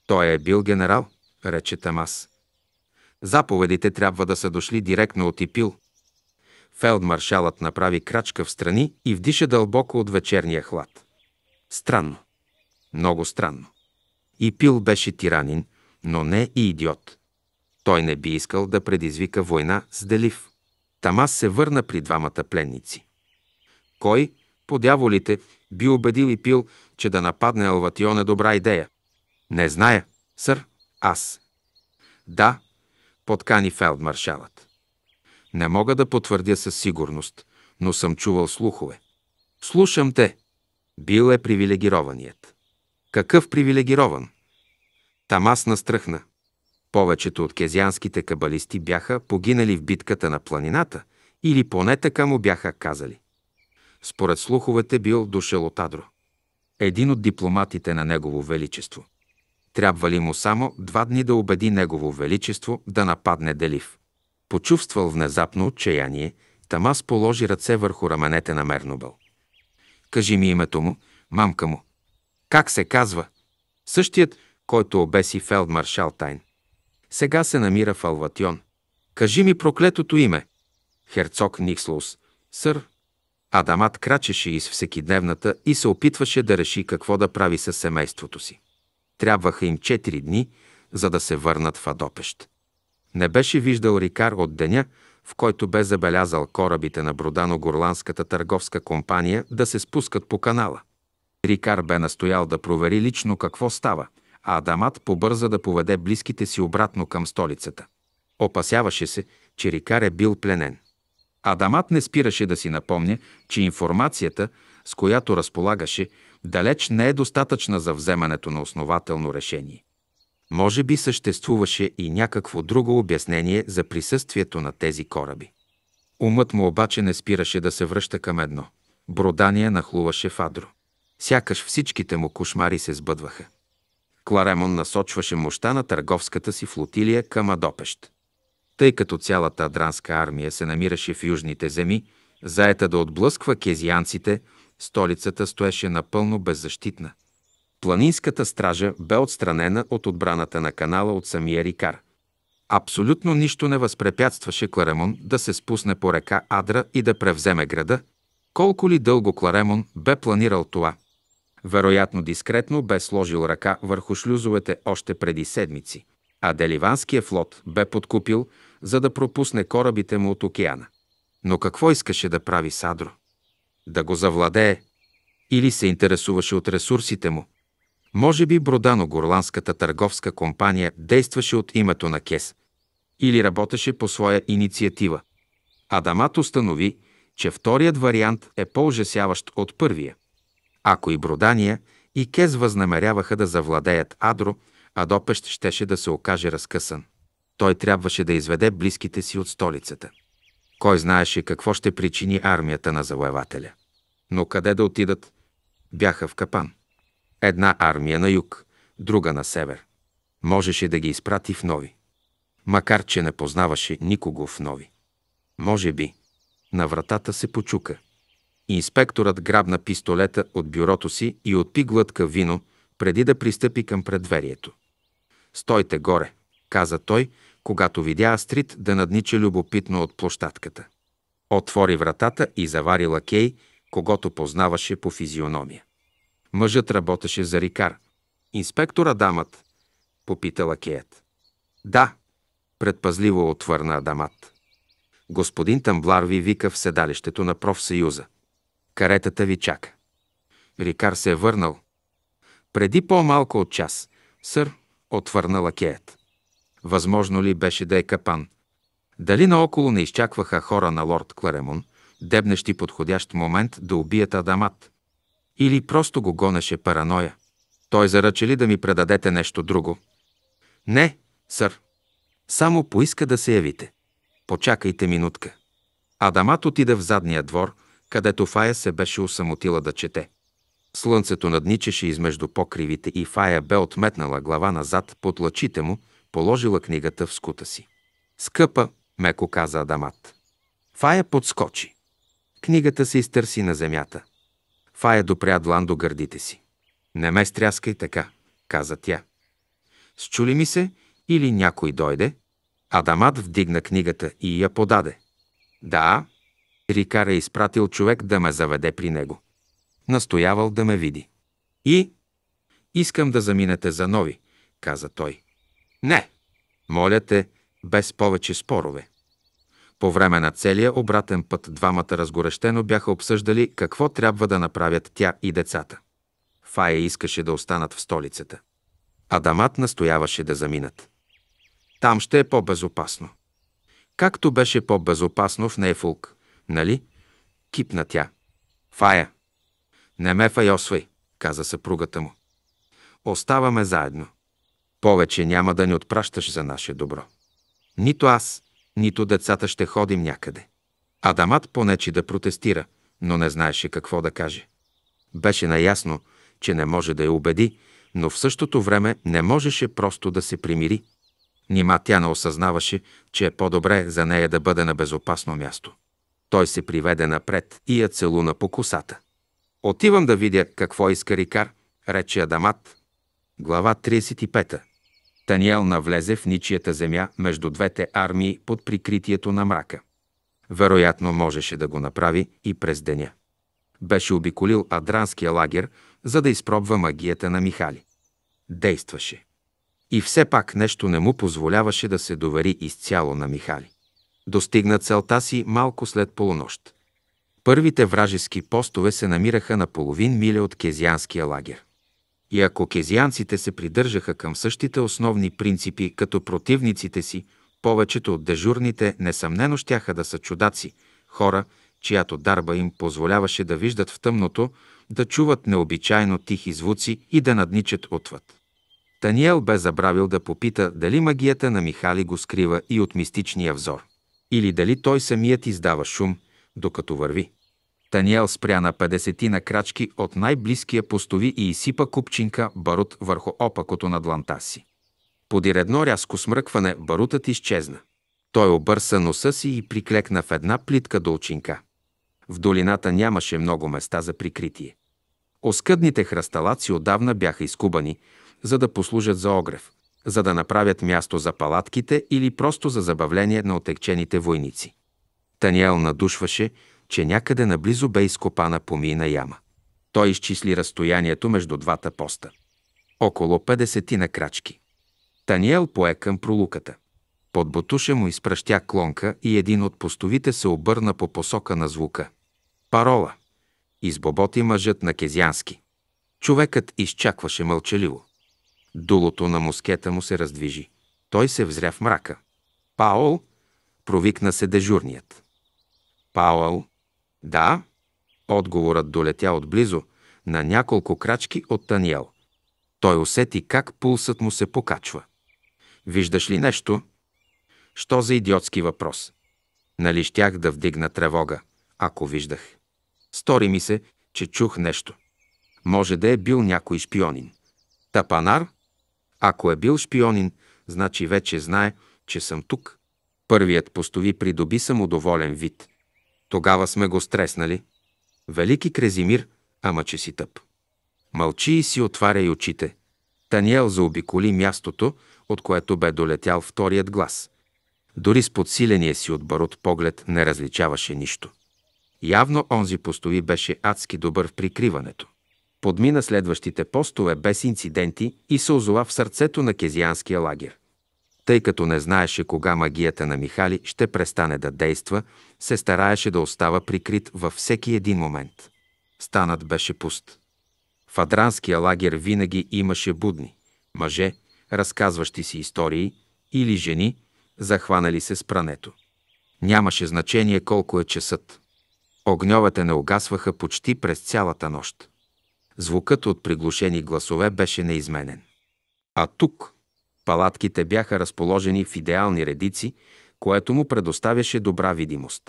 Той е бил генерал, рече Тамас. Заповедите трябва да са дошли директно от Ипил. Фелдмаршалът направи крачка в страни и вдиша дълбоко от вечерния хлад. Странно. Много странно. Ипил беше тиранин, но не и идиот. Той не би искал да предизвика война с Делив. Тамас се върна при двамата пленници. Кой, по дяволите, би убедил Ипил, че да нападне Алватион е добра идея? Не зная, сър, аз. Да, подкани фелдмаршалът. Не мога да потвърдя със сигурност, но съм чувал слухове. Слушам те. Бил е привилегированият. Какъв привилегирован? Там аз настръхна. Повечето от кезианските кабалисти бяха погинали в битката на планината или поне така му бяха казали. Според слуховете бил дошел от Адро. Един от дипломатите на Негово Величество – трябва ли му само два дни да убеди Негово Величество да нападне Делив? Почувствал внезапно отчаяние, Тамас положи ръце върху раменете на Мернобъл. Кажи ми името му, мамка му. Как се казва? Същият, който обеси фелдмаршал Тайн. Сега се намира в Алватион. Кажи ми проклетото име. Херцог Никслоус, сър. Адамат крачеше из всекидневната и се опитваше да реши какво да прави със семейството си. Трябваха им четири дни, за да се върнат в Адопещ. Не беше виждал Рикар от деня, в който бе забелязал корабите на Бродано-Горландската търговска компания да се спускат по канала. Рикар бе настоял да провери лично какво става, а Адамат побърза да поведе близките си обратно към столицата. Опасяваше се, че Рикар е бил пленен. Адамат не спираше да си напомня, че информацията, с която разполагаше, далеч не е достатъчна за вземането на основателно решение. Може би съществуваше и някакво друго обяснение за присъствието на тези кораби. Умът му обаче не спираше да се връща към едно. бродания нахлуваше в адро. Сякаш всичките му кошмари се сбъдваха. Кларемон насочваше мощта на търговската си флотилия към Адопещ. Тъй като цялата адранска армия се намираше в южните земи, заета да отблъсква кезианците – столицата стоеше напълно беззащитна. Планинската стража бе отстранена от отбраната на канала от самия Рикар. Абсолютно нищо не възпрепятстваше Кларемон да се спусне по река Адра и да превземе града. Колко ли дълго Кларемон бе планирал това? Вероятно дискретно бе сложил ръка върху шлюзовете още преди седмици, а Деливанския флот бе подкупил, за да пропусне корабите му от океана. Но какво искаше да прави Садро? да го завладее, или се интересуваше от ресурсите му. Може би Бродано-Горландската търговска компания действаше от името на Кес или работеше по своя инициатива. Адамат установи, че вторият вариант е по-ужасяващ от първия. Ако и Бродания, и Кес възнамеряваха да завладеят Адро, Адопещ щеше да се окаже разкъсан. Той трябваше да изведе близките си от столицата. Кой знаеше какво ще причини армията на завоевателя. Но къде да отидат? Бяха в капан. Една армия на юг, друга на север. Можеше да ги изпрати в нови. Макар, че не познаваше никого в нови. Може би. На вратата се почука. Инспекторът грабна пистолета от бюрото си и отпи глътка вино, преди да пристъпи към предверието. «Стойте горе», каза той когато видя Астрид да наднича любопитно от площадката. Отвори вратата и завари лакей, когато познаваше по физиономия. Мъжът работеше за Рикар. Инспектор Адамът, попита лакеят. Да, предпазливо отвърна Адамат. Господин Тамблар ви вика в седалището на профсъюза. Каретата ви чака. Рикар се е върнал. Преди по-малко от час, сър, отвърна лакеят. Възможно ли беше да е капан? Дали наоколо не изчакваха хора на лорд Кларемон, дебнещи подходящ момент да убият Адамат? Или просто го гонеше параноя? Той заръча ли да ми предадете нещо друго? Не, сър. Само поиска да се явите. Почакайте минутка. Адамат отида в задния двор, където Фая се беше усамотила да чете. Слънцето надничеше измежду покривите и Фая бе отметнала глава назад под лъчите му, положила книгата в скута си. Скъпа, меко каза Адамат. Фая подскочи. Книгата се изтърси на земята. Фая допря длан до гърдите си. Не ме стряскай така, каза тя. Счули ми се или някой дойде? Адамат вдигна книгата и я подаде. Да, Рикара е изпратил човек да ме заведе при него. Настоявал да ме види. И? Искам да заминете за нови, каза той. Не, моля те, без повече спорове. По време на целия обратен път двамата разгорещено бяха обсъждали какво трябва да направят тя и децата. Фая искаше да останат в столицата. Адамат настояваше да заминат. Там ще е по-безопасно. Както беше по-безопасно в Нейфулк, нали? Кипна тя. Фая. Не ме файосвай, каза съпругата му. Оставаме заедно. Повече няма да ни отпращаш за наше добро. Нито аз, нито децата ще ходим някъде. Адамат понечи да протестира, но не знаеше какво да каже. Беше наясно, че не може да я убеди, но в същото време не можеше просто да се примири. Нима тя не осъзнаваше, че е по-добре за нея да бъде на безопасно място. Той се приведе напред и я целуна по косата. Отивам да видя какво иска Рикар, рече Адамат, Глава 35. Таниел навлезе в ничията земя между двете армии под прикритието на мрака. Вероятно можеше да го направи и през деня. Беше обиколил Адранския лагер, за да изпробва магията на Михали. Действаше. И все пак нещо не му позволяваше да се довери изцяло на Михали. Достигна целта си малко след полунощ. Първите вражески постове се намираха на половин миля от Кезианския лагер. И ако кезианците се придържаха към същите основни принципи като противниците си, повечето от дежурните несъмнено щяха да са чудаци, хора, чиято дарба им позволяваше да виждат в тъмното, да чуват необичайно тихи звуци и да надничат отвъд. Таниел бе забравил да попита дали магията на Михали го скрива и от мистичния взор, или дали той самият издава шум, докато върви. Таниел спря на 50 на крачки от най-близкия постови и изсипа купчинка барут върху опакото на дланта си. Подир едно рязко смръкване барутът изчезна. Той обърса носа си и приклекна в една плитка долчинка. В долината нямаше много места за прикритие. Оскъдните храсталаци отдавна бяха изкубани, за да послужат за огрев, за да направят място за палатките или просто за забавление на отекчените войници. Таниел надушваше, че някъде наблизо бе изкопана помийна яма. Той изчисли разстоянието между двата поста. Около 50 на крачки. Таниел пое към пролуката. Под бутуша му изпращя клонка и един от постовите се обърна по посока на звука. Парола. Избоботи мъжът на Кезянски. Човекът изчакваше мълчаливо. Дулото на мускета му се раздвижи. Той се взря в мрака. Паол, провикна се дежурният. Паол, да, отговорът долетя отблизо, на няколко крачки от Таниел. Той усети как пулсът му се покачва. Виждаш ли нещо? Що за идиотски въпрос? Нали щях да вдигна тревога, ако виждах. Стори ми се, че чух нещо. Може да е бил някой шпионин. Тапанар? Ако е бил шпионин, значи вече знае, че съм тук. Първият постови придоби самодоволен вид – тогава сме го стреснали. Велики Крезимир, ама че си тъп. Мълчи и си отваряй очите. Таниел заобиколи мястото, от което бе долетял вторият глас. Дори с подсиления си от барут поглед не различаваше нищо. Явно онзи постои беше адски добър в прикриването. Подмина следващите постове без инциденти и се озова в сърцето на кезианския лагер тъй като не знаеше кога магията на Михали ще престане да действа, се стараеше да остава прикрит във всеки един момент. Станът беше пуст. В адранския лагер винаги имаше будни – мъже, разказващи си истории, или жени, захванали се с прането. Нямаше значение колко е часът. Огньовете не огасваха почти през цялата нощ. Звукът от приглушени гласове беше неизменен. А тук – Палатките бяха разположени в идеални редици, което му предоставяше добра видимост.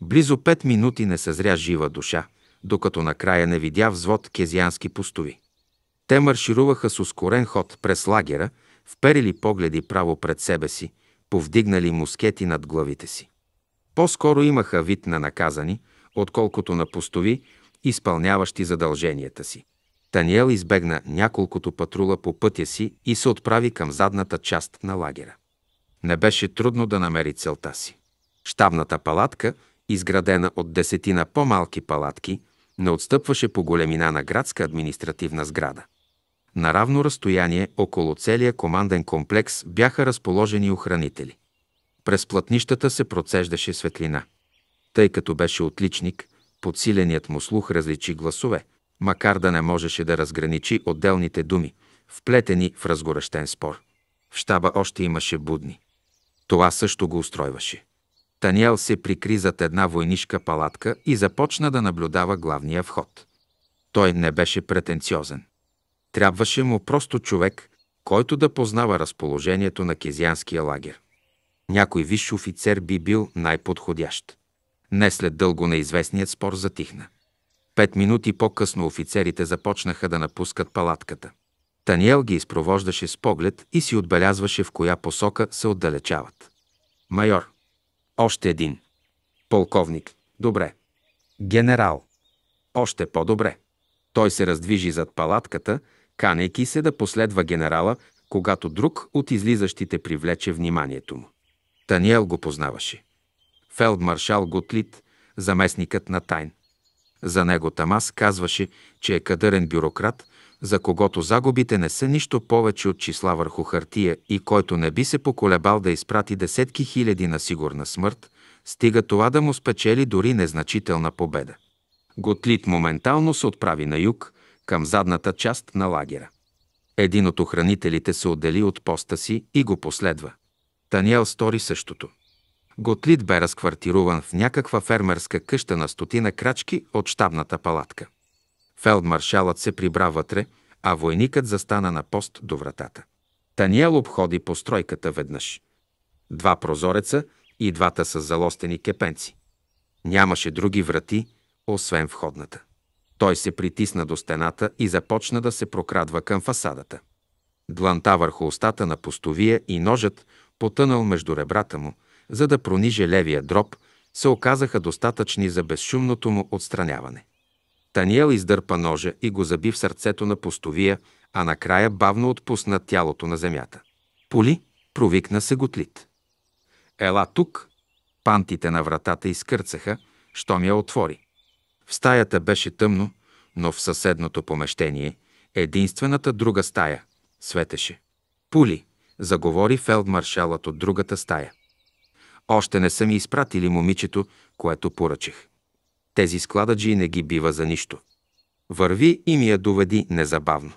Близо пет минути не съзря жива душа, докато накрая не видя взвод кезиански пустови. Те маршируваха с ускорен ход през лагера, вперили погледи право пред себе си, повдигнали мускети над главите си. По-скоро имаха вид на наказани, отколкото на пустови, изпълняващи задълженията си. Таниел избегна няколкото патрула по пътя си и се отправи към задната част на лагера. Не беше трудно да намери целта си. Штабната палатка, изградена от десетина по-малки палатки, не отстъпваше по големина на градска административна сграда. На равно разстояние около целия команден комплекс бяха разположени охранители. През платнищата се процеждаше светлина. Тъй като беше отличник, подсиленият му слух различи гласове – макар да не можеше да разграничи отделните думи, вплетени в разгорещен спор. В щаба още имаше будни. Това също го устройваше. Таниел се прикри зад една войнишка палатка и започна да наблюдава главния вход. Той не беше претенциозен. Трябваше му просто човек, който да познава разположението на кезианския лагер. Някой висш офицер би бил най-подходящ. Не след дълго неизвестният спор затихна. Пет минути по-късно офицерите започнаха да напускат палатката. Таниел ги изпровождаше с поглед и си отбелязваше в коя посока се отдалечават. Майор. Още един. Полковник. Добре. Генерал. Още по-добре. Той се раздвижи зад палатката, канейки се да последва генерала, когато друг от излизащите привлече вниманието му. Таниел го познаваше. Фелдмаршал Гутлит, заместникът на Тайн. За него Тамас казваше, че е кадърен бюрократ, за когото загубите не са нищо повече от числа върху хартия и който не би се поколебал да изпрати десетки хиляди на сигурна смърт, стига това да му спечели дори незначителна победа. Готлит моментално се отправи на юг, към задната част на лагера. Един от охранителите се отдели от поста си и го последва. Таниел стори същото. Готлит бе разквартируван в някаква фермерска къща на стотина крачки от штабната палатка. Фелдмаршалът се прибра вътре, а войникът застана на пост до вратата. Таниел обходи постройката веднъж. Два прозореца и двата с залостени кепенци. Нямаше други врати, освен входната. Той се притисна до стената и започна да се прокрадва към фасадата. Дланта върху устата на постовия и ножът потънал между ребрата му – за да прониже левия дроб, се оказаха достатъчни за безшумното му отстраняване. Таниел издърпа ножа и го заби в сърцето на постовия, а накрая бавно отпусна тялото на земята. Поли провикна се готлит. Ела тук! Пантите на вратата изкърцаха, щом я отвори. В стаята беше тъмно, но в съседното помещение, единствената друга стая, светеше. Пули, заговори фелдмаршалът от другата стая. Още не са ми изпратили момичето, което поръчах. Тези склададжи не ги бива за нищо. Върви и ми я доведи незабавно.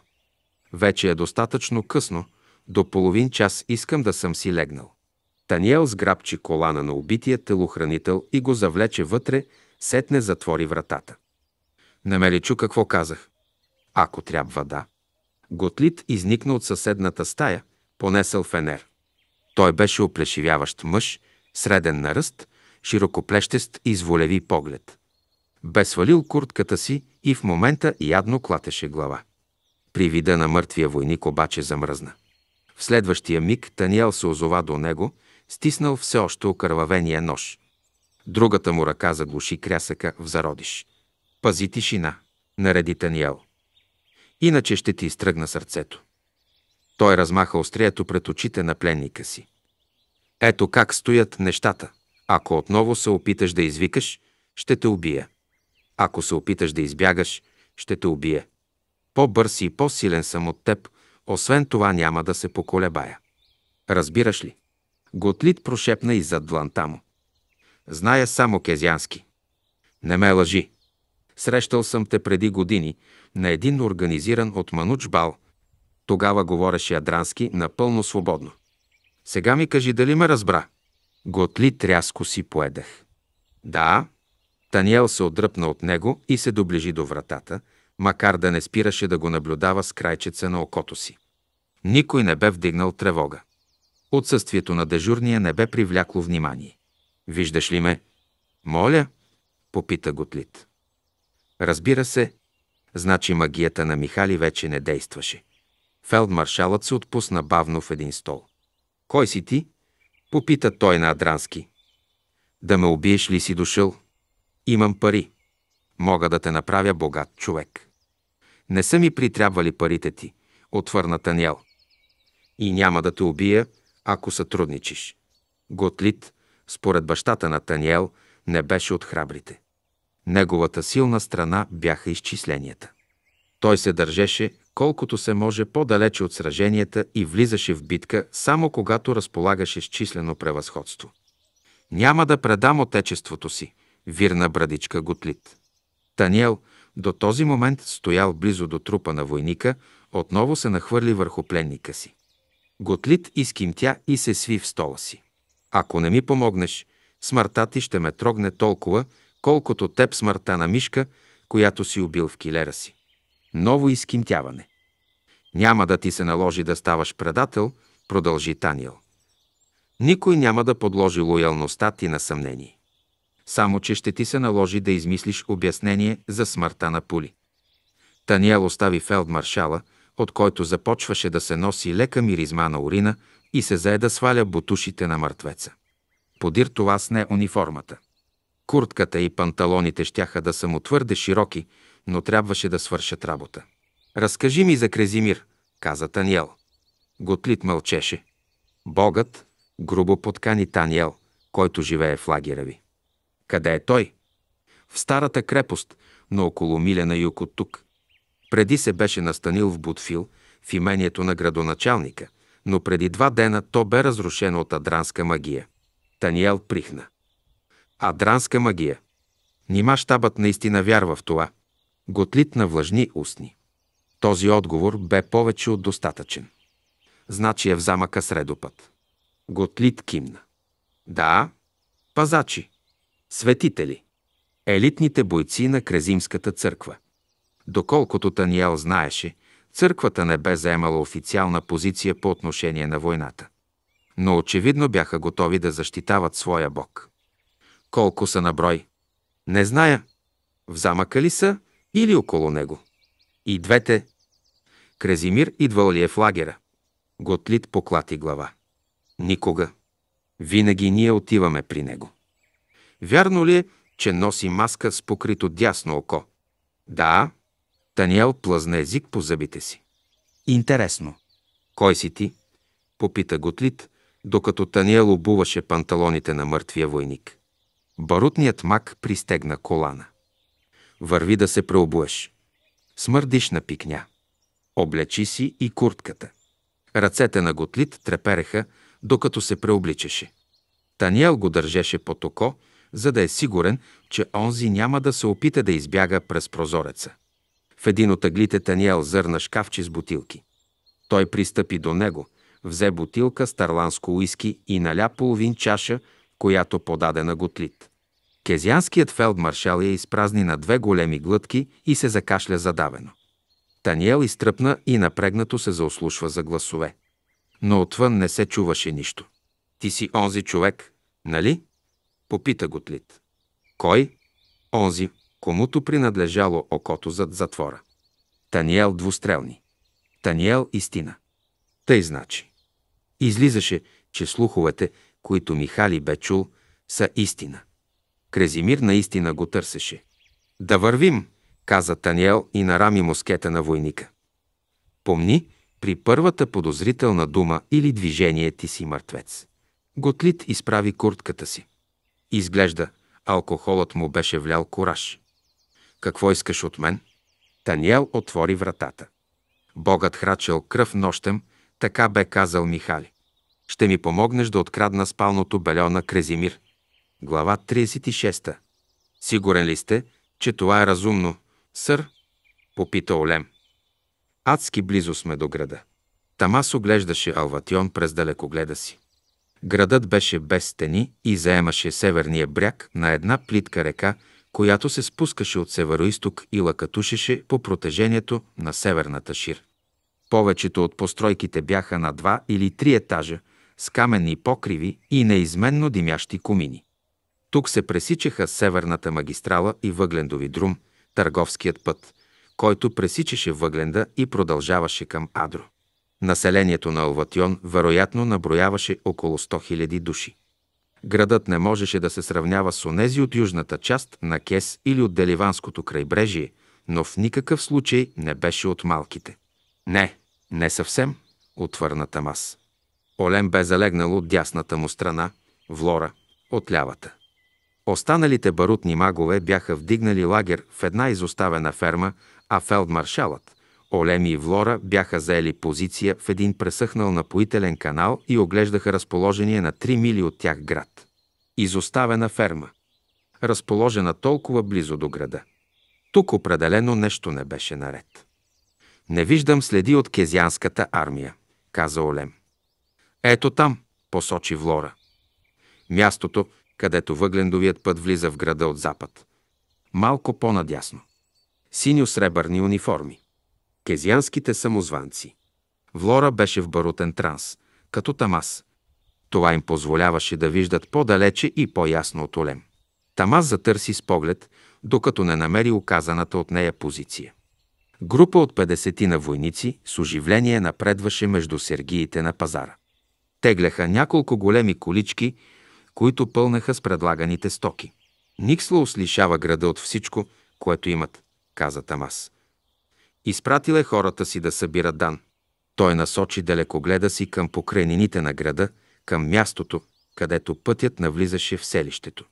Вече е достатъчно късно, до половин час искам да съм си легнал. Таниел сграбчи колана на убития телохранител и го завлече вътре, сетне затвори вратата. Не ли чу какво казах? Ако трябва, да. Готлит изникна от съседната стая, понесъл фенер. Той беше оплешивяващ мъж, среден на ръст, широкоплещест и с волеви поглед. Бе свалил куртката си и в момента ядно клатеше глава. При вида на мъртвия войник обаче замръзна. В следващия миг Таниел се озова до него, стиснал все още окървавения нож. Другата му ръка заглуши крясъка в зародиш. Пази тишина, нареди Таниел. Иначе ще ти изтръгна сърцето. Той размаха острието пред очите на пленника си. Ето как стоят нещата. Ако отново се опиташ да извикаш, ще те убия. Ако се опиташ да избягаш, ще те убия. По-бърз и по-силен съм от теб, освен това няма да се поколебая. Разбираш ли? Готлит прошепна и зад дланта му. Зная само кезянски. Не ме лъжи. Срещал съм те преди години на един организиран от Мануч бал. Тогава говореше Адрански напълно свободно. Сега ми кажи дали ме разбра. Готли тряско си поедах. Да. Таниел се отдръпна от него и се доближи до вратата, макар да не спираше да го наблюдава с крайчеца на окото си. Никой не бе вдигнал тревога. Отсъствието на дежурния не бе привлякло внимание. Виждаш ли ме? Моля, попита Готлит. Разбира се, значи магията на Михали вече не действаше. Фелдмаршалът се отпусна бавно в един стол. Кой си ти? Попита той на Адрански. Да ме убиеш ли си дошъл? Имам пари. Мога да те направя богат човек. Не са ми притрябвали парите ти, отвърна Таниел. И няма да те убия, ако сътрудничиш. Готлит, според бащата на Таниел, не беше от храбрите. Неговата силна страна бяха изчисленията. Той се държеше колкото се може по-далече от сраженията и влизаше в битка само когато разполагаше с числено превъзходство. Няма да предам отечеството си, вирна брадичка Готлит. Таниел, до този момент стоял близо до трупа на войника, отново се нахвърли върху пленника си. Готлит изкимтя и се сви в стола си. Ако не ми помогнеш, смъртта ти ще ме трогне толкова, колкото теб смъртта на мишка, която си убил в килера си. Ново изкимтяване. Няма да ти се наложи да ставаш предател, продължи Таниел. Никой няма да подложи лоялността ти на съмнение. Само, че ще ти се наложи да измислиш обяснение за смъртта на пули. Таниел остави фелдмаршала, от който започваше да се носи лека миризма на урина и се зае да сваля бутушите на мъртвеца. Подир това с не униформата. Куртката и панталоните щяха да са му твърде широки, но трябваше да свършат работа. Разкажи ми за Крезимир, каза Таниел. Готлит мълчеше. Богът грубо подкани Таниел, който живее в лагера ви. Къде е той? В старата крепост, но около миля на юг от тук. Преди се беше настанил в Бутфил, в имението на градоначалника, но преди два дена то бе разрушено от адранска магия. Таниел прихна. Адранска магия. Нима щабът наистина вярва в това. Готлит на влажни устни. Този отговор бе повече от достатъчен. Значи е в замъка средопът. Готлит кимна. Да, пазачи, светители, елитните бойци на Крезимската църква. Доколкото Таниел знаеше, църквата не бе заемала официална позиция по отношение на войната. Но очевидно бяха готови да защитават своя бог. Колко са на брой? Не зная. В замъка ли са или около него? И двете. Крезимир идвал ли е в лагера? Готлит поклати глава. Никога. Винаги ние отиваме при него. Вярно ли е, че носи маска с покрито дясно око? Да. Таниел плъзна език по зъбите си. Интересно. Кой си ти? Попита Готлит, докато Таниел обуваше панталоните на мъртвия войник. Барутният мак пристегна колана. Върви да се преобуеш смърдишна пикня. Облечи си и куртката. Ръцете на Готлит трепереха, докато се преобличаше. Таниел го държеше под око, за да е сигурен, че онзи няма да се опита да избяга през прозореца. В един от аглите Таниел зърна шкафче с бутилки. Той пристъпи до него, взе бутилка с тарланско уиски и наля половин чаша, която подаде на Готлит. Кезианският фелдмаршал я изпразни на две големи глътки и се закашля задавено. Таниел изтръпна и напрегнато се заослушва за гласове. Но отвън не се чуваше нищо. Ти си онзи човек, нали? Попита Готлит. Кой? Онзи, комуто принадлежало окото зад затвора. Таниел двустрелни. Таниел истина. Тъй значи. Излизаше, че слуховете, които Михали бе чул, са истина. Крезимир наистина го търсеше. Да вървим, каза Таниел и нарами мускета на войника. Помни, при първата подозрителна дума или движение ти си мъртвец. Готлит изправи куртката си. Изглежда, алкохолът му беше влял кураж. Какво искаш от мен? Таниел отвори вратата. Богът храчел кръв нощем, така бе казал Михали. Ще ми помогнеш да открадна спалното бельо на Крезимир. Глава 36. Сигурен ли сте, че това е разумно, сър? Попита Олем. Адски близо сме до града. Тамас оглеждаше Алватион през далекогледа си. Градът беше без стени и заемаше северния бряг на една плитка река, която се спускаше от североисток и лакатушеше по протежението на северната шир. Повечето от постройките бяха на два или три етажа, с каменни покриви и неизменно димящи комини. Тук се пресичаха Северната магистрала и Въглендови друм, търговският път, който пресичаше Въгленда и продължаваше към Адро. Населението на Алватион вероятно наброяваше около 100 000 души. Градът не можеше да се сравнява с онези от южната част на Кес или от Деливанското крайбрежие, но в никакъв случай не беше от малките. Не, не съвсем, отвърна Тамас. Олем бе залегнал от дясната му страна, Влора от лявата. Останалите барутни магове бяха вдигнали лагер в една изоставена ферма, а фелдмаршалът, Олем и Влора бяха заели позиция в един пресъхнал напоителен канал и оглеждаха разположение на 3 мили от тях град. Изоставена ферма. Разположена толкова близо до града. Тук определено нещо не беше наред. Не виждам следи от кезианската армия, каза Олем. Ето там, посочи Влора. Мястото, където въглендовият път влиза в града от запад. Малко по-надясно. Синьо-сребърни униформи. Кезианските самозванци. Влора беше в барутен транс, като Тамас. Това им позволяваше да виждат по-далече и по-ясно от Олем. Тамас затърси с поглед, докато не намери оказаната от нея позиция. Група от 50 на войници с оживление напредваше между сергиите на пазара. Тегляха няколко големи колички които пълнеха с предлаганите стоки. Никсло ослишава града от всичко, което имат, каза Тамас. Изпратил е хората си да събират дан. Той насочи далекогледа си към покрайнините на града, към мястото, където пътят навлизаше в селището.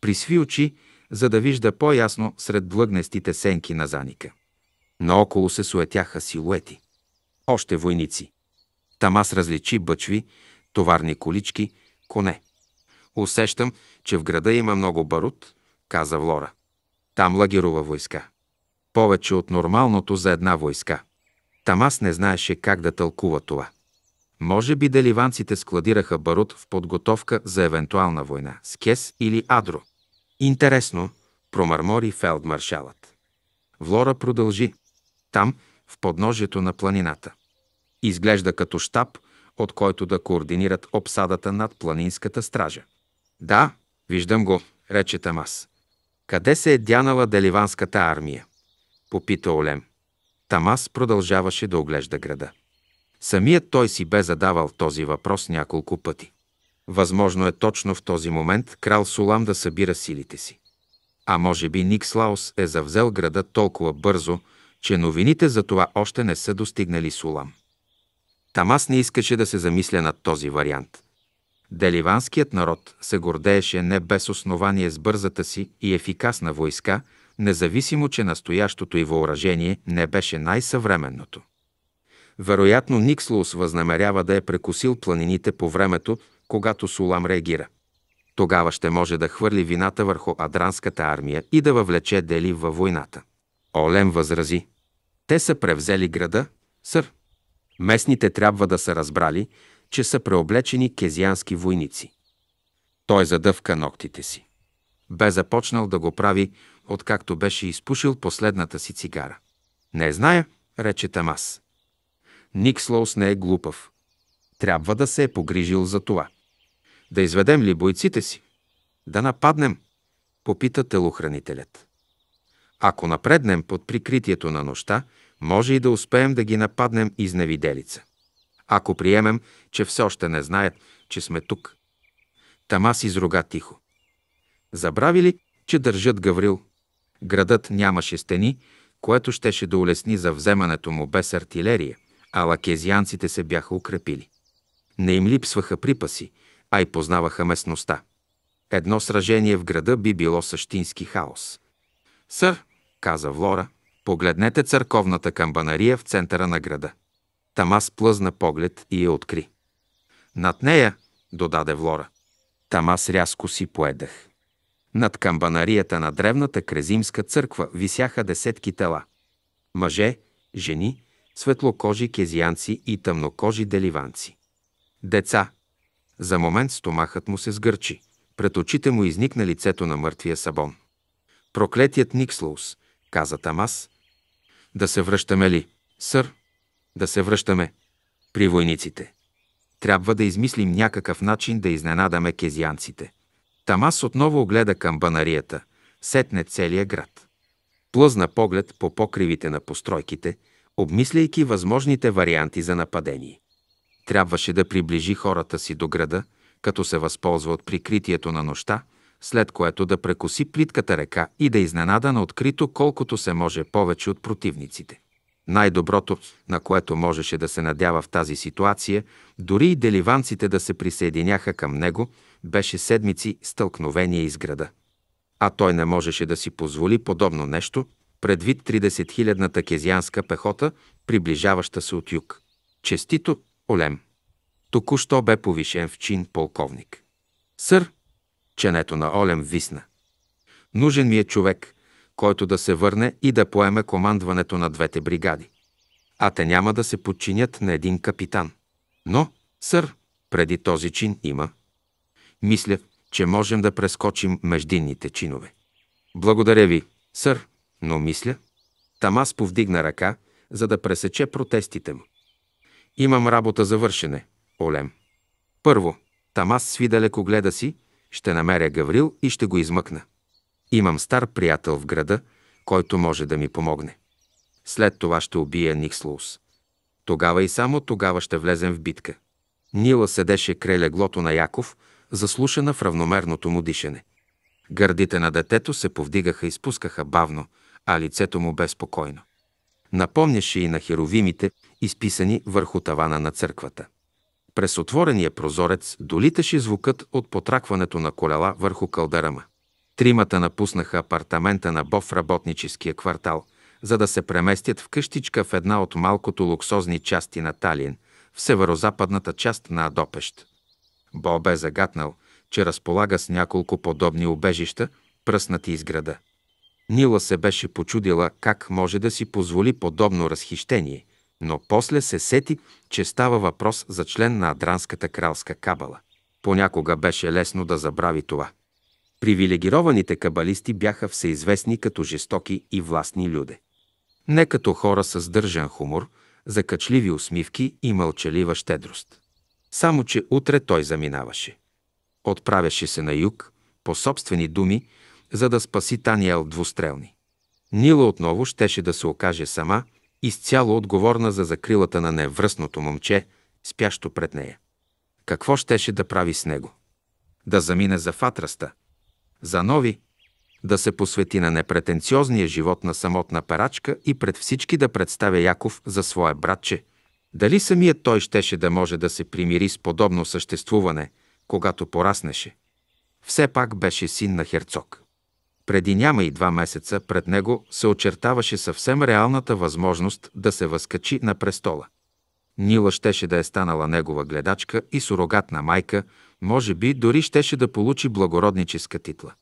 Присви очи, за да вижда по-ясно сред длъгнестите сенки на заника. Наоколо се суетяха силуети. Още войници. Тамас различи бъчви, товарни колички, коне. Усещам, че в града има много барут, каза Влора. Там лагерува войска. Повече от нормалното за една войска. Тамас не знаеше как да тълкува това. Може би деливанците складираха барут в подготовка за евентуална война с Кес или Адро. Интересно, промърмори фелдмаршалът. Влора продължи. Там, в подножието на планината. Изглежда като штаб, от който да координират обсадата над планинската стража. Да, виждам го, рече Тамас. Къде се е дянала деливанската армия? Попита Олем. Тамас продължаваше да оглежда града. Самият той си бе задавал този въпрос няколко пъти. Възможно е точно в този момент крал Сулам да събира силите си. А може би Никслаус е завзел града толкова бързо, че новините за това още не са достигнали Сулам. Тамас не искаше да се замисля над този вариант. Деливанският народ се гордееше не без основание с бързата си и ефикасна войска, независимо, че настоящото и въоръжение не беше най-съвременното. Вероятно Никслоус възнамерява да е прекусил планините по времето, когато Сулам реагира. Тогава ще може да хвърли вината върху Адранската армия и да въвлече Дели във войната. Олем възрази. Те са превзели града, сър. Местните трябва да са разбрали, че са преоблечени кезиански войници. Той задъвка ногтите си. Бе започнал да го прави, откакто беше изпушил последната си цигара. Не зная, рече Тамас. Ник Слоус не е глупав. Трябва да се е погрижил за това. Да изведем ли бойците си? Да нападнем, попита телохранителят. Ако напреднем под прикритието на нощта, може и да успеем да ги нападнем изневиделица ако приемем, че все още не знаят, че сме тук. Тамас изруга тихо. Забравили, че държат Гаврил? Градът нямаше стени, което щеше да улесни за вземането му без артилерия, а лакезианците се бяха укрепили. Не им липсваха припаси, а и познаваха местността. Едно сражение в града би било същински хаос. Сър, каза Влора, погледнете църковната камбанария в центъра на града. Тамас плъзна поглед и я откри. Над нея, додаде Влора. Тамас рязко си поедах. Над камбанарията на древната крезимска църква висяха десетки тела. Мъже, жени, светлокожи кезианци и тъмнокожи деливанци. Деца. За момент стомахът му се сгърчи. Пред очите му изникна лицето на мъртвия Сабон. Проклетият Никслоус, каза Тамас. Да се връщаме ли, сър? да се връщаме при войниците. Трябва да измислим някакъв начин да изненадаме кезианците. Тамас отново огледа към банарията, сетне целия град. Плъзна поглед по покривите на постройките, обмисляйки възможните варианти за нападение. Трябваше да приближи хората си до града, като се възползва от прикритието на нощта, след което да прекоси плитката река и да изненада на открито колкото се може повече от противниците. Най-доброто, на което можеше да се надява в тази ситуация, дори и деливанците да се присъединяха към него, беше седмици стълкновение из града. А той не можеше да си позволи подобно нещо, предвид 30-хилядната кезианска пехота, приближаваща се от юг. Честито, Олем! Току-що бе повишен в чин полковник. Сър, ченето на Олем висна. Нужен ми е човек, който да се върне и да поеме командването на двете бригади. А те няма да се подчинят на един капитан. Но, сър, преди този чин има. Мисля, че можем да прескочим междинните чинове. Благодаря ви, сър, но мисля. Тамас повдигна ръка, за да пресече протестите му. Имам работа за вършене, Олем. Първо, Тамас свида лекогледа си, ще намеря Гаврил и ще го измъкна. Имам стар приятел в града, който може да ми помогне. След това ще убия Никслоус. Тогава и само тогава ще влезем в битка. Нила седеше край леглото на Яков, заслушана в равномерното му дишане. Гърдите на детето се повдигаха и спускаха бавно, а лицето му безпокойно. Напомняше и на херовимите, изписани върху тавана на църквата. През отворения прозорец долиташе звукът от потракването на колела върху кълдарама. Тримата напуснаха апартамента на Бов в работническия квартал, за да се преместят в къщичка в една от малкото луксозни части на Талин, в северо-западната част на Адопещ. Бо бе загатнал, че разполага с няколко подобни убежища, пръснати из града. Нила се беше почудила как може да си позволи подобно разхищение, но после се сети, че става въпрос за член на Адранската кралска кабала. Понякога беше лесно да забрави това. Привилегированите кабалисти бяха всеизвестни като жестоки и властни люде. Не като хора с държан хумор, закачливи усмивки и мълчалива щедрост. Само, че утре той заминаваше. Отправяше се на юг, по собствени думи, за да спаси Таниел двустрелни. Нила отново щеше да се окаже сама, изцяло отговорна за закрилата на невръстното момче, спящо пред нея. Какво щеше да прави с него? Да замине за фатраста – за нови, да се посвети на непретенциозния живот на самотна парачка и пред всички да представя Яков за свое братче. Дали самият той щеше да може да се примири с подобно съществуване, когато пораснеше? Все пак беше син на херцог. Преди няма и два месеца пред него се очертаваше съвсем реалната възможност да се възкачи на престола. Нила щеше да е станала негова гледачка и сурогатна майка – може би дори щеше да получи благородническа титла.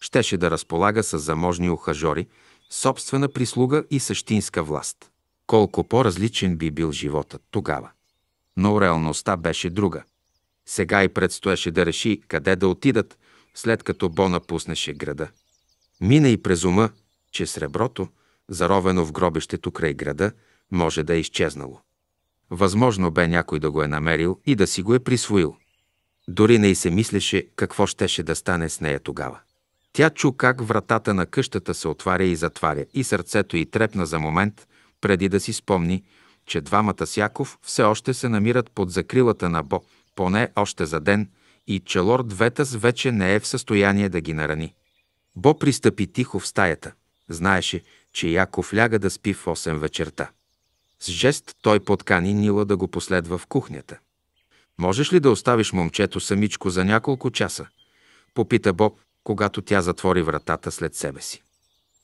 Щеше да разполага с заможни ухажори, собствена прислуга и същинска власт. Колко по-различен би бил живота тогава. Но реалността беше друга. Сега и предстоеше да реши къде да отидат, след като Бо напуснеше града. Мина и през ума, че среброто, заровено в гробището край града, може да е изчезнало. Възможно бе някой да го е намерил и да си го е присвоил. Дори не и се мислеше какво щеше да стане с нея тогава. Тя чу как вратата на къщата се отваря и затваря и сърцето й трепна за момент, преди да си спомни, че двамата Сяков все още се намират под закрилата на Бо, поне още за ден, и че лорд Ветас вече не е в състояние да ги нарани. Бо пристъпи тихо в стаята. Знаеше, че Яков ляга да спи в 8 вечерта. С жест той подкани Нила да го последва в кухнята. Можеш ли да оставиш момчето самичко за няколко часа? Попита Боб, когато тя затвори вратата след себе си.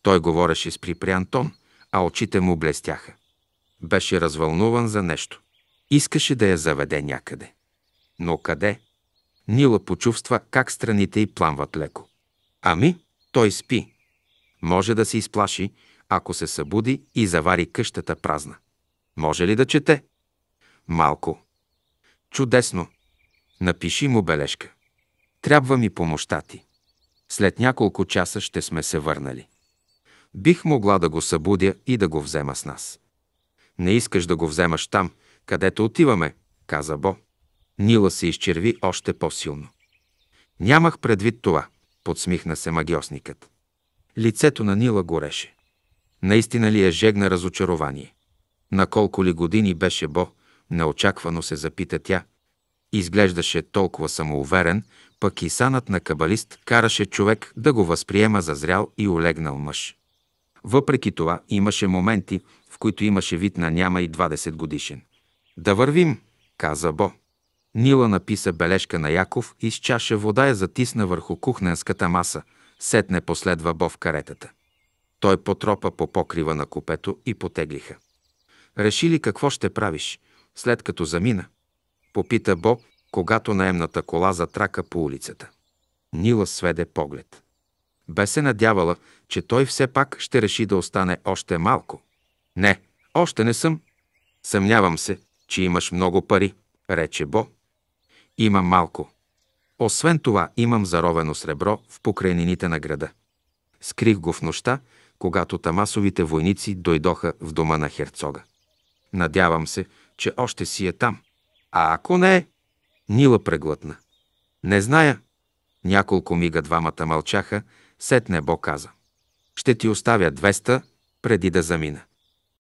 Той говореше с припрян тон, а очите му блестяха. Беше развълнуван за нещо. Искаше да я заведе някъде. Но къде? Нила почувства как страните й пламват леко. Ами, той спи. Може да се изплаши, ако се събуди и завари къщата празна. Може ли да чете? Малко, Чудесно! Напиши му бележка. Трябва ми помощта ти. След няколко часа ще сме се върнали. Бих могла да го събудя и да го взема с нас. Не искаш да го вземаш там, където отиваме, каза Бо. Нила се изчерви още по-силно. Нямах предвид това, подсмихна се магиосникът. Лицето на Нила гореше. Наистина ли е жегна разочарование? На колко ли години беше Бо, Неочаквано се запита тя. Изглеждаше толкова самоуверен, пък и санът на кабалист караше човек да го възприема за зрял и олегнал мъж. Въпреки това имаше моменти, в които имаше вид на няма и 20 годишен. «Да вървим!» каза Бо. Нила написа бележка на Яков и с чаша вода я затисна върху кухненската маса, сетне последва Бо в каретата. Той потропа по покрива на купето и потеглиха. Реши ли какво ще правиш, след като замина? Попита Боб, когато наемната кола затрака по улицата. Нила сведе поглед. Бе се надявала, че той все пак ще реши да остане още малко. Не, още не съм. Съмнявам се, че имаш много пари, рече Бо. Имам малко. Освен това, имам заровено сребро в покрайнините на града. Скрих го в нощта, когато тамасовите войници дойдоха в дома на херцога. Надявам се, че още си е там. А ако не е, Нила преглътна. Не зная. Няколко мига двамата мълчаха, сетне Бо каза. Ще ти оставя 200 преди да замина.